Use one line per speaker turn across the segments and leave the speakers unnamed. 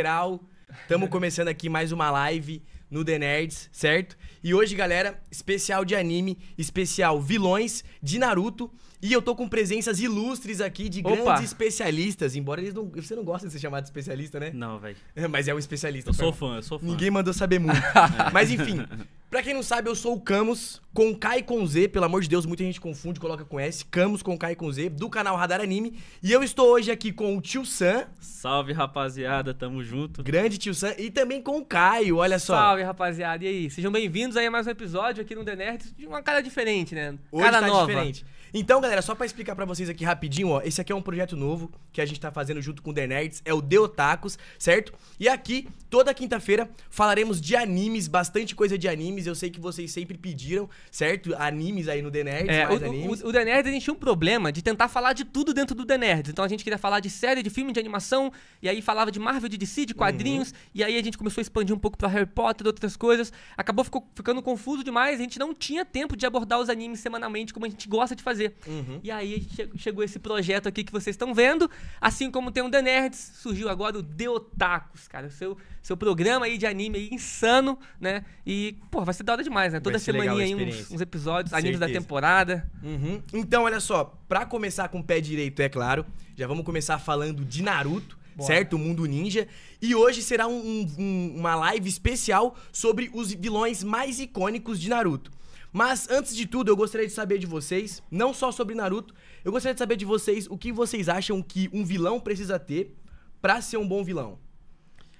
geral, estamos começando aqui mais uma live no The Nerds, certo? E hoje, galera, especial de anime, especial vilões de Naruto. E eu tô com presenças ilustres aqui de Opa. grandes especialistas, embora eles não. Você não gosta de ser chamado de especialista, né? Não, velho. É, mas é um especialista. Eu sou fã, eu sou fã. Ninguém mandou saber muito. É. Mas enfim, pra quem não sabe, eu sou o Camus, com K e com Z, pelo amor de Deus, muita gente confunde, coloca com S. Camus com K e com Z, do canal Radar Anime. E eu estou hoje aqui com o tio Sam.
Salve, rapaziada, tamo junto. Grande tio Sam. E também com o
Caio, olha só. Salve,
rapaziada.
E aí, sejam bem-vindos aí a mais um episódio aqui no The Nerd, de uma cara diferente, né?
Hoje cara tá nova. diferente.
Então, galera, só para explicar para vocês aqui rapidinho, ó, esse aqui é um projeto novo que a gente tá fazendo junto com o The Nerds, é o Deotacos, certo? E aqui, toda quinta-feira, falaremos de animes, bastante coisa de animes. Eu sei que vocês sempre pediram, certo? Animes aí no The Nerds, é, mais o, animes. O, o The Nerds,
a gente tinha um problema de tentar falar de tudo dentro do The Nerds. Então a gente queria falar de série, de filme, de animação, e aí falava de Marvel, de DC, de quadrinhos, uhum. e aí a gente começou a expandir um pouco para Harry Potter, outras coisas. Acabou ficou, ficando confuso demais, a gente não tinha tempo de abordar os animes semanalmente como a gente gosta de fazer fazer. Uhum. E aí chegou esse projeto aqui que vocês estão vendo. Assim como tem o The Nerds, surgiu agora o The Otakus, cara. O seu, seu programa aí de anime aí, insano, né? E,
pô, vai ser da hora demais, né? Toda semana aí uns, uns, episódios, animes da temporada. Uhum. Então, olha só, pra começar com o pé direito, é claro, já vamos começar falando de Naruto. certo? O mundo ninja. E hoje será um, um, uma live especial sobre os vilões mais icônicos de Naruto. Mas antes de tudo, eu gostaria de saber de vocês, não só sobre Naruto, eu gostaria de saber de vocês o que vocês acham que um vilão precisa ter pra ser um bom vilão.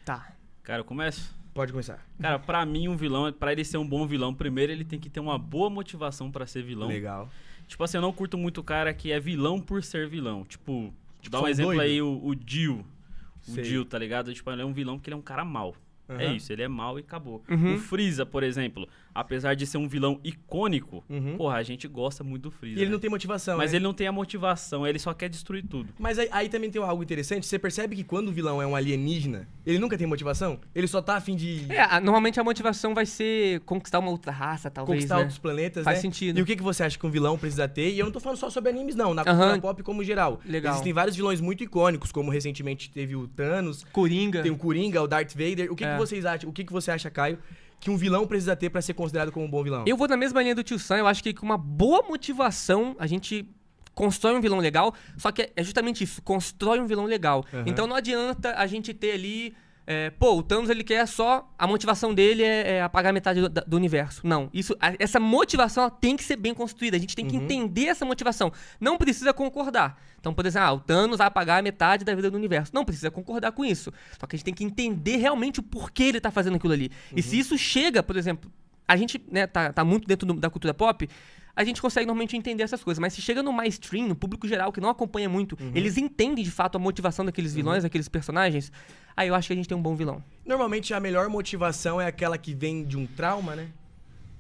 Tá. Cara, eu começo? Pode começar. Cara, pra mim, um vilão, pra ele ser um bom vilão, primeiro ele tem que ter uma boa motivação pra ser vilão. Legal. Tipo assim, eu não curto muito o cara que é vilão por ser vilão. Tipo, tipo dá um exemplo doido. aí, o, o Jill. O Jill, tá ligado? Tipo, ele é um vilão porque ele é um cara mal. Uhum. É isso, ele é mal e acabou. Uhum. O Freeza, por exemplo apesar de ser um vilão icônico, uhum. porra, a gente gosta muito do Freeza. E ele né? não tem motivação, Mas né? ele não tem a motivação, ele só quer destruir tudo.
Mas aí, aí, também tem algo interessante, você percebe que quando o vilão é um alienígena, ele nunca tem motivação? Ele só tá afim de... É, normalmente a motivação vai ser
conquistar uma outra raça, talvez, Conquistar né? outros planetas, Faz né? sentido. E o que,
que você acha que um vilão precisa ter? E eu não tô falando só sobre animes, não, na uhum. cultura pop como geral. Legal. Existem vários vilões muito icônicos, como recentemente teve o Thanos. Coringa. Tem o Coringa, o Darth Vader. O que, é. que vocês acham? O que, que você acha, Caio, que um vilão precisa ter para ser considerado como um bom vilão? Eu
vou na mesma linha do Tio Sam, eu acho que com uma boa motivação a gente constrói um vilão legal, só que é justamente isso, constrói um vilão legal. Uhum. Então não adianta a gente ter ali é, pô, o Thanos ele quer só. A motivação dele é, é apagar metade do, do, universo. Não. isso a, Essa motivação tem que ser bem construída. A gente tem que uhum. entender essa motivação. Não precisa concordar. Então, por exemplo, ah, o Thanos vai apagar metade da vida do universo. Não precisa concordar com isso. Só que a gente tem que entender realmente o porquê ele tá fazendo aquilo ali. Uhum. E se isso chega, por exemplo, a gente né, tá, tá muito dentro do, da cultura pop a gente consegue normalmente entender essas coisas. Mas se chega no mainstream, no público geral que não acompanha muito, uhum. eles entendem de fato a motivação daqueles uhum. vilões, uhum. daqueles personagens, aí eu acho que a gente tem um bom vilão.
Normalmente a melhor motivação é aquela que vem de um trauma, né?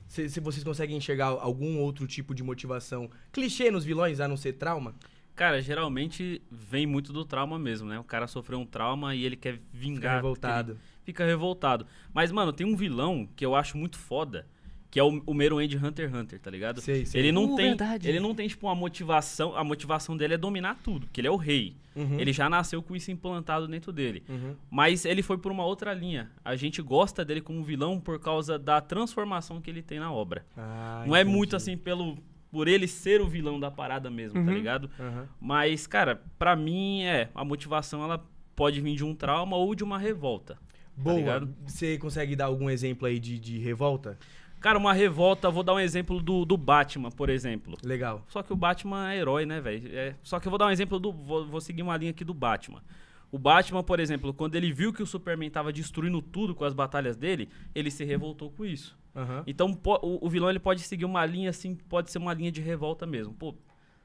Se, se vocês conseguem enxergar algum outro tipo de motivação clichê nos vilões, a não ser trauma?
Cara, geralmente vem muito do trauma mesmo, né? O cara sofreu um trauma e ele quer vingar. Fica revoltado. Fica revoltado. Mas, mano, tem um vilão que eu acho muito foda, que é o, o mero de Hunter x Hunter, tá ligado? Sei, sei. Ele não uh, tem, verdade. ele não tem tipo uma motivação, a motivação dele é dominar tudo, que ele é o rei. Uhum. Ele já nasceu com isso implantado dentro dele. Uhum. Mas ele foi por uma outra linha. A gente gosta dele como vilão por causa da transformação que ele tem na obra. Ah, não entendi. é muito assim pelo por ele ser o vilão da parada mesmo, tá uhum. tá ligado? Uhum. Mas cara, para mim é, a motivação ela pode vir de um trauma ou de uma revolta. Tá Boa. Tá Você consegue dar algum exemplo aí de, de revolta? Cara, uma revolta, vou dar um exemplo do, do Batman, por exemplo. Legal. Só que o Batman é herói, né, velho? É, só que eu vou dar um exemplo do. Vou, vou seguir uma linha aqui do Batman. O Batman, por exemplo, quando ele viu que o Superman estava destruindo tudo com as batalhas dele, ele se revoltou com isso. Uhum. Então o, o, vilão ele pode seguir uma linha assim, pode ser uma linha de revolta mesmo. Pô,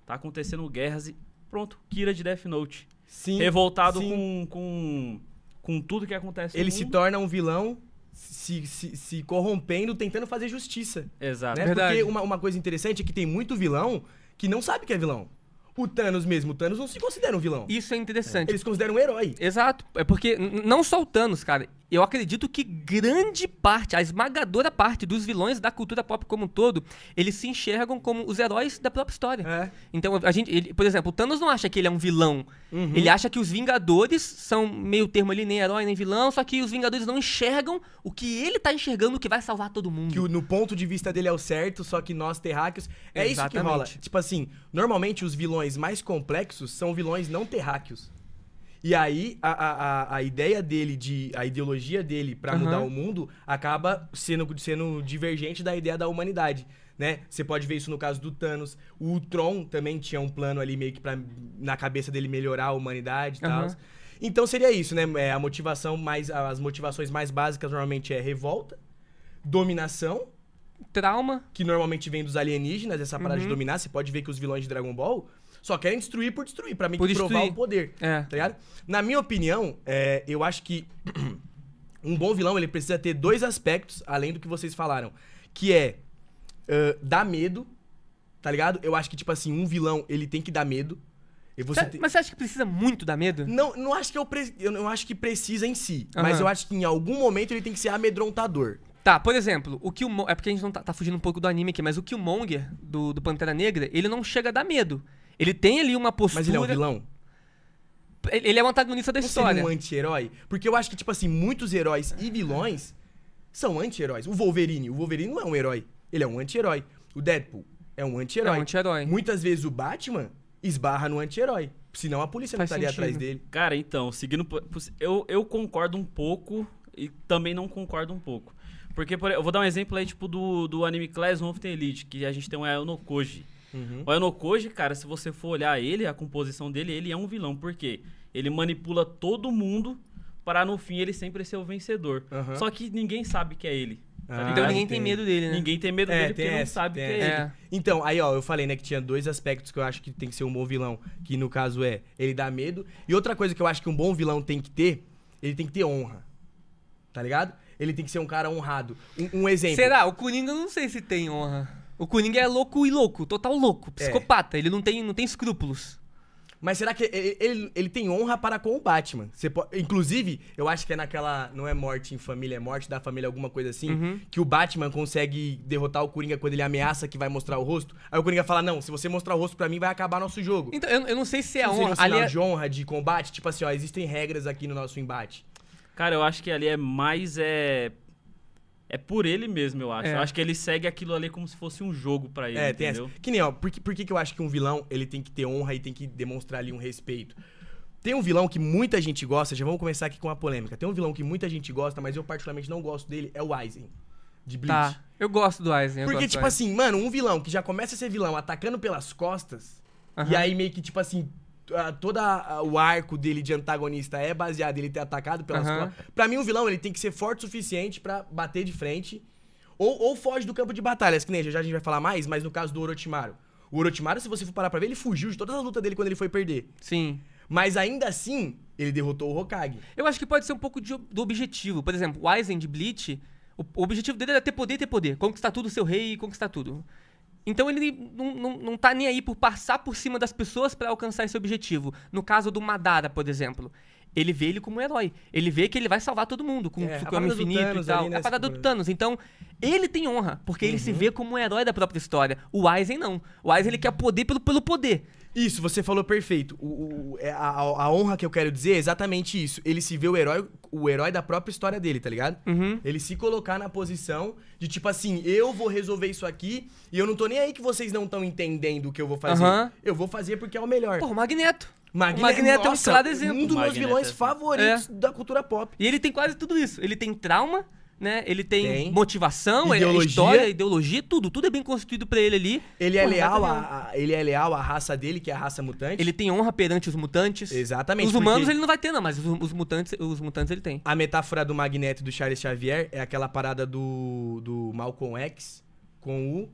tá acontecendo guerras e pronto, Kira de Death Note. Sim. Revoltado sim. Com, com com tudo que acontece. Ele se torna
um vilão se, se, se corrompendo, tentando fazer justiça. Exato. Né? Porque uma, uma coisa interessante é que tem muito vilão que não sabe que é vilão. O Thanos mesmo, o Thanos não se considera um vilão. Isso é interessante. Eles consideram um herói. Exato.
É porque não só o Thanos, cara. Eu acredito que grande parte, a esmagadora parte dos vilões da cultura pop como um todo, eles se enxergam como os heróis da própria história. É. Então, a gente, ele, por exemplo, o Thanos não acha que ele é um vilão. Uhum. Ele acha que os Vingadores são meio
termo ali, nem herói nem vilão, só que os Vingadores não enxergam o que ele tá enxergando que vai salvar todo mundo. Que no ponto de vista dele é o certo, só que nós terráqueos, é Exatamente. isso que rola. Tipo assim, Normalmente os vilões mais complexos são vilões não terráqueos. E aí a, a, a ideia dele, de a ideologia dele para uhum. mudar o mundo acaba sendo, sendo divergente da ideia da humanidade. Né? Você pode ver isso no caso do Thanos. O Tron também tinha um plano ali meio que pra, na cabeça dele melhorar a humanidade e uhum. tal. Então seria isso, né? É, a motivação mais. As motivações mais básicas normalmente é revolta, dominação trauma. Que normalmente vem dos alienígenas, essa parada uhum. de dominar. Você pode ver que os vilões de Dragon Ball só querem destruir por destruir, pra mim por provar o poder. É. Tá ligado? Na minha opinião, é, eu acho que um bom vilão ele precisa ter dois aspectos, além do que vocês falaram. Que é uh, dar medo, tá ligado? Eu acho que, tipo assim, um vilão ele tem que dar medo. Você te... Mas você acha que precisa muito dar medo? Não, não acho que eu, pre... eu não acho que precisa em si. Uhum. Mas eu acho que em algum momento ele tem que ser amedrontador. Tá, por exemplo, o
Killmo... é porque a gente não tá, tá, fugindo um pouco do anime aqui, mas o Killmonger do, do Pantera Negra, ele não chega a dar medo. Ele tem ali uma postura. Mas ele é um vilão? Ele é um antagonista
da história. Ele é um anti-herói? Porque eu acho que, tipo assim, muitos heróis e vilões são anti-heróis. O Wolverine, o Wolverine não é um herói. Ele é um anti-herói. O Deadpool é um anti-herói. É um anti-herói. Muitas vezes o Batman esbarra no anti-herói. Senão a polícia Faz não estaria sentido. atrás
dele. Cara, então, seguindo. Eu, eu concordo um pouco e também não concordo um pouco. Porque, por, eu vou dar um exemplo aí, tipo, do, do anime Class of the Elite, que a gente tem o no Uhum. O Aonokoji, cara, se você for olhar ele, a composição dele, ele é um vilão. Por quê? Ele manipula todo mundo para, no fim, ele sempre ser o vencedor. Uhum. Só que ninguém sabe que é ele. Tá ah, então ninguém tem medo dele, né? Ninguém tem medo é, dele tem porque essa, não sabe tem que é, é, ele. Então, aí ó, eu falei, né, que tinha dois aspectos que eu acho
que tem que ser um bom vilão, que no caso é ele dá medo. E outra coisa que eu acho que um bom vilão tem que ter, ele tem que ter honra. Tá ligado? ele tem que ser um cara honrado. Um, um exemplo. Será?
O Coringa não sei se tem honra. O Coringa é louco e louco, total louco, psicopata. É. Ele não tem,
não tem escrúpulos. Mas será que ele, ele, ele, tem honra para com o Batman? Pode, inclusive, eu acho que é naquela. Não é morte em família, é morte da família, alguma coisa assim. Uhum. Que o Batman consegue derrotar o Coringa quando ele ameaça que vai mostrar o rosto. Aí o Coringa fala: Não, se você mostrar o rosto para mim, vai acabar nosso jogo. Então, eu, eu não sei se é honra. É um ali... de honra, de combate. Tipo assim, ó, existem regras aqui no nosso
embate. Cara, eu acho que ali é mais é é por ele mesmo, eu acho. É. Eu acho que ele segue aquilo ali como se fosse um jogo para ele, é, entendeu? Tem essa.
Que nem, ó, por que, por que, que eu acho que um vilão, ele tem que ter honra e tem que demonstrar ali um respeito? Tem um vilão que muita gente gosta, já vamos começar aqui com a polêmica. Tem um vilão que muita gente gosta, mas eu particularmente não gosto dele, é o Aizen, de Bleach. Tá, eu gosto do Aizen. Porque, tipo assim, mano, um vilão que já começa a ser vilão atacando pelas costas, e aí meio que, tipo assim, uh, todo o arco dele de antagonista é baseado ele ter atacado pelas uhum. costas. Pra mim, um vilão ele tem que ser forte o suficiente para bater de frente. Ou, ou, foge do campo de batalhas, que nem já, a gente vai falar mais, mas no caso do Orochimaru. O Orochimaru, se você for parar pra ver, ele fugiu de todas as lutas dele quando ele foi perder. Sim. Mas ainda assim, ele derrotou o Hokage.
Eu acho que pode ser um pouco de, do objetivo. Por exemplo, o Aizen de Bleach, o, o objetivo dele era ter poder e ter poder. Conquistar tudo, seu rei e conquistar tudo. Então ele não, não, não tá nem aí por passar por cima das pessoas para alcançar esse objetivo. No caso do Madara, por exemplo. Ele vê ele como um herói. Ele vê que ele vai salvar todo mundo com é, o é, infinito e tal. A né, parada do tipo- Thanos. Então, ele tem honra, porque uhum. ele se uhum. vê como um herói da própria história. O Aizen não. O Aizen ele quer poder pelo, pelo poder.
Isso, você falou perfeito. O, o é, a, a, honra que eu quero dizer é exatamente isso. Ele se vê o herói, o herói da própria história dele, tá ligado? Uhum. Ele se colocar na posição de tipo assim, eu vou resolver isso aqui e eu não tô nem aí que vocês não estão entendendo o que eu vou fazer. Uhum. Eu vou fazer porque é o melhor. Pô, Magneto. Magne... Magneto Nossa, é um claro exemplo. Um dos meus é vilões é assim. favoritos é.
da cultura pop. E ele tem quase tudo isso. Ele tem trauma, né? Ele tem, tem. motivação, é ideologia. história, ideologia, tudo.
Tudo é bem constituído para ele ali. Ele é, leal a, a, ele é leal à raça dele, que é a raça mutante. Ele tem honra perante os mutantes. Exatamente. Os humanos ele não vai ter, não, mas os, os, mutantes, os mutantes ele tem. A metáfora do Magneto do Charles Xavier é aquela parada do, do Malcolm X com o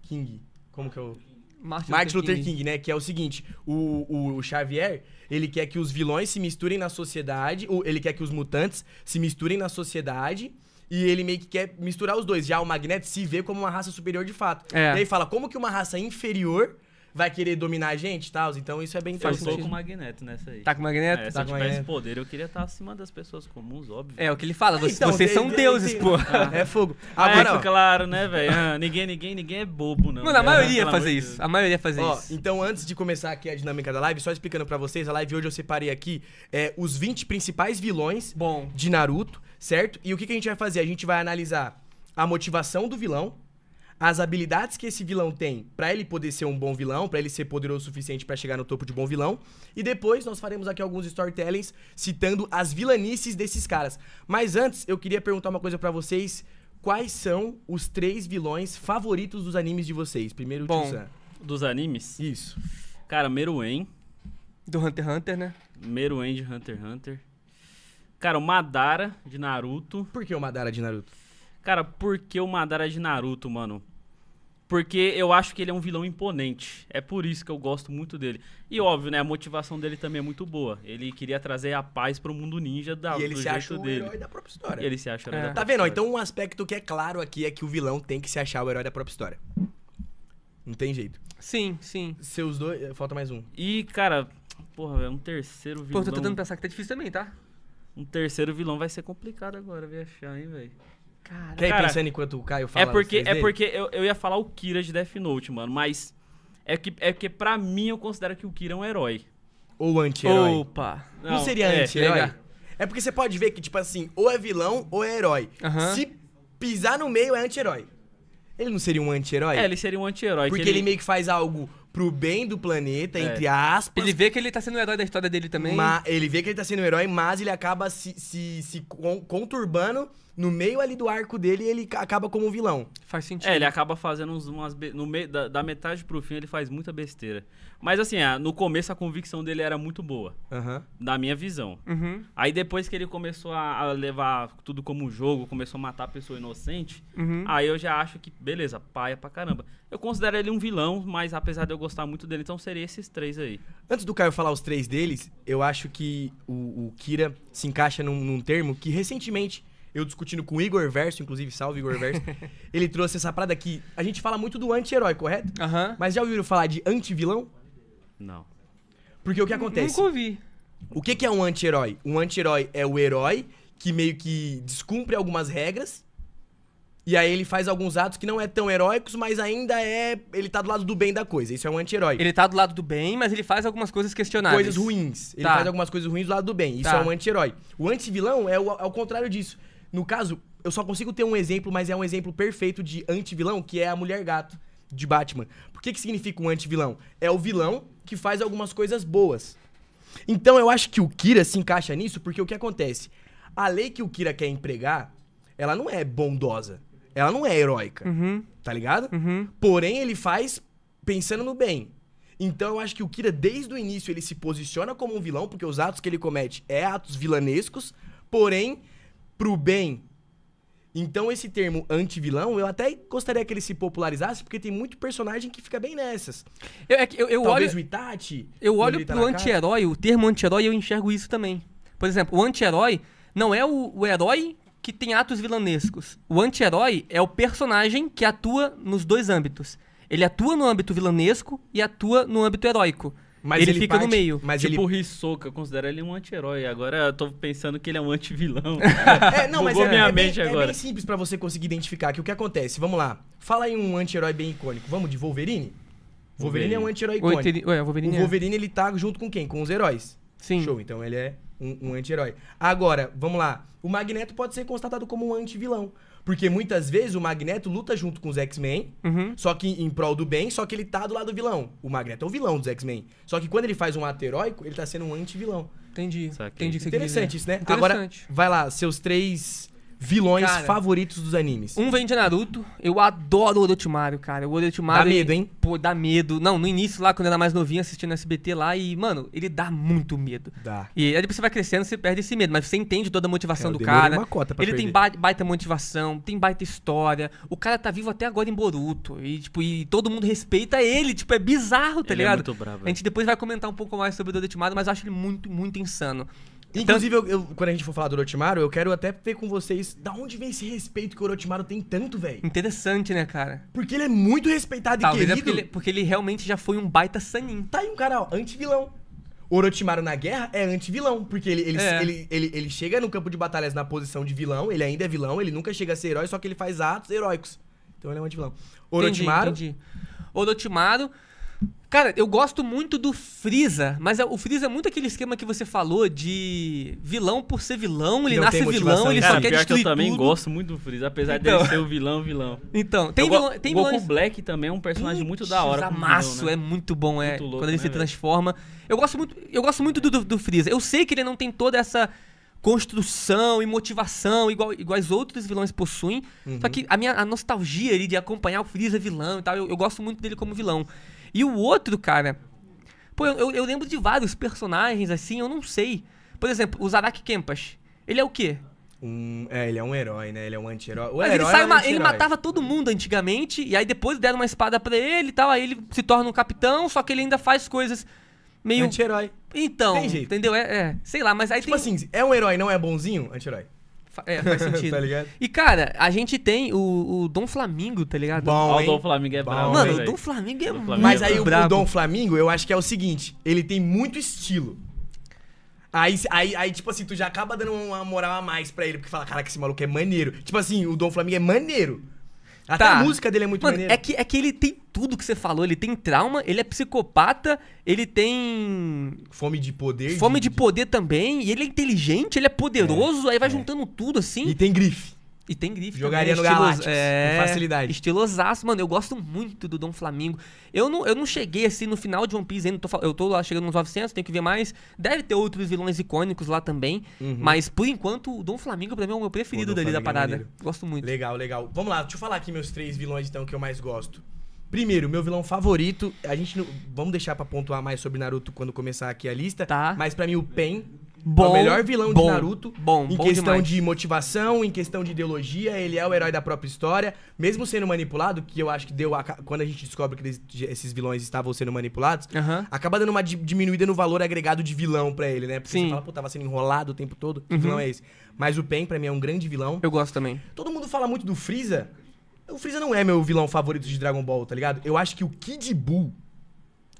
King. Como que é o... Martin, Martin Luther, Luther King. King. né? Que é o seguinte: o, o, o, Xavier, ele quer que os vilões se misturem na sociedade, ou ele quer que os mutantes se misturem na sociedade e ele meio que quer misturar os dois. Já o Magneto se vê como uma raça superior de fato. É. E aí fala, como que uma raça inferior vai querer dominar a gente e tal? Então isso é bem interessante. Eu tô com o Magneto nessa aí. Tá com o Magneto? É, tá se eu tivesse Magneto. poder, eu queria estar
acima das pessoas comuns, óbvio. É, o que ele fala, vocês, então, vocês são deuses, tem, pô. É fogo. Ah, é Agora, é, claro, né, velho? Ah, ninguém, ninguém, ninguém é bobo, não. Mano, a né? maioria ia fazer isso. A maioria ia fazer ó, isso.
Então, antes de começar aqui a dinâmica da live, só explicando pra vocês, a live hoje eu separei aqui é, os 20 principais vilões Bom. de Naruto certo? E o que, que a gente vai fazer? A gente vai analisar a motivação do vilão, as habilidades que esse vilão tem para ele poder ser um bom vilão, para ele ser poderoso o suficiente para chegar no topo de bom vilão. E depois nós faremos aqui alguns storytellings citando as vilanices desses caras. Mas antes, eu queria perguntar uma coisa para vocês. Quais são os
três vilões favoritos dos animes de vocês? Primeiro, Bom, dos animes? Isso. Cara, Meruem. Do Hunter x Hunter, né? Meruem de Hunter x Hunter. Cara, o Madara de Naruto. Por que o Madara de Naruto? Cara, por que o Madara de Naruto, mano? Porque eu acho que ele é um vilão imponente. É por isso que eu gosto muito dele. E óbvio, né? A motivação dele também é muito boa. Ele queria trazer a paz pro mundo ninja da, e ele do se acha o dele. herói da própria história. E ele se acha o é. Tá vendo? História. Então
um aspecto que é claro aqui é que o vilão tem que se achar o herói da própria história. Não tem jeito.
Sim, sim. Seus dois.
Falta mais um. E, cara, porra, é um terceiro vilão. Pô, tô tentando pensar que tá difícil também, tá? Um terceiro vilão vai ser complicado agora de achar, hein, velho? Caraca. Quer ir cara, pensando enquanto o Caio fala? É porque, é porque eu, eu ia falar o Kira de Death Note, mano, mas é que, é que pra mim eu considero que o Kira é um herói.
Ou anti-herói. Opa! Não, Não seria é, anti-herói? É porque você pode ver que, tipo assim, ou é vilão ou é herói. Uhum. Se pisar no meio, é anti-herói. Ele não seria um anti-herói? É, ele seria um anti-herói. Porque ele... ele... meio que faz algo pro bem do planeta, é. entre
aspas. Ele vê que ele tá sendo o herói da história dele também.
ele vê que ele tá sendo o herói, mas ele acaba se, se, se conturbando no meio ali do arco dele, ele acaba como um vilão.
Faz é, sentido. É, ele acaba fazendo uns, umas. No meio, da, da metade pro fim, ele faz muita besteira. Mas assim, no começo a convicção dele era muito boa. Uhum. Na minha visão. Uhum. Aí depois que ele começou a, a levar tudo como um jogo, começou a matar a pessoa inocente, uhum. aí eu já acho que, beleza, paia pra caramba. Eu considero ele um vilão, mas apesar de eu gostar muito dele, então seria esses três aí.
Antes do Caio falar os três deles, eu acho que o, o Kira se encaixa num, num termo que recentemente eu discutindo com o Igor Verso, inclusive, salve Igor Verso. ele trouxe essa parada que a gente fala muito do anti-herói, correto? Aham. Mas já ouviram falar de anti-vilão? Não. Porque o que acontece? Nunca ouvi. O que, que é um anti-herói? Um anti-herói é o herói que meio que descumpre algumas regras. E aí ele faz alguns atos que não é tão heróicos, mas ainda é. Ele tá do lado do bem da coisa. Isso é um anti-herói. Ele tá do lado do bem, mas ele faz algumas coisas questionáveis. Coisas ruins. Ele Tá. faz algumas coisas ruins do lado do bem. Isso Tá. é um anti-herói. O anti-vilão é o, é o contrário disso. No caso, eu só consigo ter um exemplo, mas é um exemplo perfeito de anti-vilão, que é a mulher gato de Batman. Por que, que significa um anti-vilão? É o vilão que faz algumas coisas boas. Então eu acho que o Kira se encaixa nisso, porque o que acontece? A lei que o Kira quer empregar, ela não é bondosa. Ela não é heróica. Uhum. Tá ligado? Uhum. Porém, ele faz pensando no bem. Então eu acho que o Kira, desde o início, ele se posiciona como um vilão, porque os atos que ele comete é atos vilanescos, porém pro bem. Então esse termo anti vilão eu até gostaria que ele se popularizasse, porque tem muito personagem que fica bem nessas. Eu, é eu, eu Talvez olho, o Itachi. Eu olho pro anti-herói,
o termo anti-herói, eu enxergo isso também. Por exemplo, o anti-herói não é o, o herói que tem atos vilanescos. O anti-herói é o personagem que atua nos dois âmbitos. Ele atua no âmbito vilanesco e atua no âmbito heróico. Mas ele, ele fica no meio. Mas tipo ele... o
Hisoka, eu considero ele um anti-herói. Agora eu tô pensando que ele é um anti-vilão. é, não, mas é, minha é, mente é bem, agora. é bem
simples para você conseguir identificar que o que acontece. Vamos lá. Fala aí um anti-herói bem icônico. Vamos de Wolverine?
Wolverine, Wolverine é um anti-herói icônico. Ué, Wolverine o é. Wolverine,
é. ele tá junto com quem? Com os heróis. Sim. Show, então ele é um, um anti-herói. Agora, vamos lá. O Magneto pode ser constatado como um anti-vilão. Porque muitas vezes o Magneto luta junto com os X-Men, uhum. só que em prol do bem, só que ele tá do lado do vilão. O Magneto é o vilão dos X-Men. Só que quando ele faz um ato heróico, ele tá sendo um anti-vilão. Entendi. Entendi que você Interessante isso, né? Interessante. Agora, vai lá, seus três vilões cara, favoritos dos animes? Um vem de Naruto. Eu
adoro o Orochimaru, cara. O Orochimaru... Dá ele, medo, hein? Pô, dá medo. Não, no início lá, quando eu era mais novinho, assistindo SBT lá e, mano, ele dá muito medo. Dá. E aí depois você vai crescendo, você perde esse medo. Mas você entende toda a motivação é, do cara. Uma cota pra ele perder. tem ba baita motivação, tem baita história. O cara tá vivo até agora em Boruto. E, tipo, e todo mundo respeita ele. Tipo, é bizarro, tá ele é ligado? É muito bravo. A gente
é. depois vai comentar um pouco mais sobre o Orochimaru, mas eu acho ele muito, muito insano. Então- Inclusive, eu, eu, quando a gente for falar do Orochimaru, eu quero até ver com vocês da onde vem esse respeito que o Orochimaru tem tanto, velho. Interessante, né, cara? Porque ele é muito respeitado Talvez e querido. É porque, ele, porque ele realmente já foi um baita sanin. Tá aí um cara, ó, antivilão. O Orochimaru na guerra é anti-vilão, porque ele, ele, é. ele, ele, ele chega no campo de batalhas na posição de vilão, ele ainda é vilão, ele nunca chega a ser herói, só que ele faz atos heróicos. Então ele é um anti-vilão. Orochimaru... Entendi, entendi. Orochimaru Cara, eu gosto muito
do Freeza, mas é, o Freeza é muito aquele esquema que você falou de vilão por ser vilão, ele não nasce vilão, ele cara, só quer pior destruir que eu também gosto muito do Freeza, apesar então. dele ser o
vilão, vilão. Então, tem, vilão, tem Goku Black também é um personagem muito da hora. Amasso, né? é muito bom, é. Muito louco, quando ele né, se
transforma. Eu gosto muito, eu gosto muito do, do, do Freeza. Eu sei que ele não tem toda essa construção e motivação igual, igual os outros vilões possuem, uhum. só que a minha a nostalgia ali de acompanhar o Freeza vilão e tal, eu, eu gosto muito dele como vilão. E o outro, cara. Pô, eu, eu lembro de vários personagens assim, eu não sei. Por exemplo, o Zarak Kempas.
Ele é o quê? Um, é, ele é um herói, né? Ele é um anti-herói. Mas ele, é sai, anti ele matava
todo mundo antigamente, e aí depois deram uma espada para ele e tal, aí ele se torna um capitão, só que ele ainda faz coisas meio. Anti-herói. Então, entendeu? É, é, sei lá, mas aí tipo tem... assim, é um herói, não é
bonzinho? Anti-herói. É, faz sentido. tá ligado?
E, cara, a gente tem o, o Dom Flamingo,
tá ligado? Bom, o Dom Flamingo é Bom, bravo. Mano, hein, o Dom Flamingo é muito é Mas aí o, o Dom Flamingo, eu acho que é o seguinte: ele tem muito estilo. Aí, aí, aí, tipo assim, tu já acaba dando uma moral a mais pra ele, porque fala, caraca, esse maluco é maneiro. Tipo assim, o Dom Flamengo é maneiro. Até tá. a música dele é muito maneira. É que, é que ele tem tudo que você falou. Ele tem trauma, ele é psicopata,
ele tem. Fome de poder. Fome de, de poder também. E ele é inteligente, ele é poderoso, é, aí vai é. juntando tudo assim. E tem grife. E tem grife Jogaria também, né? no estilos, é, com facilidade. Estilosaço, mano. Eu gosto muito do Dom Flamingo. Eu não, eu não cheguei assim no final de One Piece ainda. Tô, eu tô lá chegando nos 900, tenho que ver mais. Deve ter outros vilões icônicos lá também. Uhum. Mas por
enquanto, o Dom Flamingo pra mim é o meu preferido o dali da é parada. É gosto muito. Legal, legal. Vamos lá, deixa eu falar aqui meus três vilões então que eu mais gosto. Primeiro, meu vilão favorito, a gente não, vamos deixar para pontuar mais sobre Naruto quando começar aqui a lista, tá. mas para mim o Pen Bom, é o melhor vilão bom, de Naruto. Bom, em bom questão demais. de motivação, em questão de ideologia, ele é o herói da própria história. Mesmo sendo manipulado, que eu acho que deu. A, quando a gente descobre que esses vilões estavam sendo manipulados, acaba dando uma diminuída no valor agregado de vilão para ele, né? Porque Sim. você fala, pô, tava sendo enrolado o tempo todo. Uhum. Que vilão é esse? Mas o Pen, para mim, é um grande vilão. Eu gosto também. Todo mundo fala muito do Freeza. O Freeza não é meu vilão favorito de Dragon Ball, tá ligado? Eu acho que o Kid Buu.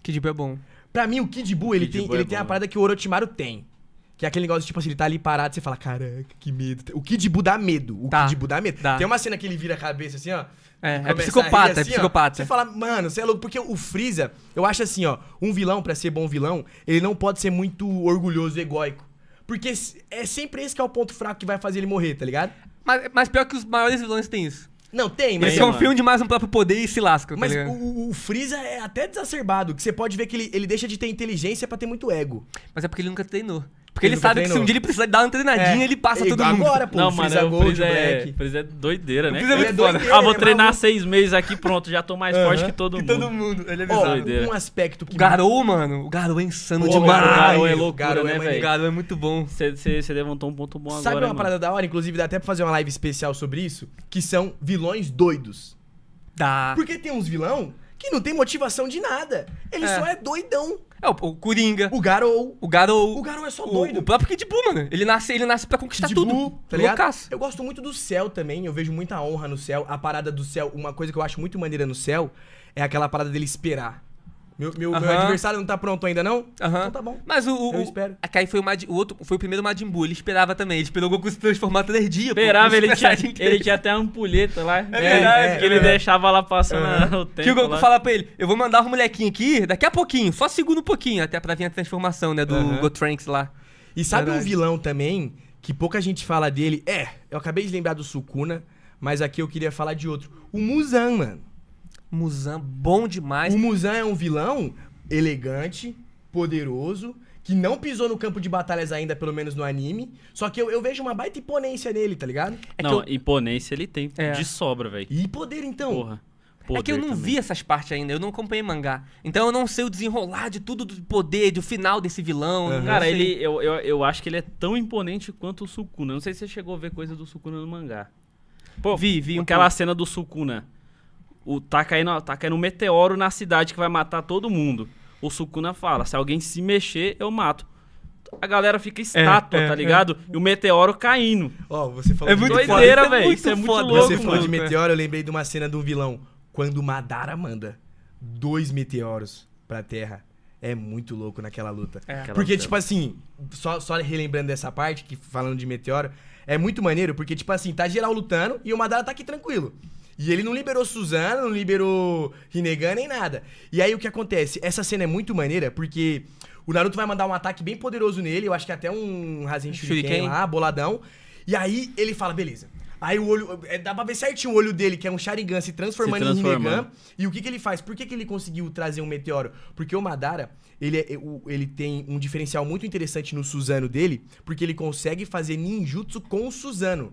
Kid Buu é bom. Pra mim, o Kid Buu, ele, Kid tem, Buu ele é tem a parada que o Orochimaru tem. Que é aquele negócio, tipo assim, ele tá ali parado, você fala, caraca, que medo. O Kid Buu dá medo. O tá, Kid Buu dá medo. Tem uma cena que ele vira a cabeça assim, ó. É, é psicopata, é assim, é psicopata. Ó, você fala, mano, você é louco. Porque o Freeza, eu acho assim, ó. Um vilão, para ser bom vilão, ele não pode ser muito orgulhoso egóico. Porque é sempre esse que é o ponto fraco que vai fazer ele morrer, tá ligado? Mas, mas pior que os maiores vilões têm isso. Não, tem, mas. Eles confiam demais no próprio poder e se lascam. Tá mas o, o Freeza é até desacerbado, que você pode ver que ele, ele deixa de ter inteligência para ter muito ego. Mas é porque ele nunca treinou.
Porque ele, sabe que se um dia ele
precisar dar uma treinadinha,
é. ele passa todo agora, mundo. Agora, pô, não, mano, o Gold, é, Black. Freeza é
doideira, né? Freeza é, é doideira, Ah, vou é treinar seis meses aqui, pronto, já tô mais forte que todo mundo. Que todo mundo. Ele é bizarro. um aspecto que... O Garou, mano, o Garou é insano demais. O Garou é louco né, é velho? O Garou é muito bom. Você levantou um ponto bom agora, Sabe uma parada
da hora? Inclusive, dá até pra fazer uma live especial sobre isso, que são vilões doidos. Dá. Porque tem uns vilão que não tem motivação de nada. Ele é. só é doidão. É, o, o Coringa. O Garou. O Garou. O Garou é só doido. O próprio Kid Buu, mano. Ele nasce, ele nasce pra
conquistar Kid tudo. tá ligado?
Loucaço. Eu gosto muito do céu também. Eu vejo muita honra no céu. A parada do céu, uma coisa que eu acho muito maneira no céu é aquela parada dele esperar. Meu, meu, meu, adversário não tá pronto ainda, não? Uhum. Então tá bom. Mas o. o eu espero. A foi o, o, outro, foi o primeiro Majin Buu. Ele esperava também. Ele
esperou o Goku se transformar três dias. Esperava, pô, ele, tinha, ele tinha até a ampulheta lá. É né? verdade. É, que é, ele é. deixava lá passando o tempo. Que o Goku lá. fala pra ele: eu vou mandar os molequinhos aqui daqui a pouquinho, só segundo um pouquinho, até pra vir a transformação, né? Do uhum. Gotranks lá. E sabe um
vilão também, que pouca gente fala dele? É, eu acabei de lembrar do Sukuna, mas aqui eu queria falar de outro. O Muzan, mano. Muzan, bom demais. O Muzan é um vilão elegante, poderoso, que não pisou no campo de batalhas ainda, pelo menos no anime. Só que eu, eu vejo
uma baita imponência nele, tá ligado? É não, eu... imponência ele tem é. de sobra, velho. E poder, então? Porra. Poder é que eu não também. vi
essas partes ainda, eu não acompanhei mangá. Então eu não sei o desenrolar de tudo do
poder, do final desse vilão. Uhum. Cara, ele, eu, eu, eu acho que ele é tão imponente quanto o Sukuna. Não sei se você chegou a ver coisa do Sukuna no mangá. Pô, vi, vi. Aquela cena do Sukuna o, tá, caindo, tá caindo um meteoro na cidade que vai matar todo mundo. O Sukuna fala: se alguém se mexer, eu mato. A galera fica é, estátua, é, tá é, tá ligado? É. E o meteoro caindo. Ó, oh, você falou é muito doideira, velho. É Isso é muito, foda. Louco, você falou mano, de meteoro,
eu lembrei de uma cena de um vilão. Quando Madara manda dois meteoros pra Terra. É muito louco naquela luta. É. Porque, tipo assim, só, só relembrando dessa parte, que falando de meteoro, é muito maneiro, porque, tipo assim, tá geral lutando e o Madara tá aqui tranquilo. E ele não liberou Suzana, não liberou Rinnegan nem nada. E aí o que acontece? Essa cena é muito maneira porque o Naruto vai mandar um ataque bem poderoso nele, eu acho que até um Rasen Shuriken lá, boladão. E aí ele fala, beleza. Aí o olho. É, dá pra ver certinho o olho dele, que é um Sharingan se transformando se transforma. em Rinnegan. E o que, que ele faz? Por que, que ele conseguiu trazer um meteoro? Porque o Madara, ele, é, ele tem um diferencial muito interessante no Suzano dele, porque ele consegue fazer ninjutsu com o Suzano.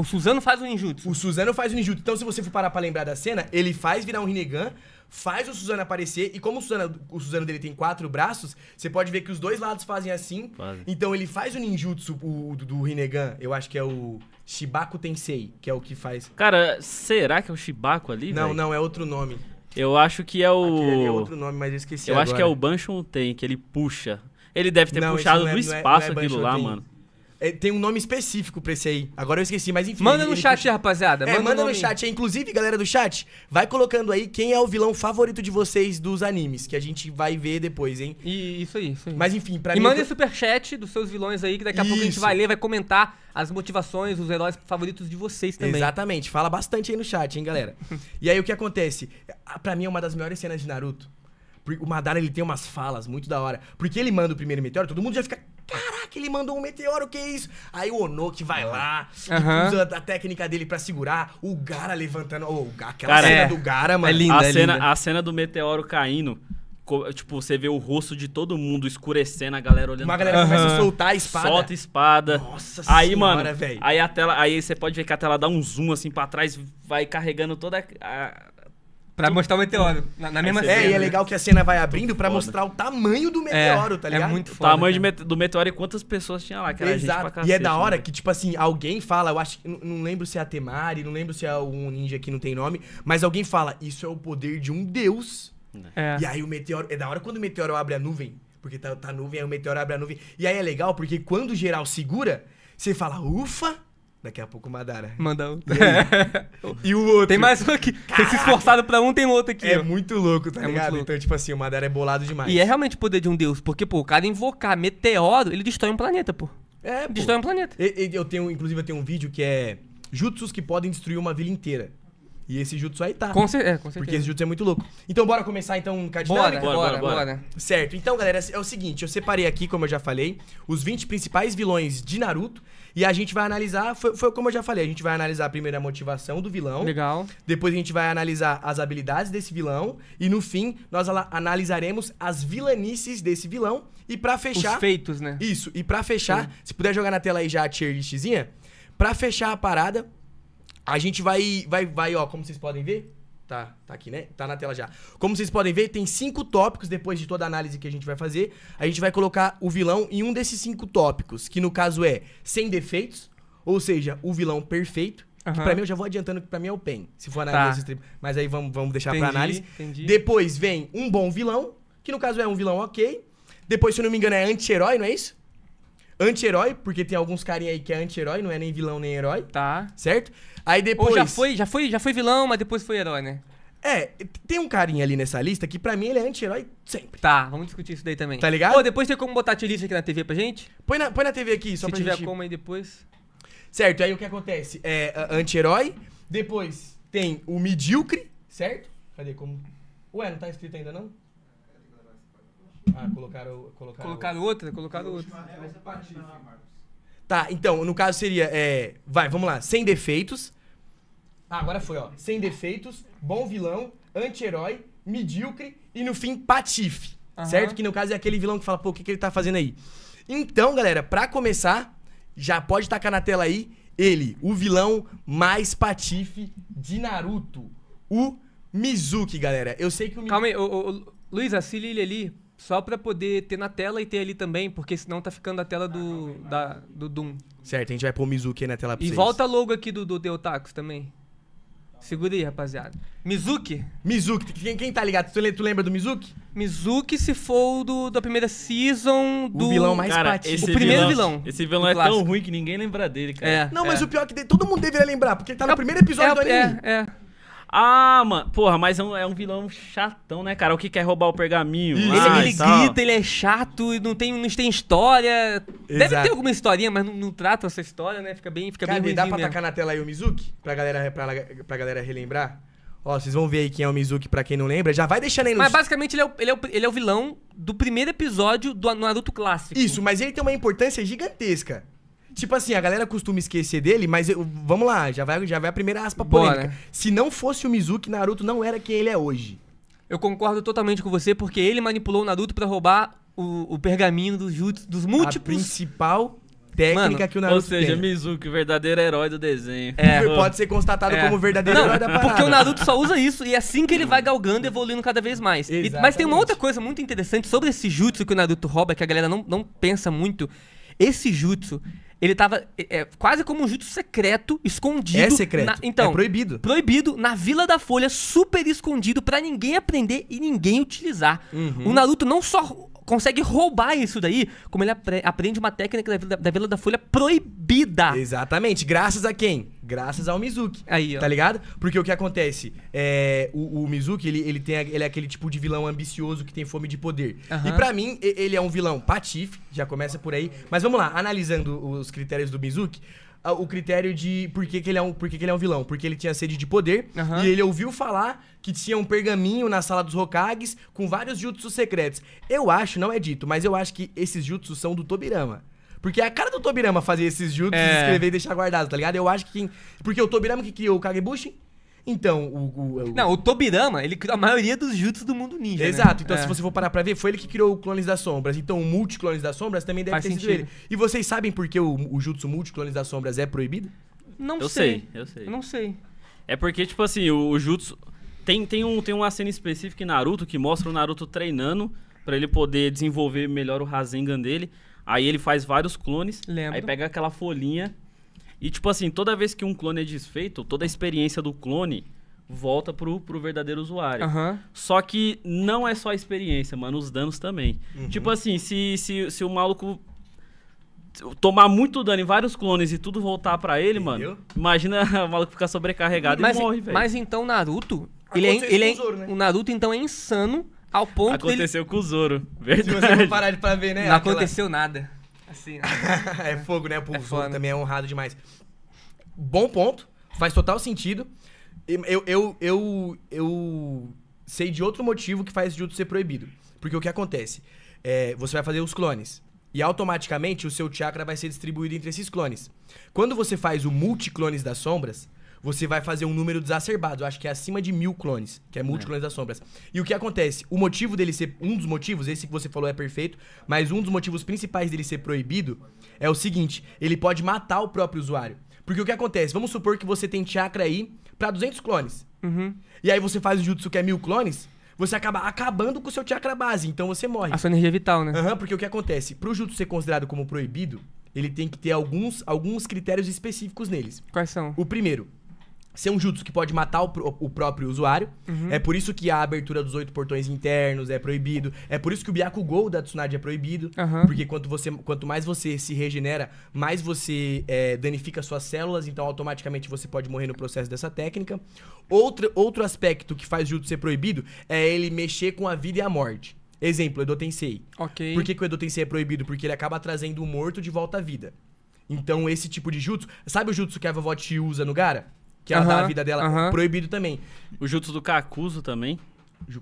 O Suzano faz o ninjutsu. O Suzano faz o ninjutsu. Então, se você for parar pra lembrar da cena, ele faz virar um Rinnegan, faz o Suzano aparecer, e como o Suzano, o Suzano dele tem quatro braços, você pode ver que os dois lados fazem assim. Então, ele faz o ninjutsu o, do, do Rinnegan, eu acho que é o Shibaku Tensei, que é o que faz.
Cara, será que é o Shibaku ali? Não, véio? não, é outro nome. Eu acho que é o. é outro nome, mas eu esqueci. Eu agora. acho que é o Banshun Ten, que ele puxa. Ele deve ter não, puxado é, do é, é espaço é, aquilo lá, mano.
É, tem um nome específico pra esse aí. Agora eu esqueci, mas enfim. Manda no ele chat, puxa... rapaziada. É, manda, manda no chat. Inclusive, galera do chat, vai colocando aí quem é o vilão favorito de vocês dos animes, que a gente vai ver depois, hein? E isso aí, isso aí. Mas enfim, pra e mim. E manda eu...
superchat dos seus vilões aí, que daqui a isso. pouco a gente vai ler, vai comentar
as motivações, os heróis favoritos de vocês também. Exatamente. Fala bastante aí no chat, hein, galera? e aí o que acontece? Pra mim é uma das melhores cenas de Naruto. O Madara ele tem umas falas muito da hora. Porque ele manda o primeiro meteoro, todo mundo já fica Caraca, ele mandou um meteoro, que é isso? Aí o Onoki vai lá, uhum. usa a técnica dele para segurar, o Gara levantando. Oh, aquela Cara, cena é. do Gara, mano. É linda, a, é cena, linda.
a cena do meteoro caindo. Tipo, você vê o rosto de todo mundo escurecendo, a galera olhando. Uma galera uhum. começa a soltar a espada. Solta a espada. Nossa aí, senhora, mano, Aí a tela. Aí você pode ver que a tela dá um zoom assim pra trás, vai carregando toda a, Pra mostrar o meteoro. Na, na mesma cena. Né? É, e é legal que a cena vai abrindo pra mostrar o
tamanho do é, meteoro, tá é, tá ligado? É muito foda. O tamanho
do meteoro e quantas pessoas tinha lá, que era Exato. gente pra cacete, E é da hora né? que, tipo
assim, alguém fala, eu acho não lembro se é a Temari, não lembro se é um ninja que não tem nome, mas alguém fala, isso é o poder de um deus. É. é. E aí o meteoro. É da hora quando o meteoro abre a nuvem. Porque tá, tá nuvem, aí o meteoro abre a nuvem. E aí é legal porque quando o geral segura, você fala, ufa! Daqui a pouco o Madara. Mandar um. E, e, o outro. Tem mais um aqui. Caraca. Vocês se esforçaram pra um, tem outro aqui. É ó. muito louco, tá é ligado? Louco. Então, tipo assim, o Madara é bolado demais. E é realmente o poder de um deus. Porque, pô, o cara invocar meteoro, ele destrói um planeta, pô. É, pô. Destrói um planeta. Eu, eu tenho, inclusive, eu tenho um vídeo que é jutsus que podem destruir uma vila inteira. E esse jutsu aí tá. Com, cer é, com certeza. Porque esse jutsu é muito louco. Então bora começar então com a dinâmica? Bora, bora, bora, bora. bora. Certo. Então, galera, é o seguinte, eu separei aqui, como eu já falei, os 20 principais vilões de Naruto. E a gente vai analisar, foi, foi, como eu já falei, a gente vai analisar primeiro a motivação do vilão. Legal. Depois a gente vai analisar as habilidades desse vilão. E no fim, nós analisaremos as vilanices desse vilão. E para fechar. Os feitos, né? Isso. E para fechar, Sim. se puder jogar na tela aí já a tier listzinha. Pra fechar a parada, a gente vai, vai, vai, ó, como vocês podem ver, tá, tá aqui, né? Tá na tela já. Como vocês podem ver, tem cinco tópicos depois de toda a análise que a gente vai fazer. A gente vai colocar o vilão em um desses cinco tópicos, que no caso é sem defeitos, ou seja, o vilão perfeito. Uhum. Que pra mim, eu já vou adiantando que pra mim é o PEN, se for tá. análise. Tá. Mas aí vamos, vamos deixar entendi, pra análise. Entendi. Depois vem um bom vilão, que no caso é um vilão ok. Depois, se eu não me engano, é anti-herói, não é isso? Anti-herói, porque tem alguns carinha aí que é anti-herói, não é nem vilão nem herói. Tá. Certo? Aí depois. Ou já foi, já foi, já foi vilão, mas
depois foi herói,
né? É, tem um carinha ali nessa lista que pra mim ele é anti-herói sempre. Tá, vamos discutir isso daí também. Tá ligado? Pô, depois tem como botar a tier aqui na TV pra gente? Põe na, põe na TV aqui, só Se pra tiver gente... como aí depois. Certo, aí o que acontece? É anti-herói, depois tem o medíocre, certo? Cadê como? Ué, não tá escrito ainda não? Ah, colocaram, colocaram... colocaram outra? Colocaram outra. É, tá, então, no caso seria. É, vai, vamos lá. Sem defeitos. Ah, agora foi, ó. Sem defeitos, bom vilão, anti-herói, medíocre e no fim, patife. Uhum. Certo? Que no caso é aquele vilão que fala, pô, o que, que ele tá fazendo aí? Então, galera, pra começar, já pode tacar na tela aí ele, o vilão mais patife de Naruto. O Mizuki, galera. Eu sei que o. Calma aí, o, o, Luiz, a Cilília ali só pra poder
ter na tela e ter ali também, porque senão tá ficando a tela do, da, do Doom.
Certo, a gente vai pôr o Mizuki aí na tela pra E vocês. volta
logo aqui do, do Deotakus também. Segura aí, rapaziada. Mizuki? Mizuki, quem, quem tá ligado? Tu, tu lembra do Mizuki? Mizuki, se for o da primeira season do. O vilão mais Cara, esse O primeiro vilão Esse vilão é clássico. tão
ruim que ninguém lembra dele, cara. É. Não, mas é. o
pior é que todo mundo deveria lembrar, porque ele tá no é primeiro episódio é do anime.
É, é. Ah, mano. Porra, mas é um, é um vilão chatão, né, cara? O que quer roubar o pergaminho? Ah, ele, ele grita, ele é chato, não tem, não tem história. Deve ter alguma historinha, mas não, não trata essa história,
né?
Fica bem, fica cara, bem. Dá pra mesmo. tacar na tela aí o Mizuki? Pra galera, pra, pra galera relembrar? Ó, vocês vão ver aí quem é o Mizuki, pra quem não lembra. Já vai deixando aí no... Mas basicamente ele é, o, ele, é o, ele é o vilão do primeiro episódio do Naruto clássico. Isso, mas ele tem uma importância gigantesca. Tipo assim, a galera costuma esquecer dele, mas eu, vamos lá, já vai, já vai a primeira aspa Bora. polêmica. Né? Se não fosse o Mizuki, Naruto não era quem ele é hoje. Eu concordo totalmente com você, porque ele manipulou o Naruto para roubar
o, o, pergaminho dos Jutsu, dos múltiplos. A principal técnica Mano, que o Naruto Ou seja, tem.
Mizuki, o verdadeiro herói do desenho. É, pode ser constatado é. como o verdadeiro Não, herói da parada. Porque o Naruto só usa
isso e é assim que ele vai galgando evoluindo cada vez mais. E, mas tem uma outra coisa muito interessante sobre esse jutsu que o Naruto rouba, que a galera não, não pensa muito. Esse jutsu ele tava é, é, quase como um jutsu secreto, escondido. É secreto. Na, então, é proibido. Proibido na Vila da Folha, super escondido para ninguém aprender e ninguém utilizar. Uhum. O Naruto não só consegue
roubar isso daí, como ele aprende uma técnica da Vila da Folha proibida. Exatamente. Graças a quem? Graças ao Mizuki. Aí, ó. Tá ligado? Porque o que acontece? É, o, o Mizuki, ele, ele, tem, ele é aquele tipo de vilão ambicioso que tem fome de poder. Uhum. E para mim, ele é um vilão patife, já começa por aí. Mas vamos lá, analisando os critérios do Mizuki o critério de por que, que, ele é um, por que, que, ele é um vilão. Porque ele tinha sede de poder uhum. e ele ouviu falar que tinha um pergaminho na sala dos Hokages com vários jutsus secretos. Eu acho, não é dito, mas eu acho que esses jutsus são do Tobirama. Porque é a cara do Tobirama fazer esses jutsus é. escrever e deixar guardado, tá ligado? Eu acho que quem. Porque o Tobirama que criou o Kagebushi. Então, o, o, o, Não, o Tobirama, ele criou a maioria dos jutsus do mundo ninja. Né? Exato, né? então é. se você for parar pra ver, foi ele que criou o Clones das Sombras. Então, o Multiclones das Sombras também deve Faz ter sentido. sido ele. E vocês sabem por que o, o jutsu Multiclones das Sombras
é proibido?
Não eu sei. sei. Eu sei, eu Não sei.
É porque, tipo assim, o, o jutsu. Tem, tem, um, tem uma cena específica em Naruto que mostra o Naruto treinando para ele poder desenvolver melhor o Rasengan dele. Aí ele faz vários clones. Lembro. Aí pega aquela folhinha. E, tipo assim, toda vez que um clone é desfeito, toda a experiência do clone volta pro, pro verdadeiro usuário. Uhum. Só que não é só a experiência, mano, os danos também. Uhum. Tipo assim, se, se, se o maluco tomar muito dano em vários clones e tudo voltar para ele, Entendeu? mano, imagina o maluco ficar sobrecarregado mas, e morre, velho. Mas
então Naruto, ele é, ele é, né? o Naruto então é insano
ao ponto Aconteceu dele... com o Zoro, verdade. Se você
parar pra ver, né? Não Aquela... aconteceu nada. Assim, né? é fogo, né? O é Zoro também é honrado demais. Bom ponto, faz total sentido. Eu, eu, eu, eu sei de outro motivo que faz Jutsu ser proibido. Porque o que acontece? É, você vai fazer os clones. E automaticamente o seu chakra vai ser distribuído entre esses clones. Quando você faz o multiclones das sombras, você vai fazer um número desacerbado. Eu acho que é acima de mil clones, que é multiclones é. das sombras. E o que acontece? O motivo dele ser. Um dos motivos, esse que você falou é perfeito, mas um dos motivos principais dele ser proibido é o seguinte: ele pode matar o próprio usuário. Porque o que acontece? Vamos supor que você tem chakra aí pra 200 clones. Uhum. E aí você faz o jutsu que é mil clones você acaba acabando com o seu chakra base, então você morre. A sua energia é vital, né? Aham, uhum, porque o que acontece? Pro jutsu ser considerado como proibido, ele tem que ter alguns, alguns critérios específicos neles. Quais são? O primeiro, ser um jutsu que pode matar o, o próprio usuário. Uhum. É por isso que a abertura dos oito portões internos é proibido. É por isso que o Byakugou da Tsunade é proibido. Uhum. Porque quanto, você, quanto mais você se regenera, mais você é, danifica suas células. Então, automaticamente, você pode morrer no processo dessa técnica. Outro, outro aspecto que faz o jutsu ser proibido é ele mexer com a vida e a morte. Exemplo, Edo Tensei. Ok. Por que, que o Edo Tensei é proibido? Porque ele acaba trazendo o morto de volta à vida. Então, esse tipo de jutsu... Sabe o jutsu que a vovó te usa no Gara? que ela Aham, dá a vida dela.
Proibido também. O Jutsu do Kakuzo também,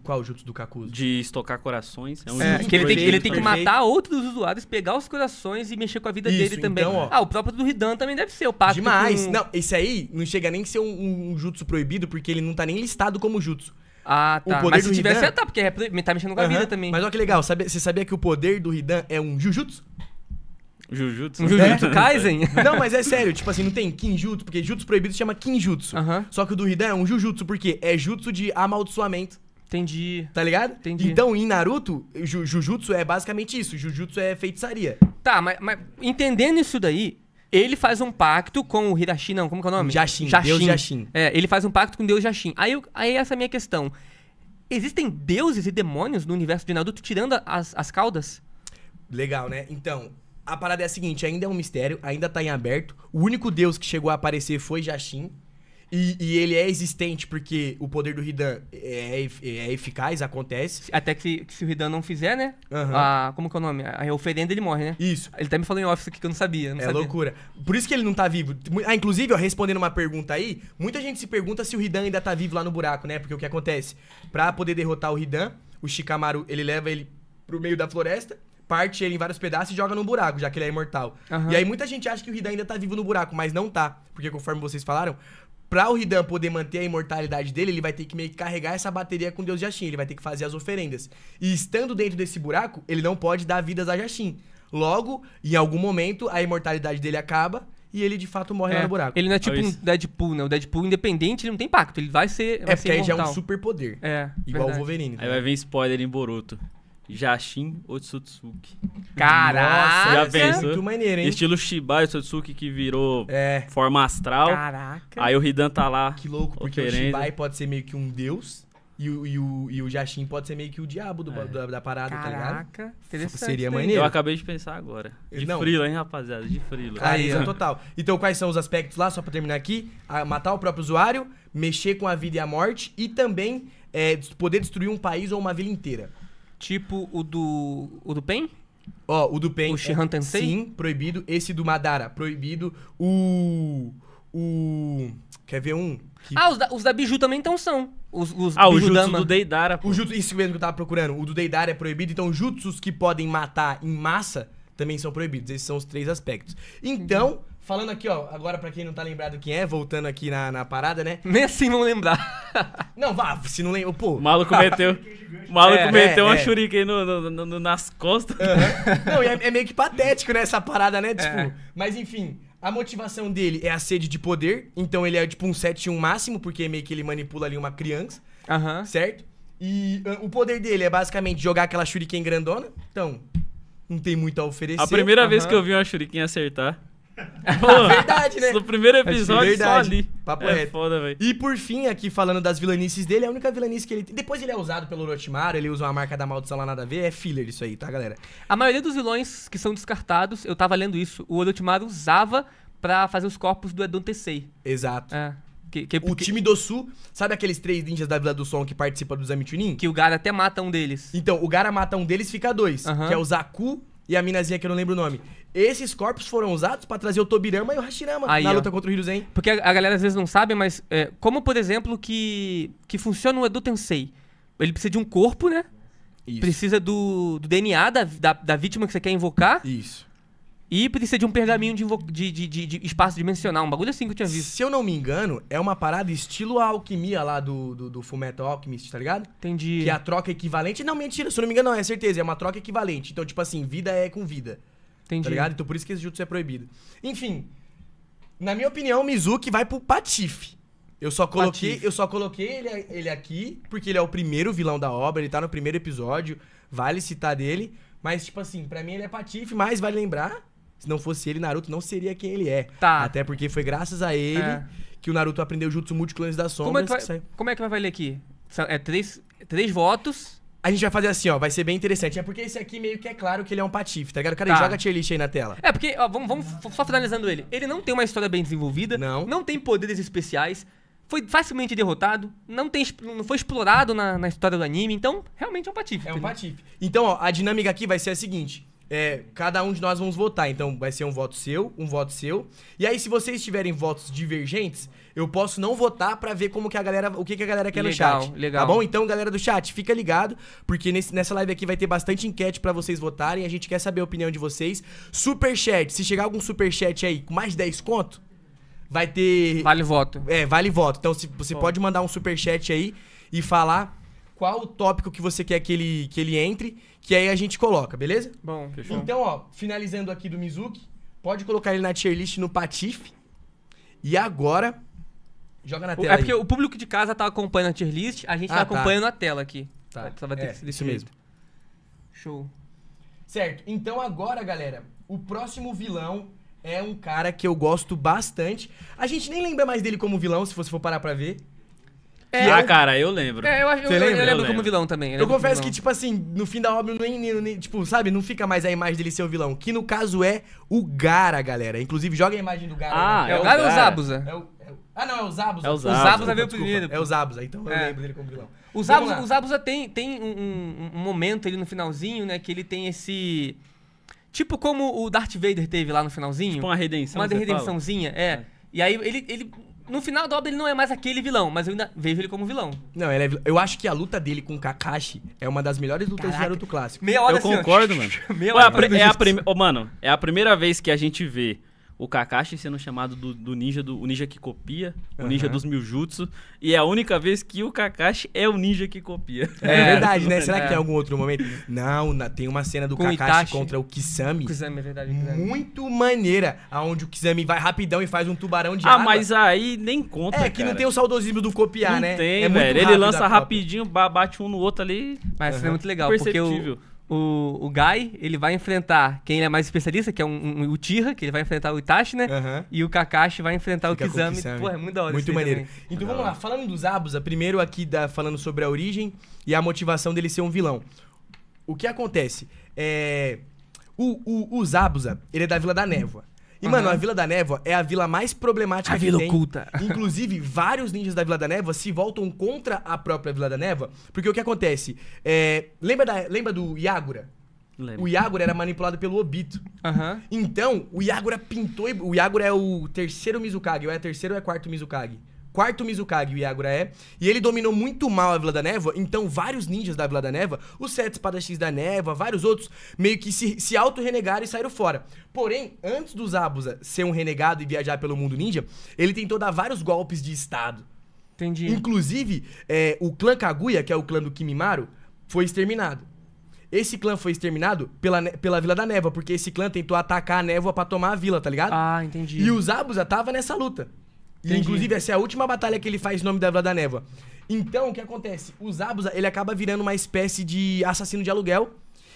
Qual o jutsu do Kakuzu? de estocar corações. É um É, jutsu que ele tem, que- ele tem que matar
outros
usuários, pegar os corações e mexer com a vida Isso, dele também. então, ó.
ah, o próprio do Ridan também deve ser, o pato. Demais. com- Não, esse aí não chega nem a ser um, um- um jutsu proibido, porque ele não tá nem listado como jutsu. Ah, O tá. poder Mas se tivesse, Ridan- tá, porque é, tá mexendo com a vida também. Mas olha que legal, sabe- você sabia que o poder do Hidan é um jujutsu?
Jujutsu. Jujutsu é. Kaisen? Não, mas é sério,
tipo assim, não tem Kinjutsu, porque Jutsu proibido se chama Kinjutsu. Só que o do Hidan é um Jujutsu, porque é Jutsu de amaldiçoamento. Entendi. Tá ligado? Entendi. Então, em Naruto, ju Jujutsu é basicamente isso. Jujutsu é feitiçaria. Tá, mas, mas entendendo isso daí, ele faz um pacto
com o Hidashi, não, como que é o nome? Jashin, Jashin. Deus Jashin. É, ele faz um pacto com Deus Jashin. Aí, eu, aí essa é a minha questão. Existem deuses e demônios no universo de Naruto tirando as, as caudas?
Legal, né? Então, a parada é a seguinte, ainda é um mistério, ainda tá em aberto. O único deus que chegou a aparecer foi Jashin. E, e, ele é existente porque o poder do Ridan é, é, é eficaz, acontece. Até que, que, se o Ridan não fizer, né? Uhum. A, como que é o nome? A oferenda ele morre, né? Isso. Ele até tá me falou em office aqui que eu não sabia. Não é sabia. loucura. Por isso que ele não tá vivo. Ah, inclusive, ó, respondendo uma pergunta aí, muita gente se pergunta se o Ridan ainda tá vivo lá no buraco, né? Porque o que acontece? Pra poder derrotar o Ridan, o Shikamaru ele leva ele pro meio da floresta parte ele em vários pedaços e joga num buraco, já que ele é imortal. Uhum. E aí muita gente acha que o Hidan ainda tá vivo no buraco, mas não tá. Porque conforme vocês falaram, pra o Hidan poder manter a imortalidade dele, ele vai ter que meio que carregar essa bateria com Deus Jashin, ele vai ter que fazer as oferendas. E estando dentro desse buraco, ele não pode dar vidas a Jashin. Logo, em algum momento, a imortalidade dele acaba e ele de fato morre é, no buraco. Ele não é tipo
é um Deadpool, né? O Deadpool independente, ele não tem impacto, ele vai ser. É vai é, ser porque aí já é um
poder É. Igual verdade. o Wolverine. Tá? Aí
vai né? vir spoiler em Boruto. Jashin Otsutsuki. Caraca! Já pensou? Muito maneiro, hein? Estilo Shibai Otsutsuki que virou é. forma astral. Caraca! Aí o Hidan tá lá. Que louco, porque o Shibai
pode ser meio que um deus e o, e o, e o Jashin pode ser meio que o diabo do, é. da, da, parada, Caraca, tá ligado? Caraca, interessante. Seria maneiro. Eu acabei
de pensar agora. De Não. frila, hein, rapaziada? De frila. Aí, é
total. Então, quais são os aspectos lá, só pra terminar aqui? matar o próprio usuário, mexer com a vida e a morte e também é, poder destruir um país ou uma vila inteira. Tipo o do. o do Pen? Ó, o do Pen. O é Shihan Tensei? Sim, proibido. Esse do Madara, proibido.
O.
O. Quer ver um? Que... Ah,
os da, os da Biju também então são. Os, os
ah, o jutsu do Deidara. Pô. O jutsu, isso mesmo que eu tava procurando. O do Deidara é proibido, então jutsus que podem matar em massa também são proibidos. Esses são os três aspectos. Então, uhum. Falando aqui, ó, agora pra quem não tá lembrado quem é, voltando aqui na, na parada, né? Nem assim vão lembrar. Não, vá,
se não lembra, pô. O maluco meteu. O maluco É, meteu é, uma é. shuriken é. no, no- no- no- nas costas.
Não, e é, é meio que patético, né, essa parada, né? Tipo, é. mas enfim, a motivação dele é a sede de poder. Então ele é tipo um 7-1 máximo, porque meio que ele manipula ali uma criança, Aham. certo? E ah, o poder dele é basicamente jogar aquela shuriken grandona. Então, não tem muito a oferecer. A primeira vez que eu
vi uma shuriken acertar verdade, né? No primeiro é episódio, só ali. Papo é reto. foda, velho. E
por fim, aqui falando das vilanices dele, a única vilanice que ele tem. Depois ele é usado pelo Orochimaru, ele usa uma marca da maldição lá nada a ver, é filler isso aí, tá, galera?
A maioria dos vilões que são descartados, eu tava lendo isso, o Orochimaru usava pra fazer os
corpos do Edon Tesei. Exato. É. Que, que, o time do Sul, sabe aqueles três ninjas da Vila do Som que participam do Exame Chunin? Que o Gara até mata um deles. Então, o Gara mata um deles, fica dois. Que é o Zaku e a minazinha que eu não lembro o nome. Esses corpos foram usados para trazer o Tobirama e o Hashirama Aí, na ó. luta contra o Hiruzen.
Porque a, a galera às vezes não sabe, mas é, como, por exemplo,
que, que funciona o
Edo Tensei? Ele precisa de um corpo, né? Isso. Precisa do, do DNA da, da, da, vítima que você quer invocar. Isso. E precisa de um pergaminho de, de, de, de, espaço dimensional,
um bagulho assim que eu tinha visto. Se eu não me engano, é uma parada estilo a alquimia lá do, do, do Fullmetal Alchemist, tá ligado? Entendi. Que é a troca equivalente. Não, mentira, se eu não me engano, não, é certeza. É uma troca equivalente. Então, tipo assim, vida é com vida. Entendi. Tá ligado? Então por isso que esse jutsu é proibido. Enfim, na minha opinião, o Mizuki vai pro Patife. Eu só coloquei, eu só coloquei ele, ele aqui porque ele é o primeiro vilão da obra, ele tá no primeiro episódio, vale citar dele, mas tipo assim, para mim ele é Patife, mas vale lembrar, se não fosse ele, Naruto não seria quem ele é. Tá. Até porque foi graças a ele é. que o Naruto aprendeu Jutsu Multiclones da sombra. Como é que vai, que como é que vai valer aqui? É três, três votos a gente vai fazer assim, ó, vai ser bem interessante. É porque esse aqui meio que é claro que ele é um patife, tá ligado? Cara, tá. joga a tier list aí na tela. É, porque, ó, vamos, vamos só finalizando ele. Ele não tem uma história bem
desenvolvida. Não. Não tem poderes especiais. Foi facilmente derrotado. Não, tem, não foi
explorado na, na história do anime. Então, realmente é um patife. É um patife. Então, ó, a dinâmica aqui vai ser a seguinte. É, cada um de nós vamos votar. Então, vai ser um voto seu, um voto seu. E aí, se vocês tiverem votos divergentes, eu posso não votar para ver como que a galera, o que, que a galera quer legal, no chat. Tá legal. Tá bom? Então, galera do chat, fica ligado, porque nesse, nessa live aqui vai ter bastante enquete para vocês votarem. A gente quer saber a opinião de vocês. Super chat, se chegar algum super chat aí com mais 10 conto, vai ter Vale voto. É, vale voto. Então, se, você Bom. pode mandar um super chat aí e falar qual o tópico que você quer que ele, que ele entre, que aí a gente coloca, beleza? Bom, fechou. Então, ó, finalizando aqui do Mizuki, pode colocar ele na tier list no Patife. E agora
Joga na tela. É aí. porque o público de casa tá acompanhando a tier list, a gente tá ah, tá acompanhando tá. a tela aqui. Tá. Só vai ter é, que ser isso mesmo.
Show. Certo. Então agora, galera, o próximo vilão é um cara que eu gosto bastante. A gente nem lembra mais dele como vilão, se você for parar pra ver. É, ah, eu... É cara,
eu lembro. É, eu, eu, Você lembra? eu, eu lembro, como vilão também. Eu, confesso que,
tipo assim, no fim da obra, nem, nem, nem, tipo, sabe, não fica mais a imagem dele ser o vilão. Que no caso é o Gara, galera. Inclusive, joga a imagem do Gara. Ah, né? é, é, o Gara ou o Zabuza? É o... Ah, não, é o Zabuza. É o Zabuza. O Zabuza veio primeiro. É o Zabuza, então eu é. lembro dele como vilão. O Zabuza, o
Zabuza é, tem, tem um, um, momento ali no finalzinho, né? Que ele tem esse. Tipo como o Darth Vader teve lá no finalzinho. Tipo uma redenção. Uma redençãozinha, é. é. E aí ele, ele. No final da obra ele não é mais aquele vilão, mas eu ainda vejo ele como vilão.
Não, ele é Eu acho que a luta dele com o Kakashi é uma das melhores lutas Caraca. de Naruto clássico. Meia hora Eu assim, concordo, mano. Meia hora. Assim, é a, é a prim...
oh, mano, é a primeira vez que a gente vê o Kakashi sendo chamado do, do ninja, do, o ninja que copia, uhum. o ninja dos Miljutsu. E é a única vez que o Kakashi é o ninja que copia. É, é verdade, né? Será que tem é. algum
outro momento? Não, na, tem uma cena do Com Kakashi Itachi. contra o Kisame. Kisame, é verdade. Kisame. É muito maneira, aonde o Kisame vai rapidão e faz um
tubarão de ah, água. Ah, mas aí
nem conta, É, que cara. não tem o saudosismo do copiar, não né? Não tem, é velho. Ele lança
rapidinho, bate um no outro ali. Mas uhum. é muito legal, porque o o, o Guy, ele
vai enfrentar quem ele é mais especialista, que é um, um Uchiha, que ele vai enfrentar o Itachi, né? Uhum. E o Kakashi vai
enfrentar Fica o Kizami. Pô, é muito da hora Muito maneiro. Também. Então vamos lá, falando dos Abusa, primeiro aqui da, falando sobre a origem e a motivação dele ser um vilão. O que acontece? É... O, o, o Zabuza, ele é da Vila da Névoa. E, uhum. mano, a Vila da Névoa é a vila mais problemática a que vila tem. oculta. Inclusive, vários ninjas da Vila da Névoa se voltam contra a própria Vila da Névoa, porque o que acontece? É, lembra, da, lembra do Iagura? Lembra. O Iagura era manipulado pelo Obito. Uhum. Então, o Iagura pintou... O Iagura é o terceiro Mizukage, ou é terceiro ou é quarto Mizukage? quarto Mizukage, o Yagura é, e ele dominou muito mal a Vila da Neva, então vários ninjas da Vila da Neva, os sete espadachins da Neva, vários outros, meio que se, se auto-renegaram e saíram fora. Porém, antes do Zabuza ser um renegado e viajar pelo mundo ninja, ele tentou dar vários golpes de estado. Entendi. Inclusive, é, o clã Kaguya, que é o clã do Kimimaro, foi exterminado. Esse clã foi exterminado pela, pela Vila da Neva, porque esse clã tentou atacar a névoa para tomar a vila, tá ligado? Ah, entendi. E o Zabuza tava nessa luta. Entendi. Inclusive, essa é a última batalha que ele faz em nome da Vila da neva Então, o que acontece? O Zabuza, ele acaba virando uma espécie de assassino de aluguel.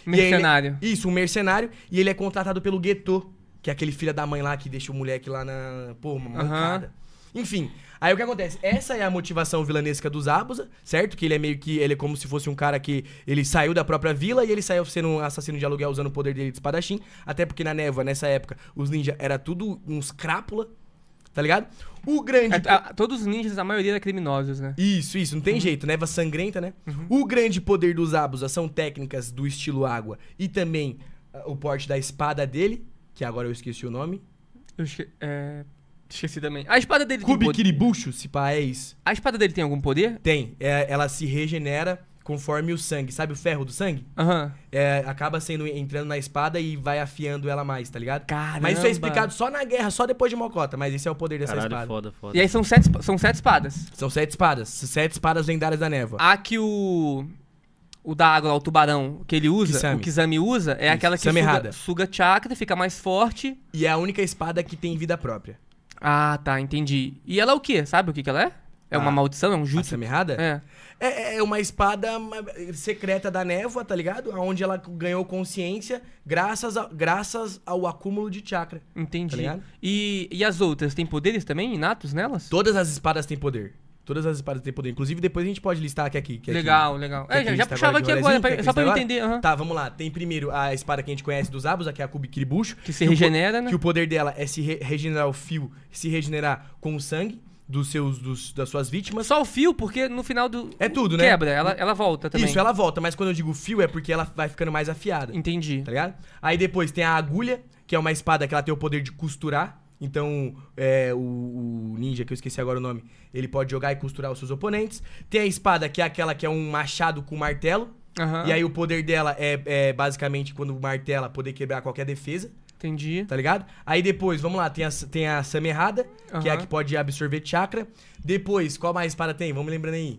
Mercenário.
Ele, isso, um mercenário. E ele é contratado pelo Gueto, que é aquele filho da mãe lá que deixa o moleque lá na... Pô, uma Uhum. Enfim, aí o que acontece? Essa é a motivação vilanesca do Zabuza, certo? Que ele é meio que... Ele é como se fosse um cara que... Ele saiu da própria vila e ele saiu sendo um assassino de aluguel usando o poder dele de espadachim. Até porque na névoa, nessa época, os ninjas era tudo uns crápula tá ligado? O grande. É, a, tá, todos os ninjas, a maioria é criminosos, né? Isso, isso, não tem uhum. jeito, né? Sangrenta, né? Uhum. O grande poder dos Abusa são técnicas do estilo água e também uh, o porte da espada dele, que agora eu esqueci o nome. Eu esque... é... esqueci também. A espada dele Kubi tem. se pá, é isso. A espada dele tem algum poder? Tem. É, ela se regenera conforme o sangue, sabe o ferro do sangue? Aham. Uhum. É, acaba sendo entrando na espada e vai afiando ela mais, tá ligado? Caramba. Mas isso é explicado só na guerra, só depois de Mocota, mas esse é o poder dessa Caralho, espada. Foda, foda. E aí são sete, são sete espadas. São sete espadas, sete espadas lendárias da névoa. A
que o o da água, o tubarão que ele usa, Kisame. o Kizami usa, é isso. aquela que suga, suga chakra, fica mais forte. E é a única espada que tem vida própria. Ah, tá, entendi. E ela é o quê? Sabe o que, que ela é? É ah, uma maldição? É um jutsu? A Samerrada? É.
É, é, é, uma espada secreta da névoa, tá ligado? Onde ela ganhou consciência graças, a, graças ao acúmulo de chakra. Tá Entendi. Tá e, e as outras têm poderes também, inatos nelas? Todas as espadas têm poder. Todas as espadas têm poder. Inclusive, depois a gente pode listar aqui. aqui, é aqui legal, legal. É tá aqui, é, já, já puxava aqui agora, pra, só tá pra eu entender. Uhum. Tá, vamos lá. Tem primeiro a espada que a gente conhece dos Abus, aqui é a Kubi Kiribucho. Que se que regenera, o, né? Que o poder dela é se re regenerar o fio, se regenerar com o sangue dos seus, dos, das suas vítimas. Só o fio, porque no final do. É tudo, né? Quebra, ela, ela volta também. Isso, ela volta, mas quando eu digo fio é porque ela vai ficando mais afiada. Entendi. Tá ligado? Aí depois tem a agulha, que é uma espada que ela tem o poder de costurar. Então, é, o, o, ninja, que eu esqueci agora o nome, ele pode jogar e costurar os seus oponentes. Tem a espada, que é aquela que é um machado com martelo. Uhum. E aí o poder dela é, é basicamente, quando martela, poder quebrar qualquer defesa. Entendi. Tá ligado? Aí depois, vamos lá, tem a, tem a Samerrada, uhum. que é a que pode absorver chakra. Depois, qual mais espada tem? Vamos lembrando aí.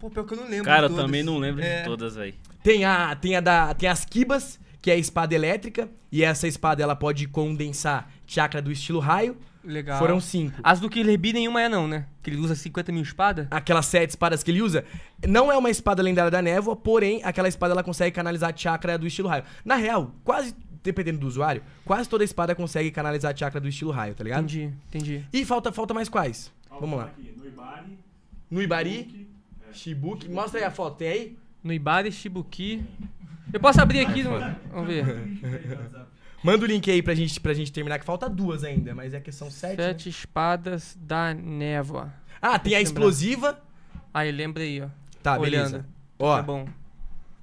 Pô, pior que eu não lembro.
Cara, eu também não lembro é. de todas, velho.
Tem a, tem a da, tem as Kibas, que é a espada elétrica, e essa espada ela pode condensar chakra do estilo raio.
Legal. Foram cinco.
As do Killerbi nenhuma é não, né? Que ele usa 50 mil espadas? Aquelas sete espadas que ele usa. Não é uma espada lendária da névoa, porém, aquela espada ela consegue canalizar chakra do estilo raio. Na real, quase dependendo do usuário, quase toda espada consegue canalizar a chakra do estilo raio, tá ligado? Entendi, entendi. E falta, falta mais quais? Falta Vamos lá. Aqui, no Ibari. No Ibari. Shibuki, é, Shibuki. Mostra aí a foto, tem aí? No Ibari, Shibuki. Eu posso abrir aqui? no... Vamos ver. Manda o link aí pra gente, pra gente terminar, que falta duas ainda, mas é que são sete. Né? Sete né? espadas da névoa. Ah, tem a explosiva. Aí, lembra aí, ó. Tá, Olhando. beleza. Ó. Tá bom.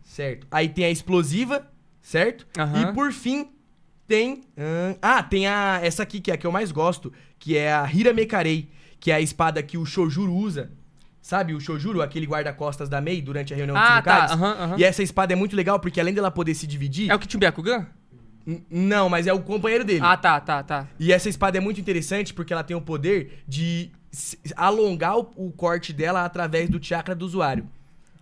Certo. Aí tem a explosiva, certo? Uhum. E por fim, tem. Hum, ah, tem a. Essa aqui, que é a que eu mais gosto, que é a Hiramekarei, que é a espada que o Shojuro usa. Sabe, o Shojuro, aquele guarda-costas da MEI durante a reunião ah, de tá. Uhum, uhum. E essa espada é muito legal, porque além dela poder se dividir. É o Kitchen Não, mas é o companheiro dele. Ah, tá, tá, tá. E essa espada é muito interessante porque ela tem o poder de alongar o, o corte dela através do chakra do usuário.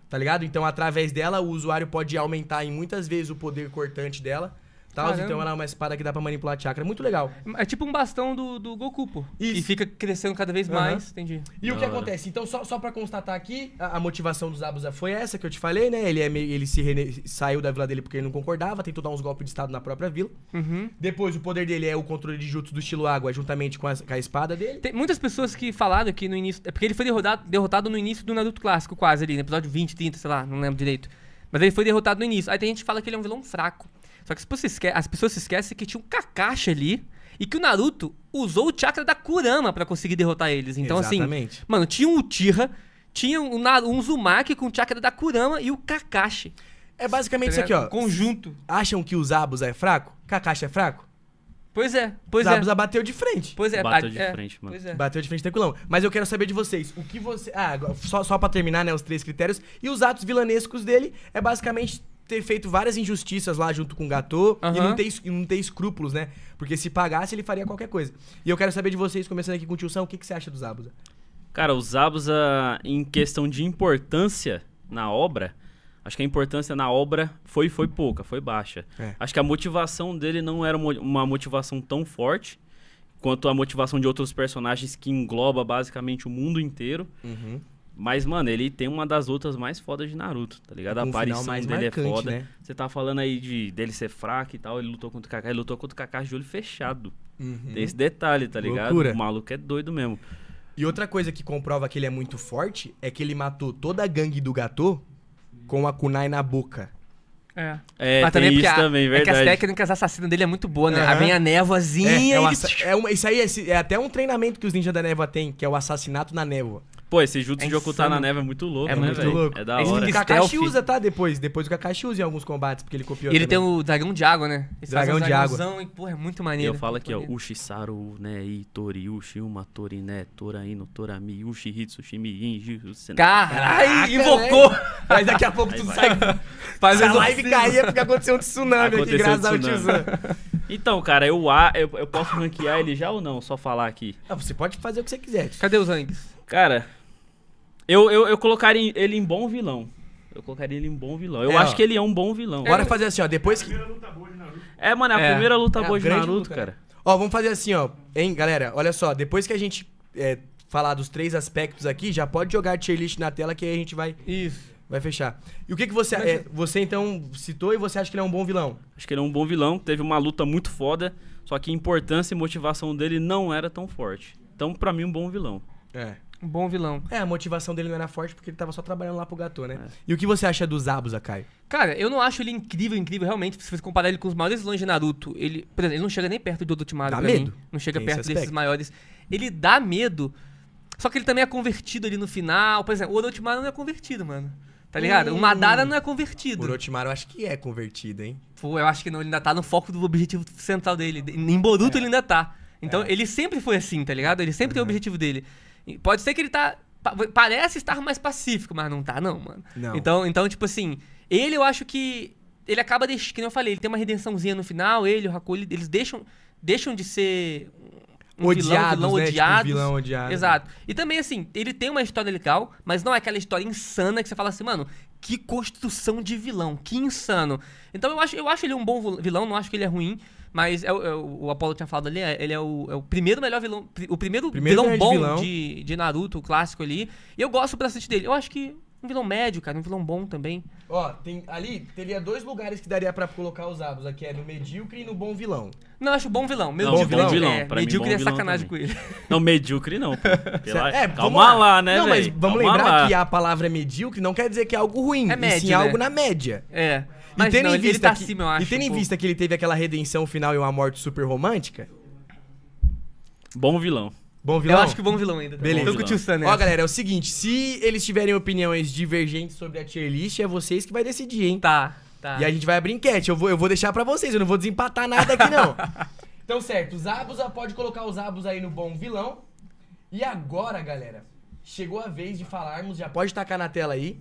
Tá ligado? Então, através dela, o usuário pode aumentar em muitas vezes o poder cortante dela Tal, tá, então ela é uma espada que dá pra manipular chakra. Muito legal.
É tipo um bastão do, do
Goku, pô. Isso. E fica crescendo cada vez uhum. mais. Entendi. E da o que hora. acontece? Então, só, só pra constatar aqui, a, a, motivação dos Abusa foi essa que eu te falei, né? Ele, é meio, ele se rene... saiu da vila dele porque ele não concordava, tentou dar uns golpes de estado na própria vila. Uhum. Depois, o poder dele é o controle de jutsu do estilo água, juntamente com a, com a espada dele. Tem muitas pessoas que falaram que no início... É porque ele foi derrotado, derrotado no início do Naruto
clássico, quase ali, no episódio 20, 30, sei lá, não lembro direito. Mas ele foi derrotado no início. Aí tem gente que fala que ele é um vilão fraco. Só que as tipo, pessoas, as pessoas se esquecem que tinha um Kakashi ali e que o Naruto usou o chakra da Kurama para conseguir derrotar eles. Então, assim, Exatamente. assim, mano, tinha um Uchiha, tinha um, um com o chakra da Kurama e o Kakashi. É basicamente tá isso aqui, ó.
conjunto. Acham que o Zabuza é fraco? Kakashi é fraco? Pois é, pois Zabuza é. Zabuza bateu de frente. Pois é. Bateu de é, frente, mano. É. Bateu de frente tranquilão. Mas eu quero saber de vocês, o que você... Ah, só, só pra terminar, né, os três critérios. E os atos vilanescos dele é basicamente ter feito várias injustiças lá junto com o Gatô uhum. e não ter, não ter escrúpulos, né? Porque se pagasse, ele faria qualquer coisa. E eu quero saber de vocês, começando aqui com o Tio Sam, o que, que você acha do Zabuza?
Cara, o Zabuza, em questão de importância na obra, acho que a importância na obra foi, foi pouca, foi baixa. É. Acho que a motivação dele não era uma motivação tão forte quanto a motivação de outros personagens que engloba basicamente o mundo inteiro. Uhum. Mas, mano, ele tem uma das lutas mais fodas de Naruto, tá ligado? a aparição mais dele é marcante, é foda. Né? Você tá falando aí de dele ser fraco e tal, ele lutou contra o Kakashi, ele lutou contra o Kakashi de olho fechado. Uhum. Tem esse detalhe, tá ligado? Loucura. O maluco é doido mesmo.
E outra coisa que comprova que ele é muito forte é que ele matou toda a gangue do Gato com a kunai na boca.
É. É, Mas também porque a, também, verdade. É que
as técnicas assassinas dele é muito boa, né? Uhum. A vem a névoazinha é, é, uma, e...
é uma, Isso aí é, é, até um treinamento que os ninjas da névoa têm, que é o assassinato na névoa. Pô, esse jutsu é de ocultar na neve é muito louco, é né, muito louco. É da hora. Esse que o Kakashi stealth. usa, tá? Depois. Depois o Kakashi usa em alguns combates, porque ele copiou. E ele também. tem o dragão de água, né? Esse dragão de água. E, porra, é muito maneiro. E eu
falo aqui, ó. Ushisaru, né? I, Tori, Ushi, Uma, Tori, né? Toraino, Torami, Ushi, Hitsu, Shimi, Inji, Caralho, invocou! Mas daqui a pouco tudo sai. Faz a live caía é porque
aconteceu um tsunami aqui, graças ao Tizan.
Então, cara, eu, a, eu, eu posso ranquear ele já ou não? Só falar aqui. Ah, você pode fazer o que você quiser. Cadê os ranks? Cara, eu, eu, eu colocaria ele em bom vilão. Eu colocaria ele em bom vilão. Eu É, acho ó. que ele é um bom vilão. Bora fazer
assim, ó. Depois que. É, mano, é a É. primeira luta É boa de grande Naruto, luta, cara. Ó, vamos fazer assim, ó. Hein, galera? Olha só, depois que a gente é, falar dos três aspectos aqui, já pode jogar a tier list na tela que aí
a gente vai, Isso. vai fechar. E o que, que você. É, é, você então citou e você acha que ele é um bom vilão? Acho que ele é um bom vilão, teve uma luta muito foda, só que a importância e motivação dele não era tão forte. Então, pra mim, um bom vilão. É.
Um bom vilão.
É, a motivação dele não era forte porque ele tava só trabalhando lá pro Gatô, né? É.
E o que você acha do Zabuza, Caio?
Cara, eu não acho ele incrível, incrível, realmente. Se você comparar ele com os maiores vilões de Naruto, ele, por exemplo, ele não chega nem perto do Orochimaru dá medo. Mim. Não chega Tem perto desses maiores. Ele dá medo, só que ele também é convertido ali no final. Por exemplo, o Orochimaru não é convertido, mano. Tá ligado? Hum. O Madara não é convertido. O
Orochimaru acho que é convertido, hein?
Pô, eu acho que não. Ele ainda tá no foco do objetivo central dele. Em Boruto é. ele ainda tá. Então, é. ele sempre foi assim, tá ligado? Ele sempre uhum. tem o uhum. objetivo dele. Pode ser que ele tá. Parece estar mais pacífico, mas não tá, não, mano. Não. Então, então, tipo assim, ele eu acho que. Ele acaba deixando. eu falei, ele tem uma redençãozinha no final, ele, o Haku, eles deixam, deixam de ser. Um odiados, né? vilão, vilão, tipo, né? odiados. Tipo, vilão odiado. Exato. E também, assim, ele tem uma história legal, mas não é aquela história insana que você fala assim, mano, que construção de vilão, que insano. Então eu acho, eu acho ele um bom vilão, não acho que ele é ruim. Mas é, é, o Apollo tinha falado ali, é, ele é o, é o primeiro melhor vilão. O primeiro, primeiro vilão bom vilão. De, de Naruto, o clássico ali. E eu gosto bastante dele. Eu acho que um vilão médio, cara, um vilão bom também.
Ó, tem, ali teria dois lugares que daria para colocar os abos aqui, é no medíocre e no bom vilão. Não, acho bom vilão. Medíocre, não, bom vilão. É, pra medíocre mim, é sacanagem também. com ele.
Não, medíocre não. Pela... É, é calma lá. lá, né, Não, véi? mas vamos calma lembrar lá. que a palavra
é medíocre não quer dizer que é algo ruim, é médio, sim né? algo na média. É. Mas e tendo não, em vista ele tá que, acima, eu acho. E tendo um em pouco. vista que ele teve aquela redenção final e uma morte super romântica.
Bom vilão. Bom vilão? Eu acho que bom vilão ainda. Beleza. Tô com o tio né? Ó, galera, é o
seguinte: se eles tiverem opiniões divergentes sobre a tier list, é vocês que vai decidir, hein? Tá, tá. E a gente vai abrir enquete. Eu vou, eu vou deixar pra vocês, eu não vou desempatar nada aqui, não. então, certo, os Abusa, pode colocar os Abus aí no bom vilão. E agora, galera, chegou a vez de falarmos, já pode tacar na tela aí.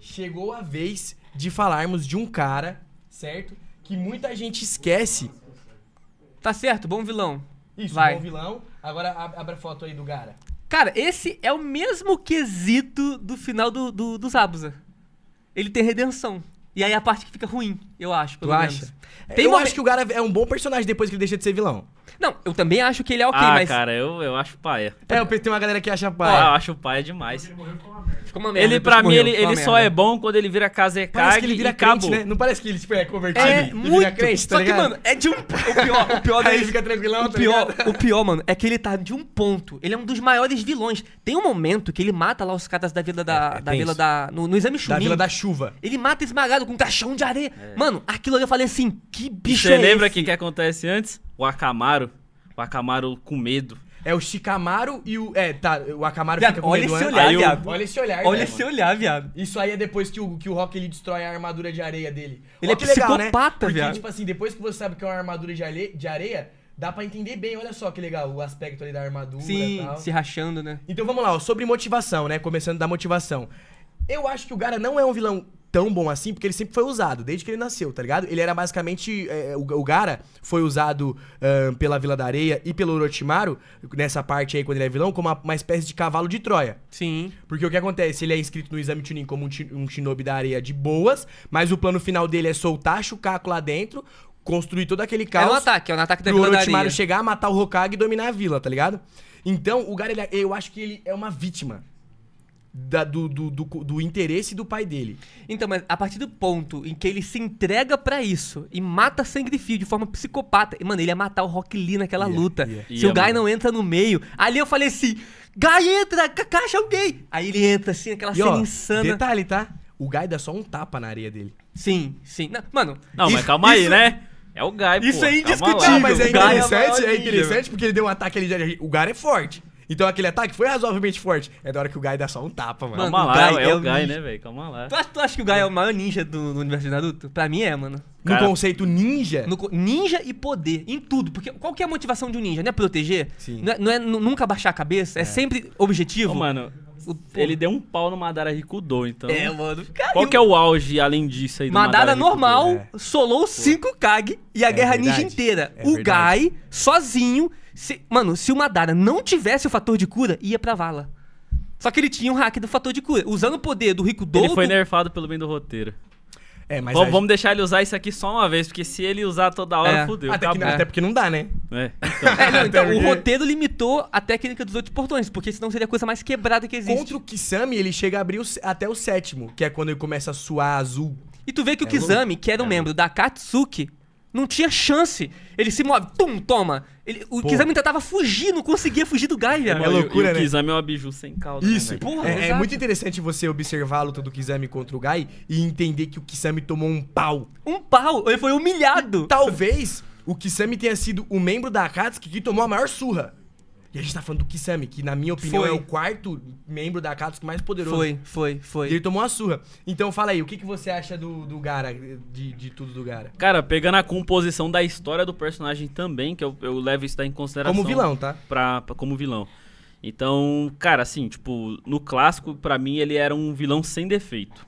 Chegou a vez de falarmos de um cara, certo? Que muita gente esquece. Tá certo, bom vilão. Isso, Vai. bom vilão. Agora abre a foto aí do Gara.
Cara, esse é o mesmo quesito do final do, do, do Zabuza. Ele tem redenção. E aí a parte que fica ruim eu acho, pelo tu
menos. Acha? É, tem eu acho que o cara é um bom personagem depois que ele deixa de ser vilão.
Não, eu também acho que ele é ok, ah, mas. cara, eu, eu acho paia. É, eu tem uma galera que acha paia. Ah, eu acho paia demais. Ele merda. Ele, pra mim, ele, ele só merda. é bom quando ele vira Kazekage Parece que ele vira crente, né? Não
parece que ele tipo, é convertido. É,
muito. crente, tá só que, mano, é de um... O pior, o pior... Aí ele fica tranquilão, o tá pior, o pior, mano, é
que ele tá de um ponto. Ele é um dos maiores vilões. Tem um momento que ele mata lá os caras da vila da... É, é da vila isso. da... No, no exame chuva. Da vila da chuva. Ele mata esmagado com um caixão de areia. É. Mano, Mano, aquilo ali eu falei
assim, que bicho Você é lembra
o que, que acontece antes? O Akamaru. O Akamaru com medo.
É o Shikamaru e o. É, tá, o Akamaru viado, fica com olha medo esse é? olhar, viado. Olha esse olhar, Olha né, esse mano? olhar, viado. Isso aí é depois que o, que o Rock ele destrói a armadura de areia dele. Ele é psicopata, legal, né? Porque, viado. tipo assim, depois que você sabe que é uma armadura de areia, de areia dá para entender bem, olha só que legal, o aspecto ali da armadura Sim, e tal. se rachando, né? Então vamos lá, ó, sobre motivação, né? Começando da motivação. Eu acho que o Gara não é um vilão tão bom assim, porque ele sempre foi usado, desde que ele nasceu, tá ligado? Ele era basicamente. É, é o, o Gara foi usado pela Vila da Areia e pelo Orochimaru, nessa parte aí, quando ele é vilão, como uma, uma, espécie de cavalo de Troia. Sim. Porque o que acontece? Ele é inscrito no exame Chunin como um, um shinobi da areia de boas, mas o plano final dele é soltar Chukaku lá dentro, construir todo aquele caos. É um ataque, é um ataque da pro Orochimaru chegar, matar o Hokage e dominar a vila, tá ligado? Então, o Gara, ele, é, eu acho que ele é uma vítima da, do, do, do, do, interesse do pai dele. Então, mas a partir do ponto em que ele se entrega para isso
e mata sangue fio de forma psicopata. E, mano, ele ia matar o Rock Lee naquela yeah, luta. Yeah. Se yeah, o Guy mano. não entra
no meio. Ali eu falei assim: Guy entra, caixa alguém. É gay. Aí ele entra assim, aquela e, cena ó, insana. Detalhe, tá? O Guy dá só um tapa na areia dele. Sim, sim. Não, mano. Não, isso, mas calma isso... aí, né?
É o Guy, Isso pô, é indiscutível. Não, ah, mas é interessante, é, é interessante
porque ele deu um ataque ali. O Guy é forte. Então aquele ataque foi razoavelmente forte. É da hora que o Guy dá só um tapa, mano. Calma lá, é, é o Guy, né, velho? Calma lá. Tu, acha- tu acha que o Guy é o maior ninja do, do universo de Naruto? Pra mim é, mano. No Cara-
conceito ninja, No ninja e poder, em tudo. Porque qual que é a motivação de um ninja? Não é proteger? Sim. Não é, não é nunca baixar a cabeça? É, é, sempre objetivo? Ô, mano, O- ele deu um
pau no Madara Rikudo, então. É, mano. Qual que é o auge além disso aí do Madara normal, É. solou
5 cag e a é guerra verdade. ninja inteira. É o verdade. Gai, sozinho, se, mano, se o Madara não tivesse o fator de cura, ia pra vala. Só que ele tinha um hack do fator de cura. Usando o
poder do Rico Dogo... Ele foi nerfado pelo bem do roteiro. É, mas vamos, a... vamos deixar ele usar isso aqui só uma vez, porque se ele usar toda hora, é. fudeu. Até, até, porque não dá, né? É. Então, é, não, então o roteiro
limitou a técnica dos outros portões, porque
senão seria a coisa mais quebrada que existe. Contra o
Kisame, ele chega a abrir o, até o sétimo, que é quando ele começa a suar azul. E tu vê que o é Kizami, louco. que era um é membro da Katsuki,
não tinha chance. Ele se move, tum, toma. Ele, o Pô. Kizami tentava fugir, não
conseguia fugir do Gai,
É loucura, e, e né? O Kizami é um biju sem caldo. Né, Isso. Né, Porra, é, é, muito
interessante você observar a luta do Kizami contra o Gai e entender que o Kizami tomou um pau. Um pau? Ele foi humilhado. talvez o Kizami tenha sido o membro da Akatsuki que tomou a maior surra. E a gente tá falando do Kisame, que na minha opinião é foi. é o quarto membro da que mais poderoso. Foi, foi, foi. E ele tomou uma surra. Então fala aí, o que, que você acha do, do Gara, de, de tudo do Gara?
Cara, pegando a composição da história do personagem também, que eu, eu levo isso em consideração. Como vilão, tá? Pra, pra, como vilão. Então, cara, assim, tipo, no clássico, para mim, ele era um vilão sem defeito.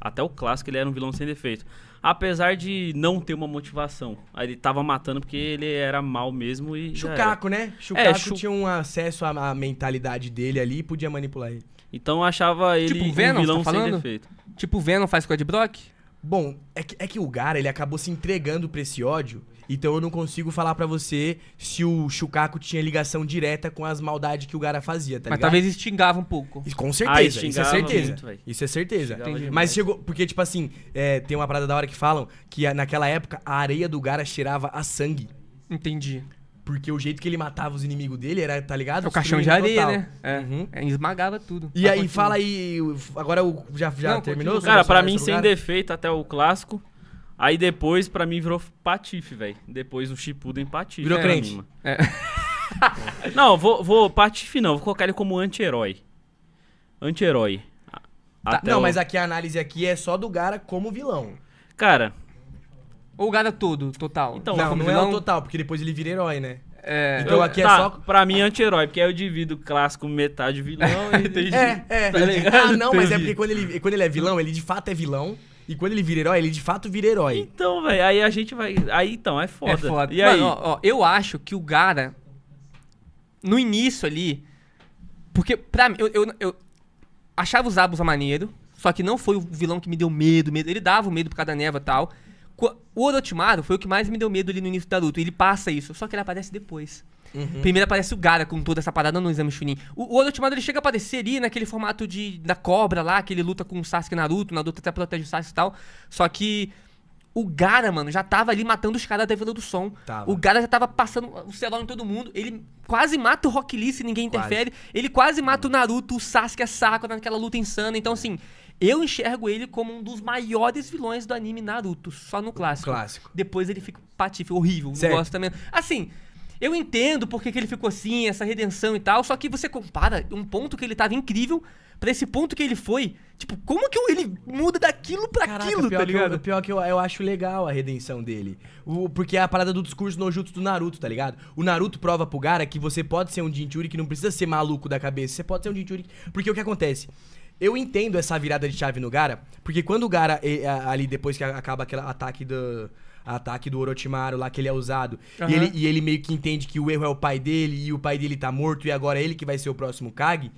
Até o clássico ele era um vilão sem defeito apesar de não ter uma motivação. Aí ele tava matando porque ele era mal mesmo e. Chucaco, né? É, Chucaco é, chu...
tinha um acesso à mentalidade dele ali e podia manipular ele.
Então eu achava ele tipo, Venom, um tá vilão tá falando? sem defeito.
Tipo o Venom faz com o Ed Brock? Bom, é que, é que o Gara ele acabou se entregando pra esse ódio então eu não consigo falar para você se o Chucaco tinha ligação direta com as maldades que o cara fazia, tá Mas ligado? talvez extingava um pouco. com certeza, ah, isso é certeza. Muito, isso é certeza. Mas chegou. Porque, tipo assim, é, tem uma parada da hora que falam que naquela época a areia do Gara cheirava a sangue. Entendi. Porque o jeito que ele matava os inimigos dele era, tá ligado? É o caixão de areia, total. né? É. Uhum. é. Esmagava tudo. E aí, fala aí. Agora já, já não, terminou? Cara, para mim, sem
defeito até o clássico. Aí depois, pra mim, virou patife, velho. Depois o em patife. Virou crente. É. não, vou, vou... Patife não. Vou colocar ele como anti-herói. Anti-herói. Tá, não, o... mas
aqui a análise aqui é só do Gara como vilão. Cara... Ou o Gara todo, total. Então, não, não vilão... é o total, porque depois ele vira herói, né? É, então aqui é tá, é só.
Pra mim é anti-herói, porque aí eu divido clássico metade vilão e. é, é. Tá ah, não, mas é porque
quando ele, quando ele é vilão, ele de fato é vilão. E quando ele vira herói, ele de fato vira herói.
Então, velho, aí a gente vai. Aí então, é foda. É foda. E Mano, aí? Ó, ó, eu acho que o Gara,
no início ali. Porque, pra mim, eu, eu, eu achava os a maneiro, só que não foi o vilão que me deu medo, medo. Ele dava o medo por causa da neva e tal. O Orochimaru foi o que mais me deu medo ali no início da luta. Ele passa isso, só que ele aparece depois. Uhum. Primeiro aparece o Gara com toda essa parada no exame Chunin. O, o Orochimaru ele chega a aparecer ali naquele formato de, da cobra lá, que ele luta com o Sasuke e Naruto, o Naruto até protege o Sasuke e tal. Só que o Gara, mano, já tava ali matando os caras da Vila do Som. Tava. O Gara já tava passando o celular em todo mundo. Ele quase mata o Rock Lee se ninguém interfere. Quase. Ele quase mata o Naruto, o Sasuke, a é Sakura naquela luta insana. Então, assim, eu enxergo ele como um dos maiores vilões do anime Naruto. Só no clássico. O clássico. Depois ele fica patife, horrível. Certo. Não gosto também. Assim, eu entendo porque que ele ficou assim, essa redenção e tal, só que você compara um ponto que ele tava incrível pra esse ponto que ele foi. Tipo, como que ele muda daquilo pra Caraca, aquilo, pior tá ligado? Que eu,
pior que eu, eu acho legal a redenção dele. O, porque é a parada do discurso nojutsu do Naruto, tá ligado? O Naruto prova pro Gara que você pode ser um Jinchuri que não precisa ser maluco da cabeça. Você pode ser um Jinchuri... Porque o que acontece? Eu entendo essa virada de chave no Gara, porque quando o Gara, ali depois que acaba aquele ataque do ataque do Orochimaru lá que ele é usado. Uhum. E, ele, e ele meio que entende que o erro é o pai dele e o pai dele tá morto e agora é ele que vai ser o próximo Kage.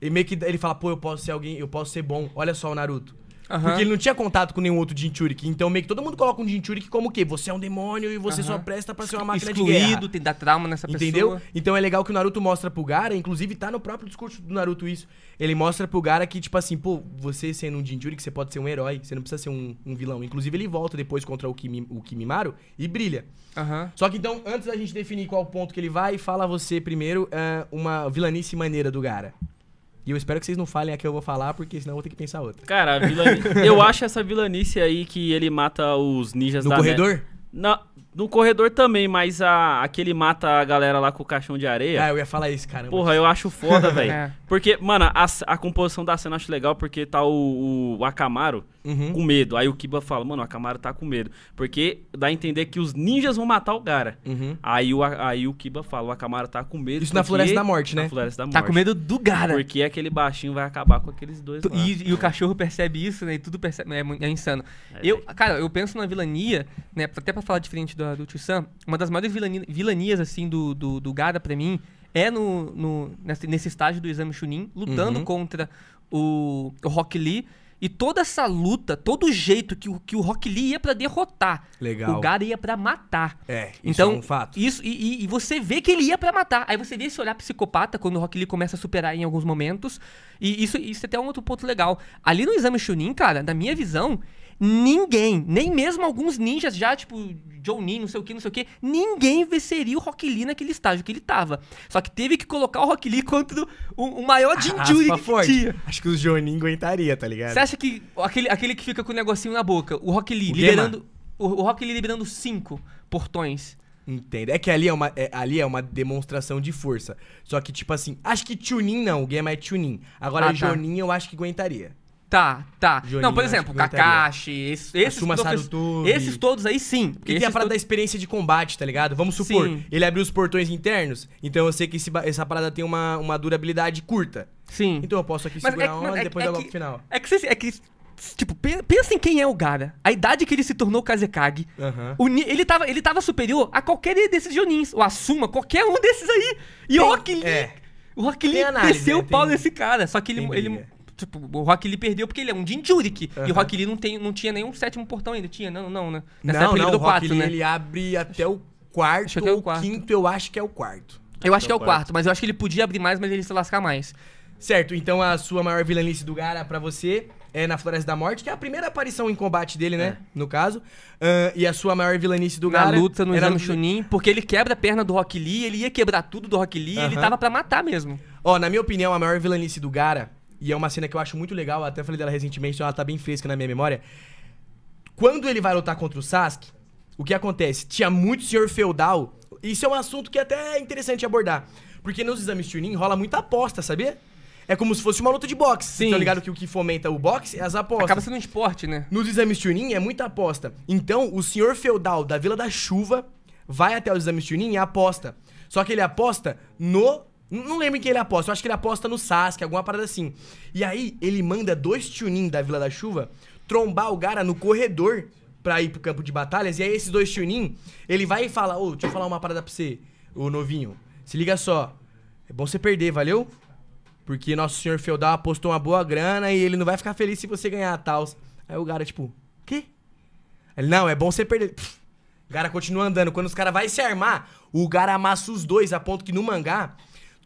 E meio que ele fala, pô, eu posso ser alguém, eu posso ser bom. Olha só o Naruto. Uhum. Porque ele não tinha contato com nenhum outro Jinchuriki. Então meio que todo mundo coloca um Jinchuriki como o quê? Você é um demônio e você uhum. só presta pra ser uma máquina Excluído, de guerra. Excluído, tem que dar trauma nessa Entendeu? pessoa. Entendeu? Então é legal que o Naruto mostra pro Gara, inclusive tá no próprio discurso do Naruto isso. Ele mostra pro Gara que, tipo assim, pô, você sendo um Jinchuriki, você pode ser um herói. Você não precisa ser um, um vilão. Inclusive ele volta depois contra o, Kimi, o Kimimaro e brilha. Uhum. Só que então, antes da gente definir qual ponto que ele vai, fala você primeiro uh, uma vilanice maneira do Gara. E eu espero que vocês não falem a que eu vou falar, porque senão eu vou ter que pensar outra. Cara, vilani... eu
acho essa vilanice aí que ele mata os ninjas no da corredor? não no corredor também, mas a, aquele mata a galera lá com o caixão de areia. Ah, eu ia falar isso, cara. Porra, eu acho foda, velho. É. Porque, mano, a, a, composição da cena eu acho legal porque tá o, o Akamaru uhum. com medo. Aí o Kiba fala, mano, o Akamaru tá com medo. Porque dá a entender que os ninjas vão matar o cara. Uhum. Aí, o, aí o Kiba fala, o Akamaru tá com medo. Isso na Floresta da Morte, né? Na Floresta da Morte. Tá com medo do cara. Porque aquele baixinho vai acabar com aqueles dois tu, lá. E, e, o
cachorro percebe isso, né? E tudo percebe. É, é insano. É, eu, cara, eu penso na vilania, né? Até pra falar diferente do do Tio Sam, uma das maiores vilani, vilanias, assim, do, do, do Gara pra mim é no, no, nesse, nesse estágio do exame Chunin, lutando uhum. contra o, o Rock Lee. E toda essa luta, todo o jeito que o, que o Rock Lee ia para derrotar, Legal. o Gara ia para matar. É, isso então, é um então, fato. Isso, e, e, e você vê que ele ia para matar. Aí você vê esse olhar psicopata quando o Rock Lee começa a superar em alguns momentos. E isso, isso é até um outro ponto legal. Ali no exame Chunin, cara, na minha visão, ninguém, nem mesmo alguns ninjas já, tipo, Johnny, não sei o que, não sei o que, ninguém venceria o Rock Lee naquele estágio que ele tava. Só que teve que colocar o Rock Lee contra o, o maior Jinjuri que forte. tinha.
Acho que o Johnny aguentaria, tá ligado? Você acha
que aquele, aquele que fica com o negocinho na boca, o Rock Lee o liberando... O, o Rock Lee liberando
cinco portões. Entendo. É que ali é, uma, é, ali é uma demonstração de força. Só que, tipo assim, acho que Tunin não, o Gema é Tunin. Agora, ah, tá. Jonin eu acho que aguentaria. Tá, tá. não, por exemplo, Kakashi, esses, esses, todos, esses todos aí sim. Porque tem a parada da experiência de combate, tá ligado? Vamos supor, sim. ele abriu os portões internos, então eu sei que esse, essa parada tem uma, uma durabilidade curta. Sim. Então eu posso aqui mas segurar é, uma é, e depois é, dar logo final. É que, é que é tipo, pensa em quem é o Gara. A idade que ele se tornou Kazekage. Uhum.
ele, tava, ele tava superior a qualquer desses Jonins. O Asuma, qualquer um desses aí. E o Rock Lee. É. O Rock Lee desceu né? o pau nesse cara. Só que ele, é. Tipo, o Rock Lee perdeu porque ele é um Jinjurik. Uhum. E o Rock Lee não, tem, não tinha nenhum sétimo portão ainda. Tinha, não, não, né? Nessa não, época não, ele o Rock 4, Lee, né? ele
abre até o quarto até o quarto. quinto, eu acho que é o quarto. Eu acho que é o quarto, mas eu acho que ele podia abrir mais, mas ele se lascar mais. Certo, então a sua maior vilanice do Gara para você é na Floresta da Morte, que é a primeira aparição em combate dele, né? É. No caso. Uh, e a sua maior vilanice do na Gara... Na luta no Exame no... Chunin, porque ele quebra a perna do Rock Lee, ele ia quebrar tudo do Rock Lee, ele tava pra matar mesmo. Ó, na minha opinião, a maior vilanice do Gara e é uma cena que eu acho muito legal, até falei dela recentemente, então ela tá bem fresca na minha memória. Quando ele vai lutar contra o Sasuke, o que acontece? Tinha muito senhor feudal. Isso é um assunto que é até é interessante abordar. Porque nos exames Chunin rola muita aposta, sabia? É como se fosse uma luta de boxe. Tá Sim. Tá ligado que o que fomenta o boxe é as apostas. Acaba sendo um esporte, né? Nos exames Chunin é muita aposta. Então, o senhor feudal da Vila da Chuva vai até os exames Chunin e aposta. Só que ele aposta no não lembro em que ele aposta. Eu acho que ele aposta no Sasuke, alguma parada assim. E aí, ele manda dois tunin da Vila da Chuva trombar o cara no corredor pra ir pro campo de batalhas. E aí, esses dois tunin, ele vai e fala: Ô, oh, deixa eu falar uma parada pra você, ô novinho. Se liga só. É bom você perder, valeu? Porque nosso senhor feudal apostou uma boa grana e ele não vai ficar feliz se você ganhar a tals. Aí o cara, tipo, quê? Ele, não, é bom você perder. Pff, o cara continua andando. Quando os caras vai se armar, o cara amassa os dois, a ponto que no mangá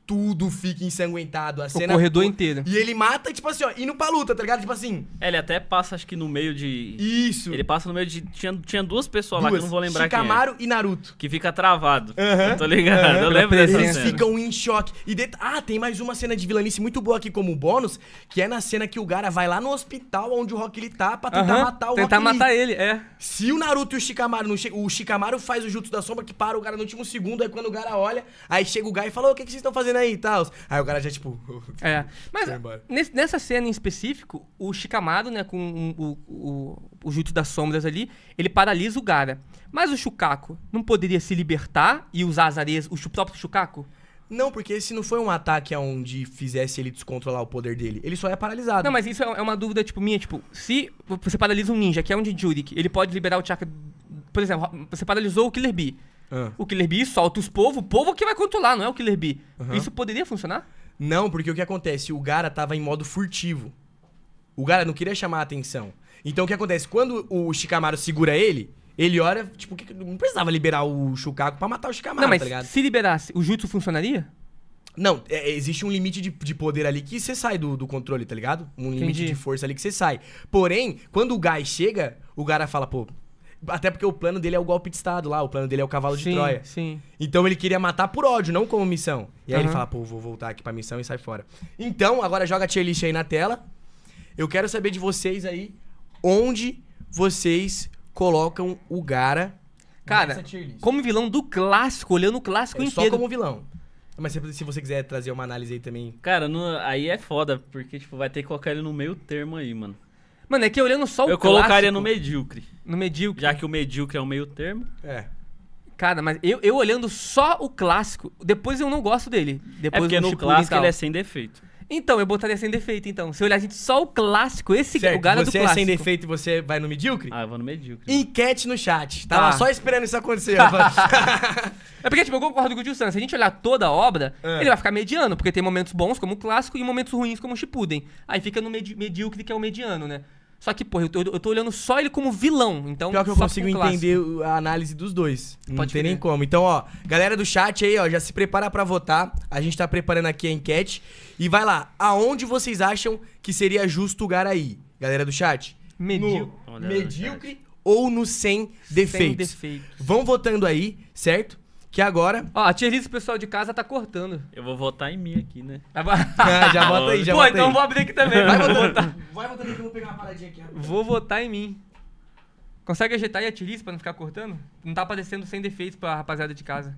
tudo fica ensanguentado. A cena, o corredor inteiro. E ele mata, tipo assim, ó, indo pra luta, tá ligado? Tipo
assim. É, ele até passa, acho que no meio de. Isso. Ele passa no meio de. Tinha, tinha duas pessoas duas. lá que eu não vou lembrar Shikamaru quem é. e Naruto. Que fica travado. Uhum. tô ligado, eu lembro dessa Eles cena. ficam
em choque. E Ah, tem mais uma cena de vilanice muito boa aqui como bônus, que é na cena que o Gara vai lá no hospital onde o Rock ele tá pra tentar matar o Tentar Rock matar ele, é. Se o Naruto e o Shikamaru. Não che... O Shikamaru faz o Jutsu da Sombra que para o cara no último segundo, aí é quando o Gara olha, aí chega o Gara e fala: O que, que vocês estão fazendo? fazendo aí e tal? Aí o cara já, tipo. é.
Mas
nessa cena em específico, o
chicamado né, com o, o, o Jutsu das Sombras ali, ele paralisa o Gara. Mas
o Chucaco não poderia se libertar e usar as areias, o próprio Chucaco? Não, porque esse não foi um ataque onde fizesse ele descontrolar o poder dele. Ele só é paralisado. Não, mas isso é, é uma dúvida,
tipo, minha. Tipo, se você paralisa um ninja, que é um de Jurik, ele pode liberar o chakra... Por exemplo, você paralisou o Killer Bee. Ah. O Killer Bee solta os povos, o povo que vai controlar, não é o Killer Bee. Uhum. Isso
poderia funcionar? Não, porque o que acontece? O Gara tava em modo furtivo. O Gara não queria chamar a atenção. Então o que acontece? Quando o Shikamaru segura ele, ele olha, tipo, não precisava liberar o Shukaku pra matar o Shikamaru, não, mas tá ligado? Se liberasse, o Jutsu funcionaria? Não, é, é existe um limite de, de, poder ali que você sai do, do, controle, tá ligado? Um limite de força ali que você sai. Porém, quando o Gai chega, o Gara fala, pô, até porque o plano dele é o golpe de Estado lá, o plano dele é o cavalo sim, de Troia. Sim. Então ele queria matar por ódio, não como missão. E aí uhum. ele fala, pô, vou voltar aqui pra missão e sai fora. Então, agora joga a tier list aí na tela. Eu quero saber de vocês aí onde vocês colocam o Gara. Cara, como vilão do clássico, olhando o clássico é, inteiro. Só como vilão. Mas se, você
quiser trazer uma análise aí também. Cara, no, aí é foda, porque tipo, vai ter que colocar ele no meio termo aí, mano.
Mano, é que olhando só o Eu colocaria clássico, no medíocre.
No medíocre. Já que o medíocre é o meio termo. É.
Cara, mas eu, eu olhando só o clássico, depois eu não gosto dele. Depois é porque no clássico ele é sem defeito. Então, eu botaria sem defeito, então. Se olhar a gente só o clássico, esse certo, o galo do clássico. Você é sem
defeito e você vai no medíocre? Ah, eu vou no medíocre.
Enquete no chat. Tava tá, tá. só esperando isso acontecer. é porque, tipo, eu concordo com o Tio Sam. Se a gente olhar toda a obra, é. ele vai ficar mediano, porque tem momentos bons como o clássico e momentos ruins como o Chipuden. Aí fica no medíocre, que é o mediano,
né? Só que, porra, eu tô, eu tô olhando só ele como vilão. Então, Pior que eu consigo entender a análise dos dois. Não tem nem como. Então, ó, galera do chat aí, ó, já se prepara para votar. A gente tá preparando aqui a enquete. E vai lá, aonde vocês acham que seria justo o Garaí? Galera do chat. Medíocre. medíocre ou no sem defeitos. sem defeitos. Vão votando aí, certo? Que agora. Ó, a tier list do pessoal de casa tá cortando. Eu vou
votar em mim aqui, né? Tá ah, já bota aí, já Pô, bota então aí. vou abrir aqui também. Vai votar? Vai votando aqui, eu vou pegar uma paradinha aqui. Vou votar em mim. Consegue ajeitar aí a tier list pra não ficar cortando? Não tá aparecendo sem defeitos pra rapaziada de casa.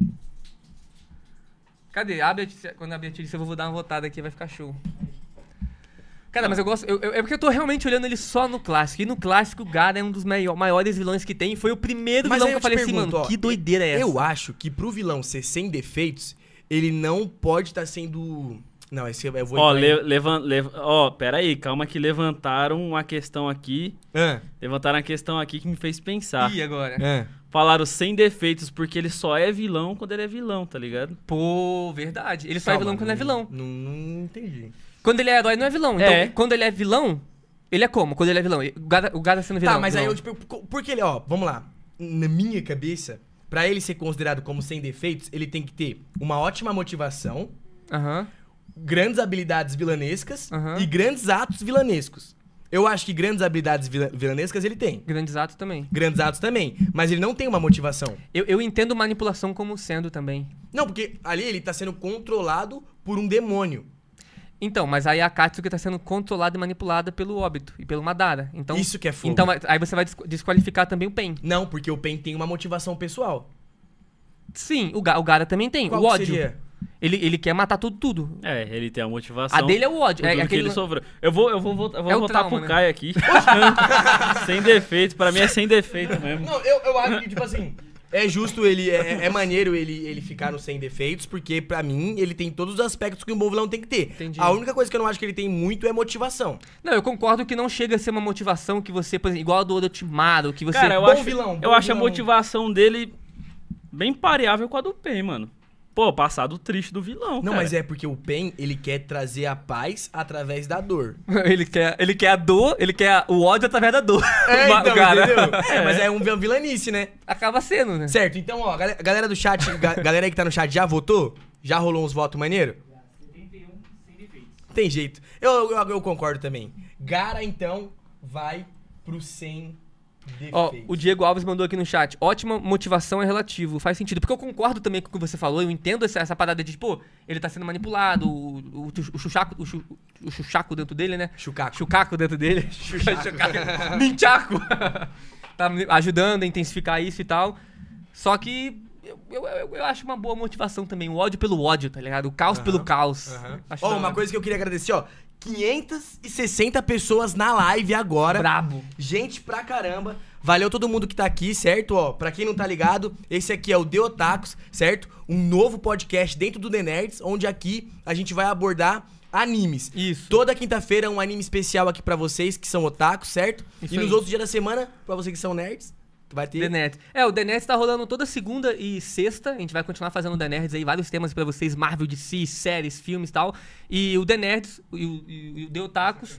Cadê? Abre a, quando abrir a tier list eu vou dar uma votada aqui, vai ficar show. Cara, mas eu gosto. Eu, eu, é porque eu tô realmente olhando ele só no clássico. E no clássico, o Gara é um dos maiores vilões que tem. Foi o primeiro mas vilão que eu, falei assim, pergunto, assim, mano, ó, que
doideira é essa? Eu acho que pro vilão ser sem defeitos, ele não pode estar tá sendo. Não, esse eu vou. Ó, le,
levan, lev, ó, peraí, calma que levantaram uma questão aqui. Levantaram a questão aqui que me fez pensar. E agora? Falaram sem defeitos, porque ele só é vilão quando ele é vilão, tá ligado? Pô, verdade. Ele calma, só é vilão quando é não, é vilão.
Não, não
entendi.
Quando ele é herói, não é vilão. Então, É. quando ele é vilão, ele
é como? Quando ele é vilão? O Gaza, o sendo tá, vilão. Tá, mas aí eu te
pergunto, porque ele, ó, vamos lá. Na minha cabeça, pra ele ser considerado como sem defeitos, ele tem que ter uma ótima motivação, Aham. grandes habilidades vilanescas e grandes atos vilanescos. Eu acho que grandes habilidades vilanescas ele tem. Grandes atos também. Grandes atos também, mas ele não tem uma motivação. Eu, eu entendo manipulação como sendo também. Não, porque ali ele tá sendo controlado
por um demônio. Então, mas aí a Katsuki tá sendo controlada e manipulada pelo óbito e pelo Madara. Então, Isso que é fogo. Então, aí você vai desqualificar também o Pen. Não, porque o Pen tem uma motivação pessoal. Sim, o, Ga o Gara também tem. Qual o ódio. Seria? Ele, ele quer matar
tudo, tudo.
É, ele tem a motivação. A dele é o ódio. É, é aquele... que ele sofreu. Eu vou, eu vou, eu vou é votar trauma, pro né? Kai né? aqui. sem defeito. Pra mim é sem defeito mesmo.
Não, eu, eu acho que, tipo assim... É justo ele, é, é, é, maneiro ele, ele ficar no sem defeitos, porque para mim ele tem todos os aspectos que um bom vilão tem que ter. Entendi. A única coisa que eu não acho que ele tem muito é motivação. Não, eu concordo que não
chega
a ser uma motivação que você, por exemplo, igual a do Odotimado, que você. Cara, eu bom acho, vilão. Bom eu vilão. acho a motivação dele bem pareável com a do Pen, mano pô, passado triste do vilão. Não, cara. mas é
porque o Pen, ele quer trazer a paz através da dor. ele,
quer, ele quer a dor, ele quer a, o ódio através da
dor. É, então, cara. entendeu? É, é, mas é, é um vilanice, né? Acaba sendo, né? Certo, então, ó, galera, galera do chat, ga, galera aí que tá no chat, já votou? Já rolou uns votos maneiro? 71, Tem jeito. Eu, eu, eu concordo também. Gara, então, vai pro 100 Ó, oh, o Diego Alves mandou aqui no chat. Ótima
motivação é relativo. Faz sentido. Porque eu concordo também com o que você falou. Eu entendo essa, essa parada de, pô, ele tá sendo manipulado. O, o, o, chuchaco, o, o chuchaco dentro dele, né? Chucaco. Chucaco dentro dele. Chuchaco. Chucaco. tá ajudando a intensificar isso e tal. Só que eu, eu, eu, eu, acho uma boa motivação também. O ódio pelo ódio, tá ligado? O caos uhum, pelo
caos. Ó, oh, uma coisa que eu queria agradecer, ó. 560 pessoas na live agora. Brabo. Gente pra caramba. Valeu todo mundo que tá aqui, certo? Ó, pra quem não tá ligado, esse aqui é o The Otakus, certo? Um novo podcast dentro do The Nerds, onde aqui a gente vai abordar animes. Isso. Toda quinta-feira um anime especial aqui para vocês que são otakus, certo? Isso e nos outros dias da semana, para vocês que são nerds, Vai ter. The
É, o The Nerds tá rolando toda segunda e sexta. A gente vai continuar fazendo o The Nerds aí, vários temas para vocês, Marvel de séries, filmes e tal. E o The Nerds e o, e, e o The Otakus.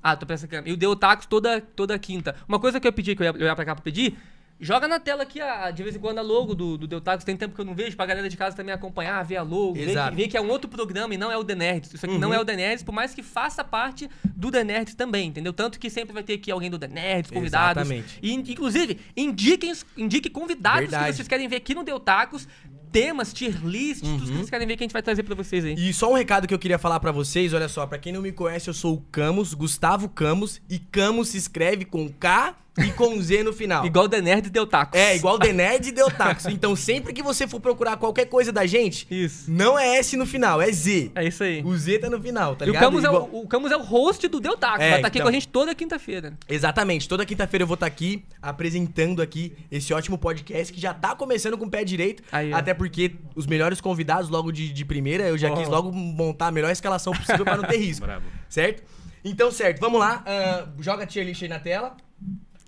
Ah, tô pensando que. E o The Otakus toda, toda quinta. Uma coisa que eu pedi, que eu ia, eu ia pra cá pra pedir, Joga na tela aqui, a, de vez em quando, a logo do, do Deltagos. Tem tempo que eu não vejo, pra galera de casa também acompanhar, ver a logo, ver, ver, que é um outro programa e não é o The Nerds. Isso aqui uhum. não é o The Nerds, por mais que faça parte do The Nerds também, entendeu? Tanto que sempre vai ter aqui alguém do The Nerds, convidados. Exatamente. E, inclusive, indiquem, indique convidados Verdade. que vocês
querem ver aqui no Deltagos temas, tier lists, uhum. que vocês querem ver que a gente vai trazer para vocês aí. E só um recado que eu queria falar para vocês, olha só, para quem não me conhece, eu sou o Camus, Gustavo Camus, e Camus se escreve com K e com Z no final. igual o The Nerd deu tacos. É, igual o The Nerd deu tacos. Então sempre que você for procurar qualquer coisa da gente, isso. não é S no final, é Z. É isso aí. O Z tá no final, tá e ligado? O Camus, igual... é,
o, o Camus é o host do Deu Tacos. É, vai estar tá aqui então... com a então. gente toda quinta-feira.
Exatamente, toda quinta-feira eu vou estar tá aqui apresentando aqui esse ótimo podcast que já tá começando com o pé direito. Aí, até porque os melhores convidados logo de, de primeira, eu já oh. quis logo montar a melhor escalação possível para não ter risco. Bravo. Certo? Então, certo, vamos lá. Uh, joga a tier list aí na tela.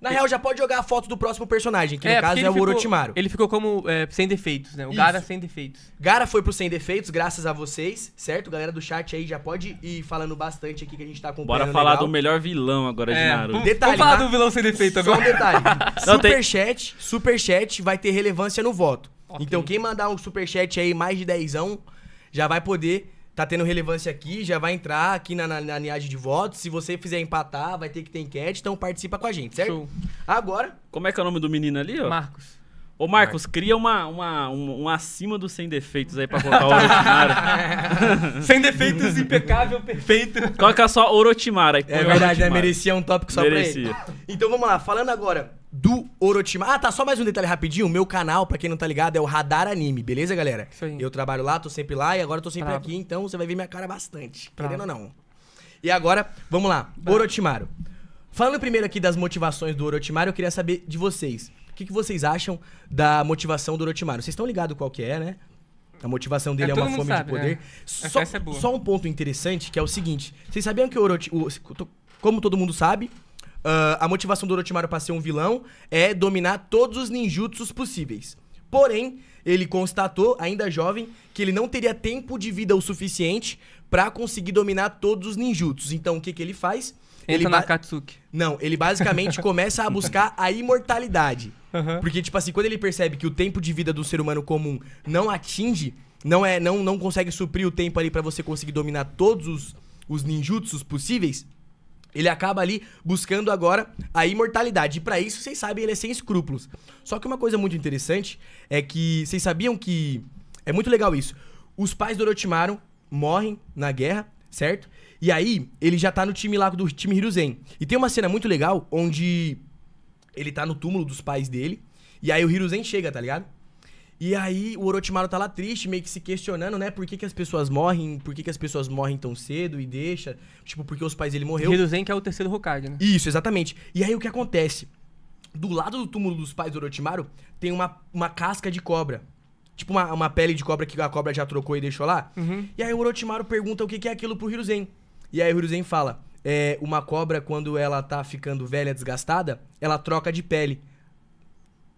Na real, já pode jogar a foto do próximo personagem, que no é, caso é o ficou, Orochimaru. Ele ficou como é, sem defeitos, né? O Isso. Gara sem defeitos. Gara foi pro sem defeitos, graças a vocês, certo? Galera do chat aí já pode ir falando bastante aqui que a gente tá acompanhando. Bora falar legal. do
melhor vilão agora é, de Naruto. Detalhe, vamos falar tá? do vilão sem defeito agora. Só um detalhe.
superchat, superchat vai ter relevância no voto. Okay. Então quem mandar um superchat aí mais de dezão já vai poder tá tendo relevância aqui, já vai entrar aqui na, na, na linhagem de votos. Se você fizer empatar, vai
ter que ter enquete, então participa com a gente, certo? Show. Agora. Como é que é o nome do menino ali, ó? Marcos. Ô, Marcos, cria uma, uma, um, um acima dos sem defeitos aí pra colocar o Orochimaru. sem defeitos, impecável, perfeito. Coloca só Orochimaru aí. É verdade, né? Merecia um tópico só Merecia. pra ele.
Então vamos lá, falando agora do Orochimaru. Ah, tá, só mais um detalhe rapidinho. O meu canal, pra quem não tá ligado, é o Radar Anime, beleza, galera? Sim. Eu trabalho lá, tô sempre lá e agora tô sempre Bravo. aqui, então você vai ver minha cara bastante, Bravo. querendo ou não. E agora, vamos lá, Bravo. Orochimaru. Falando primeiro aqui das motivações do Orochimaru, eu queria saber de vocês. O que, que vocês acham da motivação do Orochimaru? Vocês estão ligados qual que é, né? A motivação dele é, é uma fome sabe, de né? poder. Só, é só, um ponto interessante que é o seguinte: vocês sabiam que o Orochimaru. Como todo mundo sabe, uh, a motivação do Orochimaru para ser um vilão é dominar todos os ninjutsus possíveis. Porém, ele constatou, ainda jovem, que ele não teria tempo de vida o suficiente para conseguir dominar todos os ninjutsus. Então, o que, que ele faz? Entra ele na Katsuki. Não, ele basicamente começa a buscar a imortalidade. Uhum. Porque, tipo assim, quando ele percebe que o tempo de vida do ser humano comum não atinge, não é não, não consegue suprir o tempo ali para você conseguir dominar todos os, os ninjutsus possíveis, ele acaba ali buscando agora a imortalidade. E para isso, vocês sabem, ele é sem escrúpulos. Só que uma coisa muito interessante é que vocês sabiam que é muito legal isso. Os pais do Orochimaru morrem na guerra, certo? E aí, ele já tá no time lá do time Hiruzen. E tem uma cena muito legal onde ele tá no túmulo dos pais dele. E aí o Hiruzen chega, tá ligado? E aí o Orochimaru tá lá triste, meio que se questionando, né? Por que, que as pessoas morrem, por que, que as pessoas morrem tão cedo e deixa. Tipo, porque os pais dele morreram. Hiruzen
que é o terceiro Hokage,
né? Isso, exatamente. E aí o que acontece? Do lado do túmulo dos pais do Orochimaru tem uma, uma casca de cobra. Tipo uma, uma pele de cobra que a cobra já trocou e deixou lá. Uhum. E aí o Orochimaru pergunta o que, que é aquilo pro Hiruzen. E aí o Hiruzen fala é, uma cobra, quando ela tá ficando velha, desgastada, ela troca de pele.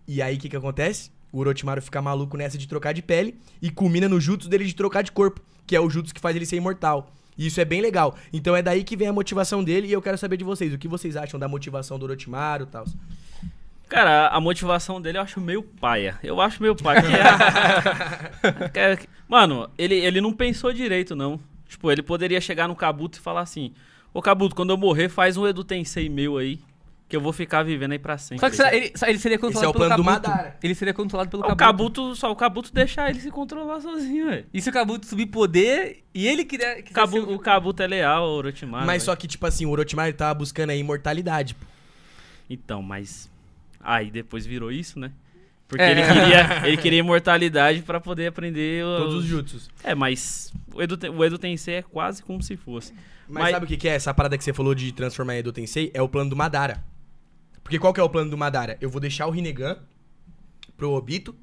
E aí o que, que acontece? O Orochimaru fica maluco nessa de trocar de pele e culmina no jutsu dele de trocar de corpo, que é o jutsu que faz ele ser imortal. E isso é bem legal. Então é daí que vem a motivação dele e eu quero saber de vocês. O que vocês acham da motivação do Orochimaru e tal?
Cara, a motivação dele eu acho meio paia. Eu acho meio paia. É, mano, ele, ele não pensou direito, não. Tipo, ele poderia chegar no Kabuto e falar assim... Ô, Cabuto, quando eu morrer, faz um Edu Tensei meu aí. Que eu vou ficar vivendo aí pra sempre. Só que será, ele, ele seria é controlado é pelo Madara. Ele seria controlado pelo Cabuto? O Cabuto só o Cabuto deixar ele se controlar sozinho, velho. E se o Cabuto subir poder e ele quiser... o... Cabuto é leal ao Orochimaru. Mas véio. só que, tipo assim, o Orochimaru ele tava buscando a
imortalidade.
Então, mas... Aí ah, depois virou isso, né? Porque é. ele, queria, ele queria imortalidade para poder aprender... Os... Todos os jutsus. É, mas o Edu, o Edu Tensei é quase como se fosse. Mas, Mas... sabe o que, que é essa parada que você falou de transformar em Edu Tensei?
É o plano do Madara. Porque qual que é o plano do Madara? Eu vou deixar o Rinnegan pro Obito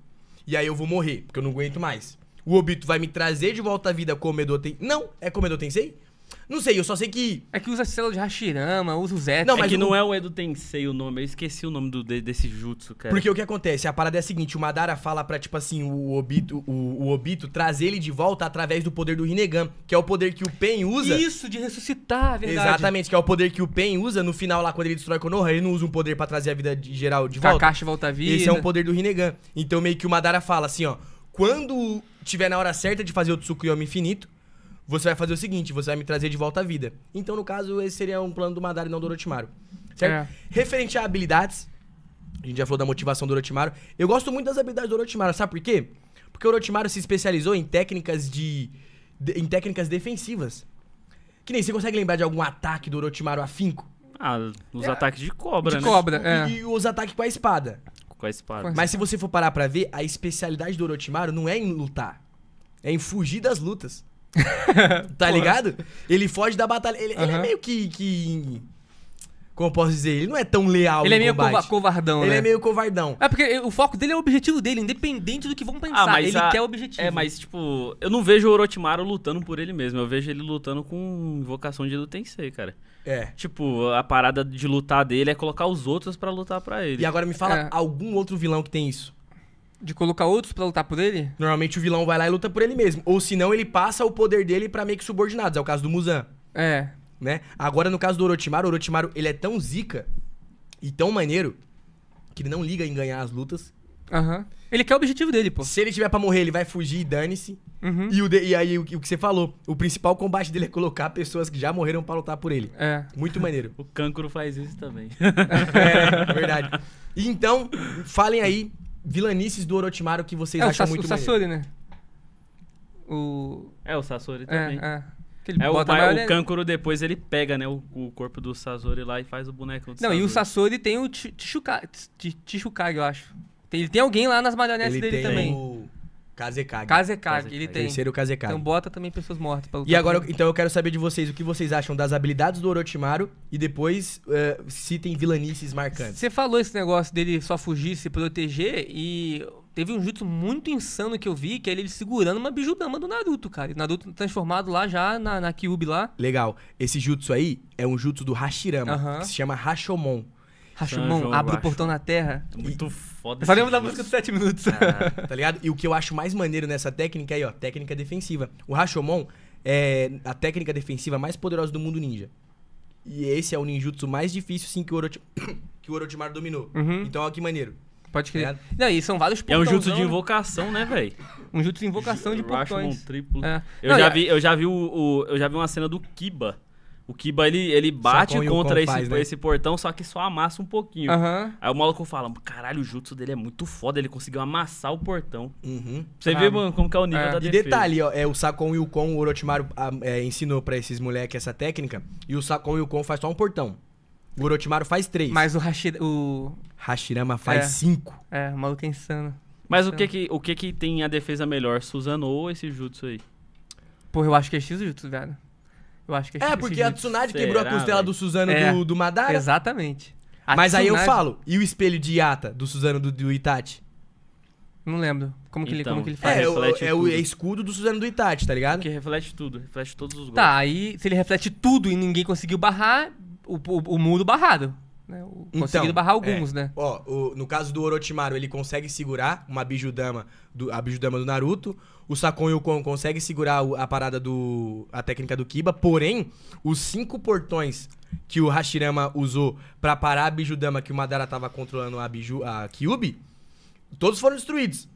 e aí eu vou morrer, porque eu não aguento mais. O Obito vai me trazer de volta à vida como Edo Tensei. Não, é como Edo Tensei. Não sei, eu só sei que. É que usa selo de Hashirama, usa o Zé. Não, mas é que o... não
é o Edo Tensei o nome, eu esqueci o nome do, desse jutsu, cara. Porque o
que acontece? A parada é a seguinte: o Madara fala pra, tipo assim, o Obito, o, o Obito trazer ele de volta através do poder do Rinnegan, que é o poder que o Pen usa. Isso,
de ressuscitar, é verdade. Exatamente,
que é o poder que o Pen usa no final lá, quando ele destrói Konoha, ele não usa um poder para trazer a vida de geral de volta. Kakashi volta a vida. Esse é um poder do Rinnegan. Então meio que o Madara fala assim, ó, quando tiver na hora certa de fazer o Tsukuyomi infinito, você vai fazer o seguinte, você vai me trazer de volta à vida. Então, no caso, esse seria um plano do Madara e não do Orochimaru. Certo? É. Referente a habilidades, a gente já falou da motivação do Orochimaru. Eu gosto muito das habilidades do Orochimaru, sabe por quê? Porque o Orochimaru se especializou em técnicas de, de em técnicas defensivas. Que nem você consegue lembrar de algum ataque do Orochimaru afinco?
Ah, os é. ataques de cobra, de né? cobra, é. E, e
os ataques com a espada.
Com a espada. Mas
se você for parar pra ver, a especialidade do Orochimaru não é em lutar. É em fugir das lutas. tá Porra. ligado? Ele foge da batalha. Ele, uhum. ele é meio que, que, Como posso dizer? Ele não é tão leal. Ele é meio combate. covardão, Ele né? é meio
covardão. É porque o foco dele é o objetivo dele, independente do que vão pensar. Ah, mas ele a... quer o objetivo. É, mas, tipo, eu não vejo o Orochimaru lutando por ele mesmo. Eu vejo ele lutando com invocação de Tensei, cara. É. Tipo, a parada de lutar dele é colocar os outros para lutar para ele. E agora me fala é.
algum outro vilão que tem isso de colocar outros para lutar por ele? Normalmente o vilão vai lá e luta por ele mesmo. Ou senão ele passa o poder dele para meio que subordinados. É o caso do Muzan. É. Né? Agora, no caso do Orochimaru, o Orochimaru ele é tão zica e tão maneiro que ele não liga em ganhar as lutas. Aham. Uhum. Ele quer o objetivo dele, pô. Se ele tiver pra morrer, ele vai fugir e dane-se. Uhum. E, o e aí, o, o, que você falou, o principal combate dele é colocar pessoas que já morreram pra lutar por ele. É. Muito maneiro. o Cancro faz isso também. É, é, verdade. Então, falem aí vilanices do Orochimaru que vocês é, acham o muito o Sasori, maneiro. né?
O... É, o Sasori é, também. É, é. é o, pai, o Kankuro depois ele pega né, o, o, corpo do Sasori lá e faz o boneco do Não, Sasori. e o
Sasori tem o Tishukage, eu acho. Tem, ele tem alguém lá nas
marionetes dele também. O...
Kazekage, Kazekag, ele tem. Terceiro Kazekage. Então bota também pessoas mortas pra lutar. E agora, então
eu quero saber de vocês o que vocês acham das habilidades do Orochimaru e depois uh, eh, citem vilanices marcantes.
Você falou esse negócio dele só fugir, se proteger e teve um jutsu muito insano que eu vi, que é ele segurando uma bijudama do Naruto, cara. o Naruto transformado lá já na, na Kyubi lá.
Legal. Esse jutsu aí é um jutsu do Hashirama, que se chama Hashomon. Hashomon é abre o portão na terra. Muito e, foda. Só lembro da música dos 7 minutos. Ah. tá ligado? E o que eu acho mais maneiro nessa técnica aí, ó, técnica defensiva. O Rashomon é a técnica defensiva mais poderosa do mundo ninja. E esse é o ninjutsu mais difícil, sim, que o, Orochi... que o Orochimaru dominou. Uhum. Então, olha que maneiro. Pode crer. É. Não, e são vários
É um jutsu de né? invocação, né, velho? Um jutsu de invocação de pontões. triplo. É. Eu, Não, já é... vi, eu já vi o, o, eu já vi uma cena do Kiba. O Kiba, ele, ele bate contra esse, faz, né? esse portão, só que só amassa um pouquinho. Uhum. Aí o maluco fala, caralho, o jutsu dele é muito foda, ele conseguiu amassar o portão. Uhum. Você Caramba. vê, mano, como que é o nível é. da defesa. E detalhe,
ó, é, o Sakon e o Kon, o Orochimaru ah, é, ensinou para esses moleques essa técnica, e o Sakon e o Kon faz só um portão. O Orochimaru faz três. Mas o, o... Hashirama faz é. cinco. É, o maluco é insano.
Mas insano. o que que, o que que tem a defesa melhor, Susanoo ou esse jutsu aí?
Porra, eu acho que
é X-Jutsu, velho. Eu acho que é É, porque a Tsunade quebrou a costela véio? do Suzano é, do, do Madara. Exatamente. A Mas Tsunade... aí eu falo, e o espelho de Yata, do Suzano do, do Itachi? Não lembro. Como que, então, ele, como então, que ele é, faz? É, o, é o escudo do Suzano do Itachi, tá ligado? Que reflete tudo, reflete todos os gols. Tá,
aí se ele reflete tudo e ninguém conseguiu barrar, o,
o, o muro
barrado né? então, conseguido barrar alguns, é.
né? Ó, o, no caso do Orochimaru, ele consegue segurar uma Bijudama, do, a Bijudama do Naruto. O Sakon e o Kon conseguem segurar a parada do. a técnica do Kiba. Porém, os cinco portões que o Hashirama usou para parar a Bijudama que o Madara tava controlando a, Biju, a Kyubi, todos foram destruídos.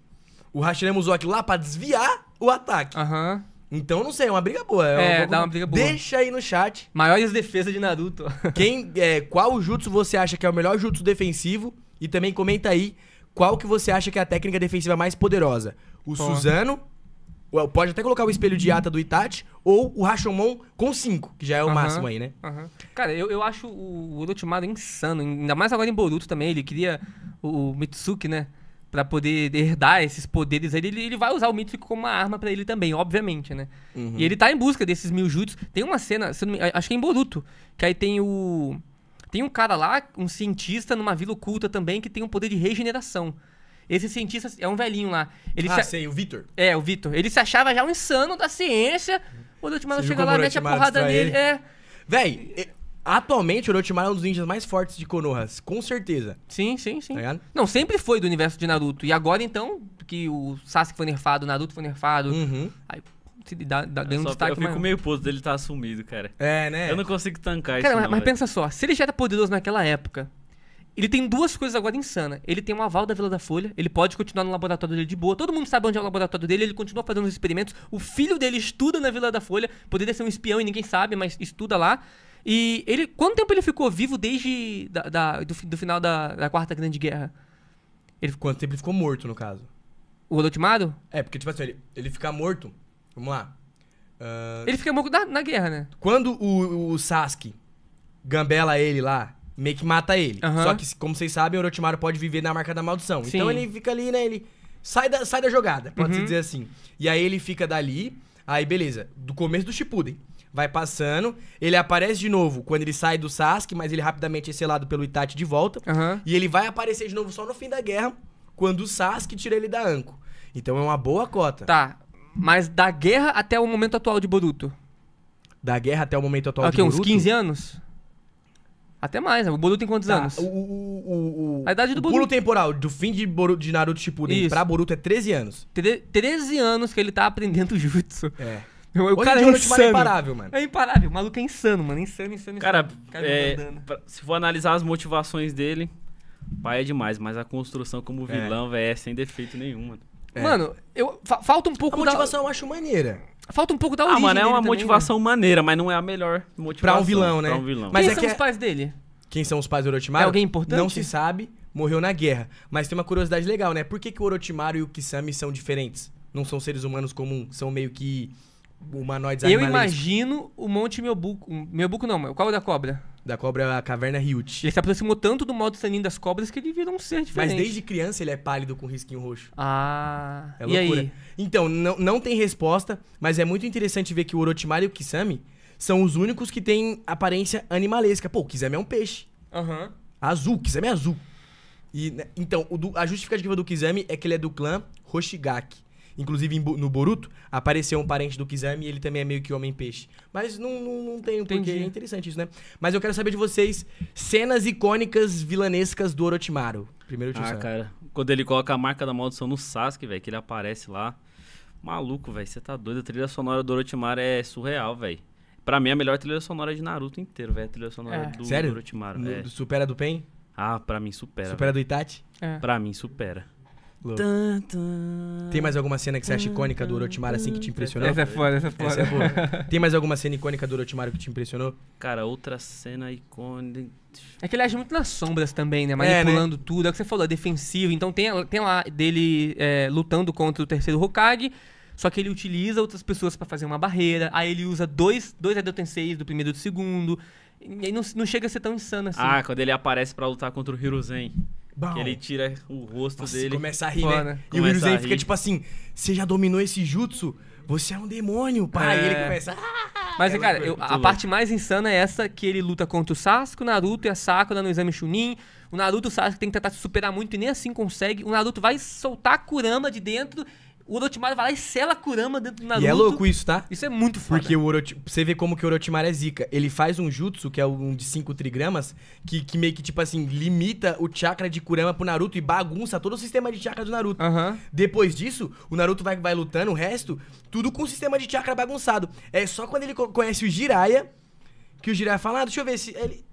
O Hashirama usou aquilo lá pra desviar o ataque. Aham. Uhum. Então, não sei, é uma briga boa. É, é dá uma briga boa. Deixa aí no chat. Maiores defesas de Naruto. Quem, é, qual jutsu você acha que é o melhor jutsu defensivo? E também comenta aí qual que você acha que é a técnica defensiva mais poderosa. O Suzano, pode até colocar o espelho de ata do Itachi, ou o Rashomon com 5, que já é o máximo aí, né?
Cara, eu, eu acho o Orochimaru insano, ainda mais agora em Boruto também, ele queria o, o Mitsuki, né? para poder herdar esses poderes ele, ele vai usar o mítico como uma arma para ele também, obviamente, né? Uhum. E ele tá em busca desses mil jutsus. Tem uma cena, não, acho que é em Boruto, que aí tem o... Tem um cara lá, um cientista numa vila oculta também, que tem um poder de regeneração. Esse cientista é um velhinho lá. Ele ah, se... sei, o Vitor. É, o Vitor. Ele se achava já um insano da ciência. O Ultimato chega lá, mete a porrada nele. É...
Véi, Atualmente, o Orochimaru é um dos ninjas mais fortes de Konoha, com certeza. Sim, sim, sim. Tá não, sempre foi do universo de Naruto. E agora,
então, que o Sasuke foi nerfado, o Naruto foi nerfado. Uhum. Aí, se dá, dá, um destaque Eu fico meio
puto dele estar tá cara. É, né? Eu não consigo tancar cara, isso. Cara, mas, mas pensa
só. Se ele já era poderoso naquela época, ele tem duas coisas agora insana. Ele tem um aval da Vila da Folha, ele pode continuar no laboratório dele de boa. Todo mundo sabe onde é o laboratório dele, ele continua fazendo os experimentos. O filho dele estuda na Vila da Folha, poderia ser um espião e ninguém sabe, mas estuda lá. E ele. Quanto tempo ele ficou vivo desde. Da, da do, do, final da, da Quarta Grande Guerra?
Ele... Quanto tempo ele ficou morto, no caso? O Ultimado? É, porque, tipo assim, ele, ele fica morto. Vamos lá. Uh... Ele
fica morto na, na, guerra, né?
Quando o, o Sasuke gambela ele lá, meio que mata ele. Uhum. Só que, como vocês sabem, o Orochimaru pode viver na marca da maldição. Então Sim. Então ele fica ali, né? Ele sai da, sai da jogada, pode-se uhum. dizer assim. E aí ele fica dali, aí beleza, do começo do Shippuden vai passando. Ele aparece de novo quando ele sai do Sasuke, mas ele rapidamente é selado pelo Itachi de volta. Uhum. E ele vai aparecer de novo só no fim da guerra, quando o Sasuke tira ele da Anko. Então é uma boa cota. Tá, mas da guerra até o momento atual de Boruto. Da guerra até o momento atual ah, okay, de Boruto? Aqui uns 15 anos? Até mais, né? O Boruto tem quantos tá, anos? O,
o,
o, a idade do Boruto. O pulo
temporal do fim de, Boruto, de Naruto Shippuden Isso.
pra Boruto é 13 anos. Tre 13 anos que ele tá aprendendo Jutsu. É. Meu, o cara é, é insano. é imparável, mano. É imparável. O maluco é insano, mano. É insano, insano. Cara, cara é,
né? pra, se for analisar as motivações dele, pai é demais. Mas a construção como é. vilão, é. velho, é sem defeito nenhum, mano. É. Mano,
eu, fa falta um pouco a motivação da... eu acho maneira. Falta um pouco da ah, origem Ah, mano, é uma
também, motivação né? maneira, mas não é a melhor motivação. Pra um vilão, né? Pra um vilão. Mas Quem é são que... os pais dele? Quem são os pais do Orochimaru? É alguém importante? Não se
sabe, morreu na guerra. Mas tem uma curiosidade legal, né? Por que, que o Orochimaru e o Kisame são diferentes? Não são seres humanos comuns, são meio que humanoides Eu imagino
o Monte Miobuco. Miobuco não, qual é o da cobra? Da cobra é a caverna Hilt. Ele se aproximou tanto do modo sanguíneo das
cobras que ele virou um ser diferente. Mas desde
criança ele é pálido com risquinho roxo.
Ah, é loucura. E aí? Então, não, não tem resposta, mas é muito interessante ver que o Orochimaru e o Kisame são os únicos que têm aparência animalesca. Pô, o Kisame é um peixe. Aham. Uhum. Azul, o Kisame é azul. E, né, então, o do, a justificativa do Kisame é que ele é do clã Hoshigaki. Inclusive no Boruto, apareceu um parente do Kizami e ele também é meio que homem-peixe. Mas não, não, não tem um porquê. É interessante isso, né? Mas eu quero saber de vocês cenas icônicas vilanescas do Orochimaru. Primeiro tio Ah, Sam. cara.
Quando ele coloca a marca da maldição no Sasuke, velho, que ele aparece lá. Maluco, velho, você tá doido. A trilha sonora do Orochimaru é surreal, velho. Pra mim, é a melhor trilha sonora de Naruto inteiro, velho. A trilha sonora é. do Sério? Orochimaru. No, é. Supera do Pen? Ah, pra mim supera. Supera véio. do
Itachi? É.
Pra mim supera.
Tem mais alguma cena que você acha icônica do Orochimaru assim que te impressionou? Essa é foda, essa é foda. Essa é Tem mais alguma cena icônica do Orochimaru que te impressionou? Cara, outra cena icônica. É que
ele age muito nas sombras também, né? É, Manipulando é, né? tudo. É o que você falou, é defensivo. Então tem, tem lá dele é, lutando contra o terceiro Hokage. Só que ele utiliza outras pessoas para fazer uma barreira. Aí ele usa dois, dois Edo do primeiro e do segundo. E aí não, não chega a ser tão insano assim. Ah, quando
ele aparece para lutar contra o Hiruzen. Bom. Que ele tira o rosto Nossa, dele. Começa a rir, Pô, né? né? E o Hiruzen fica tipo
assim: você já dominou esse jutsu? Você é um demônio, pai. É. ele começa.
Ah, ah, ah. Mas, é, cara, eu, a parte mais insana é essa que ele luta contra o Sasuke, o Naruto e a Sakura no exame Chunin. O Naruto e o Sasuke tem que tentar se superar muito e nem assim consegue. O Naruto vai soltar a Kurama de dentro o Orochimaru vai lá e sela a Kurama dentro do Naruto. E é louco
isso, tá? Isso é muito foda. Porque o Orochi... você vê como que o Orochimaru é zica. Ele faz um jutsu, que é um de 5 trigramas, que, que meio que, tipo assim, limita o chakra de Kurama pro Naruto e bagunça todo o sistema de chakra do Naruto. Uhum. Depois disso, o Naruto vai, vai lutando, o resto, tudo com o sistema de chakra bagunçado. É só quando ele conhece o Jiraiya, que o Jiraiya é fala, ah, deixa eu ver se... Ele...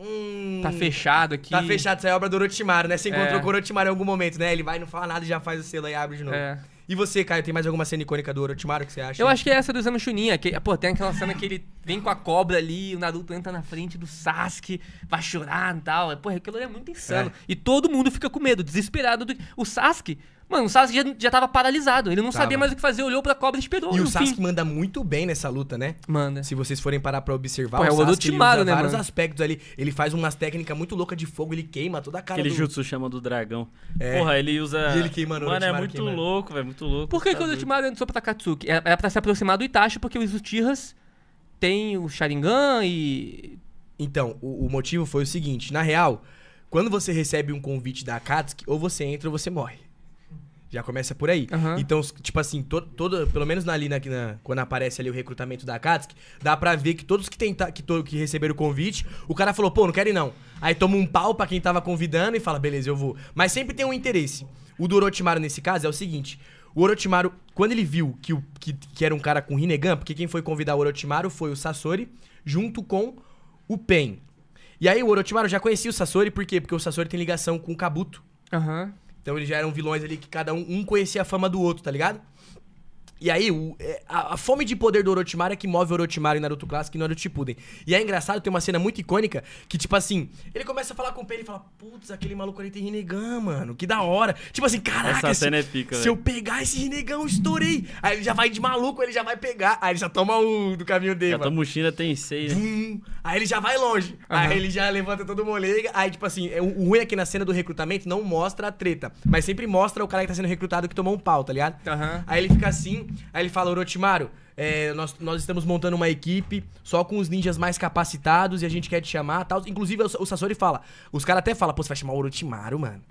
Hum, tá fechado aqui. Tá fechado, essa é a obra do Orochimaru, né? Você encontrou é. com o Orochimaru em algum momento, né? Ele vai, não fala nada e já faz o selo e abre de novo. É. E você, Caio, tem mais alguma cena icônica do Orochimaru que você acha? Eu acho que é essa do Zeno Chunin. Que,
pô, tem aquela cena que ele vem com a cobra ali, o Naruto entra na frente do Sasuke, vai chorar e tal. Pô, aquilo é muito insano. É. E todo mundo fica com medo, desesperado. Do... O Sasuke, Mano, o Sasuke já, já tava paralisado. Ele não tava. sabia mais o que fazer, olhou pra cobra e esperou. E o Sasuke fim.
manda muito bem nessa luta, né? Manda. Se vocês forem parar pra observar, Pô, é o Sasuke é timado, né, vários mano? aspectos ali. Ele faz umas técnicas muito loucas de fogo, ele queima toda a cara Aquele do... jutsu
chama do dragão. É. Porra, ele usa... E ele queima Mano, é muito
louco, velho, muito louco. Por que, tá que o Orochimaru entrou pra Takatsuki? Era, é, era é pra se aproximar do Itachi, porque os Uchihas
têm o Sharingan e... Então, o, o motivo foi o seguinte. Na real, quando você recebe um convite da Akatsuki, ou você entra ou você morre. Já começa por aí. Uhum. Então, tipo assim, to, todo, pelo menos ali na, na, quando aparece ali o recrutamento da Akatsuki, dá pra ver que todos que, tenta, que, to, que receberam o convite, o cara falou, pô, não quero ir não. Aí toma um pau pra quem tava convidando e fala, beleza, eu vou. Mas sempre tem um interesse. O do Orochimaru nesse caso é o seguinte: o Orochimaru, quando ele viu que, o, que, que era um cara com Rinnegan, porque quem foi convidar o Orochimaru foi o Sasori, junto com o Pen. E aí o Orochimaru já conhecia o Sasori, por quê? Porque o Sasori tem ligação com o Kabuto. Aham. Uhum. Então eles já eram vilões ali que cada um, um conhecia a fama do outro, tá ligado? E aí, o, é, a, a, fome de poder do Orochimaru é que move o Orochimaru em Naruto Clássico e no Naruto Shippuden. E é engraçado, tem uma cena muito icônica que, tipo assim, ele começa a falar com o Pain e fala, putz, aquele maluco ali tem Rinnegan, mano, que da hora. Tipo assim, caraca, Essa cena se, é pica, se eu pegar esse Rinnegan, eu estourei. Aí ele já vai de maluco, ele já vai pegar. Aí ele já toma o do caminho dele, já toma
o tem seis, né?
Aí ele já vai longe. Uhum. Aí ele já levanta todo o molega. Aí, tipo assim, é, o ruim é que na cena do recrutamento não mostra a treta, mas sempre mostra o cara que tá sendo recrutado que tomou um pau, tá ligado? Uhum. Aí ele fica assim... Aí ele fala, Orochimaru, é, nós, nós estamos montando uma equipe só com os ninjas mais capacitados e a gente quer te chamar tal. Inclusive, o, o Sasori fala, os caras até falam, pô, você vai chamar o Orochimaru, mano.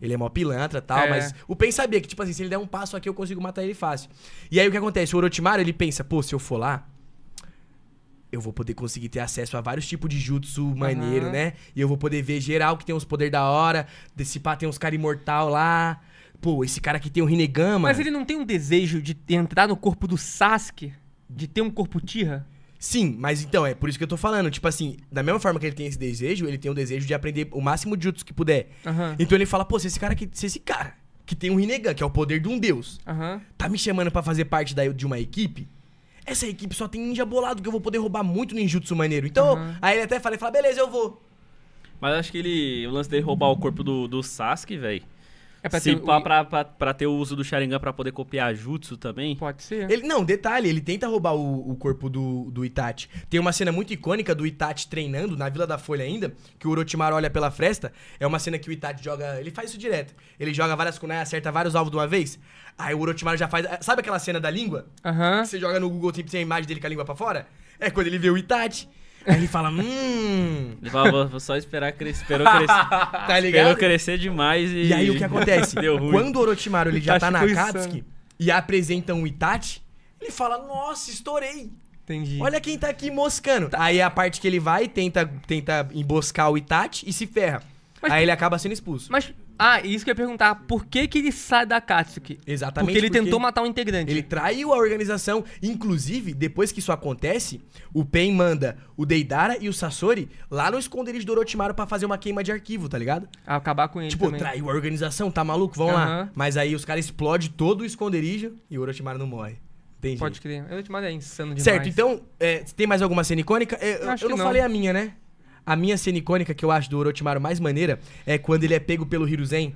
Ele é mó pilantra e tal, é. mas o Pen sabia que, tipo assim, se ele der um passo aqui, eu consigo matar ele fácil. E aí o que acontece? O Orochimaru, ele pensa, pô, se eu for lá, eu vou poder conseguir ter acesso a vários tipos de jutsu maneiro, uhum. né? E eu vou poder ver geral que tem uns poder da hora, desse pá tem uns cara imortal lá pô, esse cara que tem um Rinnegan, Mas ele não tem um desejo de entrar no corpo do Sasuke? De ter um corpo Tira? Sim, mas então, é por isso que eu tô falando. Tipo assim, da mesma forma que ele tem esse desejo, ele tem o desejo de aprender o máximo de jutsu que puder. Uhum. Então ele fala, pô, se esse cara que. Se esse cara que tem um Rinnegan, que é o poder de um deus, uhum. tá me chamando para fazer parte da, de uma equipe. Essa equipe só tem ninja bolado que eu vou poder roubar muito ninjutsu maneiro. Então, uhum. aí ele até fala, ele fala, beleza, eu vou.
Mas acho que ele. O lance dele roubar o corpo do, do Sasuke, velho. É pra ter, o... pra, pra, pra, ter o uso do Sharingan pra poder copiar Jutsu também? Pode ser.
Ele, não, detalhe, ele tenta roubar o, o corpo do, do Itachi. Tem uma cena muito icônica do Itachi treinando, na Vila da Folha ainda, que o Orochimaru olha pela fresta. É uma cena que o Itachi joga... Ele faz isso direto. Ele joga várias kunai, acerta vários alvos de uma vez. Aí o Orochimaru já faz... Sabe aquela cena da língua? Aham. Uh Você joga no Google, tem a imagem dele com a língua pra fora? É quando ele vê o Itachi. Aí ele fala, hum. Ele fala, vou,
vou só esperar crescer. Esperou crescer. tá ligado? Esperou crescer demais e. E aí o que acontece? Deu ruim. Quando o
Orochimaru ele já tá na Akatsuki e apresenta um Itachi, ele fala, nossa, estourei. Entendi. Olha quem tá aqui moscando. Aí a parte que ele vai, tenta, tenta emboscar o Itachi e se ferra. Mas, aí ele acaba sendo expulso. Mas ah, isso que eu ia perguntar. Por que, que ele sai da Katsuki? Exatamente. Porque ele porque tentou matar um integrante. Ele traiu a organização. Inclusive, depois que isso acontece, o Pen manda o Deidara e o Sasori lá no esconderijo do Orochimaru pra fazer uma queima de arquivo, tá ligado? Ah, acabar com ele Tipo, também. traiu a organização, tá maluco? Vão uhum. lá. Mas aí os caras explodem todo o esconderijo e o Orochimaru não morre. Entendi. Pode crer. O Orochimaru é insano demais. Certo, então, é, tem mais alguma cena icônica? É, eu, eu não, não falei a minha, né? A minha cena icônica que eu acho do Orochimaru mais maneira é quando ele é pego pelo Hiruzen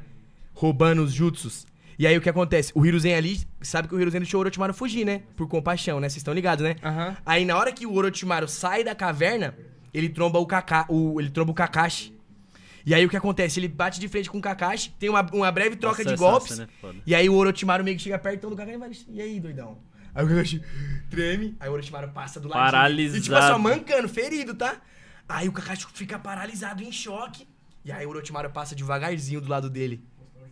roubando os jutsus. E aí o que acontece? O Hiruzen ali sabe que o Hiruzen deixou o Orochimaru fugir, né? Por compaixão, né? Vocês estão ligados, né? Uhum. Aí na hora que o Orochimaru sai da caverna, ele tromba o, Kaka, o ele tromba o Kakashi. E aí o que acontece? Ele bate de frente com o Kakashi, tem uma, uma breve troca Nossa, de golpes. Né? E aí o Orochimaru meio que chega perto do Kakashi e vai, e aí, doidão? Aí o Kakashi treme, aí o Orochimaru passa do lado. Paralisado. E tipo, é só mancando, ferido, tá? Aí o Kakashi fica paralisado em choque. E aí o Orochimaru passa devagarzinho do lado dele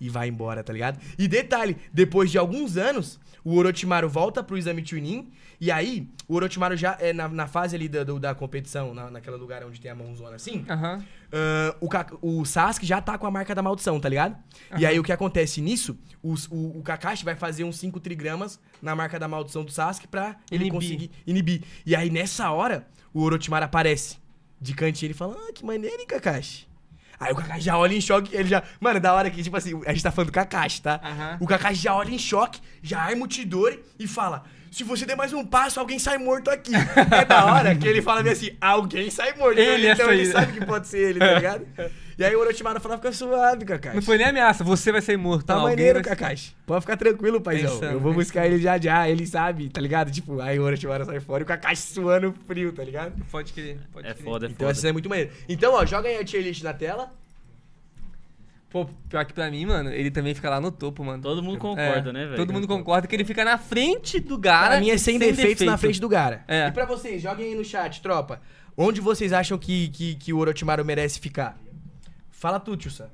e vai embora, tá ligado? E detalhe, depois de alguns anos, o Orochimaru volta pro exame Chunin, e aí o Orochimaru já é na, na fase ali da, do, da competição, na, naquele lugar onde tem a mãozona assim, uhum. uh, o, o Sasuke já tá com a marca da maldição, tá ligado? Uhum. E aí o que acontece nisso, os, o, o, Kakashi vai fazer uns 5 trigramas na marca da maldição do Sasuke pra ele inibir. conseguir inibir. E aí nessa hora, o Orochimaru aparece de cantinho, ele fala, ah, que maneiro, hein, Kakashi? Aí o Kakashi já olha em choque, ele já. Mano, é da hora que, tipo assim, a gente tá falando do Kakashi, tá? Uhum. O Kakashi já olha em choque, já arma o Tidori e fala: se você der mais um passo, alguém sai morto aqui. é da hora que ele fala assim: alguém sai morto. Ele então é ele sabe que pode ser ele, tá ligado? E aí o Orochimaru falava, fica suave, Kakashi. Não foi nem ameaça, você vai ser morto Tá, tá maneiro, vai... Kakashi. Pode ficar tranquilo, paizão. Pensando, eu vou né? buscar ele já já, ele sabe, tá ligado? Tipo, aí o Orochimaru sai fora e o Kakashi suando frio, tá ligado? Pode crer,
pode é Foda, é então foda. essa é muito
maneiro. Então, ó, joga aí a tier list na tela.
Pô, pior que pra mim, mano, ele também fica lá no topo, mano. Todo mundo é, concorda, é, né, velho? Todo mundo concorda que ele fica na frente do Gara. Pra mim é sem, sem defeitos defeito. na frente do Gara. É. E pra
vocês, joguem aí no chat, tropa. Onde vocês acham que, que, que o Orochimaru merece ficar? Fala tu, tio Sam.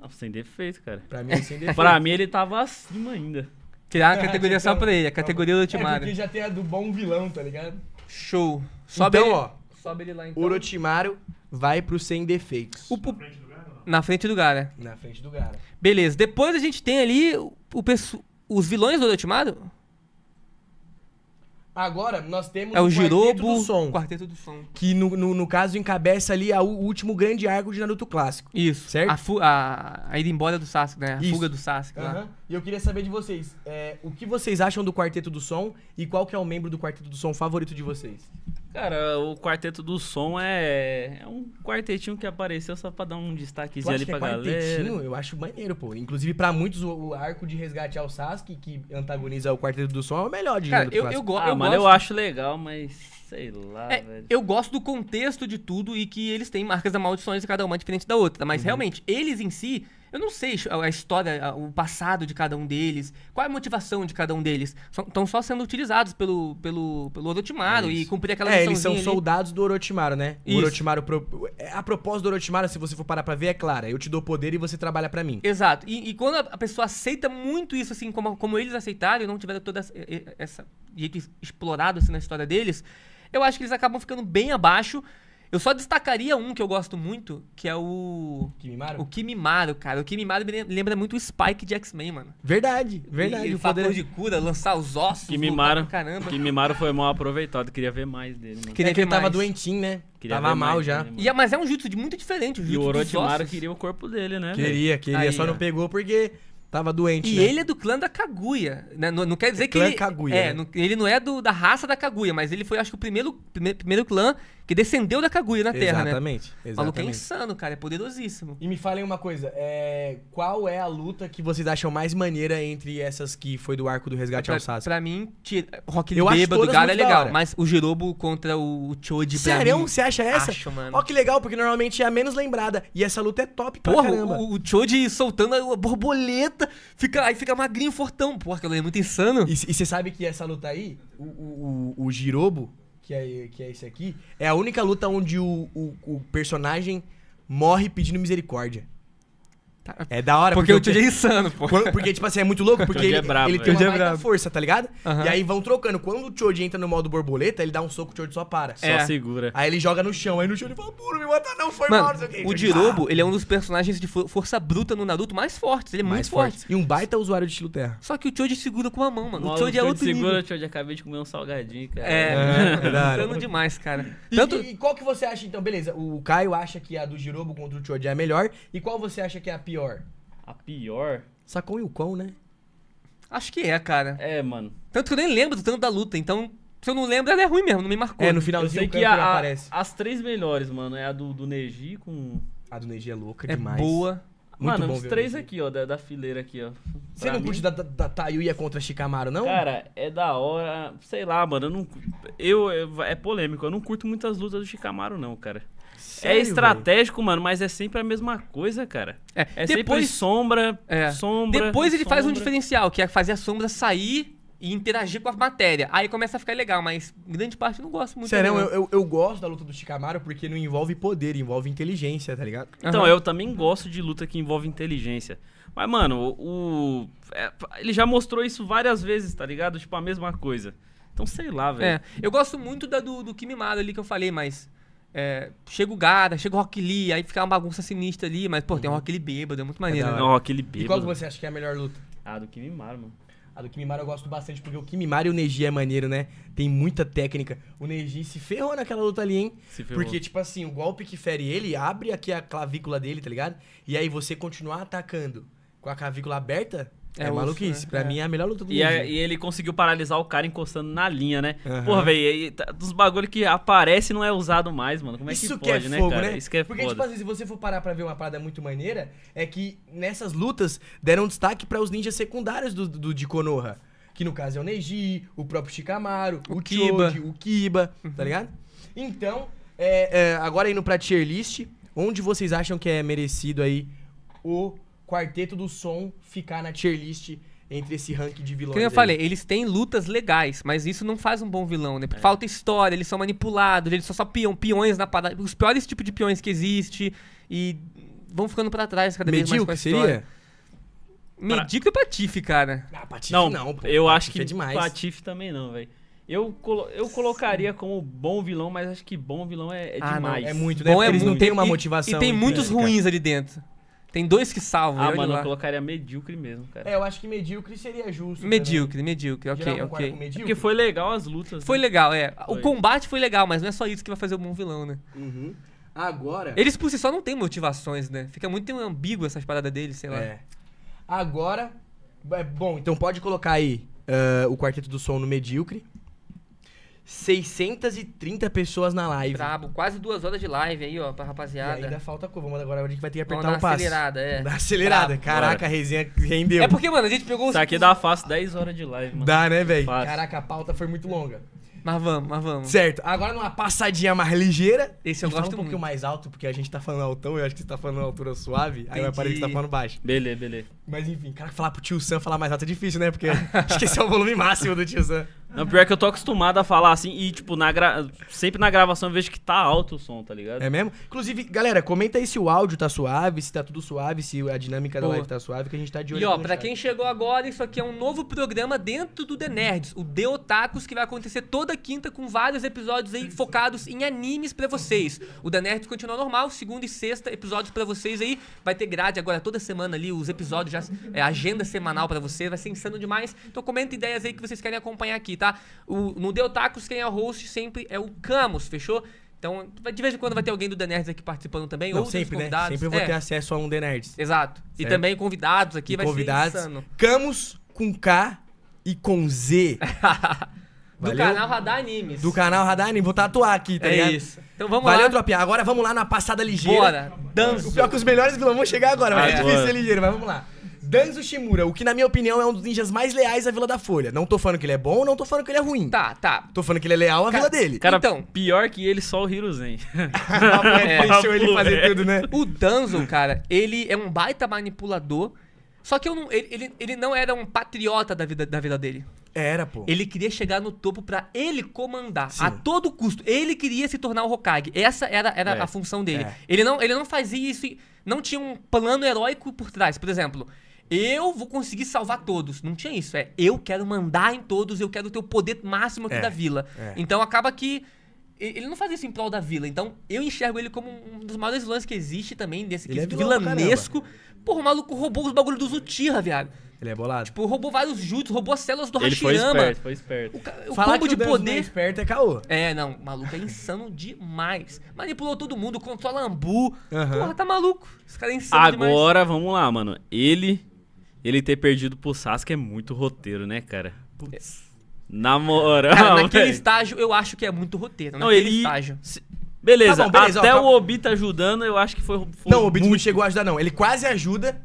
Não, sem defeito, cara. Pra mim, sem defeito. pra mim, ele tava acima ainda. Tirar a categoria só pra ele, a categoria do Ultimara. É porque já
tem a do bom vilão, tá ligado? Show. Então, sobe então, ele, ó. Sobe ele lá então. vai pro sem defeitos.
O, na frente do Gara.
Na frente do Gara.
Beleza. Depois a gente tem ali o, o,
os vilões do Orochimaru? Agora, nós temos é o, o Quarteto do Som. Quarteto do Som. Que, no, no, no caso, encabeça ali a, o último grande arco de Naruto Clássico.
Isso. Certo? A, fu a, a ida embora do Sasuke, né? A Isso. fuga do Sasuke.
E eu queria saber de vocês. É, o que vocês acham do Quarteto do Som e qual que é o membro do Quarteto do Som favorito de
vocês? Cara, o Quarteto do Som é, é um quartetinho que apareceu só pra dar um destaquezinho ali pra é quartetinho?
Eu acho maneiro, pô. Inclusive, pra muitos, o, o, arco de resgate ao Sasuke, que antagoniza
o Quarteto do Som, é o melhor de Cara, eu, eu, go ah, eu mano, gosto. eu acho legal, mas sei lá, é, velho. Eu
gosto do contexto de tudo e que eles têm marcas da maldições, cada uma é diferente da outra. Mas, uhum. realmente, eles em si eu não sei a história, o passado de cada um deles, qual é a motivação de cada um deles. Estão só sendo utilizados pelo, pelo, pelo Orochimaru
é e cumprir aquela É, eles são ali. soldados do Orochimaru, né? Isso. O Orochimaru... Pro... A proposta do Orochimaru, se você for parar pra ver, é clara. Eu te dou poder e você trabalha para mim.
Exato. E,
e, quando a pessoa aceita muito
isso, assim, como, como eles aceitaram e não tiveram toda essa, essa... jeito explorado, assim, na história deles, eu acho que eles acabam ficando bem abaixo eu só destacaria um que eu gosto muito, que é o. Kimimaro? O Kimimaro, cara. O Kimimaro me lembra muito o Spike de X-Men, mano.
Verdade, verdade. Ele, ele o poder de cura, lançar os ossos. Kimimaro. Caramba. Kimimaro foi mal aproveitado, queria ver mais dele, mano. Queria é que ele mais. tava
doentinho, né?
Queria tava mal mais, já. Dele,
e, é, mas é um jutsu de muito diferente. O jutsu e o Orochimaru queria o corpo dele, né?
Queria, queria. Aí, só não pegou porque Tava doente. E né? ele é
do clã da Kaguya. Né? Não, não quer dizer é que. Clã ele, Kaguya. É, né? não, ele não é do, da raça da Kaguya, mas ele foi, acho
que, o primeiro, primeiro, primeiro clã que descendeu da caguia na Terra, exatamente, né? Exatamente. O maluco é insano, cara. É poderosíssimo. E me falem uma coisa. É... Qual é a luta que vocês acham mais maneira entre essas que foi do arco do resgate pra, ao Sasuke? Pra mim, tira... Rock Lee Bêbado do Gara é legal. Mas o
Jirobo contra o Choji pra Sério? Você acha essa? Acho, mano. Ó
que legal, porque normalmente é a menos lembrada. E essa luta é top pra Porra, caramba. O, o Choji soltando a borboleta. Fica, aí fica magrinho, fortão. Porra, aquilo é muito insano. E você sabe que essa luta aí, o, o, o, o Jirobo, que é, que é esse aqui, é a única luta onde o, o, o personagem morre pedindo misericórdia. Tá. É da hora. Porque, porque o Tio é insano, pô. Porque, tipo assim, é muito louco, porque é ele, é bravo, ele tem uma é força, tá ligado? Uhum. E aí vão trocando. Quando o Tio entra no modo borboleta, ele dá um soco, o Choji só para. Só é. segura. Aí ele joga no chão, aí no chão ele fala, puro, me mata não, foi mal, não sei o que. O Jirobo,
ele é um dos personagens de força bruta no Naruto mais fortes, ele é mais muito forte. E um baita usuário de estilo terra. Só que o Choji segura com uma mão, mano. o Tio é outro segura,
nível. Choji, acabei de comer um salgadinho, cara. É, é, é verdade. demais, cara. E,
Tanto... e, e qual que você acha, então? Beleza, o Caio acha que a do Jirobo contra o Tio é a melhor, e qual você acha que é a pior? pior? A pior? Sacou e o quão, né?
Acho que é, cara. É, mano.
Tanto que eu nem lembro do tanto da luta,
então. Se eu não lembro, ela é ruim mesmo, não me marcou. É, no finalzinho eu sei que a, aparece. As três melhores, mano, é a do, do Neji com. A do Neji é louca é demais. Boa. Muito mano, os três aqui, ó, da, da, fileira aqui, ó. Você não mim... curte da, da,
da Tayuya contra Shikamaru, não? Cara,
é da hora. Sei lá, mano. Eu, não, eu, é polêmico. Eu não curto muitas lutas do Shikamaru, não, cara. É sério, é estratégico, véio? mano, mas é sempre a mesma coisa, cara. É, é depois, sempre sombra, é. sombra. Depois ele sombra. faz um
diferencial, que é fazer a sombra sair e interagir com a matéria. Aí começa a ficar legal, mas grande parte não gosto muito. Sério, eu,
eu, eu, gosto da luta do Shikamaru porque não envolve poder, envolve inteligência, tá ligado? Então, uhum. eu
também gosto de luta que envolve inteligência. Mas, mano, o. o é, ele já mostrou isso várias vezes, tá ligado? Tipo, a mesma coisa. Então, sei lá, velho. É,
eu gosto muito da do, do Kimimado ali que eu falei, mas é, chega o Gada, chega o Rock Lee, aí fica uma bagunça sinistra ali, mas, pô, tem um uhum. Rock Lee bêbado, é
muito é maneiro, é né? Rock Lee bêbado. E qual que você acha que é a melhor luta? Ah, do Kimimaro, mano. A do Kimimaro eu gosto bastante, porque o Kimimaro e o Neji é maneiro, né? Tem muita técnica. O Neji se ferrou naquela luta ali, hein? Se ferrou. Porque, tipo assim, o golpe que fere ele abre aqui a clavícula dele, tá ligado? E aí você continuar atacando com a clavícula aberta, é, é maluquice. Pra é. mim é a melhor luta do mundo. e
ele conseguiu paralisar o cara encostando na linha, né? Uhum. Porra, velho, tá, dos bagulho que aparece não é usado mais, mano. Como é que Isso pode, que é né, fogo, cara? Né? Isso que é Porque, tipo, foda.
tipo assim, se você for parar pra ver uma parada muito maneira, é que nessas lutas deram destaque para os ninjas secundários do, do, de Konoha. Que no caso é o Neji, o próprio Shikamaru, o, o Kiba, Choji, o Kiba, tá uhum. tá ligado? Então, é, é, agora indo pra tier list, onde vocês acham que é merecido aí o Quarteto do Som ficar na tier list entre esse ranking de vilões. Como eu falei,
eles têm lutas legais, mas isso não faz um bom vilão, né? Porque é. falta história, eles são manipulados, eles são só peão, peões na parada, os piores tipos de peões que existe e vão ficando para
trás cada Medíocre, vez mais com a história.
Seria? Medíocre pra... Patife, cara.
Ah, Patife não, não pô, eu acho que é demais. Patife também não, velho. Eu, colo eu colocaria como bom vilão, mas acho que bom vilão é, é ah, demais. Não, é muito, né? Bom é eles muito. não têm uma motivação. E, e tem muitos ruins ali
dentro. Tem dois que salvam. Ah, eu mano, eu colocaria
medíocre mesmo, cara. É,
eu acho que medíocre seria justo. Medíocre, também. medíocre, ok, Geral, ok. É medíocre? porque
foi legal as lutas. Foi né? legal, é. Foi. O combate foi legal, mas não é só isso que vai fazer o bom vilão, né? Uhum.
Agora. Eles por
si só não têm motivações, né? Fica muito ambíguo essas paradas deles, sei lá. É.
Agora. É bom, então pode colocar aí uh, o Quarteto do Som no medíocre. 630 pessoas na live. Brabo, quase duas horas de live aí, ó, pra rapaziada. E ainda falta como, mano. Agora a gente
vai ter que apertar o um passo. acelerada, é. Dá acelerada. Brabo, Caraca, bora. a resenha rendeu. É porque, mano, a gente pegou uns... Isso aqui dá fácil 10 horas de live, mano. Dá, né, velho? Caraca, a pauta foi muito longa. Mas vamos, mas vamos. Certo, agora numa
passadinha mais ligeira. Esse eu gosto fala um pouquinho muito. mais alto, porque a gente tá falando altão, eu acho que você tá falando
altura suave, Entendi. aí vai parecer que você tá falando baixo. Beleza, beleza.
Mas enfim, cara, falar pro tio Sam falar mais alto é difícil, né? Porque
acho que esse é o volume máximo do tio Sam. Não, pior que eu tô acostumado a falar assim e, tipo, na gra... sempre na gravação eu vejo que tá alto o som, tá ligado? É mesmo?
Inclusive, galera, comenta aí se o áudio tá suave, se tá tudo suave, se a dinâmica Pô. da live tá suave, que a gente tá de olho. E ó, pra
chat. quem chegou agora, isso aqui é um novo programa dentro do The Nerds, o The Otakus, que vai acontecer toda quinta com vários episódios aí focados em animes pra vocês. O The Nerds continua normal, segunda e sexta episódios pra vocês aí. Vai ter grade agora toda semana ali, os episódios já. É, agenda semanal pra vocês, vai ser insano demais. Então comenta ideias aí que vocês querem acompanhar aqui, tá? O, no Deltacos, quem é o host sempre é o Camus, fechou? Então, de vez em quando vai ter alguém do The Nerds aqui participando também, ou sempre, né? convidados. Né? Sempre vou é. ter acesso
a um The Nerds. Exato. Certo? E também convidados aqui, e vai convidados. ser insano. Camus com K e com Z. do canal Radar Animes. Do canal Radar Animes. Vou tatuar aqui, tá é ligado? isso. Então vamos Valeu, lá. Valeu, Tropia. Agora vamos lá na passada ligeira. Bora, dança. O pior é que os melhores vilões vão chegar agora, mas é, é difícil ser ligeiro, mas vamos lá. Danzo Shimura, o que na minha opinião é um dos ninjas mais leais à Vila da Folha. Não tô falando que ele é bom, não tô falando que ele é ruim. Tá, tá. Tô falando que ele é leal à vila dele. Cara, então,
pior que ele, só o Hiruzen. é, deixou ele fazer tudo, né? O Danzo, cara,
ele é um baita manipulador. Só que não, ele, ele, ele, não era um patriota da vida, da vida dele. Era, pô. Ele queria chegar no topo para ele comandar Sim. a todo custo. Ele queria se tornar o Hokage. Essa era, era é. a função dele. É. Ele, não, ele não fazia isso. Não tinha um plano heróico por trás. Por exemplo, eu vou conseguir salvar todos. Não tinha isso. É, eu quero mandar em todos, eu quero ter o poder máximo aqui é, da vila. É. Então acaba que. Ele não faz isso em prol da vila. Então eu enxergo ele como um dos maiores vilões que existe também, desse ele é vilanesco. Porra, o maluco roubou os bagulhos dos Zutira viado. Ele é bolado. Tipo, roubou vários jutsu, roubou as células do Hashirama. Ele foi
esperto, foi esperto. O, o Falar combo que o de Deus poder. Não é
esperto é caô. É, não. O maluco é insano demais. Manipulou todo mundo, controla Ambu. Uhum. Porra, tá maluco. Esse cara é insano Agora,
demais. vamos lá, mano. Ele ele ter perdido pro Sasuke é muito roteiro, né, cara? Putz. É. Na moral. Cara, naquele véio.
estágio eu acho que é muito
roteiro. Não, ele. Estágio. Se... Beleza, tá bom, beleza, até ó, o tá- Obi
tá ajudando, eu acho que foi. foi não, o Obi muito... não chegou a ajudar, não. Ele quase ajuda,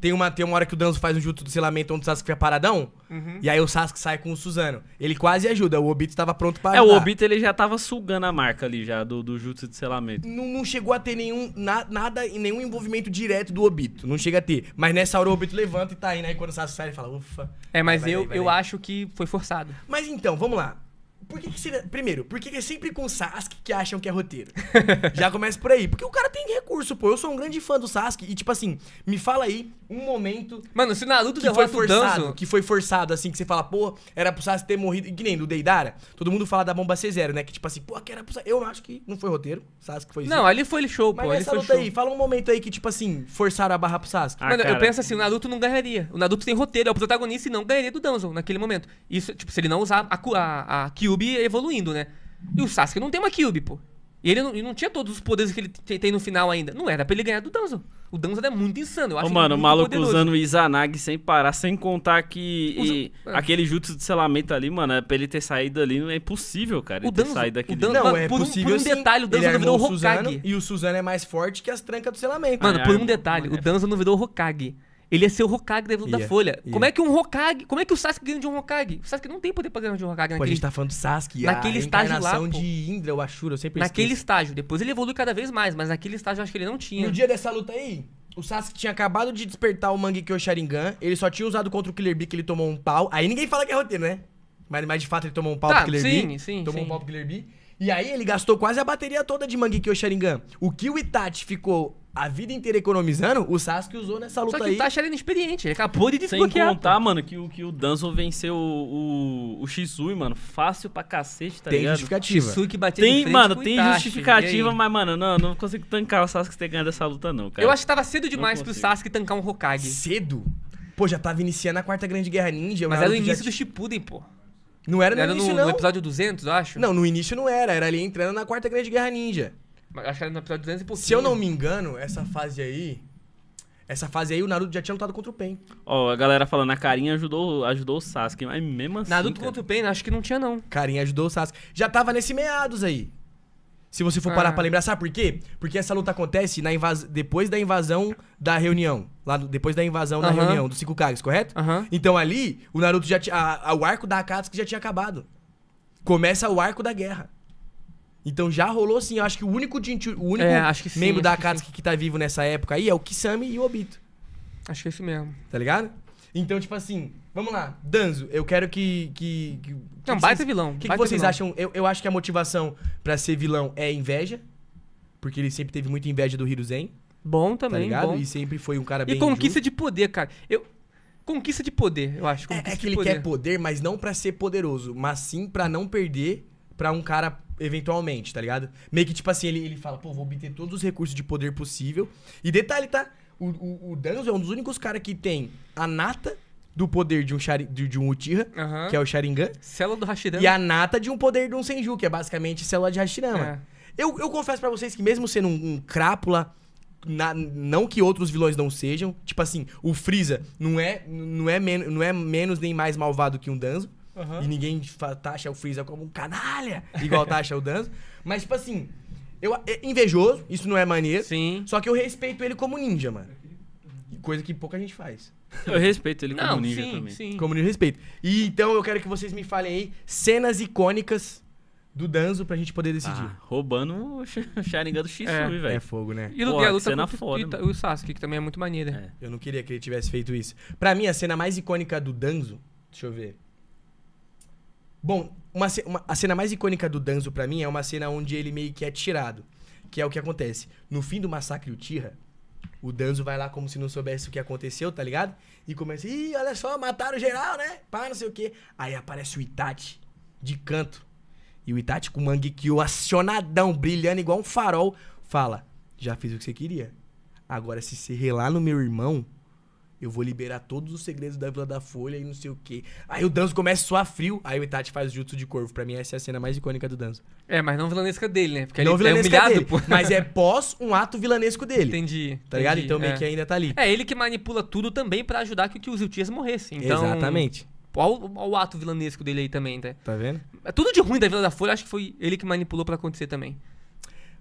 tem uma, tem uma hora que o Danzo faz um jutsu do selamento onde o Sasuke fica paradão. Uhum. E aí o Sasuke sai com o Suzano. Ele quase ajuda. O Obito estava pronto para É, o Obito
ele já tava sugando a marca ali já do, do jutsu de selamento.
Não, não chegou a ter nenhum na, nada nenhum envolvimento direto do Obito. Não chega a ter. Mas nessa hora o Obito levanta e tá indo. Aí né? quando o Sasuke sai ele fala, ufa. É, mas vai eu, vai eu acho que foi forçado. Mas então, vamos lá. Por que, que Primeiro, por que, que é sempre com o Sasuke que acham que é roteiro? Já começa por aí. Porque o cara tem recurso, pô. Eu sou um grande fã do Sasuke e, tipo assim, me fala aí um momento. Mano, se Naruto que foi forçado, danço... que foi forçado, assim, que você fala, pô, era pro Sasuke ter morrido. E que nem do Deidara, todo mundo fala da bomba C0, né? Que tipo assim, pô, que era pro Sasuke. Eu acho que não foi roteiro. Sasuke foi. Não, ali foi ele show, Mas pô. luta show. aí, fala um momento aí que, tipo assim, forçaram a barra pro Sasuke. Ah, Mano, cara. eu penso
assim, o Naruto não ganharia. O Naruto tem roteiro, é o protagonista e não ganharia do Danzo naquele momento. Isso, tipo, se ele não usar a, a, a Kyu evoluindo, né? E o Sasuke não tem uma Cube, pô. E ele não, ele não tinha todos os poderes que ele tem no final ainda. Não era pra ele ganhar do Danzo. O Danzo é muito insano. Eu acho Ô, mano, o maluco poderoso. usando o
Izanagi sem parar, sem contar que Usa... aquele jutsu de selamento ali, mano, é pra ele ter saído ali, não é impossível, cara. O Danzo, daquele... o Danzo não, é por, possível, um, por um detalhe, o Danzo ele não virou o Hokage.
e o Suzano é mais forte que as trancas do selamento. Mano,
é, por um
detalhe, o é. Danzo não virou o Hokage. Ele ia ser o Hokage da Evolução da Folha. Como é que um Hokage. Como é que o Sasuke ganha de um Hokage? O Sasuke não tem poder pra ganhar de um Hokage. Naquele, pô, a gente tá falando do Sasuke. Naquele a estágio lá. Pô, de Indra, o Ashura, eu sempre Naquele esqueço. estágio. Depois ele evolui cada vez mais, mas naquele estágio eu acho que ele não tinha. No dia
dessa luta aí, o Sasuke tinha acabado de despertar o Mangekyo Sharingan. Ele só tinha usado contra o Killer Bee que ele tomou um pau. Aí ninguém fala que é roteiro, né? Mas, mas de fato ele tomou um pau tá, pro Killer sim, Bee. Sim, tomou sim. Tomou um pau pro Killer Bee. E aí ele gastou quase a bateria toda de Mangekyo Sharingan. O que o Itachi ficou a vida inteira economizando, o Sasuke usou nessa luta aí. Só que o Itachi
era inexperiente, ele acabou de desbloquear. Sem contar, mano, que, que o Danzo venceu o, o, o Shisui, mano, fácil pra cacete, tá tem ligado? Tem justificativa. Shisui que bateu tem, de Mano, tem Itachi, justificativa, mas, mano, não, não consigo tancar o Sasuke ter ganho dessa luta, não, cara. Eu acho que tava cedo demais pro Sasuke tancar um Hokage. Cedo?
Pô, já tava iniciando a Quarta Grande Guerra Ninja. Mas era o início já... do Shippuden, pô. Não era no início, no, não. no episódio 200, eu acho. Não, no início não era. Era ali entrando na quarta grande guerra ninja. Mas Acho que era no episódio 200 e pouquinho. Se eu não me engano, essa fase aí... Essa fase aí, o Naruto já tinha lutado contra o Pain.
Ó, a galera falando, a Carinha ajudou, ajudou o Sasuke, mas mesmo assim. Naruto cara,
contra o Pain, acho que não tinha, não. Carinha ajudou o Sasuke. Já tava nesse meados aí. Se você for parar ah. pra lembrar, sabe por quê? Porque essa luta acontece na invas... depois da invasão da reunião. Lá do... Depois da invasão da reunião dos cinco Kages, correto? Então ali, o Naruto já tinha. A... O arco da Akatsuki já tinha acabado. Começa o arco da guerra. Então já rolou assim, eu acho que o único, Jinchu... o único é, sim, membro da Akatsuki que, que tá vivo nessa época aí é o Kisame e o Obito. Acho que é esse mesmo. Tá ligado? Então, tipo assim, Vamos lá, Danzo, eu quero que. que, que não, que baita vocês, vilão. O que, que, vocês vilão. acham? Eu, eu acho que a motivação para ser vilão é inveja. Porque ele sempre teve muita inveja do Hiruzen. Bom tá também, tá ligado? Bom. E sempre foi um cara bem. E conquista de poder, cara. Eu, conquista de poder, eu acho. É, é, que ele poder. quer poder, mas não para ser poderoso, mas sim para não perder para um cara eventualmente, tá ligado? Meio que tipo assim, ele, ele fala, pô, vou obter todos os recursos de poder possível. E detalhe, tá? O, o, o Danzo é um dos únicos caras que tem a nata do poder de um, Shari, de, de um Uchiha, uhum. que é o Sharingan. Célula do Hashirama. E a nata de um poder de um Senju, que é basicamente célula de Hashirama. É. Eu, eu confesso para vocês que mesmo sendo um, um crápula, na, não que outros vilões não sejam, tipo assim, o Freeza não é, não é, men, não é menos nem mais malvado que um Danzo. Uhum. E ninguém taxa o Freeza como um canalha, igual taxa o Danzo. Mas, tipo assim, eu, é invejoso, isso não é maneiro. Sim. Só que eu respeito ele como ninja, mano coisa que pouca gente faz.
Eu respeito ele como ninja sim, também. Sim. Como ninja,
respeito. E então eu quero que vocês me falem aí cenas icônicas do Danzo pra gente poder decidir. Ah,
roubando o Sharingan do Shisui, é, velho. É fogo, né? E, Pô, e a luta cena foda,
o Sasuke, que também é muito maneiro É. Eu não queria que ele tivesse feito isso. Pra mim, a cena mais icônica do Danzo... Deixa eu ver. Bom, uma, uma, a cena mais icônica do Danzo pra mim é uma cena onde ele meio que é tirado. Que é o que acontece. No fim do massacre Uchiha, o Danzo vai lá como se não soubesse o que aconteceu, tá ligado? E começa, ih, olha só, mataram geral, né? Pá, não sei o quê. Aí aparece o Itachi, de canto. E o Itachi com o Mangekyo acionadão, brilhando igual um farol, fala, já fiz o que você queria. Agora, se você relar no meu irmão, eu vou liberar todos os segredos da Vila da Folha e não sei o quê. Aí o Danzo começa a suar frio. Aí o Itachi faz o jutsu de corvo. Pra mim, essa é a cena mais icônica do Danzo. É, mas não vilanesca dele, né? Porque não ele é humilhado, dele, pô. Mas é pós um ato vilanesco dele. Entendi. Tá entendi, ligado? Então é. meio que ainda tá ali.
É ele que manipula tudo também para ajudar que, que os Utias morressem. Então, Exatamente. Olha o, ato vilanesco dele aí também, tá? Tá vendo? É tudo de ruim da Vila da Folha, acho que foi ele que manipulou
para acontecer também.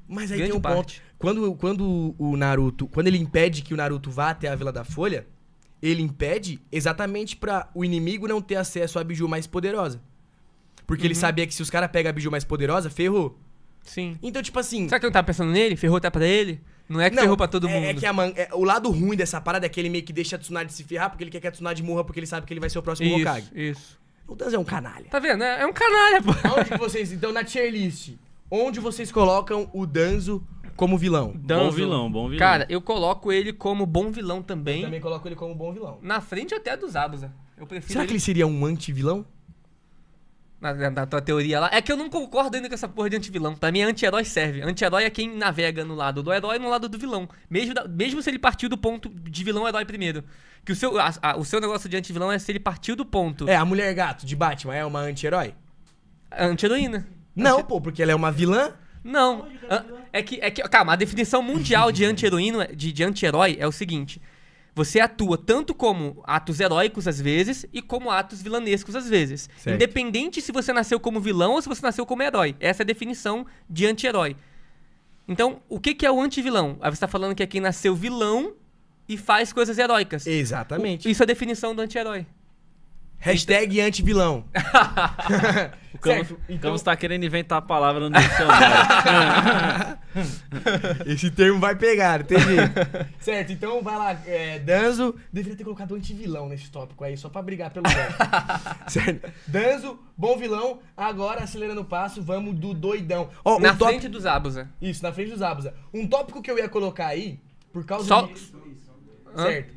Mas aí Grande tem um parte. ponto. Quando, quando o Naruto. Quando ele impede que o Naruto vá até a Vila da Folha, ele impede exatamente para o inimigo não ter acesso à biju mais poderosa. Porque uhum. ele sabia que se os caras pegam a biju mais poderosa, ferrou. Sim. Então, tipo assim. Será que eu tava tá pensando nele? Ferrou tá pra ele? Não é que não, ferrou pra todo é, é mundo. É que a man... É, o lado ruim dessa parada é que ele meio que deixa a Tsunade se ferrar porque ele quer que a Tsunade morra porque ele sabe que ele vai ser o próximo isso, Hokage. Isso. O Danzo é um canalha. Tá vendo? É, é um canalha, pô. Onde vocês. Então, na tier list, onde vocês colocam o Danzo como vilão. bom vilão, bom vilão. Cara, eu coloco
ele como bom vilão também. Eu também coloco ele como bom vilão. Na frente até dos Zabuza. Eu prefiro Será ele... que ele seria um anti-vilão? Na, na, na, tua teoria lá. É que eu não concordo ainda com essa porra de anti vilão Pra mim, anti-herói serve. Anti-herói é quem navega no lado do herói no lado do vilão. Mesmo, da, mesmo se ele partiu do ponto de vilão-herói primeiro. Que o seu, a, a, o seu negócio de anti vilão é se ele partiu do ponto. É, a mulher gato de Batman é uma anti-herói? Anti-heroína. Não, anti pô, porque ela é uma vilã. Não. An é que, é que, calma, a definição mundial de anti-heroíno, é, de, de anti-herói é o seguinte: você atua tanto como atos heróicos às vezes e como atos vilanescos às vezes. Certo. Independente se você nasceu como vilão ou se você nasceu como herói. Essa é a definição de anti-herói. Então, o que, que é o anti-vilão? Aí você está falando que é quem nasceu vilão e faz coisas heróicas. Exatamente. O, isso é a definição do anti-herói.
Hashtag antivilão.
o Camus, então... tá querendo inventar a palavra no dicionário. Esse
termo vai pegar, entendi. certo, então vai lá, é, Danzo. Deveria ter colocado antivilão nesse tópico aí, só pra brigar pelo certo. Danzo, bom vilão. Agora, acelerando o passo, vamos do doidão. Oh, na um frente dos Abusa. Isso, na frente dos Abusa. Um tópico que eu ia colocar aí, por causa só... de... Certo.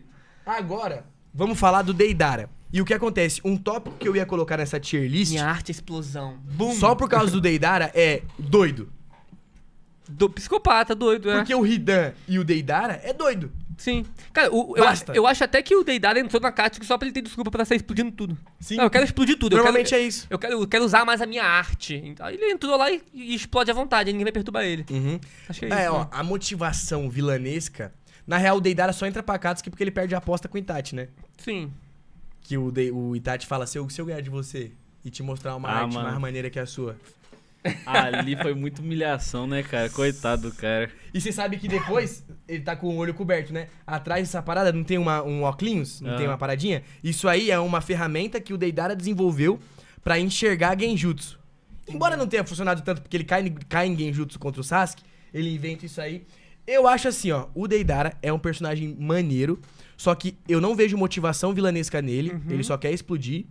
Agora, vamos falar do Deidara. E o que acontece? Um tópico que eu ia colocar nessa tier list. Minha arte é explosão. Boom. Só por causa do Deidara é doido. Do psicopata, doido, é. Porque o Hidan e o Deidara é doido.
Sim. Cara, o, eu, acho, eu acho até que o Deidara entrou na Cática só pra ele ter desculpa pra sair explodindo tudo. Sim. Não, eu quero explodir tudo. Normalmente quero, é isso. Eu quero, eu quero usar mais a minha arte. Então, ele entrou lá e, e explode
à vontade, ninguém vai perturbar ele. Uhum. Acho que é, é isso. ó, né? a motivação vilanesca. Na real, o Deidara só entra pra Katsuki porque ele perde a aposta com o Itachi, né? Sim. Que o, de, o Itachi fala, se eu, se eu ganhar de você e te mostrar uma ah, arte mano. mais maneira que a sua. Ali foi
muita humilhação, né, cara? Coitado do cara.
E você sabe que depois ele tá com o olho coberto, né? Atrás dessa parada não tem uma, um óculos? Não ah. tem uma paradinha? Isso aí é uma ferramenta que o Deidara desenvolveu para enxergar genjutsu. Embora não tenha funcionado tanto porque ele cai, cai em genjutsu contra o Sasuke, ele inventa isso aí. Eu acho assim, ó, o Deidara é um personagem maneiro. Só que eu não vejo motivação vilanesca nele. Uhum. Ele só quer explodir.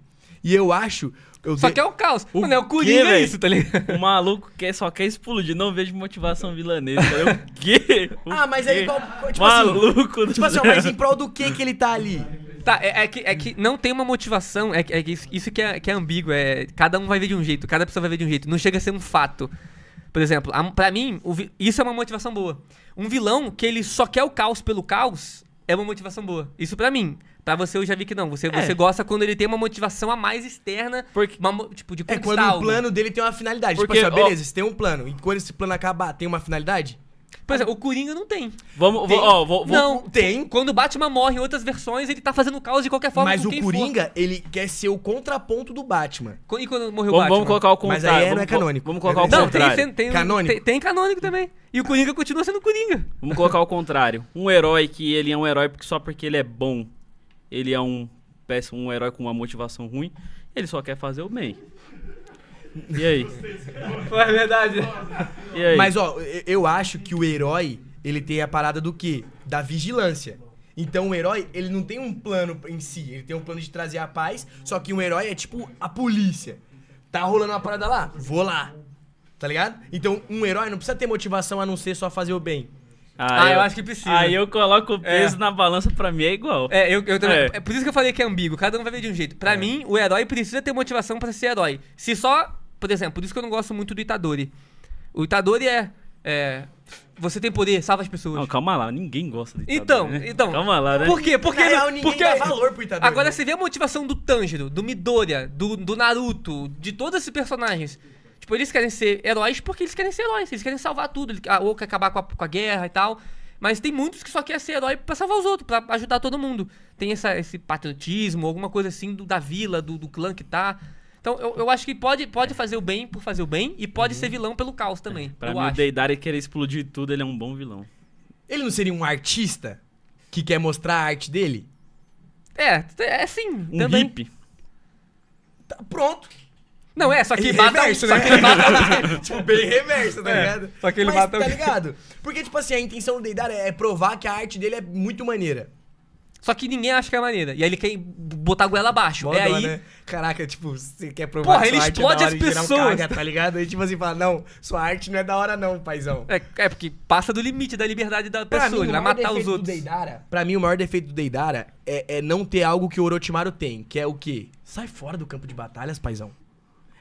E eu acho. Eu só de... que é o caos. O Mano, é o Coringa é isso, tá
ligado? O maluco quer, só quer explodir. Não vejo motivação vilanesca. É o quê? O ah, mas é igual tipo assim, maluco
assim, Tipo assim, mas em
prol do que que ele tá ali?
Tá, é, é, que, é que não tem uma motivação, é, que, é que isso, isso que é, que é ambíguo, é, cada um vai ver de um jeito, cada pessoa vai ver de um jeito, não chega a ser um fato. Por exemplo, para pra mim, o, isso é uma motivação boa. Um vilão que ele só quer o caos pelo caos, é uma motivação boa. Isso para mim. Pra você eu já vi que não. Você, é. você gosta quando ele tem uma motivação a mais externa, Porque, uma, tipo, de é, conquistar É quando algo. o plano
dele tem uma finalidade. Tipo Porque, tipo assim, ó, beleza, ó, você tem um plano. E quando esse plano acabar, tem uma finalidade? Por exemplo, é, o Coringa não tem. Vamos,
tem? Ó, vou, vou, Não, tem. Quando o Batman morre em outras versões, ele tá fazendo caos de qualquer forma. Mas o Coringa, for. ele quer ser o contraponto do Batman. E quando morreu o Batman? Vamos colocar o contrário. Mas aí é, não é canônico. Vamos colocar é o contrário. Não, tem, tem, canônico. Tem, tem canônico também. E o Coringa continua sendo Coringa.
Vamos colocar o contrário. Um herói que ele é um herói só porque ele é bom. Ele é um péssimo, um herói com uma motivação ruim. Ele só quer fazer o bem. E aí?
foi é verdade. E aí? Mas, ó, eu acho que o herói, ele tem a parada do quê? Da vigilância. Então o herói, ele não tem um plano em si, ele tem um plano de trazer a paz, só que um herói é tipo a polícia. Tá rolando uma parada lá? Vou lá. Tá ligado? Então um herói não precisa ter motivação a não ser só fazer o bem. Ah, ah eu, eu, acho que precisa. Aí eu coloco o é. peso é.
na balança, pra mim é igual. É, eu, eu também. É. é. por
isso que eu falei que é ambíguo, cada um vai ver de um jeito. Pra é. mim, o
herói precisa ter motivação pra ser herói. Se só por exemplo, por isso que eu não gosto muito do Itadori. O Itadori é. é você tem poder, salva as pessoas. Não, calma lá, ninguém gosta do Itadori. Então,
né? então. Calma lá, né? Por quê? Porque. Na real, ninguém porque dá valor pro Itadori.
Agora você vê a motivação do Tanjiro, do Midoriya, do, do Naruto, de todos esses personagens. Tipo, eles querem ser heróis porque eles querem ser heróis, eles querem salvar tudo, ah, ou quer acabar com a, com a guerra e tal. Mas tem muitos que só querem ser herói pra salvar os outros, pra ajudar todo mundo. Tem essa, esse patriotismo, alguma coisa assim do, da vila, do, do clã que tá. Então, eu, eu acho que pode, pode fazer o bem por fazer o bem e pode uhum. ser vilão pelo caos é,
também. É, pra mim, acho. o Deidara querer explodir tudo, ele é um bom vilão.
Ele não seria um artista que quer mostrar a arte dele? É, é sim. Um também. hippie. Tá, pronto. Não, é, só que ele mata reverso, né? Só que ele mata Tipo, bem reverso, tá é, ligado? Só que ele Mas, mata tá ligado? Porque, tipo assim, a intenção do Deidara é provar que a arte dele é muito maneira.
Só que ninguém acha que é maneira. E aí ele quer botar a goela
abaixo. Boa é dona, aí. Né? Caraca, tipo, você quer provar Porra, que ele é explode as pessoas. Um tá ligado? Aí tipo assim, fala: não, sua arte não é da hora, não, paizão. É, é porque passa do limite da liberdade da pessoa, mim, ele vai matar os outros. Deidara, pra mim, o maior defeito do Deidara é, é não ter algo que o Orochimaru tem, que é o quê? Sai fora do campo de batalhas, paizão.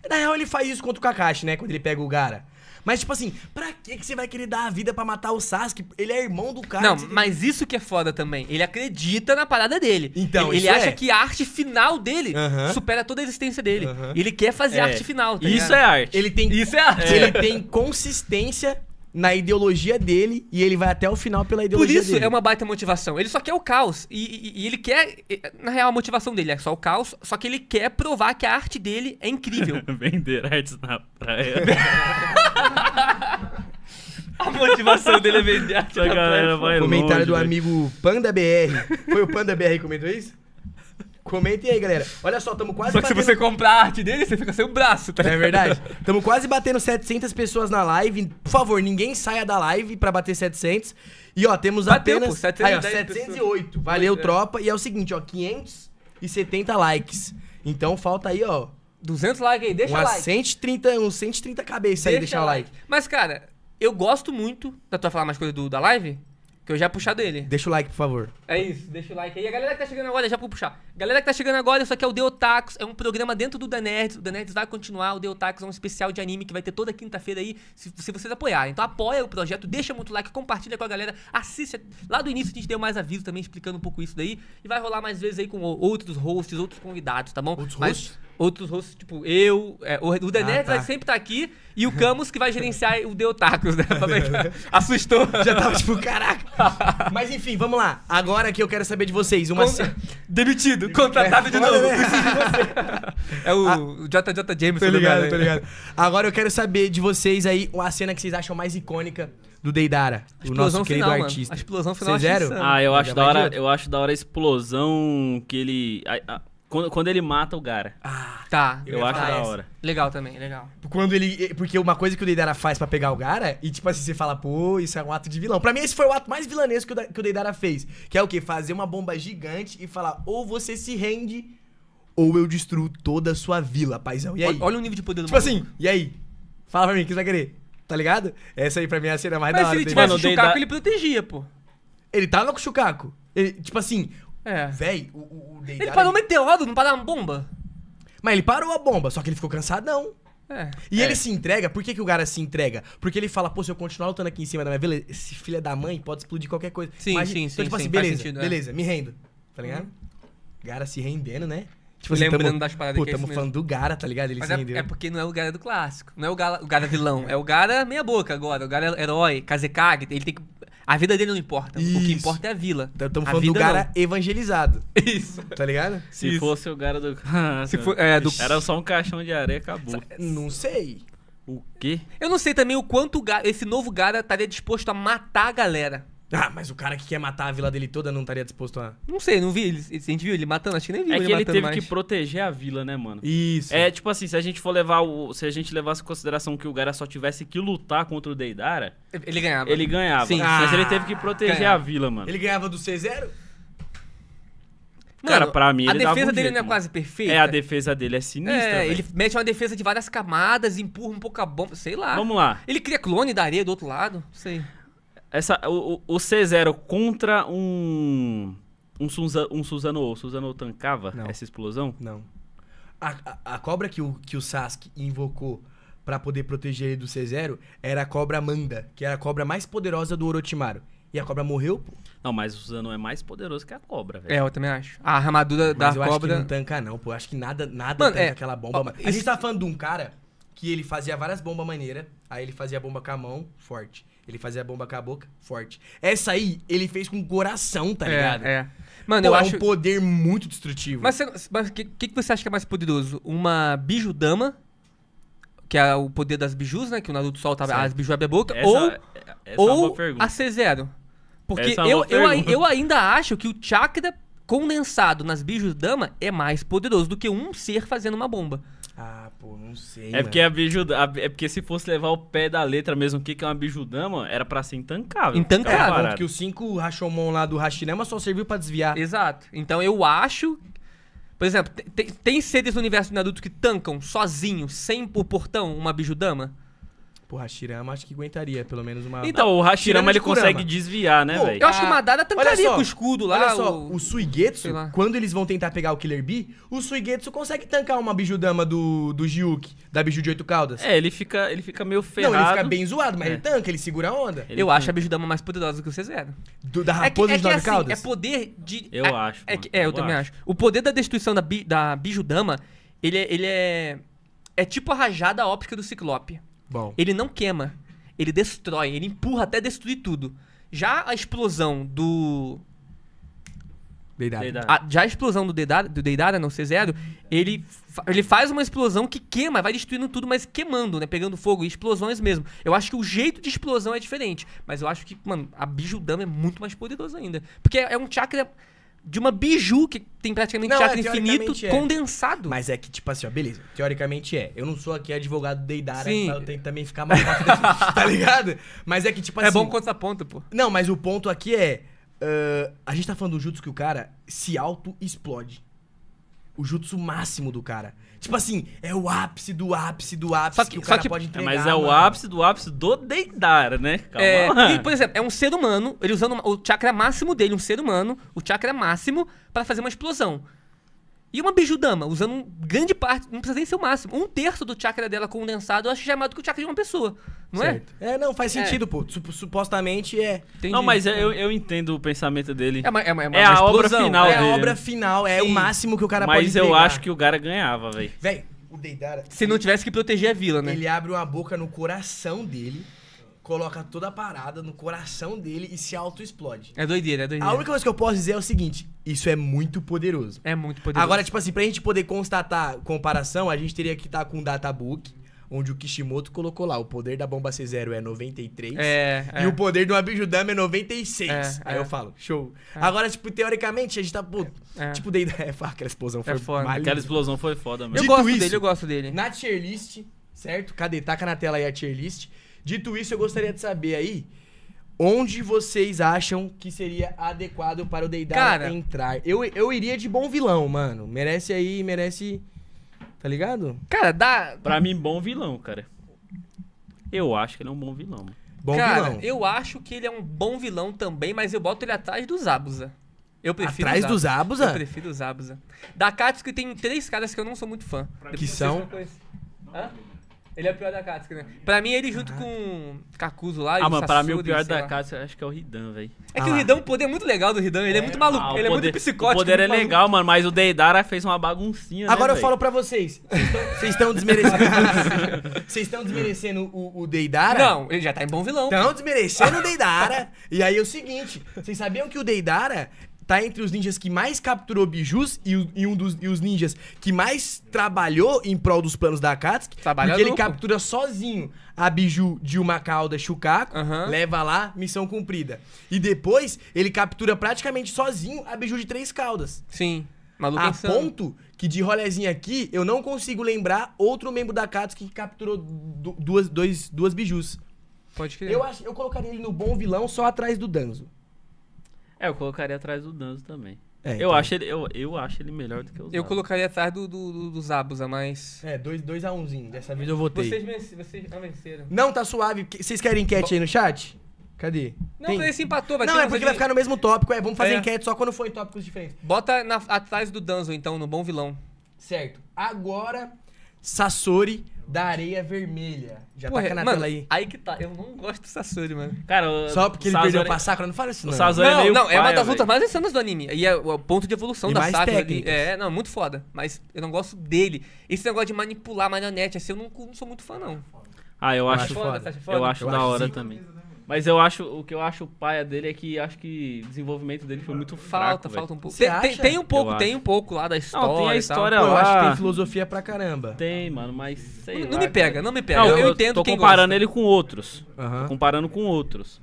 Na real, ele faz isso contra o Kakashi, né? Quando ele pega o Gara. Mas, tipo assim, pra que, que você vai querer dar a vida para matar o Sasuke? Ele é irmão do cara. Não, mas isso que é foda
também. Ele acredita na parada dele. Então, Ele, ele é. acha que
a arte final dele supera toda
a existência dele. Ele quer fazer é. arte final. Tá isso é arte. Ele tem, isso é arte. Ele é. tem
consistência na ideologia dele e ele vai até o final pela ideologia dele. Por isso dele. é uma baita motivação.
Ele só quer o caos. E, e, e, ele quer. Na real, a motivação dele é só o caos, só que ele quer provar que a arte dele é incrível.
Vender artes na praia.
a motivação dele é vender artes na praia. É vai Comentário do véio.
amigo Panda BR. Foi o Panda BR que comentou isso? Comentem aí, galera. Olha só, estamos quase Só que batendo... se você comprar a arte dele, você fica sem o braço, tá É verdade. Estamos quase batendo 700 pessoas na live. Por favor, ninguém saia da live para bater 700. E, ó, temos Bateu, apenas... Pô, 710 aí, ó, 708. Pessoas. Valeu, é. tropa. E é o seguinte, ó, 570 likes. Então, falta aí, ó... 200 likes aí, deixa o like. 130, uns 130 cabeças aí, deixa o like. like.
Mas, cara, eu gosto muito... Dá pra falar mais coisa do, da live? Que eu já ia puxar dele. Deixa
o like, por favor.
É isso, deixa o like aí. A galera que tá chegando agora, já vou puxar. galera que tá chegando agora, isso aqui é o Deotax. É um programa dentro do Danerds. O Danerds vai continuar. O Deotax é um especial de anime que vai ter toda quinta-feira aí, se, se, vocês apoiarem. Então apoia o projeto, deixa muito like, compartilha com a galera, assiste. Lá do início a gente deu mais aviso também explicando um pouco isso daí. E vai rolar mais vezes aí com outros hosts, outros convidados, tá bom? Outros Mas, hosts? outros rostos, tipo, eu, é, o, o Denetes ah, tá. vai sempre estar tá aqui e o Camus que vai gerenciar o
Deotacos, né? Assustou. Já tava tipo, caraca. Mas enfim, vamos lá. Agora que eu quero saber de vocês. Uma Con... Demitido, contratado é. de novo. Né? é o, A... Ah. o JJ James. Tô ligado, tô ligado. Agora eu quero saber de vocês aí a cena que vocês acham mais icônica do Deidara, o nosso querido final, artista. Mano. A explosão final. Vocês é Ah, eu acho da hora,
eu acho da hora a explosão que ele a, a, quando, quando ele mata o Gara. Ah, tá. Eu, acho da hora. Legal
também, legal.
Quando ele. Eh, porque uma coisa que o Deidara faz para pegar o Gara, e tipo assim, você fala, pô, isso é um ato de vilão. Pra mim, esse foi o ato mais vilanesco que o Deidara fez. Que é o quê? Fazer uma bomba gigante e falar, ou você se rende, ou eu destruo toda a sua vila, paizão. E aí? Olha, olha o nível de poder do Tipo maluco. assim, e aí? Fala pra mim, o que você vai querer? Tá ligado? Essa aí pra mim é a cena mais Mas da hora. Mas se ele tivesse tá o Chucaco, ele
protegia, pô.
Ele tava com o Chucaco. Ele, tipo assim, é. Véi,
o, o, o Ele parou
um meteoro, não parou uma bomba? Mas ele parou a bomba, só que ele ficou cansadão. É. E é. ele se entrega, por que, que o cara se entrega? Porque ele fala, pô, se eu continuar lutando aqui em cima da minha vila, esse filho da mãe pode explodir qualquer coisa. Sim, Imagina, sim, sim. Então, tipo sim, assim, beleza, sentido, é. beleza, é. me rendo. Tá ligado? Uhum. O cara se rendendo, né? Tipo, Lembrando assim, tamo, das paradas pô, que é Estamos falando do Gara, tá ligado? Ele Mas se é, é porque não é o
Gara do clássico. Não é o Gara, o Gara vilão. é o Gara meia-boca agora. O Gara herói, Kazekage. Ele tem que. A vida dele não importa. Isso. O que importa é a vila. Estamos
então, falando do Gara
não. evangelizado. Isso.
Tá ligado? Se Isso. fosse o Gara do. Se for, é, do... Era só um caixão de areia acabou.
Não sei. O quê? Eu não sei também o quanto
esse novo Gara estaria disposto a matar a galera.
Ah, mas o cara que quer matar a vila dele toda não estaria disposto a. Não sei, não vi. Ele, a gente viu ele matando, acho que nem
viu. É ele que ele teve mais. que
proteger a vila, né, mano? Isso. É tipo assim, se a gente for levar o. Se a gente levasse em consideração que o Gara só tivesse que lutar contra o Deidara. Ele ganhava. Ele ganhava. Sim. Ah, mas ele ah, teve que proteger ganhava. a vila, mano. Ele
ganhava do C0? Mano, cara, pra mim, a defesa um dele jeito, não é mano. quase perfeita. É, a
defesa dele é sinistra. É, ele
mete uma defesa de várias camadas, empurra um pouco a bomba, sei lá. Vamos lá. Ele cria clone da areia do outro lado, sei.
Essa, o, o C0 contra um. Um, Suza, um Suzano. Suzano tancava essa explosão? Não.
A, a, a, cobra que o, que o Sasuke invocou para poder proteger ele do C0 era a cobra Manda que era a cobra mais poderosa do Orochimaru. E a cobra morreu, pô.
Não, mas o Suzano é mais poderoso que a cobra, velho. É, eu também acho. A ramadura mas da eu cobra. Acho que não tanca, não, pô. Eu acho que nada, nada Mano, tanca é... aquela bomba. Ó, mas... A gente
tá falando de um cara que ele fazia várias bombas maneiras. Aí ele fazia a bomba com a mão, forte. Ele fazia a bomba com a boca, forte. Essa aí, ele fez com o coração, tá é, ligado? É, Mano, Pô, eu é acho... um
poder muito destrutivo.
Mas o que, que, você acha que é mais poderoso?
Uma bijudama, que é o poder das bijus, né? Que o Naruto solta Sim. as bijus abre a boca. Essa, ou é, essa é ou é a C0. Porque é eu, eu, eu ainda acho que o chakra condensado nas dama é mais poderoso do que um ser fazendo
uma bomba.
Ah, pô, não sei. É mano. porque a bijudama. É porque se fosse levar o pé da letra mesmo, o que, que é uma bijudama, era pra ser intancável. Intancável. É, porque
os cinco rachomon lá do Hashirama só serviu pra desviar. Exato. Então eu acho. Por exemplo, tem, tem seres no universo
de adulto que tancam sozinho, sem o portão, uma bijudama? Pô, o Hashirama acho que
aguentaria pelo menos uma. Então, o Hashirama ele consegue
desviar, né, velho? Eu acho que uma ah, dada tancaria só, com o escudo lá. Olha só, o,
o Suigetsu, quando eles vão tentar pegar o Killer Bee, o Suigetsu consegue tancar uma Bijudama do, do Jiuki, da Biju de oito caudas. É, ele
fica, ele fica meio ferrado. Não, ele fica bem zoado,
mas é. ele
tanca, ele segura a onda. Ele eu tanca. acho a Bijudama mais poderosa do que o eram. Do, da raposa é que, é de nove assim, caudas? É poder de. Eu é- acho. É, que, é eu, eu também acho. acho. O poder da destruição da, bi, da Bijudama, ele, é, ele é. É tipo a rajada óptica do Ciclope. Bom. Ele não queima, ele destrói, ele empurra até destruir tudo. Já a explosão do. Deidara. Deidara. A, já a explosão do Deidara, do Deidara não C0, ele, ele faz uma explosão que queima, vai destruindo tudo, mas queimando, né? Pegando fogo, explosões mesmo. Eu acho que o jeito de explosão é diferente, mas eu acho que, mano, a Bijudama é muito mais poderosa ainda. Porque é, é um chakra de uma biju que tem praticamente não, teatro é, infinito é.
condensado. Mas é que, tipo assim, ó, beleza, teoricamente é. Eu não sou aqui advogado de Idara, então eu tenho que também ficar mais tá ligado? Mas é que, tipo é assim... É bom contraponto, pô. Não, mas o ponto aqui é... Uh, a gente tá falando do jutsu que o cara se auto-explode. O jutsu máximo do cara. Tipo assim, é o ápice do ápice do ápice só que, que o cara que, pode entregar. Mas é mano. o
ápice do ápice do Deidara, né? Calma é, E, por
exemplo, é um ser humano, ele usando o chakra máximo dele, um ser humano, o chakra máximo, para fazer uma explosão. E uma bijudama, usando grande parte, não precisa nem ser o máximo, um terço do chakra dela condensado, eu acho que já é mais do que o chakra de uma pessoa,
não é? certo.
é? É, não, faz é. sentido, é. pô. supostamente é. Entendi. Não, mas eu,
eu entendo o pensamento dele. É, uma, é, uma, é uma é a obra final É a obra
final, é Sim. o máximo que o cara mas pode Mas eu acho
que o cara ganhava, velho.
Velho, o Deidara... Se ele, não tivesse que proteger a vila, né? Ele abre uma boca no coração dele coloca toda a parada no coração dele e se auto-explode. É doideira, é doideira. A única coisa que eu posso dizer é o seguinte: isso é muito poderoso. É muito poderoso. Agora, tipo assim, pra gente poder constatar comparação, a gente teria que estar com um databook. Onde o Kishimoto colocou lá, o poder da bomba C0 é 93 é, é. e é. o poder do Abijudama é 96. É, Aí é. eu falo, show. É. Agora, tipo, teoricamente, a gente tá. Pô, é. Tipo, daí. É, aquela explosão foi foda. Aquela explosão foi foda mesmo. Eu Dito gosto isso, dele, eu gosto dele. Na tier list, certo? Cadê? Taca na tela aí a tier list. Dito isso, eu gostaria de saber aí onde vocês acham que seria adequado para o Deidara entrar. Eu, eu iria de bom vilão, mano. Merece aí, merece.
Tá ligado? Cara, dá. Pra mim, bom vilão, cara. Eu acho que ele é um bom vilão. Bom cara, vilão.
eu acho que ele é um bom vilão também, mas eu boto ele atrás do Zabuza. Eu prefiro Atrás dos do Zabuza? Eu prefiro o Zabuza. Da Katsuki tem três caras que eu não sou muito fã. que são? Hã? Ele é o pior da Katsuki, né? Pra mim, ele junto com
Kakuzu lá. Ah, mano, pra mim o pior da Katsuki acho que é o Ridan, velho. É que ah. o Ridan, o poder é muito legal do Ridan. Ele é, é muito maluco, ah, ele poder, é muito psicótico. O poder é maluco. legal, mano, mas o Deidara fez uma baguncinha, né, Agora véio? eu falo pra vocês.
Vocês estão desmerecendo. Vocês estão desmerecendo o, o Deidara? Não, ele já tá em bom vilão. Estão desmerecendo o Deidara. e aí é o seguinte: vocês sabiam que o Deidara tá entre os ninjas que mais capturou bijus e, e um dos e os ninjas que mais trabalhou em prol dos planos da Akatsuki. Trabalha porque ele captura sozinho a biju de uma cauda Shukaku, uhum. leva lá, missão cumprida. E depois ele captura praticamente sozinho a biju de três caudas. Sim. Maluco a insano. ponto que de rolezinho aqui, eu não consigo lembrar outro membro da Katsuki que capturou duas, dois, duas bijus. Pode crer. Eu, acho, eu colocaria ele no bom vilão só atrás do Danzo.
É, eu colocaria atrás do Danzo também. É, eu, então. acho ele, eu, eu acho ele melhor do que o Zabuza. Eu colocaria atrás do, do, do, do Zabuza,
mas. É, 2x1zinho. Dois, dois a umzinho. Dessa vez eu votei. Vocês, venci, não venceram. Não, tá suave. Vocês querem enquete aí no chat? Cadê? Não, Tem? esse empatou, vai Não, é porque de... vai ficar no mesmo tópico. É, vamos fazer é. enquete só quando for em tópicos diferentes.
Bota na, atrás do Danzo, então, no Bom Vilão. Certo.
Agora, Sassori da areia vermelha. Já Porra, taca na mano, tela aí.
Aí que tá. Eu não gosto do Sasori, mano. Cara, o, Só porque ele Sazori... perdeu pra Sakura, não fala isso não. O não, é meio não, é uma das lutas mais insanas do anime. E é o ponto de evolução e da mais Sakura. Técnicas. É, não, muito foda. Mas eu não gosto dele. Esse negócio de manipular marionete, assim, eu não, não sou muito fã, não. Ah, eu, eu acho, acho foda, foda. Eu acho eu da acho
hora sim. também. Mas eu acho, o que eu acho paia dele é que acho que o desenvolvimento dele foi muito falta, fraco. Falta, um pouco. Tem, tem, tem, um pouco, eu tem acho. um pouco lá da história. Não, tem a história lá. Eu acho que tem filosofia pra caramba. Tem, mano, mas sei Não, lá, me pega, cara. não me pega. Não, eu, eu, entendo tô quem comparando gosta. ele com outros. Tô comparando com outros.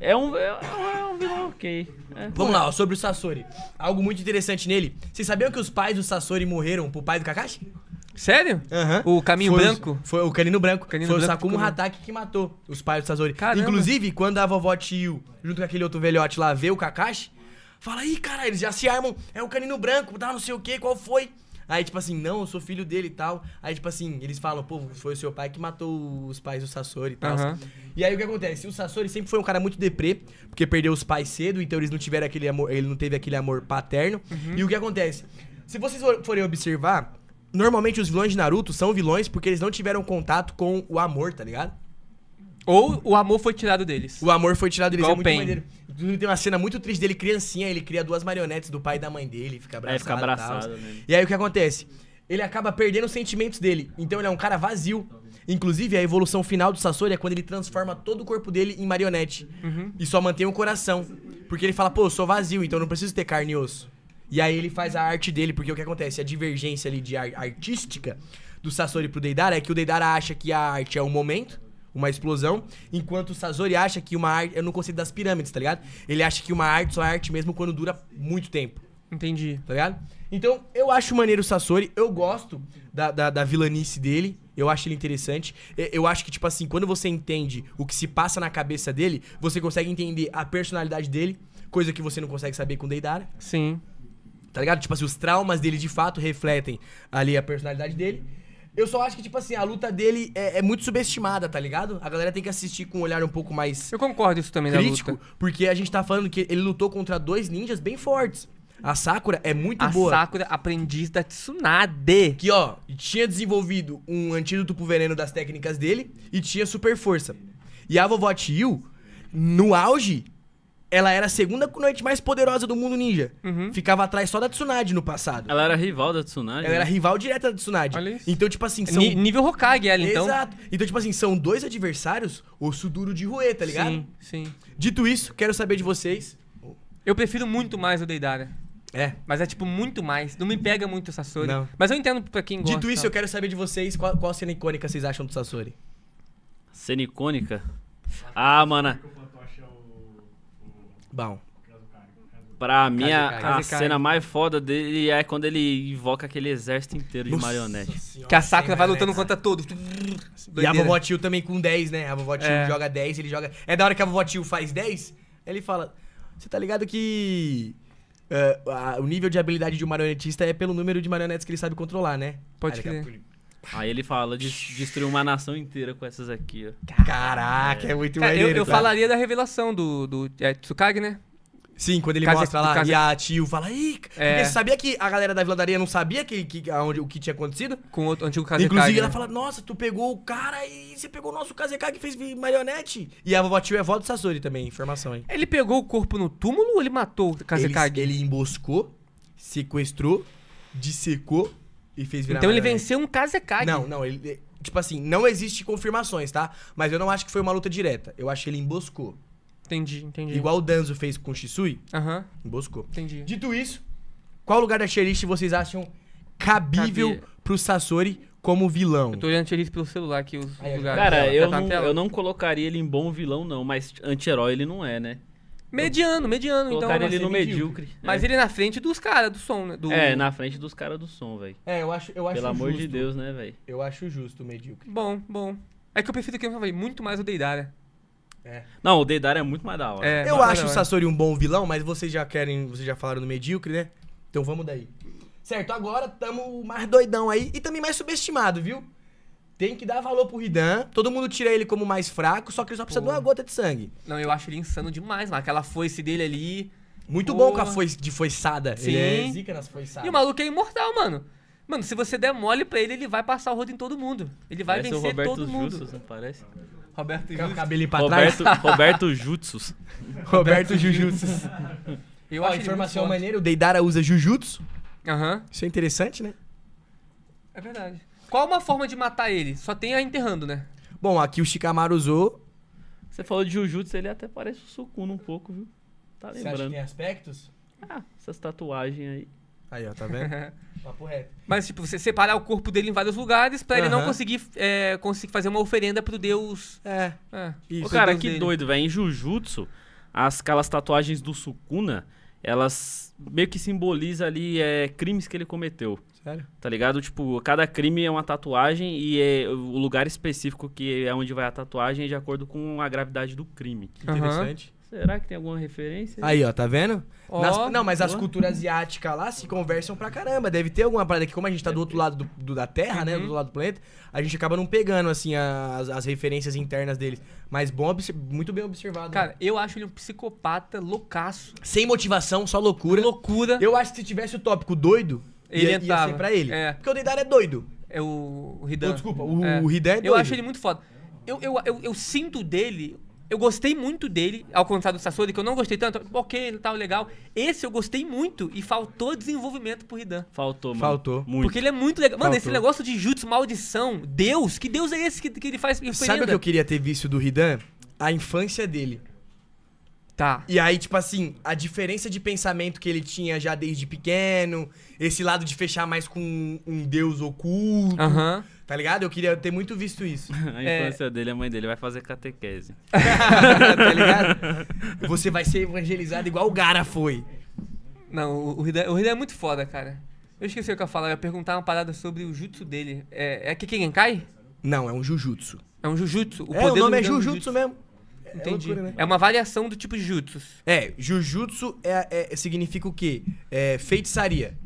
É um, é, é, é um, vilão ok. É. Vamos lá, ó,
sobre o Sassori. Algo muito interessante nele. Vocês sabiam que os pais do Sassori morreram pro pai do Kakashi? Sério? Uhum. O Caminho foi Branco? foi o Canino Branco. Canino foi branco o Sakuma Hatake que matou os pais do Sasori. Caramba. Inclusive, quando a vovó Tio, junto com aquele outro velhote lá, vê o Kakashi, fala, aí, cara, eles já se armam, é o Canino Branco, tá, não sei o que, qual foi? Aí, tipo assim, não, eu sou filho dele e tal. Aí, tipo assim, eles falam, pô, foi o seu pai que matou os pais do Sassori e tal. Uhum. E aí o que acontece? O Sassori sempre foi um cara muito deprê, porque perdeu os pais cedo, então eles não tiveram aquele amor, ele não teve aquele amor paterno. Uhum. E o que acontece? Se vocês forem observar, Normalmente os vilões de Naruto são vilões porque eles não tiveram contato com o amor, tá ligado? Ou o amor foi tirado deles. O amor foi tirado deles, Igual é muito maneiro. Tem uma cena muito triste dele, criancinha, ele cria duas marionetes do pai e da mãe dele, fica abraçado. É, fica abraçado e, né? e aí o que acontece? Ele acaba perdendo os sentimentos dele. Então ele é um cara vazio. Inclusive, a evolução final do Sasori é quando ele transforma todo o corpo dele em marionete. Uhum. E só mantém o coração. Porque ele fala, pô, eu sou vazio, então não preciso ter carne e osso. E aí ele faz a arte dele, porque o que acontece? A divergência ali de ar artística do Sasori pro Deidara é que o Deidara acha que a arte é um momento, uma explosão, enquanto o Sasori acha que uma arte. Eu não consigo das pirâmides, tá ligado? Ele acha que uma arte só é arte mesmo quando dura muito tempo. Entendi. Tá ligado? Então, eu acho maneiro o Sasori, eu gosto da, da, da vilanice dele, eu acho ele interessante. Eu acho que, tipo assim, quando você entende o que se passa na cabeça dele, você consegue entender a personalidade dele, coisa que você não consegue saber com o Deidara. Sim. Tá ligado? Tipo assim, os traumas dele de fato refletem ali a personalidade dele. Eu só acho que, tipo assim, a luta dele é, é muito subestimada, tá ligado? A galera tem que assistir com um olhar um pouco mais. Eu concordo isso também, né, crítico, da luta. Porque a gente tá falando que ele lutou contra dois ninjas bem fortes. A Sakura é muito a boa. A Sakura, aprendiz da Tsunade. Que, ó, tinha desenvolvido um antídoto pro veneno das técnicas dele e tinha super força. E a vovó Tio, no auge, ela era a segunda noite mais poderosa do mundo ninja. Uhum. Ficava atrás só da Tsunade no passado.
Ela era rival da Tsunade? Ela né? era
rival direta da Tsunade. Olha isso. Então, tipo assim, é são... nível Hokage ela, então. Exato. Então, tipo assim, são dois adversários, osso duro de ruê, tá ligado? Sim, sim. Dito isso, quero saber de vocês... Eu prefiro muito
mais o Deidara. É. Mas é, tipo, muito mais. Não me pega muito o Sasori. Não. Mas eu entendo pra quem gosta.
Dito isso, eu quero
saber de vocês qual, qual cena icônica vocês acham do
Sasori. Cena icônica? Ah, mano... Bom. Pra mim, a, cena mais foda dele é quando ele invoca aquele exército inteiro de marionete. que a Sakura vai lutando contra
todos. E a vovó Tio também com 10, né? A vovó Tio é. joga 10, ele joga... É da hora que a vovó Tio faz 10, ele fala... Você tá ligado que... Eh, o nível de habilidade de um marionetista é pelo número de marionetes que ele sabe controlar, né? Pode crer.
Aí ele fala de destruir uma nação inteira com essas aqui, ó. Caraca, é, é muito Cara, maneiro. Eu, eu tá? falaria
da revelação do, do é,
Tsukage, né?
Sim, quando ele Kaze, mostra lá Kaze... e
a tio fala, ih, é. você sabia que a galera da Viladaria não sabia que, que, aonde, o que tinha acontecido? Com o antigo Kazekage. Inclusive ela né? fala, nossa, tu pegou o cara e você pegou o nosso Kazekage que fez marionete. E a vovó tio é vó do Sasori também, informação aí.
Ele pegou o corpo no túmulo ou ele matou o Kazekage?
Ele, ele emboscou, sequestrou, dissecou e fez virar Então ele venceu um Kazekage. É não, não, ele. Tipo assim, não existe confirmações, tá? Mas eu não acho que foi uma luta direta. Eu acho que ele emboscou. Entendi, entendi. Igual o Danzo fez com o Shisui. Aham. Emboscou. Entendi. Dito isso, qual lugar da xerife vocês acham cabível Cabia. pro Sasori como vilão? Eu
tô olhando a tier pelo celular aqui, os Aí, lugares. Cara, tá eu, Tá não,
eu não colocaria ele em bom vilão, não, mas anti-herói ele não é, né? Mediano, mediano. Colocaram então, ele no é medíocre. medíocre. Né? Mas é. ele na
frente dos caras do som, né? Do... É, na
frente dos caras do som, velho. É, eu acho, eu acho Pelo justo. amor de Deus, né, velho?
Eu acho justo o medíocre.
Bom, bom. É que eu prefiro que eu falei muito mais o Deidara.
É.
Não, o Deidara é muito mais da hora. É, eu acho o Sassori um bom vilão, mas vocês já querem, vocês já falaram do medíocre, né? Então vamos daí. Certo, agora tamo mais doidão aí e também mais subestimado, viu? Tem que dar valor pro Ridan. Todo mundo tira ele como mais fraco, só que ele só precisa Pô. de uma gota de sangue.
Não, eu acho ele insano demais, mano. Aquela foice dele ali. Muito Pô. bom com a
foice de foiçada. Sim. Ele é zica nas foiçadas. E o
maluco é imortal, mano. Mano, se você der mole pra ele, ele vai passar o rodo em todo mundo. Ele vai parece vencer todo Justus, mundo.
não
parece? Roberto Jutsus. Cabelinho pra Roberto, trás. Roberto Jutsus. Roberto Jujutsus.
Eu Ó, acho informação maneira, o Deidara usa Jujutsu. Aham. Uhum. Isso é interessante, né?
É verdade. Qual uma forma de matar ele? Só tem a enterrando, né?
Bom, aqui o Shikamaru usou.
Você falou de Jujutsu, ele até parece o Sukuna um pouco, viu? Tá lembrando. Você acha que tem
aspectos? Ah,
essas tatuagens aí. Aí, ó, tá vendo? Papo reto. Mas, tipo, você separar o corpo
dele em vários lugares pra ele não conseguir, é, conseguir fazer uma oferenda pro deus. É. É. Isso, Ô, cara, Deus que dele. doido,
velho. Em Jujutsu, as, aquelas tatuagens do Sukuna, elas meio que simbolizam ali é, crimes que ele cometeu. Sério? Tá ligado? Tipo, cada crime é uma tatuagem e é o lugar específico que é onde vai a tatuagem é de acordo com a gravidade do crime. Que interessante. Uhum. Será que tem alguma referência? Aí, ó, tá vendo? Oh, Nas, não, mas boa. as culturas
asiáticas lá se conversam pra caramba. Deve ter alguma parada que, como a gente tá do outro lado do, do, da Terra, uhum. né? Do uhum. outro lado do planeta, a gente acaba não pegando, assim, as, as referências internas deles. Mas bom, muito bem observado. Cara, né? eu acho ele um psicopata loucaço. Sem motivação, só loucura. Loucura. Eu acho que se tivesse o tópico doido, ele ia, é entrava. ia assim ser pra ele. É. Porque o Deidara é doido.
É o, o Hidan. Oh, desculpa, o, é. O Hidan é doido. Eu acho ele muito foda. Eu, eu, eu, eu, sinto dele. Eu gostei muito dele, ao contrário do Sassoli, que eu não gostei tanto. Ok, ele tá legal. Esse eu gostei muito e faltou desenvolvimento pro Ridan. Faltou, mano. Faltou. Muito. Porque ele é muito legal. Mano, faltou. esse negócio de jutsu, maldição, Deus, que Deus é esse que, que ele faz? Sabe o que eu queria
ter visto do Ridan? A infância dele. Tá. E aí, tipo assim, a diferença de pensamento que ele tinha já desde pequeno, esse lado de fechar mais com um, deus oculto. Aham. Uhum. Tá ligado? Eu queria ter muito visto isso. A infância
é... dele, a mãe dele vai fazer catequese. tá
ligado? Você vai ser evangelizado igual o Gara foi.
Não, o Rida, o Rida é muito foda, cara. Eu esqueci o que eu falava, eu ia perguntar uma parada sobre o jutsu dele. É, é Kikenkai? Não, é um jujutsu. É um jujutsu. O é, poder o nome é, é jujutsu, jujutsu mesmo. Entendi. É, loucura, né?
é uma variação do tipo jutsu. É, jujutsu é, é, significa o quê? É feitiçaria.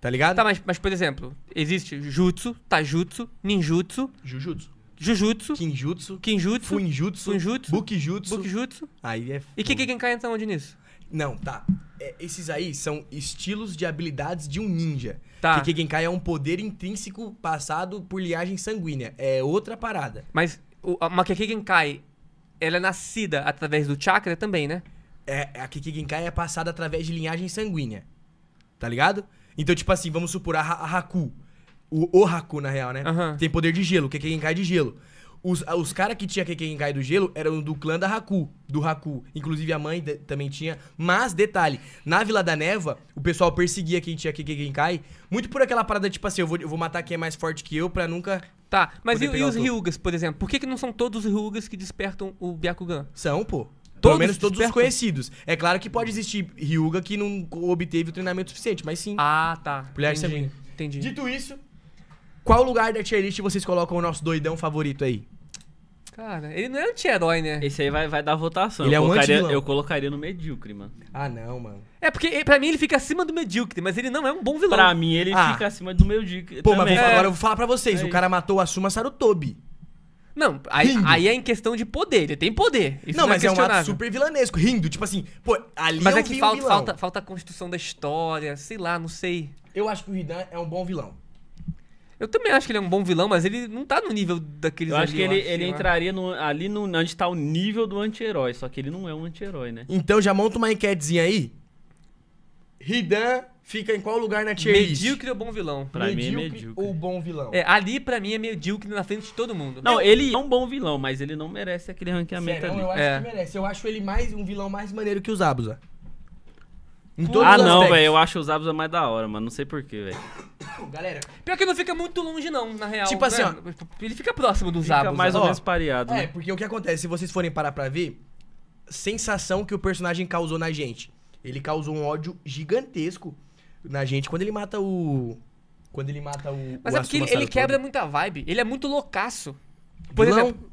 Tá ligado? Tá, mas, mas por exemplo, existe jutsu,
tajutsu, ninjutsu. Jujutsu. Jujutsu. Kinjutsu. Kinjutsu. Funjutsu. Funjutsu.
Bukijutsu. Bukijutsu. Aí é. Fun. E quem cai então onde nisso? Não, tá. É, esses aí são estilos de habilidades de um ninja. Tá. cai é um poder intrínseco passado por linhagem sanguínea. É outra parada. Mas o, uma ela é nascida através do chakra também, né? É, é a Kikigenkai é passada através de linhagem sanguínea. Tá ligado? Então, tipo assim, vamos supor a, a Haku. O, o Haku, na real, né? Uhum. Tem poder de gelo, Kikigenkai de gelo. Os, os caras que tinha Kekengai do gelo eram do clã da Haku, do Haku. Inclusive a mãe de, também tinha. Mas, detalhe, na Vila da Neva, o pessoal perseguia quem tinha Kekengai, muito por aquela parada tipo assim, eu vou, eu vou matar quem é mais forte que eu pra nunca Tá, mas e, e, os Ryugas, por exemplo? Por que, que não são todos os Ryugas que despertam o Byakugan? São, pô. Todos Pelo menos todos despertam? os conhecidos. É claro que pode existir Ryuga que não obteve o treinamento suficiente, mas sim. Ah, tá. Entendi. Entendi. Dito isso, qual lugar da tier list vocês colocam o nosso doidão favorito aí?
Cara,
ele não é anti-herói, né? Esse aí vai, vai dar votação. Ele é eu, é um colocaria, eu colocaria no medíocre, mano. Ah, não, mano.
É porque é, pra mim ele fica acima do medíocre, mas ele não é um bom vilão. Pra mim ele ah. fica
acima do medíocre.
Pô, também. mas é. agora eu vou falar
pra vocês: é. o
cara matou o Asuma Sarutobi. Não, aí, aí é em questão de poder, ele tem poder. Isso não, não, é mas é, é um ato super vilanesco, rindo, tipo assim, pô, ali Mas é que falta, um falta, falta a construção
da história, sei lá, não sei. Eu acho que o Hidan é um bom vilão. Eu também
acho que ele é um bom vilão, mas ele não tá no nível daqueles Eu acho ali, que ele, acho, ele entraria no, ali no, onde tá o nível do anti-herói, só que ele não é um anti-herói, né? Então
já monta uma enquetezinha aí.
Ridan fica em qual lugar na tier list? Medíocre ou bom vilão? Pra medíocre mim é medíocre. ou bom vilão? É, ali pra mim é medíocre na frente de todo mundo. Não, ele é um bom vilão, mas ele não merece aquele ranqueamento Sério, ali. Não, eu acho é. que
merece. Eu acho ele mais um vilão mais maneiro que os Abusa. Hum.
ah, não, velho. Eu acho os Zabuza mais da hora, mano. Não sei porquê, velho.
Galera, pior que não fica muito longe,
não, na real. Tipo assim, né?
ó. Tipo, ele fica próximo dos Zabuza. mais ou menos pareado. É, né? porque o que acontece, se vocês forem parar pra ver, sensação que o personagem causou na gente. Ele causou um ódio gigantesco na gente quando ele mata o. Quando ele mata o. Mas o é porque ele, ele
quebra muita vibe. Ele é muito loucaço.
Por Vilão. exemplo.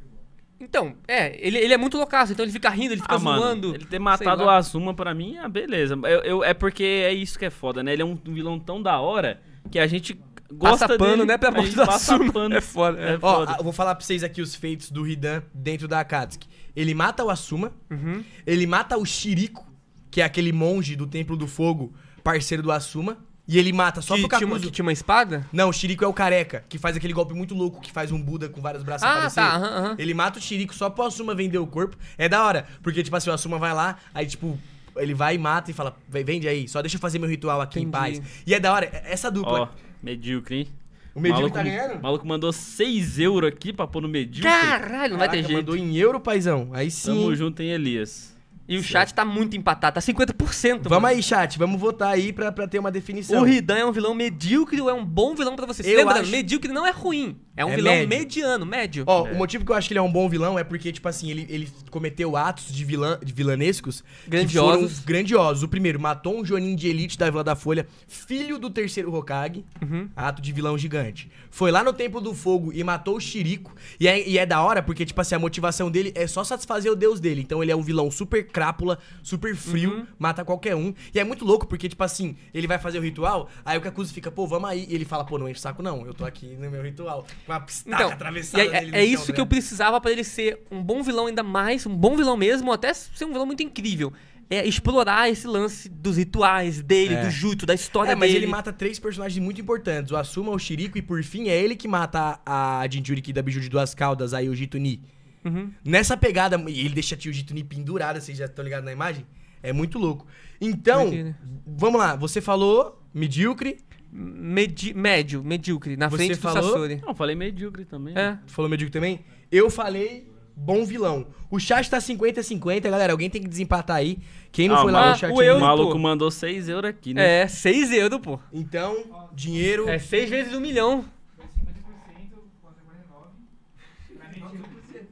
Então,
é, ele, ele é muito loucaço, então ele fica rindo, ele fica ah, zoando. Mano, ele ter matado o
Azuma pra mim, ah, beleza. Eu, eu, é porque é isso que é foda, né? Ele é um vilão tão da hora que a gente gosta passa pano, dele, né, pra morte do Asuma. É foda. É. É foda. Ó, vou
falar pra vocês aqui os feitos do Hidan dentro da Akatsuki. Ele mata o Asuma, uhum. ele mata o Shiriko, que é aquele monge do Templo do Fogo, parceiro do Asuma. E ele mata só que, pro Kakuzu. Tinha, que tinha uma espada? Não, o Shiriko é o careca, que faz aquele golpe muito louco, que faz um Buda com vários braços ah, aparecer. Tá, uh -huh. Ele mata o Chirico só pro Asuma vender o corpo. É da hora, porque, tipo assim, o Asuma vai lá, aí, tipo, ele vai e mata e fala, vende aí, só
deixa eu fazer meu ritual aqui Entendi. em paz. E é da hora, é essa dupla. Ó, oh, medíocre, hein? O medíocre tá ganhando? O maluco mandou 6 euros aqui pra pôr no medíocre. Caralho, não Caraca, vai ter jeito. mandou em euro, paizão. Aí sim. Tamo junto, hein, Elias. E o chat tá muito empatado, tá 50%. Vamos mano. aí, chat, vamos
votar aí pra, pra ter uma definição. O Ridan é um vilão medíocre ou é um bom vilão pra você? lembra Lembrando, acho... medíocre não é ruim, é um é vilão médio. mediano, médio. Ó, é. o motivo que eu acho que ele é um bom vilão é porque, tipo assim, ele, ele cometeu atos de, vilã, de vilanescos grandiosos. grandiosos. O primeiro, matou um Jonin de elite da Vila da Folha, filho do terceiro Hokage, uhum. ato de vilão gigante. Foi lá no Templo do Fogo e matou o chirico E é, e é da hora porque, tipo assim, a motivação dele é só satisfazer o deus dele. Então ele é um vilão super crápula, super frio, uhum. mata qualquer um. E é muito louco, porque, tipo assim, ele vai fazer o ritual, aí o Kakuzu fica, pô, vamos aí. E ele fala, pô, não enche o saco não, eu tô aqui no meu ritual. Com a pistaca então, atravessada é, dele É, é isso que né? eu
precisava para ele ser um bom vilão ainda mais, um bom vilão mesmo, ou até ser um vilão muito incrível é, explorar esse lance dos rituais dele, é. do Juto
da história é, mas dele. ele mata três personagens muito importantes: o Asuma, o Shiriko e por fim é ele que mata a Jinjuriki da Biju de Duas Caldas, aí o Jituni Uhum. Nessa pegada, e ele deixa a Tio Jituni pendurada, vocês já estão ligados na imagem? É muito louco. Então, Imagina. Né? vamos lá, você falou medíocre. Medi médio, medíocre, na você frente do falou... Sassori.
Não, falei medíocre também. É. Né?
Falou medíocre também? Eu falei bom vilão. O chat tá 50-50, galera. Alguém tem que desempatar aí. Quem não ah, foi lá no chat... O, euro, o maluco pô.
mandou 6
euros aqui, né? É, 6 euros, pô. Então, dinheiro... É 6 vezes 1 um milhão.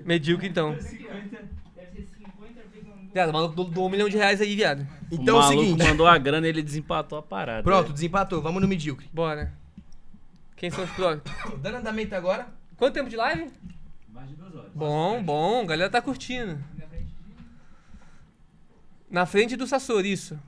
Medíocre, então. Viado, o maluco do, um milhão de reais aí, viado. Então é o é o maluco seguinte. mandou a grana e ele desempatou a parada. Pronto, desempatou. Vamos no medíocre. Bora. Quem são os próximos? Dando andamento agora. Quanto tempo de live? Mais de duas horas. Bom, bom. A galera tá curtindo. Na frente do Sassor, isso.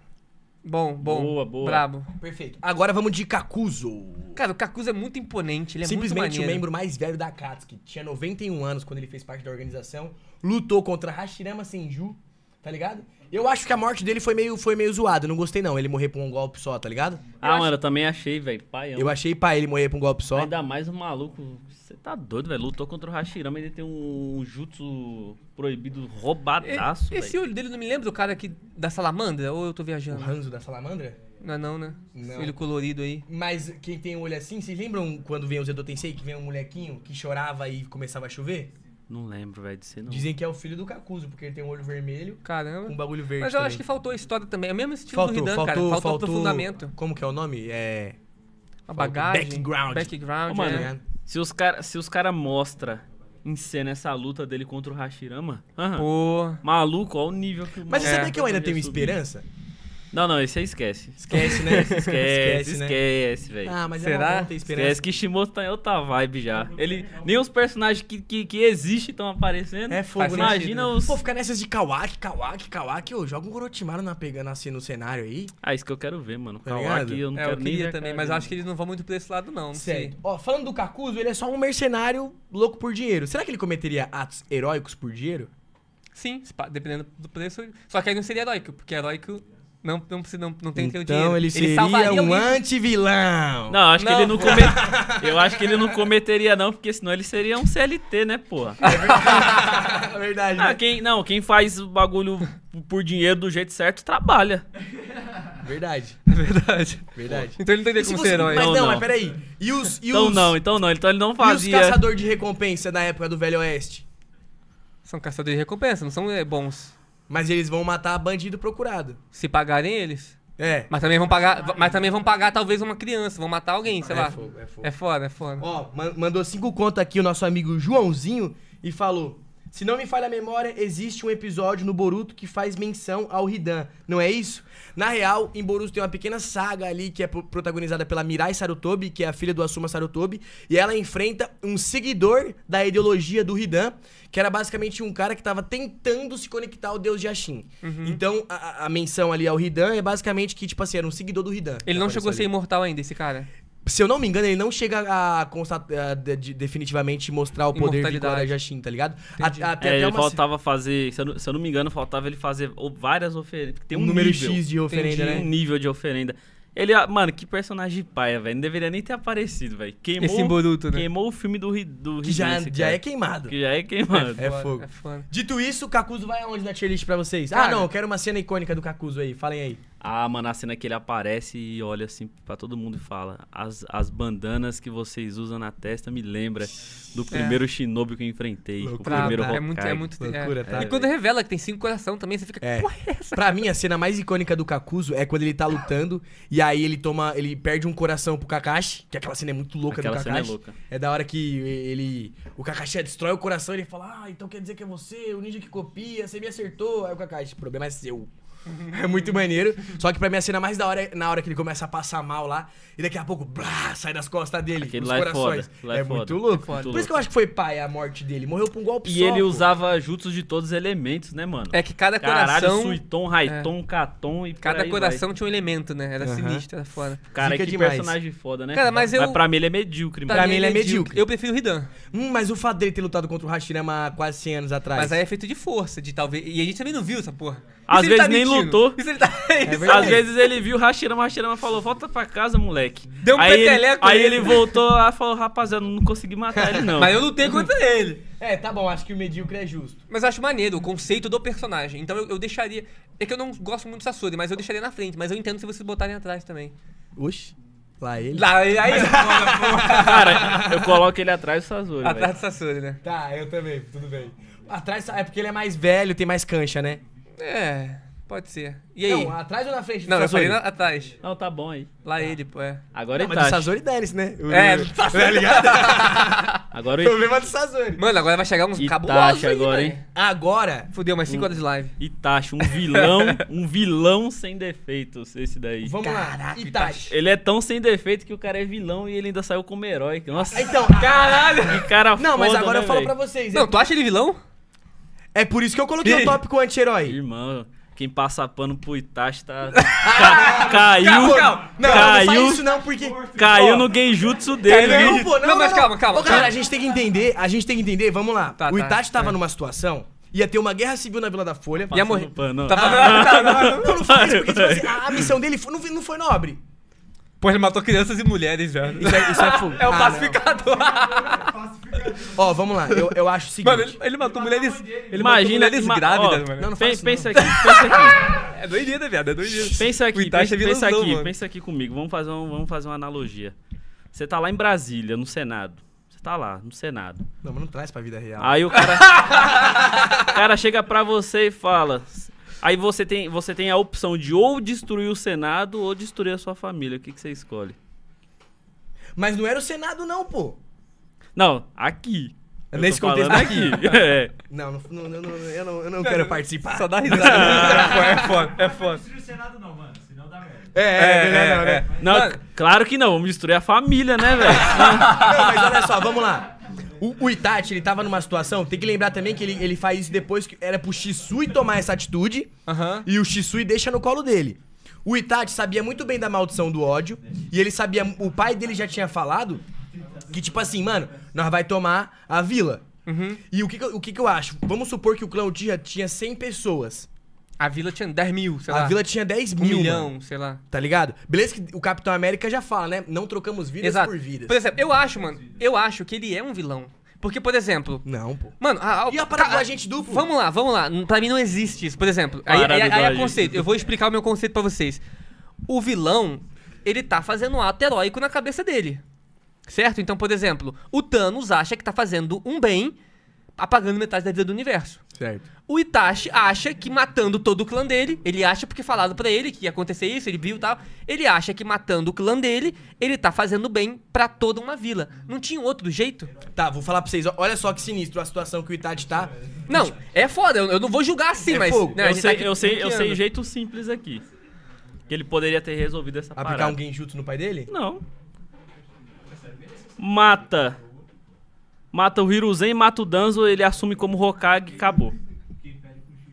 Bom, bom. Boa, boa. Brabo. Perfeito.
Agora vamos de Kakuzo. Cara, o Kakuzo é muito imponente, ele é Simplesmente muito o membro mais velho da Akatsuki. Tinha 91 anos quando ele fez parte da organização. Lutou contra Hashirama Senju, tá ligado? Eu acho que a morte dele foi meio, foi meio zoada. Não gostei, não. Ele morrer por
um golpe só, tá ligado? Ah, eu mano, eu também achei, velho. Pai. Eu achei pai ele morrer por um golpe só. Ainda mais o maluco. Você tá doido, velho. Lutou contra o Hashirama. Ele tem um jutsu proibido roubadaço. E, esse
olho dele não me lembra do cara aqui da salamandra? Ou eu tô viajando? O Hanzo da salamandra?
Não é não, né? Não. Filho colorido aí. Mas quem tem um olho assim, vocês lembram quando vem o Zedotensei, que vem um molequinho que chorava e começava a chover?
Não lembro, velho, de ser não. Dizem
que é o filho do Cacuzo, porque ele tem um olho vermelho. Caramba. Com um bagulho verde. Mas eu também. acho que
faltou a história também. É o mesmo estilo faltou, do Ridan, faltou, cara. Faltou, faltou
Como que é o nome? É. a bagagem. Background. Background, oh, mano. É. Se os caras cara mostra em cena essa luta dele contra o Hashirama. Uh -huh. Pô. Maluco, olha o nível que o Mas você é. que eu ainda tenho subir. esperança? Não, não, esse aí esquece. Esquece, né? Esquece, esquece, né? esquece velho. Ah, mas é Será? esperança. Esquece que Shimoto tá em outra vibe já. Uhum. Ele, nem os personagens que, que, que existem estão aparecendo. É fogo, né? Imagina sentido, né? os... Pô, ficar nessas
de Kawaki, Kawaki, Kawaki. Ô, joga um Gorotimaru na, pegando assim no cenário aí.
Ah, isso que eu quero ver, mano.
Tá Kawaki, eu não é, quero eu nem ver também, mas acho que eles não vão muito pra esse lado, não. Certo. Ó, falando do Kakuzo, ele é só um mercenário louco por dinheiro. Será que ele cometeria atos heróicos por dinheiro?
Sim, dependendo do preço. Só que aí não seria heróico, porque heróico não, não, não, não tem então, dinheiro. Então ele
seria um anti-vilão. Não, acho não. que ele não comet...
eu acho que ele não cometeria não, porque senão ele seria um CLT, né, pô? É verdade. é verdade ah, né? quem, não, quem faz o bagulho por dinheiro do jeito certo trabalha. Verdade. Verdade. Verdade. Então ele não teria como ser herói. Mas não, não, mas peraí. E os, e então os... não, então não. Então ele
não fazia... E os caçador de recompensa na época do Velho Oeste? São caçadores de recompensa, não são é, bons. Mas eles vão matar bandido procurado. Se pagarem eles.
É. Mas também vão pagar, mas também vão pagar talvez uma criança, vão matar alguém, sei é lá. Fogo, é fogo. É foda, é foda.
Ó, mandou cinco contas aqui o nosso amigo Joãozinho e falou: se não me falha a memória, existe um episódio no Boruto que faz menção ao Hidan, não é isso? Na real, em Boruto tem uma pequena saga ali que é protagonizada pela Mirai Sarutobi, que é a filha do Asuma Sarutobi, e ela enfrenta um seguidor da ideologia do Hidan, que era basicamente um cara que estava tentando se conectar ao deus de Ashin. Uhum. Então, a, a, menção ali ao Hidan é basicamente que, tipo assim, era um seguidor do Hidan. Ele não chegou ali. a ser imortal ainda, esse cara? Se eu não me engano, ele não chega a, a de, definitivamente mostrar o poder de Guarajachim, tá ligado? Entendi. A, a, é, ele faltava
fazer, se eu, não, se eu, não, me engano, faltava ele fazer várias oferendas. Tem um, um número nível, X de oferenda, né? Um nível de oferenda. Ele, ah, mano, que personagem paia, velho. Não deveria nem ter aparecido, velho. Queimou, Esse Boruto, né? Queimou o filme do, do Que já, já é queimado. Que já é queimado. É, é fogo. É Dito isso, o Cacuzo
vai aonde na tier list pra vocês? Ah, cara, ah, não, eu quero
uma cena icônica do Cacuzo aí. Falem aí. Ah, mano, a cena que ele aparece e olha assim para todo mundo e fala: as, as bandanas que vocês usam na testa me lembra do é. primeiro é. shinobi que eu enfrentei. Loucura, o primeiro tá, é muito, é muito é. Loucura, é. Tá, E quando
revela que tem cinco coração também, você fica, é. porra é essa? Pra mim, a cena mais icônica do Kakuzu é quando ele tá lutando e aí ele toma. ele perde um coração pro Kakashi, que aquela cena é muito louca aquela do Kakashi. Cena é, louca. é da hora que ele. O Kakashi destrói o coração e ele fala: Ah, então quer dizer que é você, o ninja que copia, você me acertou. Aí o Kakashi, o problema é seu. É muito maneiro. Só que pra mim a cena mais da hora é na hora que ele começa a passar mal lá. E daqui a pouco, blá,
sai das costas dele. Aquele os lá corações. É, foda, lá é, é foda, muito é louco. É Por isso louco. que
eu acho que foi pai a morte dele. Morreu por um golpe e só. E ele pô.
usava juntos de todos os elementos, né, mano? É que cada Caralho, coração. Caralho, Suiton, Raiton, é. Katon e Cada coração vai. tinha um elemento, né? Era uhum. sinistro, era foda. Cara, Fica que demais. personagem foda, né? Cara, mas, eu... mas pra mim ele é medíocre,
mano. Pra mim ele é, é medíocre.
Eu prefiro o Hidan. Hum, mas o fato dele ter lutado contra o Hashirama quase 100 anos atrás. Mas aí é feito de força, de
talvez. E a gente também não viu essa porra. Às vezes tá nem lutou. Isso ele tá... é às vezes ele viu Hashirama, Hashirama falou, volta pra casa, moleque. Deu um aí peteleco ele, Aí ele voltou lá e falou, rapaziada, não consegui matar ele não. Mas eu lutei contra ele.
É, tá bom, acho que o medíocre é justo. Mas eu acho maneiro o conceito
do personagem. Então eu, eu deixaria... É que eu não gosto muito do Sasori, mas eu deixaria na frente. Mas eu entendo se vocês botarem
atrás também. Oxi. Lá ele. Lá ele. Aí, Cara, eu coloco ele atrás do Sasori. Atrás do Sasori, né? Tá, eu também, tudo bem. Atrás é porque ele é mais velho, tem mais cancha, né? É. Pode ser. E aí? Não, atrás ou na frente? Não, eu falei na,
atrás. Não, tá bom aí. Lá tá. ele, pô, é. Agora ele Mas do tá. Sazori deles, né? O- É, Sazori. Tá ligado? Agora o Problema do Sazori. Mano, agora vai chegar uns cabulosos Itachi agora, hein? Agora, Fudeu, mais 5 horas de live. Itachi, um vilão, um vilão sem defeitos, esse daí. vamos lá. Itachi. Ele é tão sem defeito que o cara é vilão e ele ainda saiu como herói. Nossa, ah, Então, caralho. que cara Não, mas agora né, eu falo véi? pra vocês. Não, é tu acha ele vilão? É por isso que eu coloquei o top tópico anti-herói. Irmão, quem passa pano pro Itachi tá. Ca... caiu. Calma, calma. Não, caiu. Não isso não, porque. Caiu no genjutsu dele. Não, pô, não, não, mas calma, calma.
Cara, a gente tem que entender, a gente tem que entender, vamos lá. Tá, o tá, Itachi tá, tava é. numa situação Ia ter uma guerra civil na Vila da Folha. Ia morrer. Pano. Tava... Tá ah, tá, não, não, não, não foi isso, porque tipo, assim, a missão dele foi, não, não, foi nobre. Pô, ele matou crianças e mulheres velho. Isso é, isso é, é o ah, pacificador. É Ó, vamos lá. Eu, eu acho o seguinte. Mano, ele, ele matou mulheres. Ele Imagina matou mulheres grávidas, mano. Não, não
isso. pensa aqui, pensa aqui. É doideira, viado. É doideira. Pensa aqui, é pensa, aqui pensa aqui comigo. Vamos fazer, um, vamos fazer uma analogia. Você tá lá em Brasília, no Senado. Você tá lá, no Senado.
Não, mas não traz pra vida real. Aí o cara.
o cara chega pra você e fala. Aí você tem, você tem a opção de ou destruir o Senado ou destruir a sua família. O que, que você escolhe? Mas não era o Senado, não, pô. Não, aqui. É eu Nesse contexto aqui. é. Não, não, não, não, eu não, eu não quero participar. Só dá risada. é foda, é foda. É não Senado não, mano. Senão dá merda. É, é, é, é não, né? claro que não. Vamos destruir a família, né, velho? não, mas olha só, vamos
lá. O, o, Itachi, ele tava numa situação. Tem que lembrar também que ele, ele faz isso depois que era pro Shisui tomar essa atitude. Uhum. E o Shisui deixa no colo dele. O Itachi sabia muito bem da maldição do ódio. E ele sabia. O pai dele já tinha falado que tipo assim, mano, nós vai tomar a vila. Uhum. E o que, que eu- o que, que eu acho? Vamos supor que o clã Uchiha tinha 100 pessoas. A vila tinha 10 mil, sei lá. a vila tinha 10 um mil. milhão, mano, sei lá. tá ligado? Beleza que o Capitão América já fala, né? Não trocamos vidas Exato. por vidas. Por exemplo, eu acho, mano, eu acho que
ele é um vilão. Porque, por exemplo, Não, pô. Mano, a, E a parada do agente duplo? Vamos lá, vamos lá. Pra mim não existe isso. Por exemplo, aí, aí, aí é conceito. Eu vou explicar o meu conceito pra vocês. O vilão, ele tá fazendo um ato heróico na cabeça dele. Certo? Então, por exemplo, o Thanos acha que tá fazendo um bem apagando metade da vida do universo. Certo. O Itachi acha que matando todo o clã dele, ele acha porque falado para ele que ia acontecer isso, ele viu e tal, ele acha que matando o clã dele, ele tá fazendo bem para toda uma vila. Não tinha outro jeito?
Tá, vou falar pra vocês, olha só que sinistro a situação que o Itachi tá. Não, é foda, eu, não vou julgar assim, é mas... Né, eu, tá sei, tá eu, sei, eu sei
jeito simples aqui. Que ele poderia ter resolvido essa Aplicar parada. Aplicar um genjutsu no pai dele? Não mata. Mata o Hiruzen, mata o Danzo, ele assume como Hokage e acabou.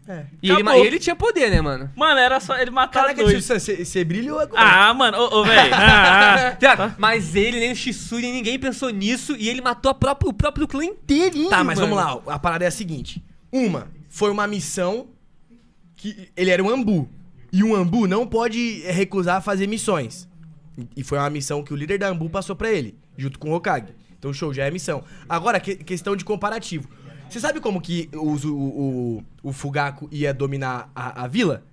É.
E ele, ele, tinha
poder, né, mano? Mano, era só ele
matar Caraca, dois. Tipo, Caraca, você brilhou agora. Ah,
mano, ô, ô velho. Ah, tá. Mas ele, nem o Shisui, ninguém pensou nisso e ele matou
própria, o próprio clã inteiro Tá, mas mano. vamos lá. A parada é a seguinte. Uma, foi uma missão que ele era um ambu. E um ambu não pode recusar fazer missões. E foi uma missão que o líder da ambu passou para ele junto com o Hokage. Então, show, já é missão. Agora, que, questão de comparativo. Você sabe como que o, o, o Fugaku ia dominar a, a vila?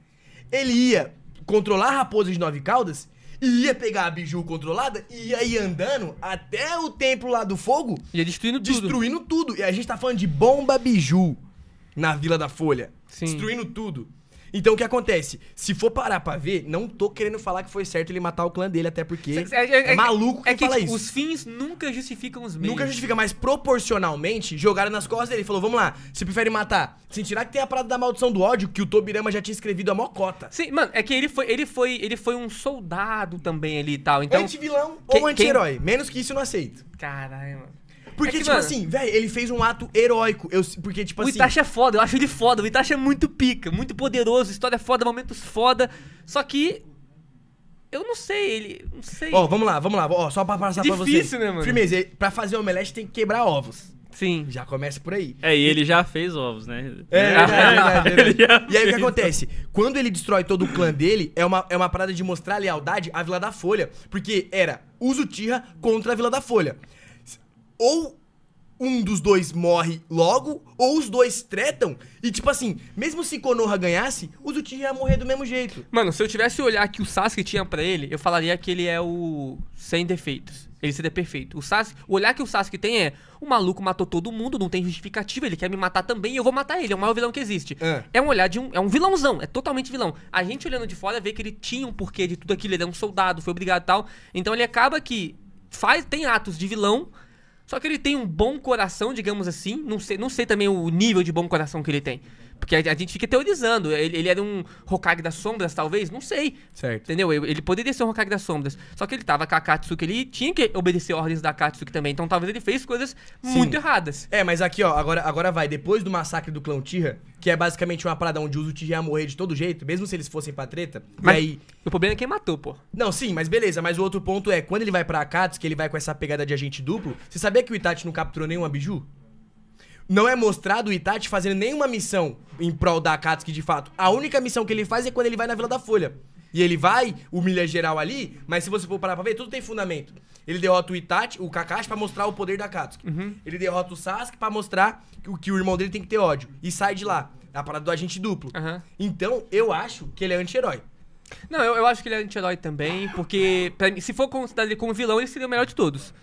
Ele ia controlar a raposa de nove caudas e ia pegar a biju controlada e ia ir andando até o templo lá do fogo. Ia destruindo tudo. Destruindo tudo. E a gente tá falando de bomba biju na Vila da Folha. Sim. Destruindo tudo. Então o que acontece? Se for parar pra ver, não tô querendo falar que foi certo ele matar o clã dele, até porque é, é, é, é maluco é que fala tipo, isso. Os
fins nunca justificam os meios. Nunca justifica,
mas proporcionalmente, jogaram nas costas dele. Falou, vamos lá, você prefere matar? Sem tirar que tem a parada da maldição do ódio, que o Tobirama já tinha escrevido a mocota.
Sim, mano, é que ele foi, ele foi, ele foi um soldado também ali e tal. Então, vilão ou anti-herói. Quem... Menos que isso eu não aceito.
Caralho, mano.
Porque, é que, tipo mano, assim,
velho, ele fez um ato heróico.
Eu, porque, tipo o assim. O Itachi é foda, eu acho ele foda. O Itachi é muito pica, muito poderoso, história foda, momentos foda. Só que. Eu não sei, ele. Não sei.
Ó, oh, vamos lá, vamos lá. Ó, oh, só pra passar é difícil, pra vocês. Difícil, né, mano? Firmeza, pra fazer omelete tem que quebrar ovos. Sim. Já começa por aí.
É, e ele já fez ovos, né? É, é. é verdade, é, verdade.
e aí o que acontece? Quando ele destrói todo o clã dele, é uma, é uma parada de mostrar lealdade à Vila da Folha. Porque era Uso Tira contra a Vila da Folha ou um dos dois morre logo, ou os dois tretam, e tipo assim, mesmo se Konoha ganhasse, o Uchiha ia morrer do mesmo jeito.
Mano, se eu tivesse o olhar que o Sasuke tinha para ele, eu falaria que ele é o sem defeitos. Ele seria perfeito. O Sasuke, o olhar que o Sasuke tem é: o maluco matou todo mundo, não tem justificativa, ele quer me matar também e eu vou matar ele, é o maior vilão que existe. É, é um olhar de um. É um vilãozão, é totalmente vilão. A gente olhando de fora vê que ele tinha um porquê de tudo aquilo, ele é um soldado, foi obrigado e tal. Então ele acaba que faz, tem atos de vilão, só que ele tem um bom coração, digamos assim. Não sei, não sei também o nível de bom coração que ele tem. Porque a, a, gente fica teorizando. Ele, ele, era um Hokage das sombras, talvez? Não sei. Certo. Entendeu? Ele, ele poderia ser um Hokage das sombras. Só que ele tava com a Katsuki ele tinha que obedecer ordens da Katsuki também. Então talvez ele fez coisas Sim. muito
erradas. É, mas aqui, ó, agora, agora vai. Depois do massacre do clã Tira, que é basicamente uma parada onde o Uzuchi ia morrer de todo jeito, mesmo se eles fossem pra treta. Mas aí... o problema é quem matou, pô. Não, sim, mas beleza. Mas o outro ponto é, quando ele vai pra Akatsuki, ele vai com essa pegada de agente duplo. Você sabia que o Itachi não capturou nenhuma biju? não é mostrado o Itachi fazendo nenhuma missão em prol da Akatsuki de fato. A única missão que ele faz é quando ele vai na Vila da Folha. E ele vai, humilha geral ali, mas se você for parar pra ver, tudo tem fundamento. Ele derrota o Itachi, o Kakashi, pra mostrar o poder da Katsuki. Uhum. Ele derrota o Sasuke pra mostrar que, que o irmão dele tem que ter ódio. E sai de lá. É a parada do agente duplo. Uhum. Então, eu acho que ele é anti-herói.
Não, eu, eu, acho que ele é anti-herói também, porque mim, se for considerar ele como vilão, ele seria o melhor de todos.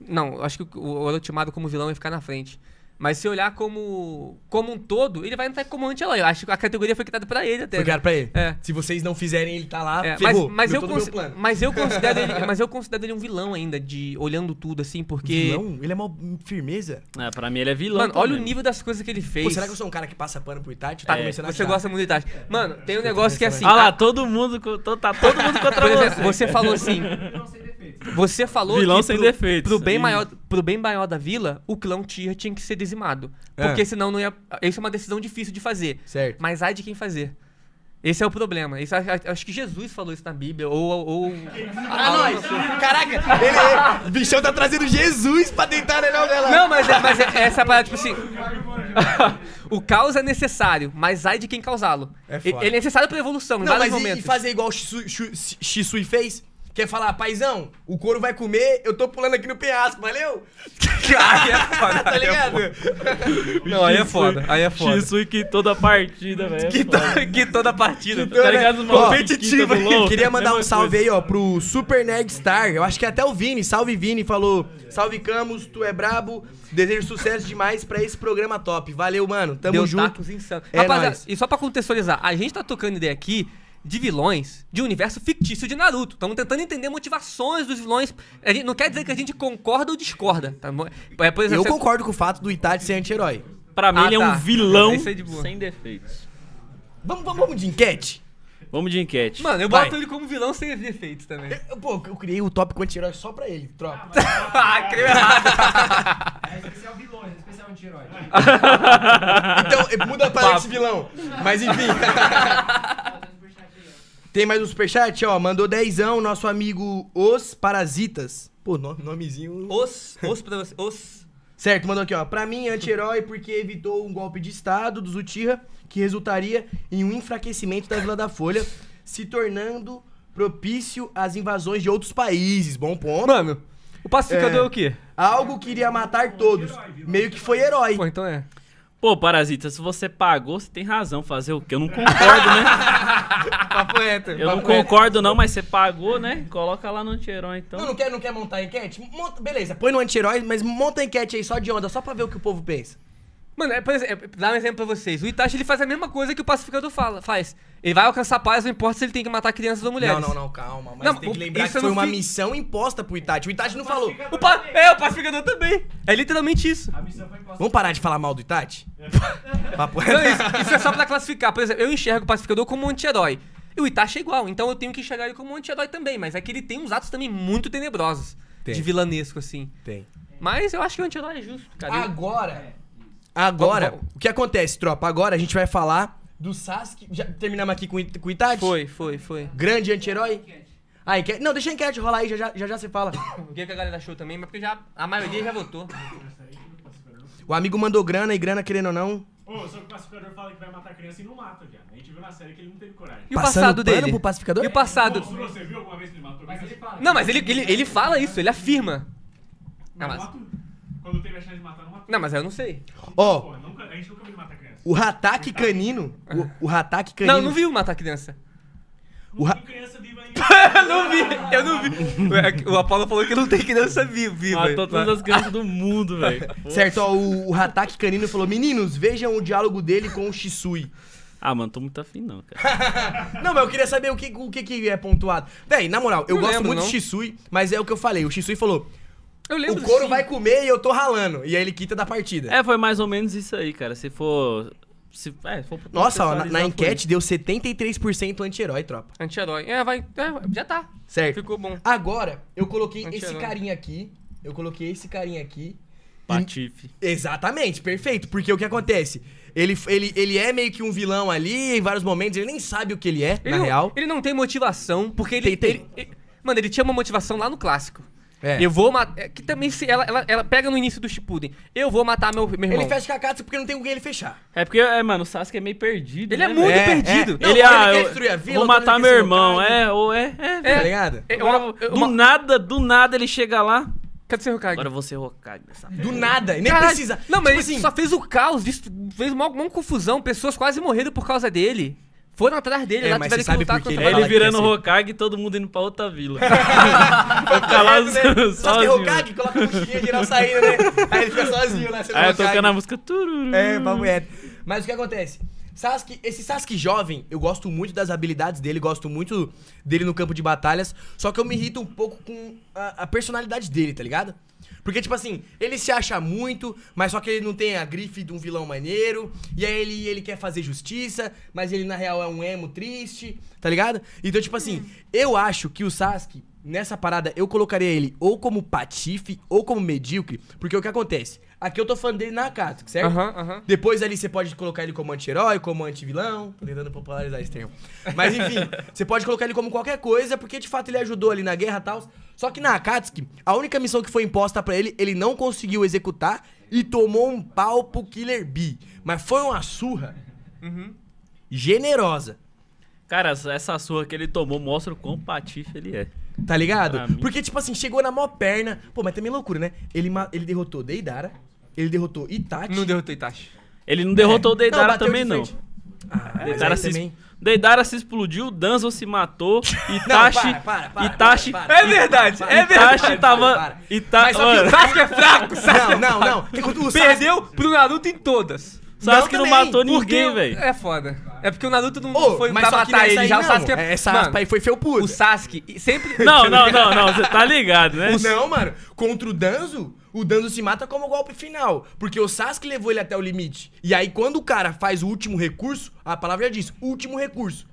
Não, acho que o, o Orochimaru como vilão ia ficar na frente. Mas se olhar como como um todo, ele vai entrar como anti-herói. a
categoria foi criada para ele até. Foi né? criada né? pra ele. É. Se vocês não fizerem, ele tá lá, é, ferrou, mas, mas, eu cons... mas, eu considero ele, mas
eu considero ele um vilão ainda, de olhando tudo assim, porque... Vilão? Ele é uma
firmeza? É, pra mim ele é vilão Mano, também. olha o nível das coisas que ele fez. Pô, será que eu sou um cara que passa pano pro Itachi? Tá é. começando a Você gosta muito do Itachi. É. Mano, tem um negócio tá que é assim... Olha ah, lá,
todo mundo... Tá todo mundo contra você. Você falou assim...
você falou vilão sem pro, defeitos. Pro bem, maior, pro bem maior da vila, o clã Tia tinha que ser dizimado. É. Porque senão não ia. Isso é uma decisão difícil de fazer. Certo. Mas ai de quem fazer. Esse é o problema. Isso acho que Jesus falou isso na Bíblia. Ou. ou
ah, nós! Caraca! Ele, é,
o bichão tá trazendo Jesus pra tentar né, não, dela. Não, mas, é, mas é, essa parada, tipo assim. o caos é necessário, mas ai
de quem causá-lo.
É, ele é necessário
pra evolução, em não, vários mas momentos. E fazer igual Shisui fez? Quer falar, paizão, o couro vai comer, eu tô pulando aqui no penhasco, valeu? Ah, aí é foda. tá é ligado?
Não, aí é foda. Aí é foda. Isso que toda partida, velho. Que, to- que toda partida. Tá, tá ligado? Os malucos que Competitiva. Queria mandar um salve coisa. aí, ó,
pro Super Neg Star. Eu acho que até o Vini, salve Vini, falou: Salve Camus, tu é brabo. Desejo sucesso demais pra esse programa top. Valeu, mano. Tamo Deu junto. tacos É Rapaziada, nóis.
e só pra contextualizar, a gente tá tocando ideia aqui de vilões de um universo fictício de Naruto. Estamos tentando entender motivações dos vilões. A gente, não quer dizer que a gente concorda ou discorda. Tá? É, exemplo, eu você... concordo
com o fato do Itachi ser anti-herói. Pra mim, ah, ele tá. é um tá. vilão é
de sem defeitos.
Vamos, vamos, vamos de enquete? Vamos de enquete. Mano, eu Vai. boto ele como vilão sem defeitos também. Eu, pô, eu criei o tópico anti-herói só pra ele, tropa. Ah, mas... É ah, criou errado.
É especial é vilão, é especial anti-herói. então, muda para esse vilão. Mas enfim.
Tem mais um superchat, ó. Mandou dezão, nosso amigo Os Parasitas. Pô, nome, nomezinho. Os, os pra você, os. Certo, mandou aqui, ó. Pra mim, anti-herói porque evitou um golpe de Estado do Zutirra que resultaria em um enfraquecimento da Vila da Folha, se tornando propício às invasões de outros países. Bom ponto. Mano, o pacificador é, é o quê? Algo que iria matar todos. Meio que foi herói. Pô, então é.
Pô, Parasita, se você pagou, você tem razão fazer o que? Eu não concordo, né? papo hétero, Eu não concordo, não, mas você pagou, né? Coloca lá no anti-herói, então. Não, não
quer, não quer montar enquete? Monta, beleza, põe no anti-herói, mas monta enquete aí só de onda, só pra ver o que o povo pensa. Mano, é, por exemplo, é, dá um exemplo pra vocês. O Itachi ele faz a mesma coisa
que o pacificador fala, faz. Ele vai alcançar paz, não importa se ele tem que matar crianças ou mulheres. Não, não, não, calma. Mas não, tem que lembrar que foi uma fi...
missão imposta pro Itachi. O Itachi não o falou. O pa... É, o pacificador também. É literalmente isso. A missão foi imposta. Vamos parar de falar mal do Itachi? É. não, isso, isso, é só pra classificar.
Por exemplo, eu enxergo o pacificador como um anti-herói. E o Itachi é igual, então eu tenho que enxergar ele como um anti-herói também. Mas é que ele tem uns atos também muito tenebrosos. Tem. De vilanesco, assim. Tem. Mas eu acho que o anti-herói
é justo, cara. Agora... Agora, vamos, vamos. o que acontece, tropa? Agora a gente vai falar do Sasuke. Já terminamos aqui com, com o Itachi? Foi, foi, foi. Grande anti-herói. Ah, enquete. Não, deixa a enquete rolar aí, já já, já, já você fala.
O que, a galera achou também, mas porque já, a maioria já votou.
O amigo mandou grana e grana, querendo ou não.
Ô, oh, só que o pacificador fala que vai matar criança e não mata, viado. A gente viu na série que ele não teve coragem. E o Passando passado dele? Pro pacificador? E o passado? Pô, você viu alguma vez que ele matou? Mas ele fala. Não, mas ele, ele, ele fala
isso, ele afirma. Não, ah, mas...
Quando teve a chance de matar, não matou. Não, mas eu
não sei. Ó, Pô,
a gente nunca viu matar
criança. o Hataque tá Canino. O, o Canino. Não, eu não vi
o matar criança.
O Não ra- criança viva ainda. Eu não vi,
eu não vi. É o- O Apollo falou que não tem criança vi- viva. Matou todas as crianças
do mundo, velho. Certo, ó, o, o Canino falou: Meninos, vejam o diálogo dele com o Shisui.
Ah, mano, tô muito afim, não, cara.
Não, mas eu queria saber o que, o que, que é pontuado. Véi, na moral, eu Não gosto lembro, muito do não. Shisui, mas é o que eu falei.
O Shisui falou:
eu lembro. O couro assim. vai comer e eu tô ralando. E aí ele quita da partida. É,
foi mais ou menos isso aí, cara.
Se for. Se, é, se for Nossa, ó, na, na enquete deu 73% anti-herói, tropa.
Anti-herói. É, vai. É, já tá.
Certo. Ficou bom. Agora, eu coloquei esse carinha aqui. Eu coloquei esse carinha aqui. Patife. Exatamente, perfeito. Porque o que acontece? Ele, ele, ele é meio que um vilão ali, em vários momentos, ele nem sabe o que ele é, ele na não, real. Ele não tem motivação, porque ele. Tem, tem. ele, ele
mano, ele tinha uma motivação lá no clássico.
É.
Eu
vou matar. É que também se ela, ela, ela pega no início do Shippuden.
Eu vou matar meu, meu irmão. Ele fecha
com a Katsu porque não tem com quem ele fechar.
É porque, é, mano, o Sasuke é meio perdido. Ele é né, é muito é, perdido. Não, ele, ah, ele quer destruir a vila. Vou matar meu irmão. É, ou é, é. é tá ligado? do uma... nada, do nada ele chega lá. Cadê ser Hokage? Agora você Hokage dessa Do nada, e nem Caralho. precisa. Não, mas tipo ele assim... só
fez o caos, fez uma, uma confusão, pessoas quase morrendo por causa dele. Foram atrás dele, é, lá tiveram que lutar contra ele. ele virando Rokag
Hokage e todo mundo indo pra outra vila. Vai ficar lá é, né? Só tem Hokage, coloca um coxinha não saindo, né? Aí ele fica sozinho, né? Aí tocando a música... É, pra mulher.
Mas o que acontece? Sasuke, esse Sasuke jovem, eu gosto muito das habilidades dele, gosto muito dele no campo de batalhas, só que eu me irrito um pouco com a, a personalidade dele, tá ligado? Porque, tipo assim, ele se acha muito, mas só que ele não tem a grife de um vilão maneiro. E aí ele, ele quer fazer justiça, mas ele na real é um emo triste, tá ligado? Então, tipo assim, hum. eu acho que o Sasuke nessa parada, eu colocaria ele ou como patife ou como medíocre, porque o que acontece? Aqui eu tô falando dele na casa, certo? Uhum, uhum. Depois ali você pode colocar ele como anti-herói, como anti-vilão. Tô tentando popularizar esse termo. Mas enfim, você pode colocar ele como qualquer coisa, porque de fato ele ajudou ali na guerra e tal. Só que na Akatsuki, a única missão que foi imposta para ele, ele não conseguiu executar e tomou um pau pro Killer B Mas foi uma surra uhum.
generosa. Cara, essa surra que ele tomou mostra o quão patife ele é. Tá ligado?
Porque, tipo assim, chegou na mó perna. Pô, mas também é loucura, né? Ele, ele derrotou Deidara,
ele derrotou Itachi. Não derrotou Itachi. Ele não derrotou é. Deidara também, de não.
Ah, Deidara,
se, também. Deidara se explodiu, Danzo se matou, Itachi. para, para, para, Itachi. para, para. É verdade, é verdade. Itachi tava. Itachi Mas que Sasuke é fraco, Sasuke Não, não,
não. Perdeu pro Naruto em todas. Sasuke não, não matou ninguém, velho. É foda.
É porque o Naruto não oh, foi pra matar ele, já o Sasuke... É... Essa mano, aspa aí foi felpuda. O Sasuke sempre... Não, não, não, não, você tá ligado, né? O... Não, mano, contra o Danzo, o Danzo se mata como golpe final, porque o Sasuke levou ele até o limite. E aí, quando o cara faz o último recurso, a palavra já diz, último recurso.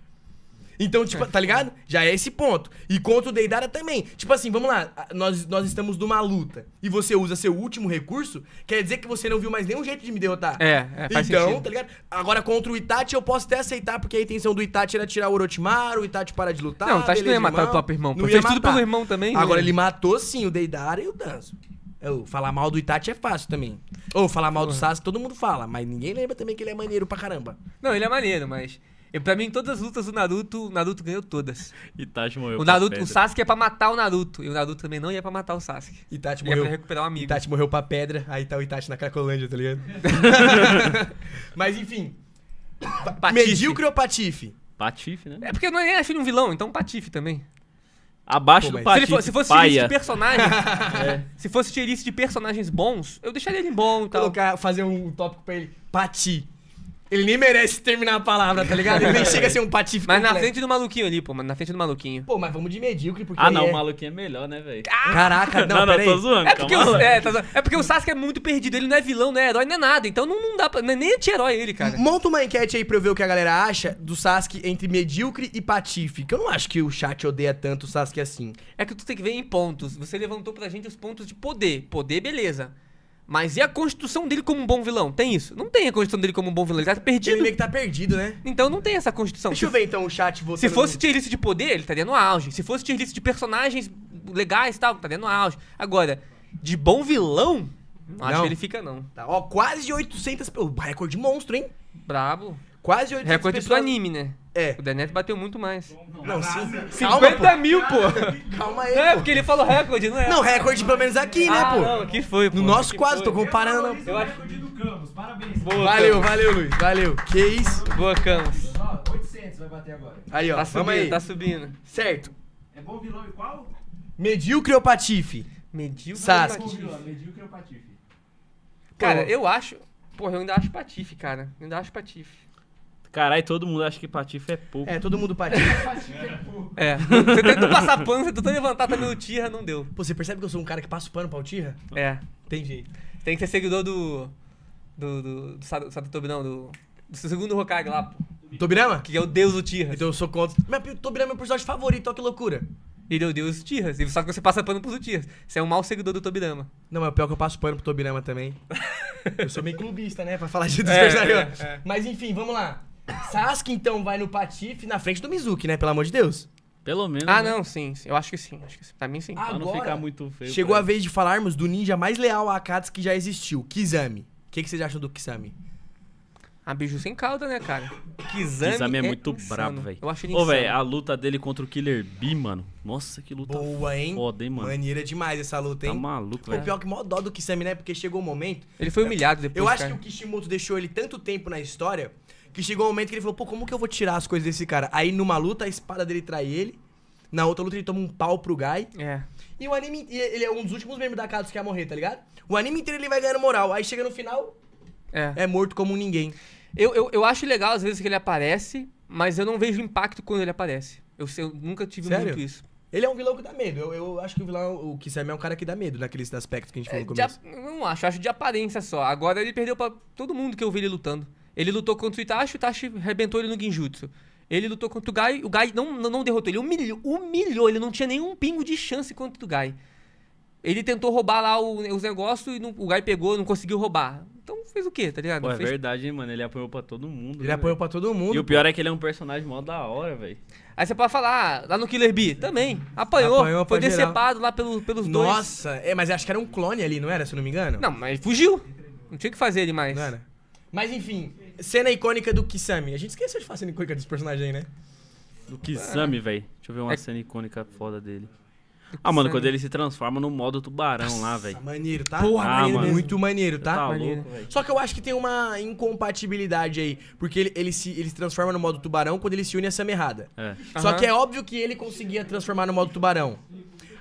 Então, tipo, tá ligado? Já é esse ponto. E contra o Deidara também. Tipo assim, vamos lá, nós, nós estamos numa luta e você usa seu último recurso, quer dizer que você não viu mais nenhum jeito de me derrotar. É, é faz Então, sentido. tá ligado? Agora contra o Itachi eu posso até aceitar, porque a intenção do Itachi era tirar o Orochimaru, o Itachi para de lutar. Não, o Itachi beleza, não ia matar irmão, o próprio irmão. Não fez tudo pelo irmão também. Agora né? ele matou sim o Deidara e o Danzo. Eu, é, falar mal do Itachi é fácil também. Ou falar mal do Sasuke, todo mundo fala, mas ninguém lembra também que ele é maneiro pra caramba.
Não, ele é maneiro, mas pra mim, todas as lutas do Naruto, o Naruto ganhou todas. Itachi morreu. O, Naruto, o Sasuke é pra matar o Naruto. E o Naruto também não ia pra matar o Sasuke. Itachi morreu. Ia pra
recuperar um amigo. Itachi morreu pra pedra, aí tá o Itachi na Cracolândia, tá ligado?
Mas enfim. Patife. Medíocre ou Patife?
Patife, né?
É porque não é filho de um vilão, então Patife também. Abaixo Pô, do Patife, se, for, se fosse paia. de personagens, é. se fosse tirista de personagens bons, eu deixaria ele
bom e tal. Colocar, fazer um tópico pra ele, Pati.
Ele nem merece terminar a palavra, tá ligado? Ele nem chega a ser um patife. Mas completo. na frente do maluquinho ali, pô. Mas na frente do maluquinho.
Pô, mas vamos de medíocre, porque. Ah, não,
é... o
maluquinho é melhor, né, velho? Ah! Caraca, não, não, peraí. não, tô zoando. É porque, o, é, tá
zoando. é porque o Sasuke é muito perdido.
Ele não é vilão, não é herói, não é nada. Então não, não dá pra. Não é nem anti-herói ele, cara.
Monta uma enquete aí pra eu ver o que a galera acha do Sasuke entre medíocre e patife. Que eu não acho que o chat odeia tanto o Sasuke assim. É que tu tem que ver em pontos. Você levantou pra gente os pontos de poder. Poder, beleza. Mas e
a constituição dele como um bom vilão? Tem isso? Não tem a constituição dele como um bom vilão, ele tá perdido. Ele meio que tá perdido, né? Então não tem essa constituição. Deixa se, eu ver então o chat votando. Se fosse tier list de poder, ele estaria no auge. Se fosse tier list de personagens legais e tal, estaria no auge. Agora, de bom vilão, não, não. acho que ele fica não. Tá, ó, quase 800, o recorde monstro, hein? Brabo. Quase 800 Recorde pessoas... do anime, né? É. O Denet bateu muito mais. Não, sim. 50 calma, mil, pô. Calma aí. Não, é,
porque ele falou recorde, não é? Não, recorde pelo menos aqui, né, ah, pô? não, aqui foi, pô. No nosso quase, tô comparando. Eu, eu acho. Do Camus, parabéns. Boa, valeu, valeu, Luiz. Valeu. Que isso? Boa, Camus.
Ó, 800 vai bater agora. Aí,
ó. Tá subindo, aí. tá subindo. Certo.
É bom vilão e qual?
Medíocre ou patife? Medíocre Sasuke. ou patife? É
medíocre ou patife? Cara, eu
acho... Porra, eu ainda acho patife, cara. Eu ainda acho patife.
Caralho, todo mundo acha que Patife é pouco. É, todo mundo Patife. é pouco. É. Você tentou passar pano, você tentou
levantar também o Tira, não deu. Pô, você percebe que eu sou
um cara que passa o pano pra o Tira? É. Tem jeito. Tem que ser
seguidor do. Do. Do. do Sato, não, do. Do segundo Hokage lá, pô. Tobirama? Que é o deus do Tira. Então eu sou contra. Mas Tobirama é o personagem favorito, olha que loucura. Ele é o deus do Tira. Só que você passa pano pros Tiras. Você é um mau seguidor do Tobirama.
Não, mas o pior é que eu passo pano pro Tobirama também. eu sou meio clubista, né? Pra falar de dos é, é, é. Mas enfim, vamos lá. Sasuke, então, vai no Patife na frente do Mizuki, né? Pelo amor de Deus. Pelo menos. Ah, né? não, sim. Eu acho que sim. Acho que sim. Pra mim, sim.
Agora, ah, pra não ficar muito feio. Chegou a
vez de falarmos do ninja mais leal a Akatsuki que já existiu, Kizami. O que, que vocês acham do Kizami? Ah, biju sem cauda, né, cara? Kizami, Kizami é, é muito insano. brabo, velho. Eu acho ele Ô, velho,
a luta dele contra o Killer Bee, mano. Nossa, que luta Boa, hein? foda, hein, mano. Maneira
demais essa luta, tá hein? Tá maluco, velho. O pior é que mó dó do Kizami, né? Porque chegou o um momento... Ele foi humilhado depois, Eu cara. acho que o Kishimoto deixou ele tanto tempo na história que chegou um momento que ele falou, pô, como que eu vou tirar as coisas desse cara? Aí numa luta a espada dele trai ele. Na outra luta ele toma um pau pro Guy. É. E o anime. Ele é um dos últimos membros da casa que ia morrer, tá ligado? O anime inteiro ele vai ganhando moral. Aí chega no final.
É. É morto como ninguém. Eu,
eu, eu acho legal às
vezes que ele aparece,
mas eu não vejo impacto quando ele aparece. Eu, eu nunca tive Sério? muito isso. Ele é um vilão que dá medo. Eu, eu acho que o vilão, o Kisame é um cara que dá medo naqueles aspectos que a gente é, falou é, no começo. não acho, acho de
aparência só. Agora ele perdeu para todo mundo que eu vi ele lutando. Ele lutou contra o Itachi, o Itachi rebentou ele no Ginjutsu. Ele lutou contra o Gai, o Gai não, não, não derrotou, ele humilhou, humilhou, ele não tinha nenhum pingo de chance contra o Gai. Ele tentou roubar lá o, os negócios e não, o Gai pegou, não conseguiu
roubar. Então fez o quê, tá ligado? Pô, é fez... verdade, hein, mano. Ele apoiou pra todo mundo. Ele né, apoiou véio? pra todo mundo. E pô. o pior é que ele é um personagem mó da hora, velho. Aí você pode falar, ah, lá no Killer Bee, também. Apanhou, apanhou
foi decepado
geral. lá pelos pelos Nossa, dois. Nossa, é, mas acho que era um clone ali, não era, se eu não me engano? Não, mas fugiu. Não tinha o que fazer ele mais. Não era. Mas enfim, cena icônica do Kisame. A gente esqueceu de falar cena icônica dos personagens aí, né? Do Kisame, velho. Deixa eu ver uma é...
cena icônica foda dele. Ah, mano, quando ele se transforma no modo tubarão Nossa, lá, velho. Maneiro, tá? Porra, ah, maneiro muito
maneiro, tá? tá maneiro. Louco, Só que eu acho que tem uma incompatibilidade aí. Porque ele, ele, se, ele se transforma no modo tubarão quando ele se une à Samerrada. É. Só que é óbvio que ele conseguia transformar no modo tubarão.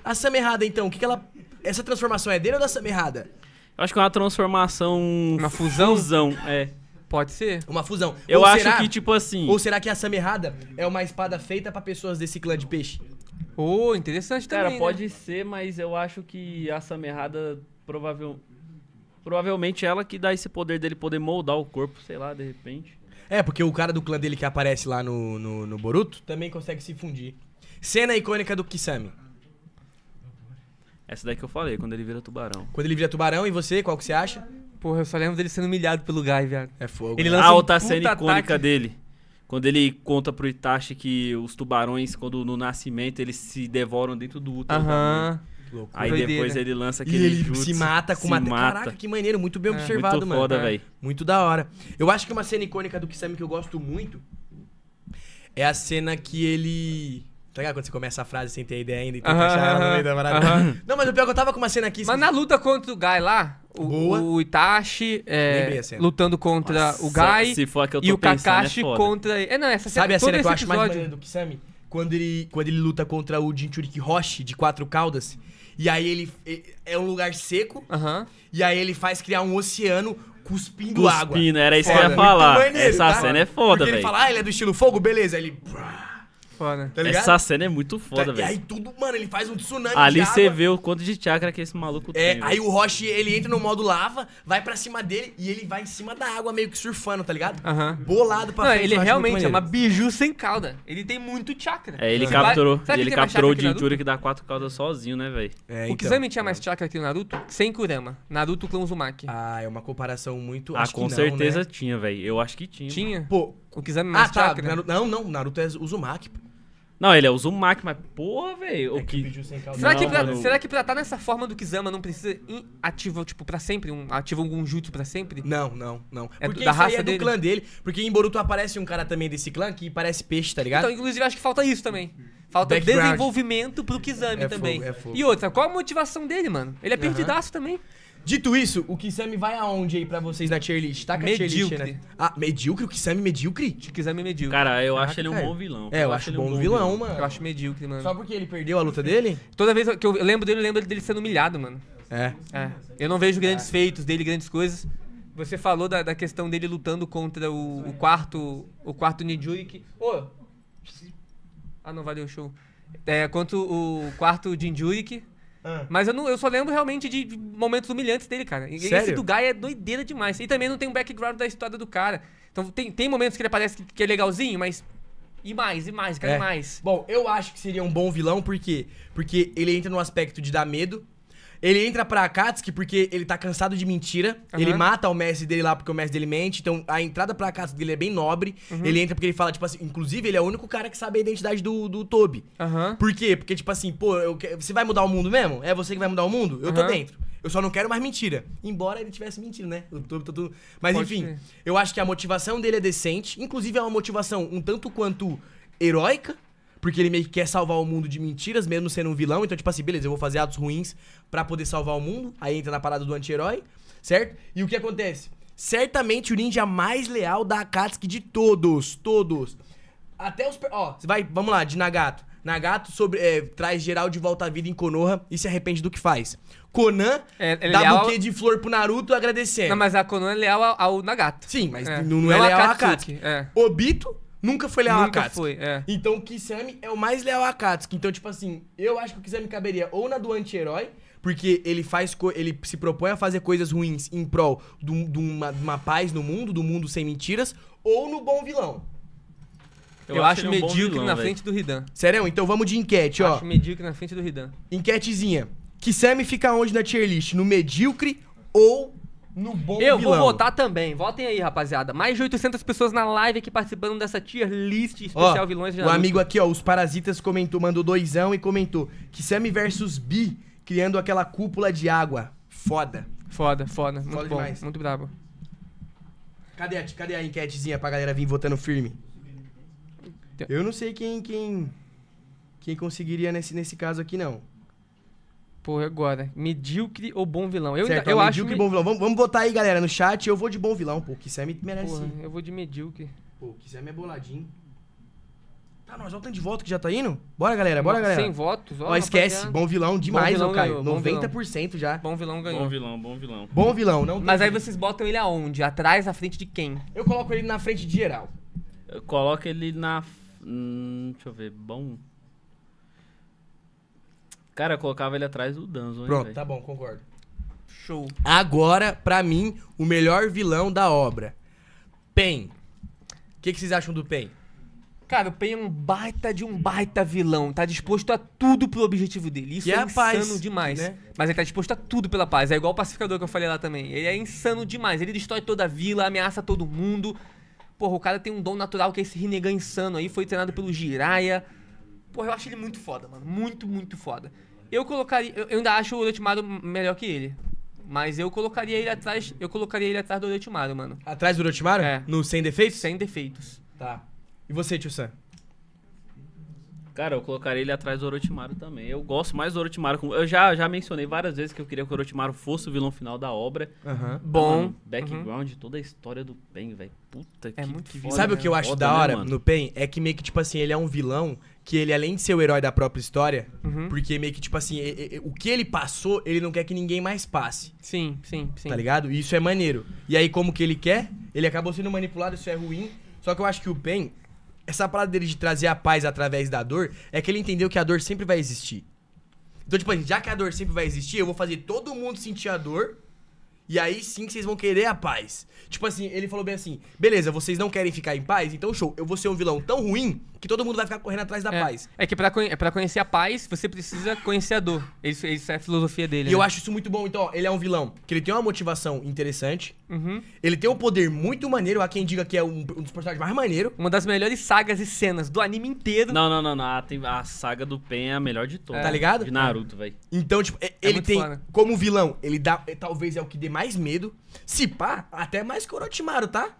A Samerrada, então, o que, que ela. Essa transformação é dele ou da Samerrada?
Eu acho que é uma transformação. Uma fusão? Fusão, é. Pode ser. Uma fusão. Eu ou acho será, que, tipo assim. Ou será que a Samerrada é uma espada feita para pessoas desse clã de peixe? Oh, interessante Cara, também. Cara, né? pode ser, mas eu acho que a Samerrada provavelmente. provavelmente ela que dá esse poder dele poder moldar o corpo, sei lá, de repente.
É, porque o cara do clã dele que aparece lá no, no, no Boruto
também consegue se fundir.
Cena icônica do Kisame.
Essa daí que eu falei, quando ele vira tubarão.
Quando ele vira tubarão, e você, qual que você acha?
Porra, eu só lembro dele sendo humilhado pelo Guy, viado. É fogo. Ele né? Ah, um outra cena icônica ataque. dele.
Quando ele conta pro Itachi que os tubarões, quando no nascimento, eles se devoram dentro do útero. Aham. Aí Doideira. depois ele lança aquele e ele jutsu, se mata com se uma... Mata. Caraca, que maneiro, muito bem é. observado, muito mano. Foda, é.
Muito da hora. Eu acho que uma cena icônica do Kisame que eu gosto muito é a cena que ele Tá ligado quando você começa a frase sem ter ideia ainda e tenta aham, achar no meio da parada? Não,
mas o pior é que eu tava com uma cena aqui.
Mas na luta contra
o Guy lá, o, o Itachi é, lutando contra Nossa, o Guy se for a que eu tô e o Kakashi pensando, é contra. É, não, essa cena, Sabe a cena que eu acho episódio... mais maneira
do Kisame? Quando ele, quando ele luta contra o Jinchuriki Roshi de quatro caudas. E aí ele, é um lugar seco. Uhum. E aí ele faz criar um oceano cuspindo, cuspindo água. Cuspindo, era isso foda. que eu ia falar. Maneiro, Essa tá? cena é foda, velho. Ele fala, ah, ele é do estilo fogo, beleza. Aí
ele foda. Né? Tá ligado? Essa cena é muito foda, tá, velho. E aí
tudo, mano, ele faz um tsunami Ali você
vê o quanto de chakra que esse maluco é, tem. Aí velho. o
Roche, ele entra no modo lava, vai pra cima dele e ele vai em cima da água meio que surfando, tá ligado? Uhum. Bolado pra Não, frente, ele realmente é uma biju sem cauda. Ele tem muito chakra. É, ele uhum. capturou. Vai, ele capturou o Jinchuri
que dá quatro caudas sozinho, né, velho? É, então. O Kizami
tinha mais chakra que o Naruto? Sem Kurama. Naruto Clã Uzumaki. Ah,
é uma comparação muito... Ah, com certeza né?
tinha, velho. Eu acho que tinha. Tinha?
Pô, o Kizami ah, mais ah, chakra. Tá, não, não, Naruto é Uzumaki, pô. Não, ele é o Uzumaki, mas porra, velho. É que... será, que pra, será
tá que pra estar nessa forma do Kizama não precisa ativar, tipo, pra sempre? Um, ativa algum
jutsu pra sempre? Não, não, não. É porque da raça é dele. do clã dele. Porque em Boruto aparece um cara também desse clã que parece peixe, tá ligado? Então,
inclusive, acho que falta
isso também. Falta Background.
desenvolvimento pro Kizami é também. Fogo, é fogo. E
outra, qual a motivação dele, mano? Ele é perdidaço também. Dito isso, o Kisame vai aonde aí pra vocês na tier list? Tá com medíocre. a tier list, né? Ah, medíocre? O Kisame é medíocre? O Kisame medíocre. Cara, eu Caraca, acho ele um bom vilão. É, eu, eu acho, acho um bom vilão, vilão, mano. Eu acho medíocre, mano. Só porque ele perdeu a luta dele?
Toda vez que eu lembro dele, eu lembro dele sendo humilhado, mano. É. é. Eu não vejo grandes feitos dele, grandes coisas. Você falou da, da questão dele lutando contra o, o quarto o quarto Nijuiki. Ô! Oh. Ah, não, valeu, show. É, contra o quarto Jinjuiki. Ah. Mas eu, não, eu só lembro realmente de momentos humilhantes dele, cara. E Sério? esse do Guy é doideira demais. E também não tem um background da história do cara. Então tem, tem momentos que ele parece que, que é legalzinho, mas. E mais, e mais, cara, é. e mais.
Bom, eu acho que seria um bom vilão, por quê? Porque ele entra no aspecto de dar medo, ele entra pra Akatsuki porque ele tá cansado de mentira. Uhum. Ele mata o mestre dele lá porque o mestre dele mente. Então a entrada pra Akatsuki dele é bem nobre. Uhum. Ele entra porque ele fala, tipo assim, inclusive ele é o único cara que sabe a identidade do, do Toby. Uhum. Por quê? Porque, tipo assim, pô, eu, você vai mudar o mundo mesmo? É você que vai mudar o mundo? Eu tô dentro. Eu só não quero mais mentira. Embora ele tivesse mentindo, né? O Toby tá tudo. Mas Pode enfim, ser. eu acho que a motivação dele é decente. Inclusive é uma motivação um tanto quanto heróica, porque ele meio que quer salvar o mundo de mentiras, mesmo sendo um vilão. Então, tipo assim, beleza, eu vou fazer atos ruins para poder salvar o mundo. Aí entra na parada do anti-herói, certo? E o que acontece? Certamente o ninja mais leal da Akatsuki de todos, todos. Até os. Ó, você vai. Vamos lá, de Nagato. Nagato sobre, é, traz geral de volta à vida em Konoha e se arrepende do que faz. Conan é, é dá leal... buquê de flor pro Naruto agradecendo. Não, mas a Conan é leal ao, ao Nagato. Sim, mas é. não, não, é leal à Akatsuki. É. Obito nunca foi leal nunca a Akatsuki. foi, é. Então o Kisame é o mais leal a Akatsuki. Então, tipo assim, eu acho que o Kisame caberia ou na do anti-herói, porque ele faz ele se propõe a fazer coisas ruins em prol de uma, uma, paz no mundo, do mundo sem mentiras, ou no bom vilão. Eu, eu acho, acho medíocre um vilão, na véio. frente do Ridan. Sério? Então vamos de enquete, eu ó. Acho
medíocre na frente do Ridan.
Enquetezinha. Kisame fica onde na tier list? No medíocre ou no
bom Eu vilão. vou votar também. Votem aí, rapaziada. Mais de 800 pessoas na live aqui participando dessa tier
list especial ó, vilões de O amigo aqui, ó, os parasitas comentou, mandou doisão e comentou que Sammy versus Bi criando aquela cúpula de água. Foda. Foda, foda. Muito foda bom, demais. muito brabo. Cadê a, cadê a enquetezinha pra galera vir votando firme? Eu não sei quem quem quem conseguiria nesse, nesse caso aqui não. Pô, agora. Medíocre ou bom vilão? Eu, certo, eu é medíocre acho. bom vilão. Vamos, vamos botar aí, galera, no chat. Eu vou de bom vilão, pô. Kissem é me merece. Porra, eu vou de medíocre. Pô, Kissem é boladinho. Tá, nós voltamos de voto que já tá indo? Bora, galera, bora, galera. 100 votos, ó. ó esquece, bom vilão demais, bom vilão, ó, Caio. Ganhou, 90% já. Bom vilão ganhou. Bom vilão, bom vilão. Bom vilão, não Mas aí
vocês botam ele aonde? Atrás, na frente de quem? Eu coloco ele na frente de geral.
Eu coloco ele na. Hum, deixa eu ver. Bom. Cara, eu colocava ele atrás do Danzo. Pronto, tá
bom, concordo. Show. Agora, pra mim, o melhor vilão da obra. Pen. O que, que vocês acham do Pen?
Cara, o Pen é um baita de um baita vilão. Tá disposto a tudo pelo objetivo dele. Isso é, insano paz, demais. Né? Mas ele tá disposto a tudo pela paz. É igual o pacificador que eu falei lá também. Ele é insano demais. Ele destrói toda a vila, ameaça todo mundo. Porra, o cara tem um dom natural que é esse renegar insano aí. Foi treinado pelo Jiraiya. Porra, eu acho ele muito foda, mano. Muito, muito foda. Eu colocaria. Eu ainda acho o Orochimaru melhor que ele. Mas eu colocaria ele atrás. Eu
colocaria ele atrás do Orochimaru, mano.
Atrás do Orochimaru? É. No Sem Defeitos? Sem Defeitos. Tá. E você, tio Sam?
Cara, eu colocaria ele atrás do Orochimaru também. Eu gosto mais do Orochimaru. Eu já, já mencionei várias vezes que eu queria que o Orochimaru fosse o vilão final da obra. Uhum. Bom. background, uhum. toda a história do Pen, velho. Puta é que, muito que vilão. Sabe o né? que eu acho foda, da né, hora né, no Pen?
É que meio que, tipo assim, ele é um vilão que ele, além de ser o herói da própria história, uhum. porque meio que, tipo assim, o que ele passou, ele não quer que ninguém mais passe. Sim, sim, sim. Tá ligado? E isso é maneiro. E aí, como que ele quer? Ele acabou sendo manipulado, isso é ruim. Só que eu acho que o Ben, essa parada dele de trazer a paz através da dor, é que ele entendeu que a dor sempre vai existir. Então, tipo assim, já que a dor sempre vai existir, eu vou fazer todo mundo sentir a dor e aí sim que vocês vão querer a paz. Tipo assim, ele falou bem assim: beleza, vocês não querem ficar em paz? Então show, eu vou ser um vilão tão ruim que todo mundo vai ficar correndo atrás da é. paz. É que pra, é pra conhecer a paz, você precisa conhecer a
dor. Isso, isso é a filosofia dele. E né? eu acho
isso muito bom. Então, ó, ele é um vilão que ele tem uma motivação interessante. Uhum. Ele tem um poder muito maneiro. Há quem diga que é um, um, dos personagens mais maneiro.
Uma das melhores sagas e cenas do anime inteiro. Não, não, não. não. A, a saga do Pen é a melhor de todas. É. Tá ligado? De Naruto, velho. Então, tipo, é
ele tem, fora. como vilão, ele dá. É, talvez é o que dê mais mais medo. Se pá, até mais que o Orochimaru, tá?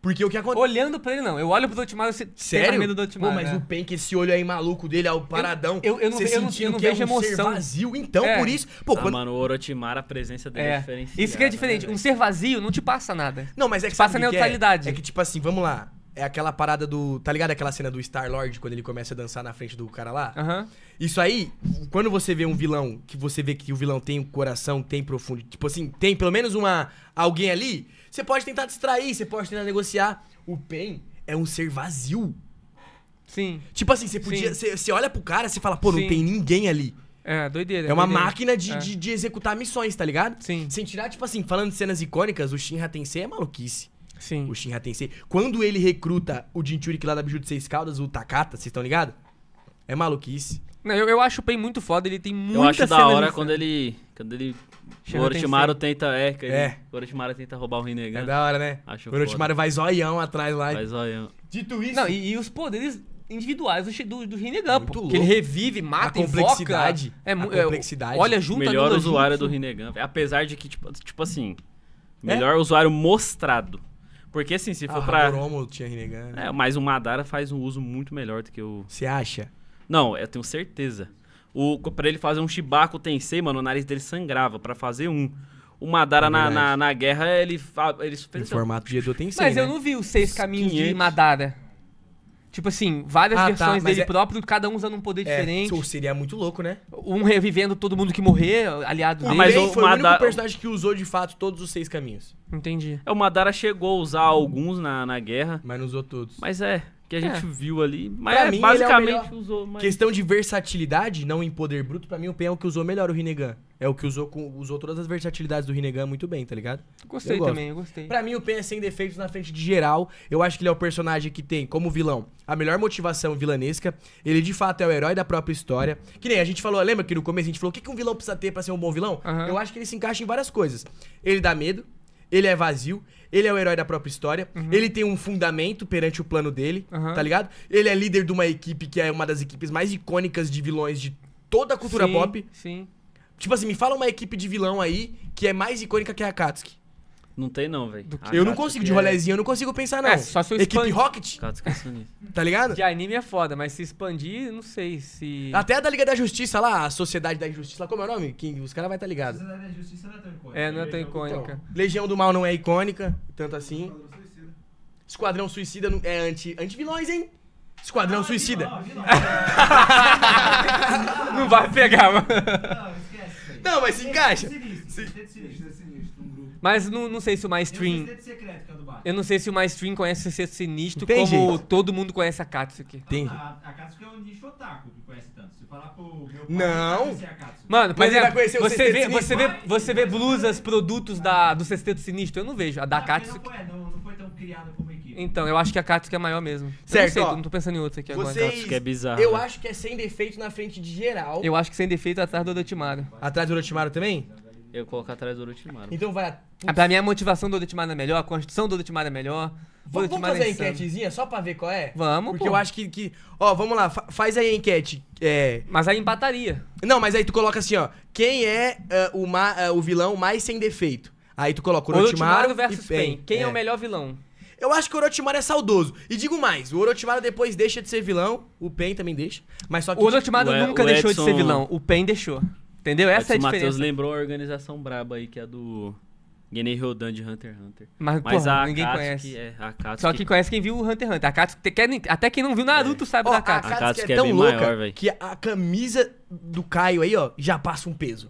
Porque o que acontece. Olhando pra ele, não. Eu olho pro otimaro e Sério? medo do Dotimaru. mas né? o Pen, que esse olho aí maluco dele, é o paradão. Eu, eu, eu não, eu não, eu não é vejo é um emoção. ser vazio. Então, é. por isso. Pô, ah, quando... mano,
o Orochimaru, a presença dele é, é diferente. Isso que é
diferente. Né, um ser vazio não te passa nada. Não, mas é que. Te passa que é? neutralidade. É? é que, tipo assim, vamos lá. É aquela parada do. Tá ligado aquela cena do Star-Lord quando ele começa a dançar na frente do cara lá? Uhum. Isso aí, quando você vê um vilão, que você vê que o vilão tem um coração, tem profundo. Tipo assim, tem pelo menos uma. alguém ali, você pode tentar distrair, você pode tentar negociar. O Pen é um ser vazio. Sim. Tipo assim, você podia. Você, você olha pro cara e fala, pô, não Sim. tem
ninguém ali. É, doideira. É, uma doideira. máquina de, é. de,
de, executar missões, tá ligado? Sim. Sem tirar, tipo assim, falando de cenas icônicas, o Shinra Tensei é maluquice. Sim. O Shinra Tensei. Quando ele recruta o Jinchurik lá da Biju de Seis Caldas, o Takata, vocês estão ligados? É maluquice. Não, eu, eu acho o Pain muito foda, ele tem muita Eu acho da hora quando
ele, quando ele... o Orochimaru tenta... É, é. O Orochimaru tenta roubar o Rinnegan. É da hora, né? Acho o Orochimaru foda. vai zoião
atrás lá. Vai zoião. Dito isso... Não, e, e os
poderes individuais do, do, do Rinnegan, pô. Louco. Que ele revive, mata, a complexidade. Invoca. É, muito complexidade. É, é olha, junto Melhor usuário junto. do assim.
Rinnegan. Apesar de que, tipo, tipo assim... É? Melhor é? usuário mostrado. Porque assim, se ah, for ah, pra. Romulo tinha renegado. Né? É, mas o Madara faz um uso muito melhor do que o. Você acha? Não, eu tenho certeza. O, pra ele fazer um Shibaku Tensei, mano, o nariz dele sangrava. para fazer um. O Madara é na, na, na, guerra, ele, ele fez. Em formato de Edo Tensei. Mas né? eu não
vi
os seis caminhos 500. de Madara. Tipo assim, várias ah, tá, versões tá, dele é... próprio, cada um usando um poder é, diferente. Isso seria é muito louco, né? Um revivendo todo mundo que morrer, aliado ah, dele. Mas o foi o Madara... único
personagem que usou de fato todos os seis caminhos. Entendi. É, o Madara chegou a usar alguns na, na guerra. Mas não usou todos. Mas é, que a gente é. viu ali. Mas é, mim, basicamente é usou mais... Questão de versatilidade, não em poder bruto, pra mim o Pen
é o que usou melhor o Rinnegan. É o que usou, com, usou todas as versatilidades do Rinnegan muito bem, tá ligado? Gostei eu também, eu gostei. Pra mim o Pen é sem defeitos na frente de geral. Eu acho que ele é o personagem que tem, como vilão, a melhor motivação vilanesca. Ele de fato é o herói da própria história. Que nem a gente falou, lembra que no começo a gente falou o que, que um vilão precisa ter pra ser um bom vilão? Uhum. Eu acho que ele se encaixa em várias coisas. Ele dá medo, ele é vazio, ele é o herói da própria história, uhum. ele tem um fundamento perante o plano dele, uhum. tá ligado? Ele é líder de uma equipe que é uma das equipes mais icônicas de vilões de toda a cultura sim, pop. Sim. Tipo assim, me fala uma equipe de vilão aí que é mais icônica que a Akatsuki.
Não tem não, velho. Ah, eu não tá, consigo de é. rolezinho, eu não consigo pensar não. É, só se eu Equipe Rocket, tá, tá
ligado? De anime é foda, mas se expandir, não sei se... Até a da
Liga da Justiça lá, a Sociedade da Justiça lá, como é o nome? King, os caras vai estar tá ligados.
Sociedade da Justiça não é tão icônica. É, não
é tão icônica. Então, Legião do Mal não é icônica, tanto assim. Esquadrão Suicida Suicida é anti, anti-vilões, hein? Esquadrão ah, Suicida. É não vai pegar, mano.
Não, esquece. Não, mas se encaixa. Sinistro, se... Mas não, não sei se o
Mainstream. É eu não sei se o Mainstream conhece o Sexto Sinistro como jeito. todo mundo conhece a Katsuki. Tem.
A, a, Katsuki é um nicho otaku que conhece tanto. Se falar pro meu pai, não. Vai a Katsuki. Mano, por exemplo, é, você vê, você vê,
você vê blusas, produtos da, do Sesteto Sinistro. Eu não vejo. A da Katsuki.
Não foi, não, não foi tão criada como equipe.
Então, eu acho que a Katsuki é maior mesmo. Certo. Eu não sei, ó, não tô pensando em outra aqui vocês, agora. Katsuki é bizarro. Eu né?
acho que é sem defeito na frente de geral. Eu acho
que sem defeito é atrás do Orochimaru. Atrás do Orochimaru também? Não.
Eu coloco atrás do Orochimaru. Então vai. Putz.
Ah, pra mim, a motivação do Orochimaru é melhor, a construção do Orochimaru é melhor. Vamos, fazer é a enquetezinha
só pra ver qual é? Vamos, Porque pô. eu acho que, que. Ó, vamos lá, fa faz aí a enquete. É... Mas aí empataria. Não, mas aí tu coloca assim, ó. Quem é uh, o, ma uh, o vilão mais sem defeito? Aí tu coloca o Orochimaru, Orochimaru versus Pen. Quem é. é o melhor vilão? Eu acho que o Orochimaru é saudoso. E digo mais, o Orochimaru depois deixa de ser vilão, o Pen também deixa. Mas só que o Orochimaru o nunca o deixou Edson... de ser vilão, o Pen deixou.
Entendeu? Essa é a diferença. O Matheus lembrou a organização braba aí, que é a do Gene Rodan de Hunter x Hunter. Mas, Mas porra, ninguém Akatsuki conhece. É, Só que,
conhece quem viu o Hunter x Hunter. A Katsuki, até quem não viu é. Naruto é. sabe oh, da Katsuki. A Katsuki é, tão é louca maior,
que a camisa do Caio aí, ó, já passa um peso.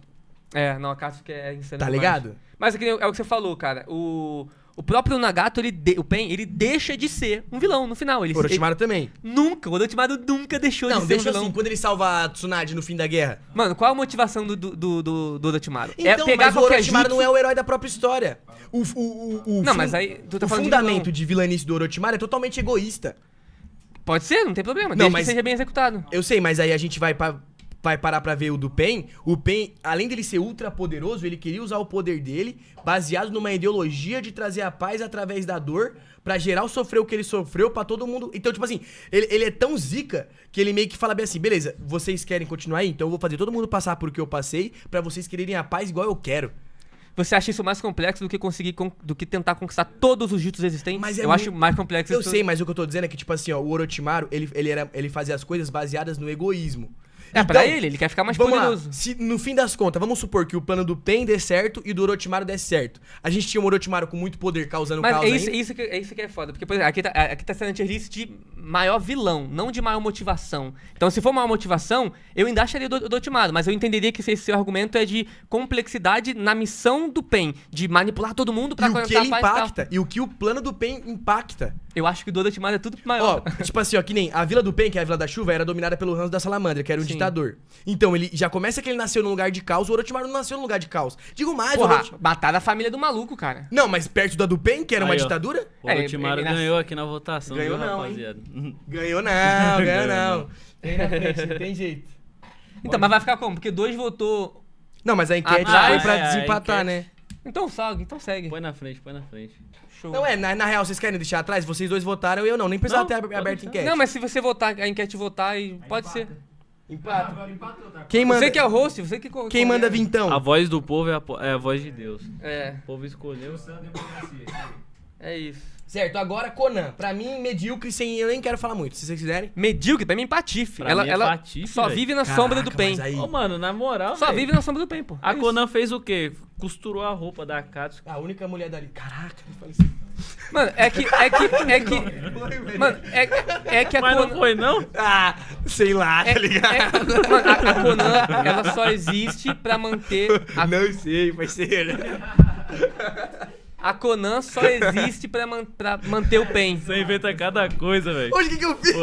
É,
não, a Katsuki é insano. Tá ligado? Mas é, é o que você falou, cara.
O...
O próprio Nagato, ele de, o Pen, ele deixa de ser um vilão no final. Ele, Orochimaru ele, também. Nunca, o Orochimaru nunca deixou não, de ser um vilão. Assim,
quando ele salva a Tsunade no fim da guerra.
Mano, qual a motivação
do, do, do, do Orochimaru? É então, é pegar mas o Orochimaru não é o herói da própria história. O, o, o, o não, fun, mas aí, tá o fundamento de, de vilanice do Orochimaru é totalmente egoísta. Pode ser, não tem problema. Não, mas seja bem executado. Eu sei, mas aí a gente vai pra vai parar pra ver o do Pen, o Pen, além dele ser ultra poderoso, ele queria usar o poder dele baseado numa ideologia de trazer a paz através da dor pra geral sofrer o que ele sofreu pra todo mundo. Então, tipo assim, ele, ele é tão zica que ele meio que fala bem assim: beleza, vocês querem continuar aí? Então eu vou fazer todo mundo passar por que eu passei pra vocês quererem a paz igual eu quero. Você acha isso mais complexo do que conseguir do que tentar conquistar todos os ditos existentes? Mas é eu muito... acho mais complexo. Eu sei, tudo. mas o que eu tô dizendo é que tipo assim, ó, o Orochimaru, ele, ele, era, ele fazia as coisas baseadas no egoísmo. É, então, pra ele, ele quer ficar mais poderoso. Lá. Se no fim das contas, vamos supor que o plano do PEN dê certo e do Orochimaru dê certo. A gente tinha um Orochimaru com muito poder causando Mas caos é isso, ainda.
Isso que, é isso que é foda. Porque, por exemplo, aqui tá, aqui tá sendo a tier list de maior vilão, não de maior motivação. Então, se for maior motivação, eu ainda acharia do, do Orochimaru, mas eu entenderia que esse, seu argumento é de complexidade na missão do PEN, de manipular todo mundo pra e o que ele impacta,
e o que o plano do PEN impacta. Eu acho que o Oda Timada é tudo maior. Ó, tipo assim, ó, que nem a Vila do Pen, que é a Vila da Chuva, era dominada pelo Hans da Salamandra, que era um Sim. ditador. Então, ele já começa que ele nasceu num lugar de caos, o Orochimaru não nasceu num lugar de caos. Digo mais, Porra, Orochimaru... a família do maluco, cara. Não, mas perto da do Pen, que era Aí, uma ó. ditadura... O é, Orochimaru é, ele, ele ganhou nas... aqui na votação, ganhou viu, não, rapaziada? Ganhou não, ganhou não. Tem na frente, tem jeito.
Então, mas vai ficar como? Porque dois
votou... Não, mas a enquete ah, foi pra é, desempatar, né?
Então salgue então segue. Põe na frente, põe na frente. Show. Não é,
na, na, real, vocês querem deixar atrás? Vocês dois votaram e eu não. Nem precisava não, ter aberto enquete. Não, mas se
você votar, a enquete votar, e Aí pode empata. ser. Empata. Ah, empatou,
tá? Quem manda... Você que é o host, você que... Quem manda vintão? A voz do povo é a, é a voz de Deus. É. O povo escolheu.
É, é isso. Certo, agora Conan. Pra mim, medíocre sem. Eu nem quero falar muito, se vocês
quiserem. Medíocre, pra mim, patife. Pra ela mim é ela patife, só véio. vive na Caraca, sombra do PEN. Aí... Ô, mano, na moral. Só véio. vive na sombra do PEN, pô. A é Conan fez o quê? Costurou a roupa da Katsu. A única mulher dali. Caraca, não falei assim. Mano, é que. É que. É que. mano, é, é que a Conan.
Não foi, não? Ah, sei lá, é, tá ligado? É, mano, a, a, Conan, ela só existe pra manter. A... Não sei, parceiro. A Conan só existe pra, man pra manter o PEN. Você inventa cada coisa, velho. Hoje o que, que eu fiz?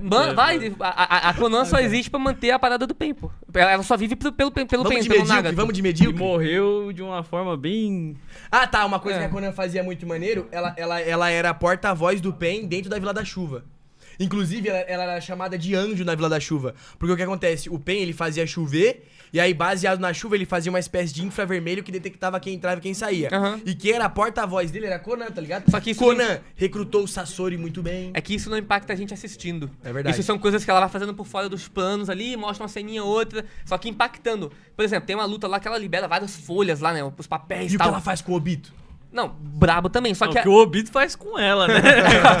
Man, é. vai, a, a Conan só existe pra manter a parada do PEN, pô. Ela só vive pelo,
pelo, pelo vamos PEN, de pelo Naga. Vamos de medíocre? E morreu de uma forma bem... Ah, tá. Uma coisa é. que a Conan fazia muito maneiro, ela, ela, ela era a porta-voz do PEN dentro da Vila da Chuva. Inclusive, ela, ela, era chamada de anjo na Vila da Chuva. Porque o que acontece? O Pen, ele fazia chover e aí, baseado na chuva, ele fazia uma espécie de infravermelho que detectava quem entrava e quem saía. Uhum. E quem era a porta-voz dele era
Conan, tá ligado?
Só que Conan não... recrutou o Sassori muito bem.
É que isso não impacta a gente assistindo. É verdade. Isso são coisas que ela vai fazendo por fora dos planos ali, mostra uma ceninha outra, só que impactando. Por exemplo, tem uma luta lá que ela libera várias folhas lá, né? Os papéis e tal. E o que ela faz
com o Obito?
Não, brabo também, só não, que... O que a... o Obito faz com ela, né?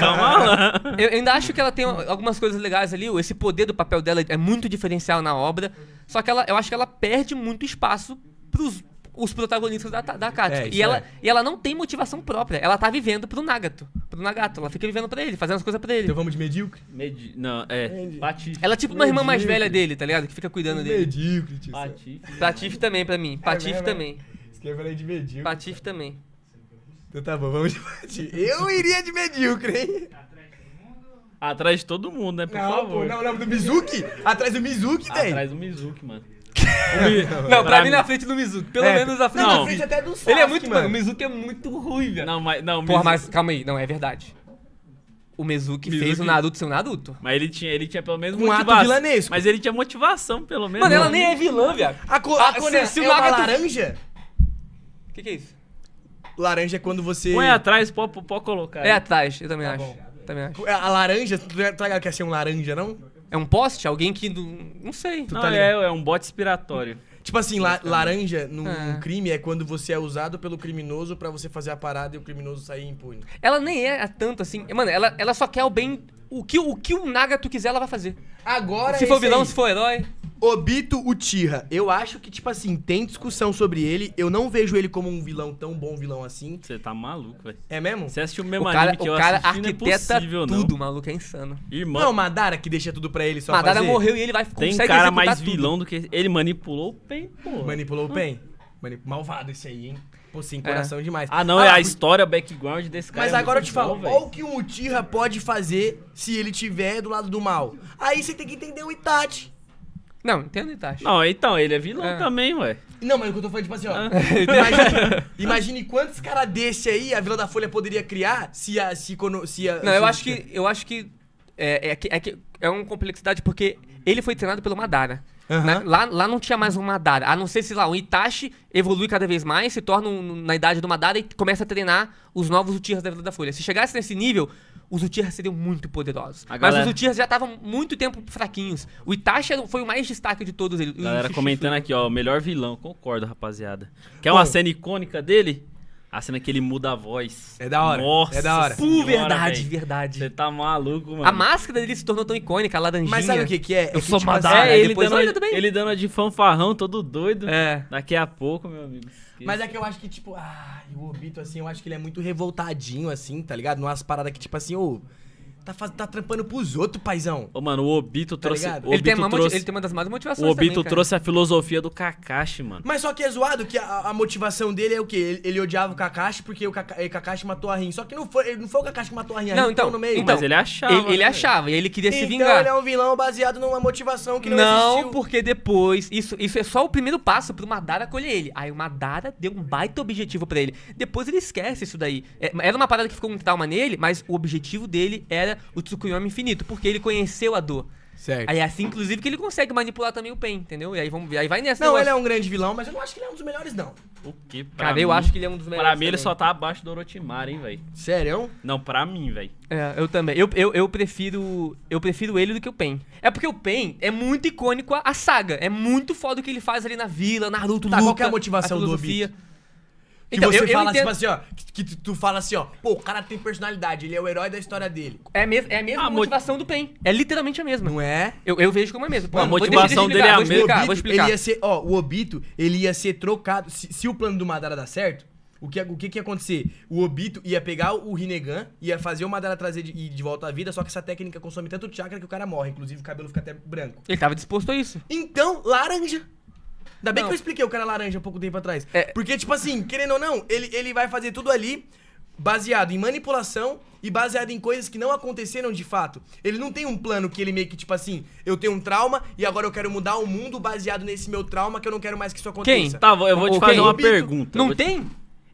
Calma tá lá. Eu, ainda acho que ela tem algumas coisas legais ali, esse poder do papel dela é muito diferencial na obra, só que ela, eu acho que ela perde muito espaço pros os protagonistas da, da Katsuki. É, e, ela, é. e ela não tem motivação própria. Ela tá vivendo pro Nagato. Pro Nagato. Ela fica vivendo pra ele, fazendo as coisas pra ele. Então vamos de medíocre?
Medi não, é. Patife. Ela é tipo uma medíocre. irmã mais velha dele, tá ligado? Que fica cuidando medíocre, dele. Medíocre, tio. Patife.
Patife também pra mim. Patife é, também. Esqueci de medíocre. Patife também.
Então tá bom, vamos debater. Eu iria
de medíocre, hein?
Atrás de todo mundo, né? Por não, favor. não, não, do Mizuki? Atrás do Mizuki, tem. Atrás do Mizuki, mano. não, pra, pra mim na frente do Mizuki. Pelo é, menos na frente. Não, na frente até do Sasuke, Ele é muito, mano. O Mizuki é muito ruim, velho. Não, mas.
Não, Porra, Mizuki... mas calma aí. Não, é verdade. O Mizuki, Mizuki, fez o Naruto ser um Naruto.
Mas ele tinha, ele tinha pelo menos um motivação. Ato vilanesco. Mas ele tinha motivação, pelo menos. Mano, ela né? nem é vilã, velho.
A, co a, é a, a, a, laranja? O que, que é isso? Laranja é
quando você. Põe atrás,
pode, pode colocar. É
atrás, eu também tá acho. Também acho.
É, a laranja, tu é, é quer ser um laranja, não? É um poste? Alguém que. Não sei. Tu não, tá é, é um bote expiratório. Tipo assim, la laranja num é. crime é quando você é usado pelo criminoso para você fazer a parada e o criminoso sair impune.
Ela nem é tanto assim. Mano, ela, ela só quer o bem. O que o, que o tu quiser, ela vai fazer. Agora Se for é vilão, aí. se
for herói. Obito Uchiha. Eu acho que, tipo assim, tem discussão sobre ele. Eu não vejo ele como um vilão tão bom vilão assim. Você tá
maluco, velho. É mesmo? Você assistiu o mesmo o cara, anime que o eu cara arquiteta não é possível, tudo, não. maluco, é insano. Irmão. Não, Madara que deixa tudo pra ele só Madara fazer. morreu e ele vai Tem cara mais tudo. vilão do que... Ele manipulou o Pen, pô. Manipulou o ah. Pen?
Manip... Malvado esse aí, hein? Pô, sem é. coração é. demais. Ah, não, ah, é a
história, o background desse cara. Mas é agora eu te falo, olha
o que um Uchiha pode fazer se ele tiver do lado do mal. Aí você tem que entender o Itachi. Não, entendo Itachi. Não,
então, ele é vilão É. também, ué.
Não, mas o que eu tô falando, tipo assim, ó. Ah. Imagine, imagine quantos caras desse aí a Vila da Folha poderia criar se a. Se, quando- se a Não, eu acho que. Eu acho que.
É, é, é, que- é uma complexidade porque ele foi treinado pelo Madara. Né? Aham. Na- lá, lá não tinha mais um Madara. A não ser, sei lá, o Itachi evolui cada vez mais, se torna um- na idade do Madara e começa a treinar os novos Uchihas da Vila da Folha. Se chegasse nesse nível, os Uchihas seriam muito poderosos. A galera... Mas os
Uchihas já estavam muito tempo fraquinhos. O Itachi foi o mais destaque de todos eles. Galera comentando aqui, ó, o melhor vilão. Concordo, rapaziada. Quer uma cena icônica dele? A cena que ele muda a voz. É da hora. Nossa, é da hora. Pô, verdade, véio. verdade. Você tá maluco, mano. A máscara dele se tornou tão icônica, a laranjinha. Mas sabe o que que é? Eu é que, sou tipo, assim, É, ele, dando, Olha, ele dando de fanfarrão, todo doido. É. Daqui a pouco, meu amigo. Esqueci. Mas é que eu acho
que, tipo, ah, o Obito, assim, eu acho que ele é muito revoltadinho, assim, tá ligado? Não é as paradas que, tipo assim, ô... Oh, Tá, faz, tá trampando pros outros,
paizão. Ô, mano, o Obito tá trouxe, o Obito ele, tem uma, trouxe ele tem uma das mais motivações. O Obito também, trouxe a filosofia do Kakashi, mano.
Mas só que é zoado que a, a motivação dele é o quê? Ele, ele odiava o Kakashi porque o Kaka, Kakashi matou a Rin. Só que não foi, não foi o Kakashi que matou a Rin. Não, a Rin então, no meio. então. Mas ele
achava. Ele, ele né? achava, e ele
queria então, se vingar. Então ele é um
vilão baseado numa motivação que não, não existiu.
Não, porque depois. Isso, isso é só o primeiro passo pro Madara colher ele. Aí o Madara deu um baita objetivo para ele. Depois ele esquece isso daí. É, era uma parada que ficou um trauma nele, mas o objetivo dele era o Tsukuyomi infinito, porque ele conheceu a dor. Certo. Aí é assim, inclusive, que ele consegue manipular também o Pen, entendeu? E aí vamos ver. Aí vai nessa. Não, ele é um
grande vilão, mas eu não acho que ele é um dos melhores, não. O
que, pra Cara, mim, eu acho
que ele é um dos melhores. Pra mim, também.
ele só tá abaixo do Orochimaru, hein, velho. Sério? Não, pra mim, velho. É,
eu também. Eu, eu, eu, prefiro. Eu prefiro ele do que o Pen. É porque o Pen é muito icônico a, a saga. É muito foda o que ele faz ali
na vila, Naruto, tá, luta, qual é a motivação a do Obito? Então, você eu, eu fala entendo... Tipo assim, ó. Que, tu fala assim, ó. Pô, o cara tem personalidade, ele é o herói da história dele. É, mes é a mesma ah, motivação do
PEN. É literalmente a mesma. Não é? Eu, eu vejo como é a mesma. Pô, a motivação dele é a mesma. Vou explicar, vou explicar. Ele ia
ser, ó, o Obito, ele ia ser trocado. Se, se o plano do Madara dar certo, o que, o que, que ia acontecer? O Obito ia pegar o Rinnegan, ia fazer o Madara trazer de, de volta à vida, só que essa técnica consome tanto chakra que o cara morre. Inclusive, o cabelo fica até branco. Ele tava disposto a isso. Então, laranja. Ainda bem não. que eu expliquei o cara laranja há pouco tempo atrás. É. Porque, tipo assim, querendo ou não, ele, ele vai fazer tudo ali baseado em manipulação e baseado em coisas que não aconteceram de fato. Ele não tem um plano que ele meio que, tipo assim, eu tenho um trauma e agora eu quero mudar o mundo baseado nesse meu trauma que eu não quero mais que isso aconteça. Quem? Tá, eu vou te fazer uma pergunta. Não tem?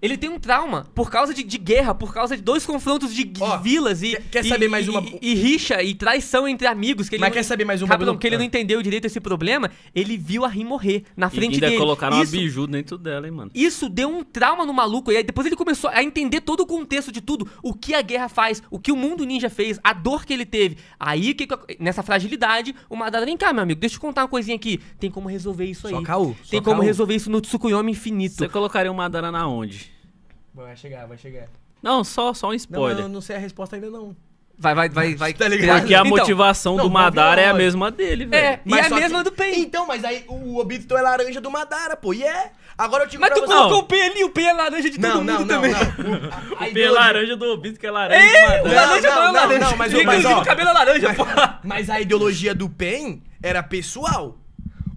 Ele tem um trauma por causa
de, de guerra, por causa de dois confrontos de oh, vilas e. Quer, quer e, saber mais uma. E, e, rixa e traição entre amigos. Que ele Mas não, quer saber mais uma. Rapidão, porque ele não entendeu direito esse problema. Ele viu a Rin morrer na frente e ainda dele. colocaram isso, uma
biju dentro dela, hein, mano.
Isso deu um trauma no maluco. E aí depois ele começou a entender todo o contexto de tudo. O que a guerra faz, o que o mundo ninja fez, a dor que ele teve. Aí, que, nessa fragilidade, o Madara, vem cá, meu amigo, deixa eu te contar uma coisinha aqui. Tem como resolver isso aí. Só caô,
Tem só como caô. resolver isso no Tsukuyomi infinito. Você colocaria o Madara na onde?
Vai chegar, vai chegar. Não, só, só um spoiler. Não, não, não sei a resposta ainda não.
Vai, vai, vai, vai. Tá ligado? Porque a então, motivação não, do Madara é a mesma dele, velho. É, e é a mesma
que... do Pen. Então, mas aí o Obito é laranja do Madara, pô. E yeah. é. Agora eu te Mas tu colocou não. o Pen ali, o Pen é laranja de não, todo não, mundo também.
O, o Pen é laranja do Obito, que é laranja é, do Madara. O laranja não, é laranja. Não, mas, Inclusive mas, ó, o cabelo é laranja, mas, pô.
Mas a ideologia do Pen era pessoal.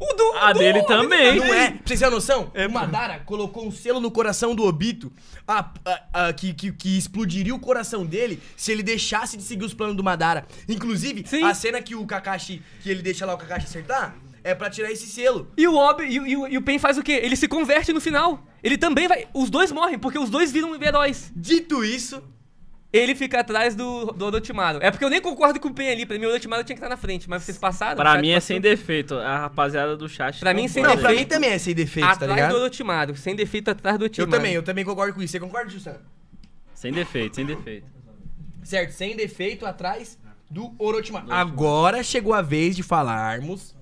O do, a do, dele do, também. Tá Não é? Pra vocês terem noção, é, o Madara colocou um selo no coração do Obito a, a, a, que, que, que, explodiria o coração dele se ele deixasse de seguir os planos do Madara. Inclusive, Sim. a cena que o Kakashi, que ele deixa lá o Kakashi acertar, é para tirar esse selo. E o Obi e, e,
e, o Pen faz o quê? Ele se converte no final. Ele também vai. Os dois morrem, porque os dois viram heróis. Dito isso, ele fica atrás do, do Orochimaru. É porque eu nem concordo com o Pen ali. Pra mim, o Orochimaru tinha que estar na frente. Mas vocês passaram? Pra mim é sem
defeito. A rapaziada do chat. Pra mim, sem não, defeito. Pra mim também é sem defeito, tá atrás tá ligado? Atrás do
Orochimaru. Sem defeito, atrás do Orochimaru. Eu também, eu também concordo com isso. Você concorda, Jussano?
Sem defeito, sem defeito.
Certo, sem defeito, atrás do Orochimaru. Agora chegou a vez de falarmos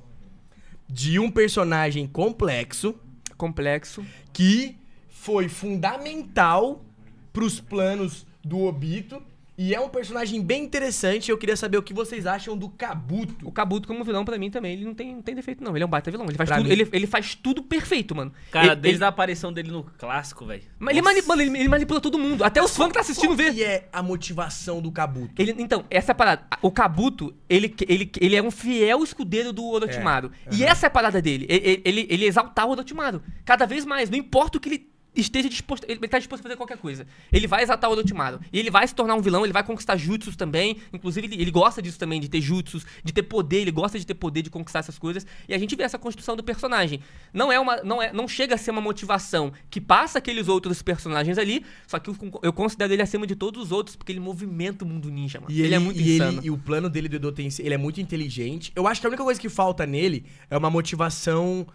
de um personagem complexo. Complexo. Que foi fundamental pros planos do Obito. E é um personagem bem interessante. Eu queria saber o que vocês acham do Kabuto. O Kabuto, como vilão, para mim também, ele não tem, não tem defeito, não.
Ele é um baita vilão. Ele faz, tudo, ele,
ele faz tudo
perfeito, mano. Cara, ele, desde ele... a aparição dele no clássico, velho.
Mas ele, mani mano, ele, ele, manipula todo mundo. Até os fãs que tá assistindo vê. E é a motivação do Kabuto? Ele, então, essa é a parada. O Kabuto, ele, ele, ele é um fiel escudeiro do Orochimaru. É. Uhum. E essa é a parada dele. Ele, ele, ele exaltar o Orochimaru. Cada vez mais. Não importa o que ele esteja disposto. Ele está disposto a fazer qualquer coisa. Ele vai exatamente o Orochimaru. E ele vai se tornar um vilão, ele vai conquistar jutsus também. Inclusive, ele, ele, gosta disso também, de ter jutsus, de ter poder, ele gosta de ter poder, de conquistar essas coisas. E a gente vê essa construção do personagem. Não é uma. Não, é, não chega a ser uma motivação que passa aqueles outros personagens ali. Só que eu, eu
considero ele acima de todos os outros, porque ele movimenta o
mundo ninja, mano. E ele, ele é muito e insano. Ele,
e o plano dele do Edo ele é muito inteligente. Eu acho que a única coisa que falta nele é uma motivação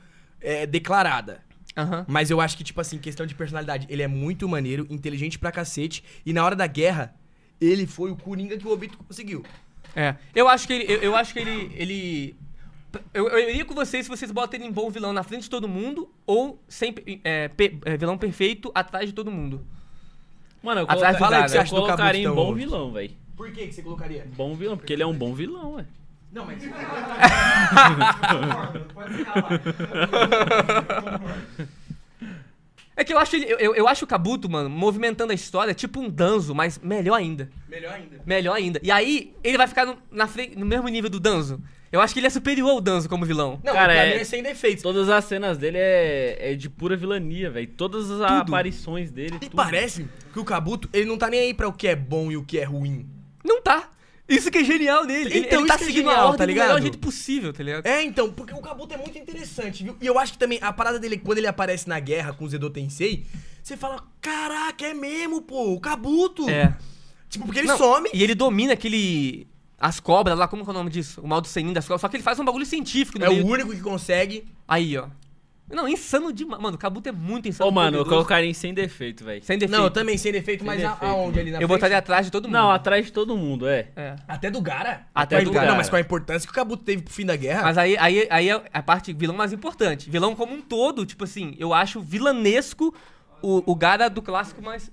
é, declarada. Uhum. Mas eu acho que, tipo assim, questão de personalidade, ele é muito maneiro, inteligente pra cacete. E na hora da guerra, ele foi o Coringa que o Obito conseguiu. É. Eu acho que ele.
Eu, eu acho que ele. ele... Eu, eu, iria com vocês se vocês botam ele em bom vilão na frente de todo mundo ou sem é, pe, é, vilão perfeito atrás de todo mundo. Mano, eu,
coloca... Atrás, fala aí, que você acha colocaria do em bom vilão, velho. Por que, que você colocaria?
Bom vilão, porque ele é um bom vilão,
velho. Não, mas.
É que eu acho, ele, eu, eu acho o Kabuto, mano, movimentando a história tipo um Danzo, mas melhor ainda. Melhor ainda. Melhor ainda. E aí, ele vai ficar no, na frente, no mesmo nível do Danzo. Eu acho que ele é superior ao Danzo como vilão. Não, Cara, pra é... mim é
sem defeitos. Todas as cenas dele é, é de pura vilania, velho. Todas as tudo. aparições dele. E tudo. parece que o Kabuto,
ele não tá nem aí pra o que é bom e o que é ruim. Não tá. Isso que é genial nele. Então, ele tá é seguindo é a ordem tá ligado? do melhor jeito possível, tá ligado? É, então, porque o Kabuto é muito interessante, viu? E eu acho que também a parada dele, quando ele aparece na guerra com o Zedo Tensei, você fala, caraca, é mesmo, pô, o Kabuto. É. Tipo, porque ele Não, some. E ele domina aquele... As cobras lá, como que é o
nome disso? O mal do senin das cobras. Só que ele faz um bagulho científico. No é meio. o único que consegue. Aí, ó. Não, insano demais. Mano, o Kabuto é muito insano. Ô, mano, eu colocaria
em sem defeito, velho. Sem defeito. Não, eu também
sem defeito, sem mas
defeito, aonde ali na eu vou estar
botaria atrás de todo mundo. Não, atrás de todo mundo, é.
é. Até do Gara.
Até, Até do Gara. Não,
mas com a importância que o Kabuto teve pro fim da guerra. Mas aí, aí, aí é a parte vilão mais importante. Vilão como um todo, tipo assim, eu acho vilanesco o, o Gara do clássico
mais.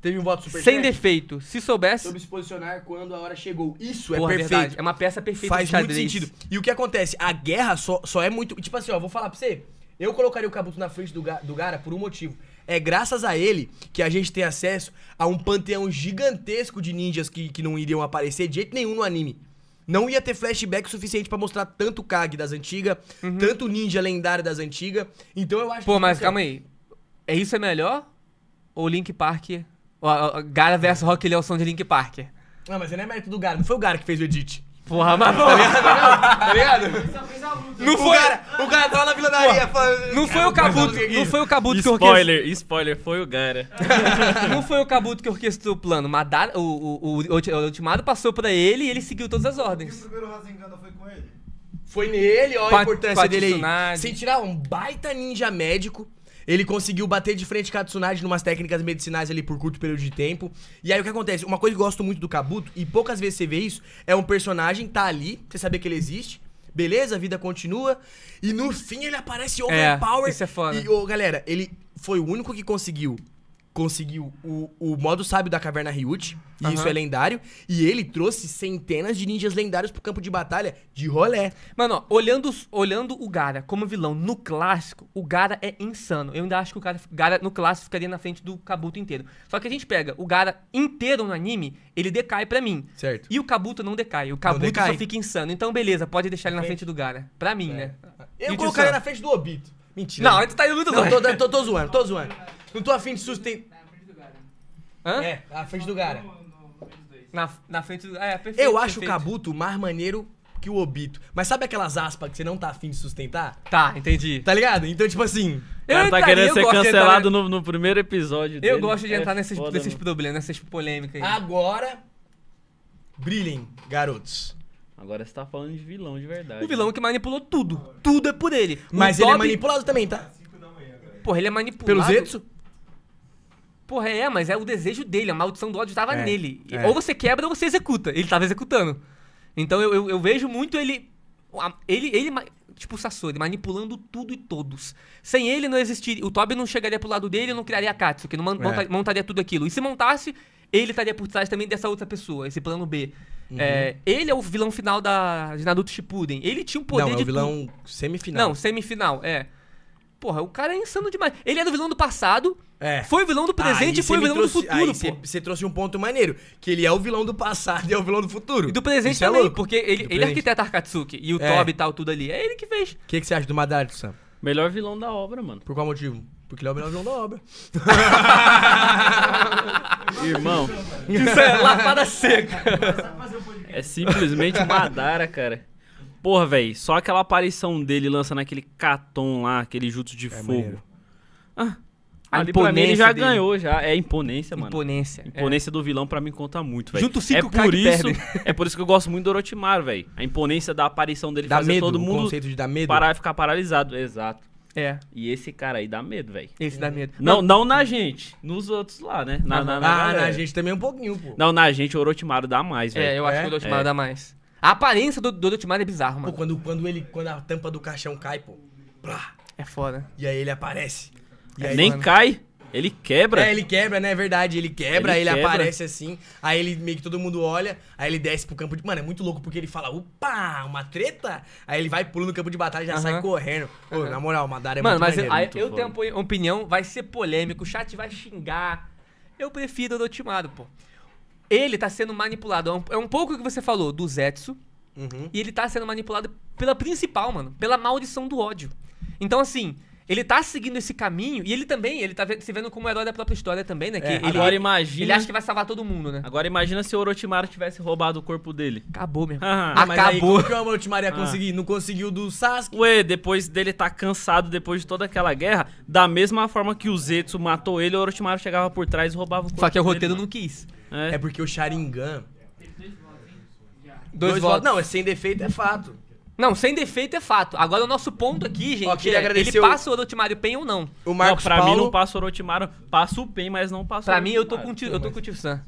Teve um voto super Sem técnico. defeito. Se soubesse. Soube se posicionar quando a hora chegou. Isso é Porra, é perfeito. Verdade. É uma peça perfeita Faz muito sentido. E o que acontece? A guerra só, só é muito. Tipo assim, ó, vou falar pra você. Eu colocaria o Cabuto na frente do, do Gara por um motivo. É graças a ele que a gente tem acesso a um panteão gigantesco de ninjas que, que não iriam aparecer de jeito nenhum no anime. Não ia ter flashback suficiente para mostrar tanto Kag das antigas, uhum. tanto ninja lendário das antigas. Então eu acho Pô, que. Pô, mas calma aí. É isso é melhor? Ou Link Park
Gara vs Rock Lee é o som de Link Park.
Não, ah, mas ele é mérito do Gara, não foi o Gara que fez o edit. Porra, mas tá tá, tá ligado? Não foi. O cara, o cara tava na Vila da Areia
falando. Não foi o Cabuto, não foi o Cabuto que orquestrou. Spoiler,
spoiler, foi o Gara.
não foi o Cabuto que orquestrou o plano. o, o, o, Ultimado passou pra ele e ele seguiu todas as ordens.
o primeiro Rasengan foi com ele? Foi nele, olha a importância dele aí. Sem tirar ah, um baita ninja médico ele conseguiu bater de frente com a Tsunade numas técnicas medicinais ali por curto período de tempo. E aí o que acontece? Uma coisa que eu gosto muito do Kabuto, e poucas vezes você vê isso, é um personagem tá ali, você saber que ele existe. Beleza, a vida continua. E no fim ele aparece é, overpower. É, isso é foda. E, ô, galera, ele foi o único que conseguiu conseguiu o, o modo sábio da caverna Ryuchi, e uhum. isso é lendário. E ele trouxe centenas de ninjas lendários pro campo de batalha de rolé. Mano, ó, olhando, olhando o Gara como vilão no
clássico, o Gara é insano. Eu ainda acho que o Gara, no clássico ficaria na frente do Kabuto inteiro. Só que a gente pega o Gara inteiro no anime, ele decai para mim. Certo. E o Kabuto não decai. O Kabuto decai. só fica insano. Então, beleza, pode deixar ele na frente do Gara. Pra mim, é. né? Eu colocaria na
frente do Obito. Mentira. Não, ele tá indo muito longe. Tô, tô, tô, tô zoando, tô zoando. Não tô afim de sustentar. Tá, na frente do Gara. Hã? É, na frente do Gara. Na, na frente do. É, perfeito. Eu acho perfeito. o cabuto mais maneiro que o Obito. Mas sabe aquelas aspas que você não tá afim de sustentar? Tá, entendi. Tá ligado? Então, tipo assim. Ela tá querendo ser cancelado
entrar... no, no, primeiro episódio eu dele. Eu gosto de é entrar nesses, nesses problemas, nessas polêmicas aí.
Agora.
Brilhem, garotos. Agora você tá falando de vilão de verdade. O vilão né? que
manipulou tudo. Tudo é por ele. Mas o ele é Dobby... é manipulado
também, tá?
Porra, ele é manipulado. Pelo Zetsu?
Porra, é, mas é o desejo dele, a maldição do ódio estava é, nele. É. Ou você quebra ou você executa. Ele estava executando. Então eu, eu, eu, vejo muito ele. Ele, ele tipo o ele manipulando tudo e todos. Sem ele não existiria. O Toby não chegaria pro lado dele não criaria a que não é. montaria tudo aquilo. E se montasse, ele estaria por trás também dessa outra pessoa, esse plano B. Uhum. É, ele é o vilão final da, de Naruto Shippuden. Ele tinha um poder não, de. Não, é o vilão semifinal. Não, semifinal, é. Porra, o cara é insano demais. Ele era é o vilão do passado,
é. foi o vilão do presente e foi o vilão trouxe, do futuro, aí Você trouxe um ponto maneiro, que ele é o vilão do passado e é o vilão do futuro. E do presente Isso é também, é porque ele, é ele arquiteto Arkatsuki e o é. e tal, tudo ali. É ele que fez. O que, que você acha do Madari, Sam? Melhor vilão da obra, mano. Por qual motivo? Porque ele é o melhor vilão da obra. Irmão. Isso é lapada seca. É simplesmente
Madara, cara. Porra, velho, só aquela aparição dele lançando aquele caton lá, aquele jutsu de é fogo. Ah, a ali pra mim ele já dele. ganhou, já. É imponência, mano. Imponência. É. Imponência é. do vilão pra mim conta muito, velho. Junto cinco é por isso, É por isso que eu gosto muito do Orochimaru, velho. A imponência da aparição dele dá fazer medo, todo mundo conceito de dar medo. parar e ficar paralisado. Exato. É. E esse cara aí dá medo, velho. Esse é. dá medo. Não, não na gente, nos outros lá, né? Na, ah, na, na, na ah, gente também um pouquinho, pô. Não, na gente o Orochimaru dá mais, velho. É, eu acho é? que o é? Orochimaru é. dá mais.
A aparência do, do Dotmar é bizarro, mano. Pô, quando, quando, ele, quando a tampa do caixão cai, pô. Plá, é foda. E aí ele aparece. E é aí, Nem mano, cai. Ele quebra. É, ele quebra, né? É verdade. Ele quebra, ele, ele quebra. aparece assim. Aí ele meio que todo mundo olha. Aí ele desce pro campo de. Mano, é muito louco porque ele fala, opa, uma treta. Aí ele vai pulando no campo de batalha e já uh -huh. sai correndo. Pô, uh -huh. na moral, Madara é Mano, muito mas maneiro, eu, eu tenho
uma opinião, vai ser polêmico, o chat vai xingar. Eu prefiro o Dotimado, pô ele tá sendo manipulado. É um, é um pouco o que você falou do Zetsu. Uhum. E ele tá sendo manipulado pela principal, mano. Pela maldição do ódio. Então, assim, ele tá seguindo esse caminho e ele também, ele tá se vendo como herói da própria história também, né? É, que é, ele, agora imagina. Ele acha que vai
salvar todo mundo, né? Agora imagina se o Orochimaru tivesse roubado o corpo dele. Acabou mesmo. Ah, Acabou. Mas aí, que o Orochimaru ia ah. conseguir? Ah. Não conseguiu do Sasuke? Ué, depois dele tá cansado, depois de toda aquela guerra, da mesma forma que o Zetsu matou ele, o Orochimaru chegava por trás e roubava o corpo Só que o roteiro
dele, não quis. É, é porque o Sharingan. Dois, Dois votos. Não, é
sem defeito é fato. Não, sem defeito é fato. Agora o nosso ponto aqui, gente, Ó, é, agradecer ele passa
o Orochimaru Pen ou não? O Marcos não, pra Paulo. mim não passa o Orochimaru, passa o Pen, mas não passa Pra o mim, eu tô com, eu tô
com o Tio Sam.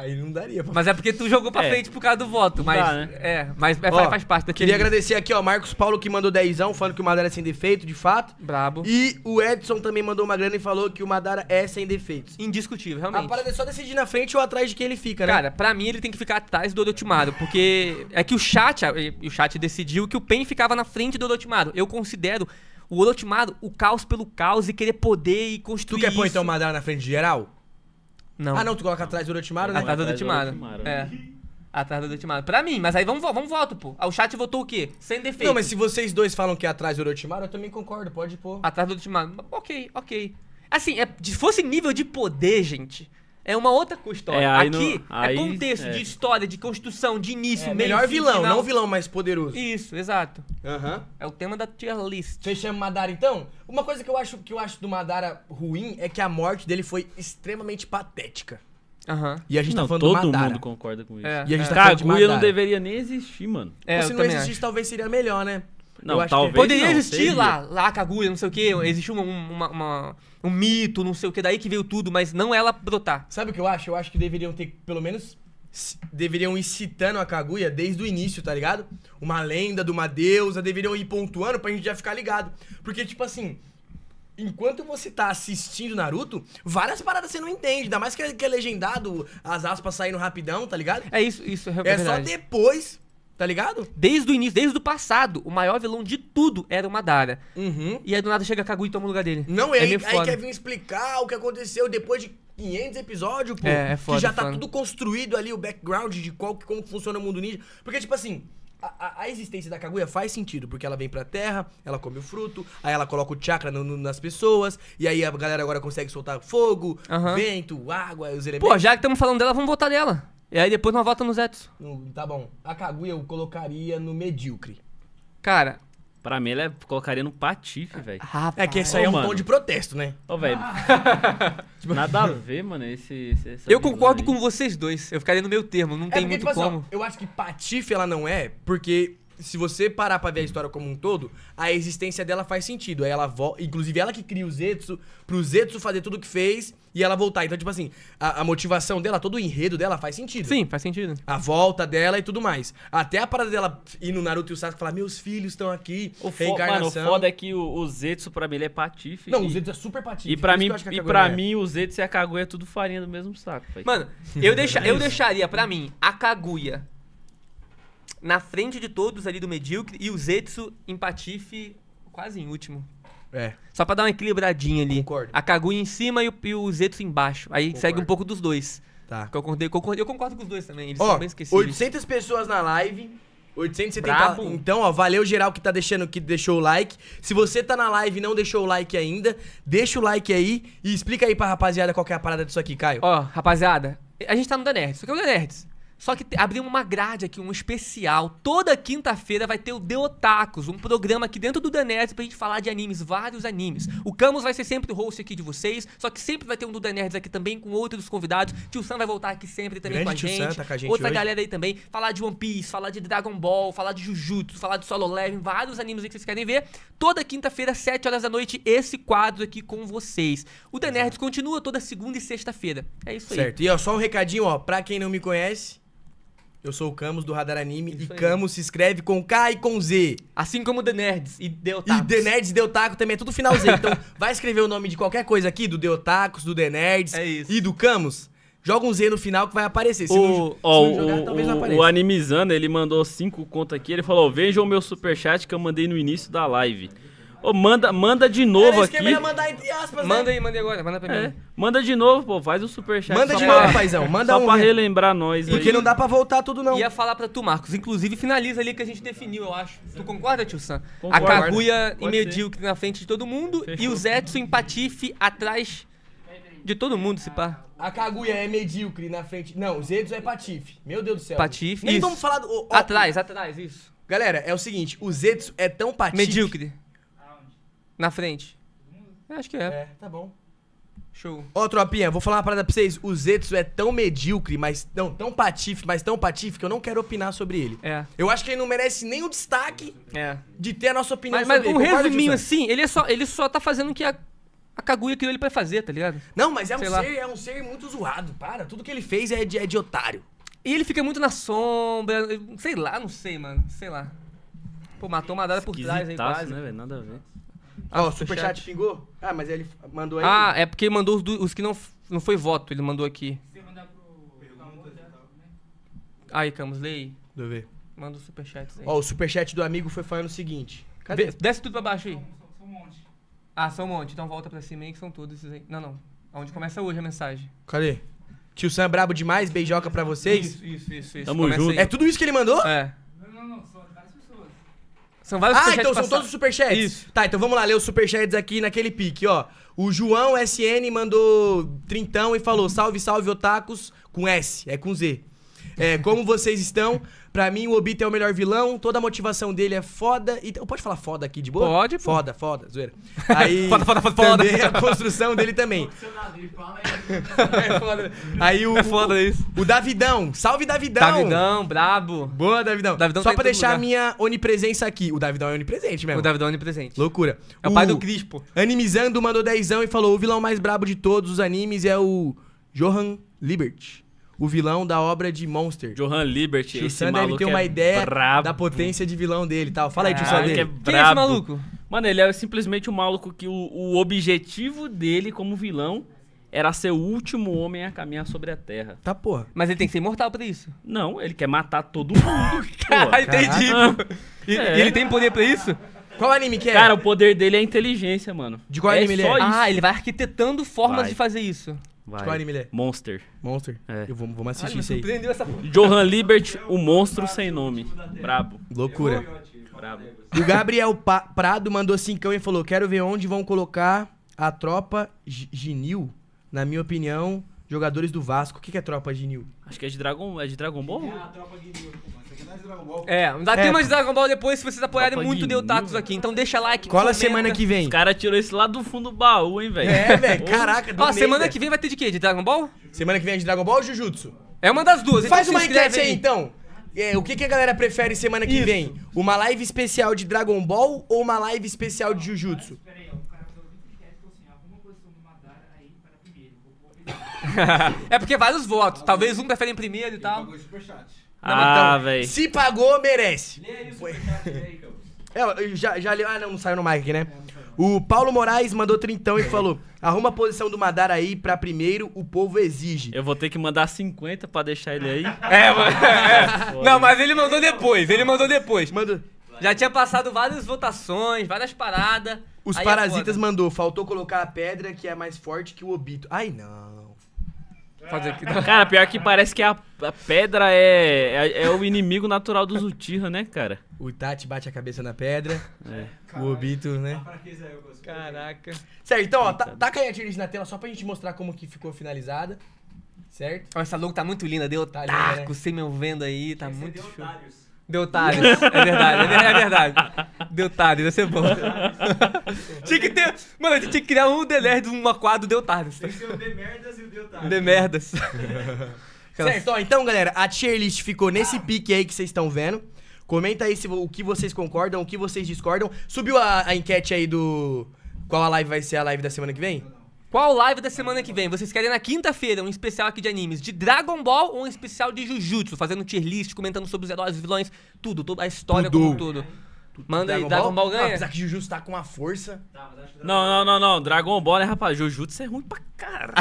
Aí não daria. Pra... Mas é porque tu jogou pra é. frente por causa do voto. mas, dá, né? É, mas é, ó, faz parte daquele... Queria agradecer
aqui, ó, Marcos Paulo que mandou dezão, falando que o Madara é sem defeito, de fato. Brabo. E o Edson também mandou uma grana e falou que o Madara é sem defeitos. Indiscutível, realmente. A parada
é só decidir na frente ou atrás de quem ele fica, né? Cara, pra mim ele tem que ficar atrás do Odotimado. porque é que o chat, o chat decidiu que o Pen ficava na frente do Odotimado. Eu considero o Odotimado o caos pelo caos e querer poder e construir Tu quer pôr então o Madara na frente de geral?
Não. Ah, não, tu coloca atrás do Orochimaru? Né? Atrás do Orochimaru. É.
Atrás do Orochimaru. É. Né? Pra mim, mas aí vamos, vamos voto, pô. Ah, o chat votou o quê? Sem defeito. Não, mas se
vocês dois falam que é atrás do Orochimaru, eu também concordo, pode
pôr. Atrás do Orochimaru. Ok, ok. Assim, é, se fosse nível de poder, gente, é uma outra história. É, Aqui não, é contexto é. de história, de construção, de início, é, meio Melhor vilão, final.
não vilão mais poderoso. Isso, exato. Uhum. É o tema da tier list. Fechamos Madara então? Uma coisa que eu acho que eu acho do Madara ruim é que a morte dele foi extremamente patética.
Uhum. E a gente tá não, tá falando todo mundo concorda com é, isso. É, e a gente é. tá Kaguya não
deveria nem existir, mano. É, se não existisse, acho.
talvez seria melhor, né?
Não, talvez que... Poderia não, existir seria. lá,
lá Kaguya, não sei
o que uhum. Existiu uma, uma, uma, um mito, não sei o que daí que veio tudo, mas não ela brotar. Sabe
o que eu acho? Eu acho que deveriam ter, pelo menos, deveriam ir citando a Kaguya desde o início, tá ligado? Uma lenda de uma deusa, deveriam ir pontuando pra gente já ficar ligado. Porque, tipo assim, enquanto você tá assistindo Naruto, várias paradas você não entende. Ainda mais que é, é legendado, as aspas saindo rapidão, tá ligado? É isso, isso é, É só depois Tá
ligado? Desde o início, desde o passado, o maior vilão de tudo era o Madara. Uhum. E aí do nada chega a Kaguya e toma o lugar dele. Não, é, aí, aí quer vir
explicar o que aconteceu depois de 500 episódios, pô. É, é foda, que já é tá foda. tudo construído ali, o background de qual, como funciona o mundo ninja. Porque, tipo assim, a, a, existência da Kaguya faz sentido, porque ela vem pra terra, ela come o fruto, aí ela coloca o chakra no, no, nas pessoas, e aí a galera agora consegue soltar fogo, uhum. vento, água, os
elementos. Pô,
já que estamos falando dela, vamos voltar dela.
E aí depois nós vota no Zetsu.
Tá bom. A Kaguya eu colocaria no medíocre.
Cara, Pra mim, ele é- colocaria no patife, velho. É que isso aí é um tom de protesto, né? Ô, velho. Nada a ver, mano, esse... esse- Eu
concordo com vocês dois. Eu ficaria no meu termo, não é tem muito tipo assim, ó, como. eu acho que patife ela não é, porque se você parar pra ver a história como um todo, a existência dela faz sentido. Aí ela volta. Inclusive, ela que cria o Zetsu, pro Zetsu fazer tudo o que fez e ela voltar. Então, tipo assim, a, a, motivação dela, todo o enredo dela faz sentido. Sim, faz sentido. A volta dela e tudo mais. Até a parada
dela ir no Naruto e o Sasuke falar: Meus filhos estão aqui, o reencarnação. Mano, o foda é que o, o Zetsu, pra mim, ele é patife. Não, e... o Zetsu é super patife. E pra, é mim, e pra é. mim, o Zetsu e a Kaguya é tudo farinha do mesmo saco. Pai. Mano, eu, deixa, eu deixaria, pra mim, a Kaguya na
frente de todos ali do medíocre e o Zetsu em Patife quase em último. É. Só pra dar uma equilibradinha ali. Concordo. A Kaguya em cima e o, e o Zetsu embaixo. Aí concordo. segue um pouco dos
dois. Tá. Eu, concordei, eu concordo com os dois também. Eles ó, são bem esquecidos. 800 pessoas na live. 870. Bravo. Então, ó, valeu geral que tá deixando que deixou o like. Se você tá na live e não deixou o like ainda, deixa o like aí e explica aí pra rapaziada qual que é a parada disso aqui, Caio. Ó,
rapaziada, a gente tá no Danerds, só que é o Danerds. Só que abriu uma grade aqui, um especial. Toda quinta-feira vai ter o The Otakus, um programa aqui dentro do Danerds pra gente falar de animes, vários animes. O Camus vai ser sempre o host aqui de vocês, só que sempre vai ter um do Danerds aqui também com outros convidados. Tio Sam vai voltar aqui sempre também com, a gente. Sam tá com a gente. Outra hoje. galera aí também. Falar de One Piece, falar de Dragon Ball, falar de Jujutsu, falar de Solo Leveling, vários animes aí que vocês querem ver. Toda quinta-feira, 7 horas da noite,
esse quadro aqui com vocês. O Danerds continua toda segunda e sexta-feira. É isso certo. aí. Certo. E ó, só um recadinho, ó, pra quem não me conhece, eu sou o Camus do Radar Anime Isso e aí. Camus se escreve com K e com Z. Assim como The Nerds e The Otakus. E The Nerds e The Otaku também é tudo final Z. então vai escrever o nome de qualquer coisa aqui, do The do The Nerds é e do Camus.
Joga um Z no final que vai aparecer. Se o, não, ó, se não jogar, o, talvez não apareça. O Animizando, ele mandou cinco contas aqui. Ele falou: Vejam o meu superchat que eu mandei no início da live. Ô, manda, manda de novo aqui.
mandar entre aspas, né? Manda aí, manda aí agora, manda pra mim. É,
manda de novo, pô, faz o superchat. Manda de novo, paizão. Manda Só um. pra relembrar nós aí. Porque não
dá pra voltar tudo, não. Ia falar pra tu, Marcos. Inclusive, finaliza ali que a gente definiu, eu acho. Tu concorda, tio Sam? Concordo. A Kaguya e medíocre na frente de todo mundo e o Zetsu em patife atrás de todo mundo, se pá. A Kaguya é
medíocre na frente. Não, o Zedos é patife. Meu Deus do céu. Patife, Nem isso. vamos falar do. Atrás, atrás, isso. Galera, é o seguinte: o Zetsu é tão patife. Medíocre. Na frente. acho que é. É, tá bom. Show. Ó, tropinha, vou falar uma parada pra vocês. O Zetsu é tão medíocre, mas. Não, tão patife, mas tão patife que eu não quero opinar sobre ele. É. Eu acho que ele não merece nem o destaque É. de ter a nossa opinião Mas, sobre um ele. Concorda, resuminho assim,
ele é só, ele só tá fazendo o que a, a Kaguya criou ele pra fazer, tá ligado? Não, mas é um, ser, é
um ser muito zoado,
para. Tudo que ele fez é de, é de otário. E ele fica muito na sombra, sei lá, não sei, mano, sei lá. Pô, matou uma dada por trás aí quase. né,
velho? Nada a ver. Ah, o superchat
pingou? Ah, mas ele mandou aí. Ah, é porque ele mandou os,
do, os que não, não foi voto, ele mandou aqui. Se mandar pro Camus,
tá, né? Aí, Camus,
lê aí. Deixa eu ver. Manda o superchat aí. Ó, oh, o
superchat do amigo foi falando o seguinte. Cadê?
desce tudo pra baixo aí. São, são, são um monte. Ah, são um monte. Então volta pra cima aí que são todos esses aí. Não, não. Onde começa hoje a mensagem.
Cadê? Tio Sam é brabo demais, beijoca pra vocês. Isso, isso, isso. isso. Tamo Começa junto. Aí. É tudo isso que ele mandou? É. Não, não, não. São vários Ah, então são passa... todos superchats? Isso. Tá, então vamos lá ler os superchats aqui naquele pique, ó. O João SN mandou trintão e falou: salve, salve, otakus, com S, é com Z. É, como vocês estão? Pra mim, o Obito é o melhor vilão, toda a motivação dele é foda. E, pode falar foda aqui de boa? Pode, pô. Foda, foda, zoeira. Aí, foda, foda, foda, também, foda. A construção dele também. é foda. Aí o, é foda isso. O, Davidão, salve Davidão. Davidão, brabo. Boa, Davidão. Davidão Só tá pra deixar a minha onipresença aqui. O Davidão é onipresente mesmo. O Davidão é onipresente. Loucura. É o, o pai do Crispo. Animizando mandou dezão e falou: o vilão mais brabo de todos os animes é o Johan Libert o vilão da obra de Monster.
Johan Liberty, o Sam deve ter uma é ideia brabo. da potência de vilão dele e tal. Fala aí, tio Sam ah, É Quem é esse maluco? Mano, ele é simplesmente um maluco que o, o objetivo dele como vilão era ser o último homem a caminhar sobre a Terra. Tá, porra. Mas ele tem que ser imortal pra isso? Não, ele quer matar todo mundo. Caralho, ah, entendi. E, é. ele tem poder pra isso? Qual anime que é? Cara, o poder dele é a inteligência, mano. De qual é anime ele é? Ah, ele vai arquitetando
formas vai. de fazer isso.
Vai. Qual tipo, anime ele é? Né? Monster. Monster? É. Eu vou, vou assistir isso aí. essa Johan Libert, o monstro sem nome. Brabo. Loucura. Brabo. E o Gabriel
pa Prado mandou cincão e falou: Quero ver onde vão colocar a tropa G Ginil. Na minha opinião, jogadores do Vasco. O
que, que é tropa Ginil? Acho que é de Dragon, é de Dragon Ball? É
a tropa Ginil. Dragon Ball. É, ainda
tem mais
Dragon Ball depois se vocês apoiarem muito o Deotatos aqui. Então deixa like, Cola a semana que
vem. Os caras tirou
isso
lá do fundo do baú, hein, velho.
É, velho, caraca. Ó, semana que
vem vai ter de quê? De Dragon Ball? Semana que vem é de Dragon Ball ou Jujutsu? É uma das duas. Então Faz uma enquete aí, então. É, o que, que, a galera prefere semana que Isso. vem? Uma live especial de Dragon Ball ou uma live especial de Jujutsu?
é porque vários votos. Talvez um prefere em primeiro e tal. Então, ah, então, velho. Se pagou, merece.
Lê aí é, já, já li... Ah, não, não saiu no mic aqui, né? O Paulo Moraes mandou trintão e falou: arruma a posição do Madara aí pra primeiro, o povo exige.
Eu vou ter que mandar 50 pra deixar ele aí. É, mano. É. Não, mas ele mandou depois, ele mandou depois. Mandou.
Já tinha passado várias votações, várias paradas. Os Aí é parasitas
é
mandou, faltou colocar a pedra que é mais forte que o Obito. Ai, não. Fazer ah. aqui.
Né? Cara, pior que parece que a, a pedra é, é, é, o inimigo natural dos Uchiha, né, cara? O Itachi bate a cabeça na pedra. É. o Obito, né?
É Caraca. Certo, então, ó, tá, taca aí a tier na tela só pra gente mostrar como que ficou finalizada.
Certo? Ó, essa logo tá muito linda, deu tá taco, linda, né? você me vendo aí, tá muito show. Otários. Deltades, é verdade, é, é verdade. Deltades, ia ser bom. tinha que ter.
Mano, a gente tinha que criar um
Deler de uma quadra Deu Deltades. Tem que ser o Demerdas e o Deltades. Demerdas. certo, ó, então galera, a tier list ficou nesse pique aí que vocês estão vendo. Comenta aí se, o que vocês concordam, o que vocês discordam. Subiu a, a enquete aí do. Qual a live vai ser a live da semana que vem?
Qual live da semana que vem? Vocês querem na quinta-feira um especial aqui de animes de Dragon Ball ou um especial de Jujutsu? Fazendo tier list, comentando sobre os heróis, os vilões, tudo, toda a
história tudo. como tudo. Manda Dragon aí, Dragon Ball, Ball ganha. apesar
que Jujutsu tá com uma força. Tá,
não, não, não, não. Dragon Ball, né, rapaz? Jujutsu é ruim pra caralho.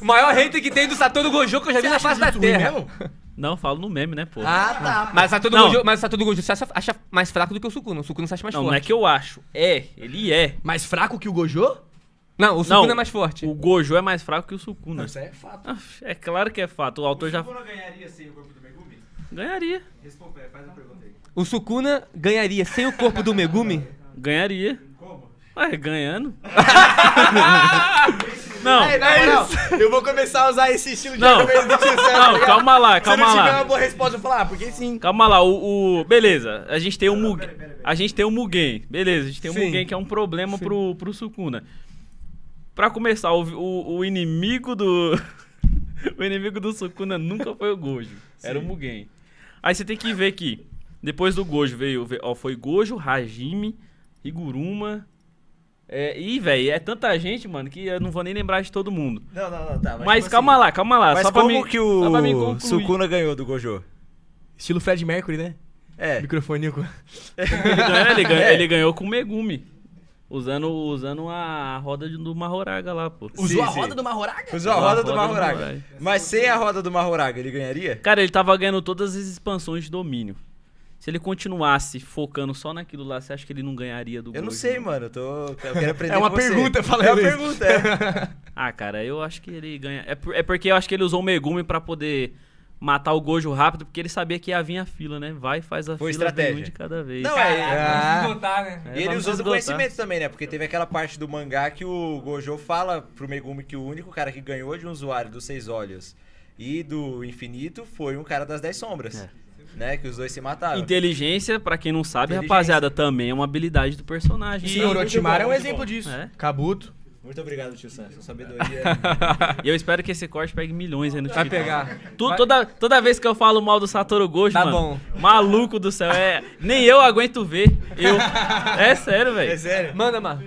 o maior hater que tem do Satoru Gojo que eu já vi na face da Terra. mesmo? Não, falo no meme, né, pô? Ah, tá. Mas o Satoru Gojo,
mas Satoru Gojo você acha, acha, mais fraco do que o Sukuna. O Sukuna você acha mais não, forte. Não, não é que eu acho. É, ele é.
Mais fraco que o Gojo? Não, o Sukuna Não, é mais forte. O Gojo é mais fraco que o Sukuna. Né? Não, isso aí é fato. É claro que é fato. O autor já. O Sukuna ganharia sem o corpo do Megumi? Ganharia. Responde, faz a pergunta aí.
O Sukuna ganharia sem o corpo do Megumi? Ganharia. Como? Ué,
ganhando.
Não, Aí, não, é eu vou começar a usar esse estilo de Não. argumento do tio Sam, tá calma lá, calma lá, Se eu não tiver uma boa resposta,
eu vou falar, ah, porque sim. Calma lá, o. o- Beleza, a gente tem o Mugen. A gente tem o Mugen. Beleza, a gente tem o Sim. Mugen, que é um problema pro, pro Sukuna. Pra começar, o, o, o inimigo do. o inimigo do Sukuna nunca foi o Gojo. Sim. Era o Mugen. Aí você tem que ver que depois do Gojo veio. ó, foi Gojo, Hajime, Higuruma. É, e, velho, é tanta gente, mano, que eu não vou nem lembrar de todo mundo. Não, não, não, tá. Mas, mas tipo calma assim, lá, calma lá. Mas só como pra mim, que o
Sukuna ganhou do Gojo? Estilo Fred Mercury, né? É. Microfoninho
ele, ganhou, ele, ganhou, é. ele ganhou com o Megumi. Usando, usando a roda do Mahoraga lá, pô. Usou sim, a roda sim. do Mahoraga? Usou a roda, a roda do, Mahoraga. do Mas sem a roda do Mahoraga, ele ganharia? Cara, ele tava ganhando todas as expansões de domínio. Se ele continuasse focando só naquilo lá, você acha que ele não ganharia do Eu Gold, não sei, mano. Eu, tô... eu
quero aprender É uma pergunta, falei. É uma pergunta, é.
ah, cara, eu acho que ele ganha. É, por... é porque eu acho que ele usou o Megumi para poder matar o Gojo rápido, porque ele sabia que ia vir a fila, né? Vai, faz a Foi fila estratégia. Um de cada vez. Não, é. é, é. Ah. esgotar, né? é e ele usou o conhecimento também, né? Porque teve aquela parte do mangá que o Gojo fala pro Megumi que o único cara que ganhou de um usuário dos Seis Olhos e do Infinito foi um cara das Dez Sombras. É. Né, que os dois se mataram. Inteligência, para quem não sabe, rapaziada, também é uma habilidade do personagem. E Orochimaru é um exemplo disso. É. Kabuto. Muito obrigado, tio Sam. Sua sabedoria. e eu espero que esse corte pegue milhões aí no Vai pegar. Tu, toda, toda vez que eu falo mal do Satoru Gojo, Tá mano, bom. Maluco do céu. É, nem eu aguento ver. Eu. É sério, velho. É sério? Manda, mano.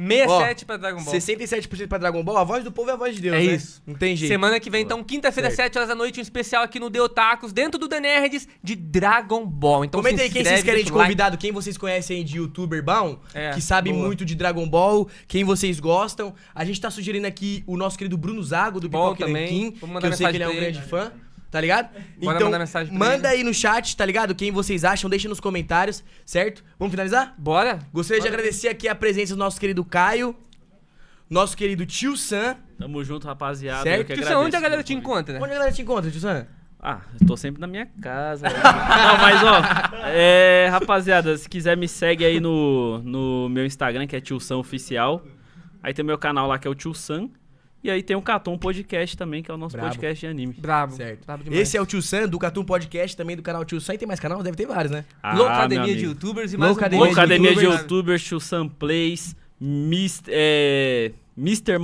67 pra Dragon Ball.
67% pra Dragon Ball, a voz do povo é a voz de Deus, É né? isso. Não tem jeito. Semana que
vem, então, quinta-feira, 7 horas da noite, um especial aqui no The Otakus, dentro do The Nerds, de Dragon
Ball. Então, Comenta aí quem vocês querem de convidado, quem vocês conhecem aí de youtuber bom, É, que sabe boa. muito de Dragon Ball, quem vocês gostam. A gente tá sugerindo aqui o nosso querido Bruno Zago, do Bom Pipoca Kim, que eu sei que ele é um grande fã tá ligado? Bora então, mandar mensagem pra manda ele. aí no chat, tá ligado? Quem vocês acham, deixa nos comentários, certo? Vamos finalizar? Bora. Gostaria Bora. de agradecer aqui a presença do nosso querido Caio, nosso querido Tio Sam.
Tamo junto, rapaziada. Certo? Tio Sam, onde a galera te encontra? Né? Onde a galera te encontra, Tio Sam? Ah, eu tô sempre na minha casa. Né? Não, mas ó, é, rapaziada, se quiser me segue aí no, no meu Instagram, que é Tio Sam Oficial. Aí tem meu canal lá que é o Tio Sam. E aí tem o Catum Podcast também, que é o nosso podcast de anime. Brabo. Certo. bravo demais. Esse é o
Tio Sam, do Catum Podcast, também do canal Tio Sam. E tem mais canal? Deve ter vários, né? Ah, Loucademia de Youtubers e mais Loucademia um de Loucademia de
Youtubers, Tio Sam Plays, Mr. É, Mr.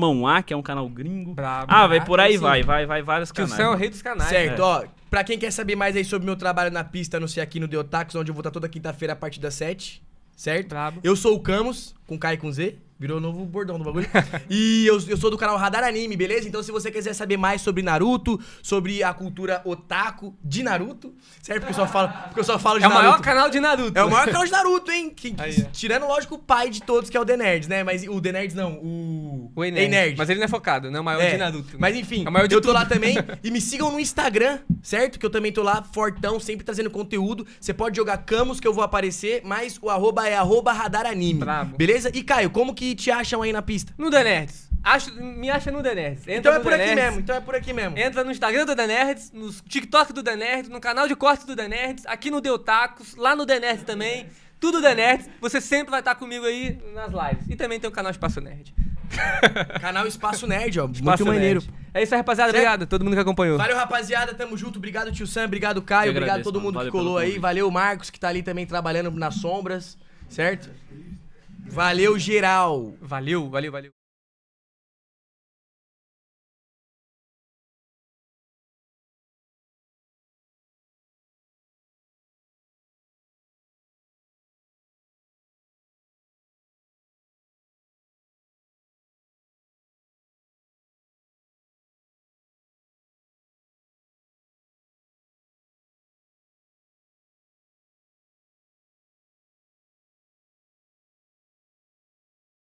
que é um canal gringo. Brabo. Ah, vai por aí sim. vai, vai, vai vários canais. Tio Sam é o rei dos canais. Certo, é. ó.
Pra quem quer saber mais aí sobre meu trabalho na pista, não sei, aqui no Deotax, onde eu vou estar toda quinta-feira a partir das 7. Certo? Brabo. Eu sou o Camus, com K e com Z. Virou novo bordão do bagulho. e eu, eu sou do canal Radar Anime, beleza? Então se você quiser saber mais sobre Naruto, sobre a cultura otaku de Naruto, certo? Porque eu só falo, porque eu só falo de é Naruto. É o maior canal
de Naruto. É o maior canal de Naruto,
hein? Que, Aí, é. Tirando, lógico, o pai de todos, que é o The Nerds, né? Mas o The Nerds não, o... O E-Nerd. nerd
Mas ele não é focado, não é o maior é. de Naruto. Né? Mas enfim, é o maior de eu tô tudo. lá também.
E me sigam no Instagram, certo? Que eu também tô lá, fortão, sempre trazendo conteúdo. Você pode jogar Camus, que eu vou aparecer, mas o arroba é arroba Radar Anime. Bravo. Beleza? E Caio, como que que te acham aí na pista? No The Nerds.
Acho, me acha no The Nerds.
Entra então é por aqui mesmo,
então é por aqui mesmo. Entra no Instagram do The Nerds, no TikTok do The Nerds, no canal de corte do The Nerds, aqui no Deu Tacos, lá no The Nerds também. Tudo The Nerds. Você sempre vai estar comigo aí nas lives. E também tem o canal Espaço Nerd. canal Espaço Nerd, ó. Espaço muito Nerd. maneiro. É isso aí, rapaziada. Certo? Obrigado a todo mundo que acompanhou. Valeu,
rapaziada. Tamo junto. Obrigado, tio Sam. Obrigado, Caio. Agradeço, obrigado a todo mundo que colou aí. Convite. Valeu, Marcos, que tá ali também trabalhando nas sombras. Certo? Valeu,
geral. Valeu, valeu, valeu.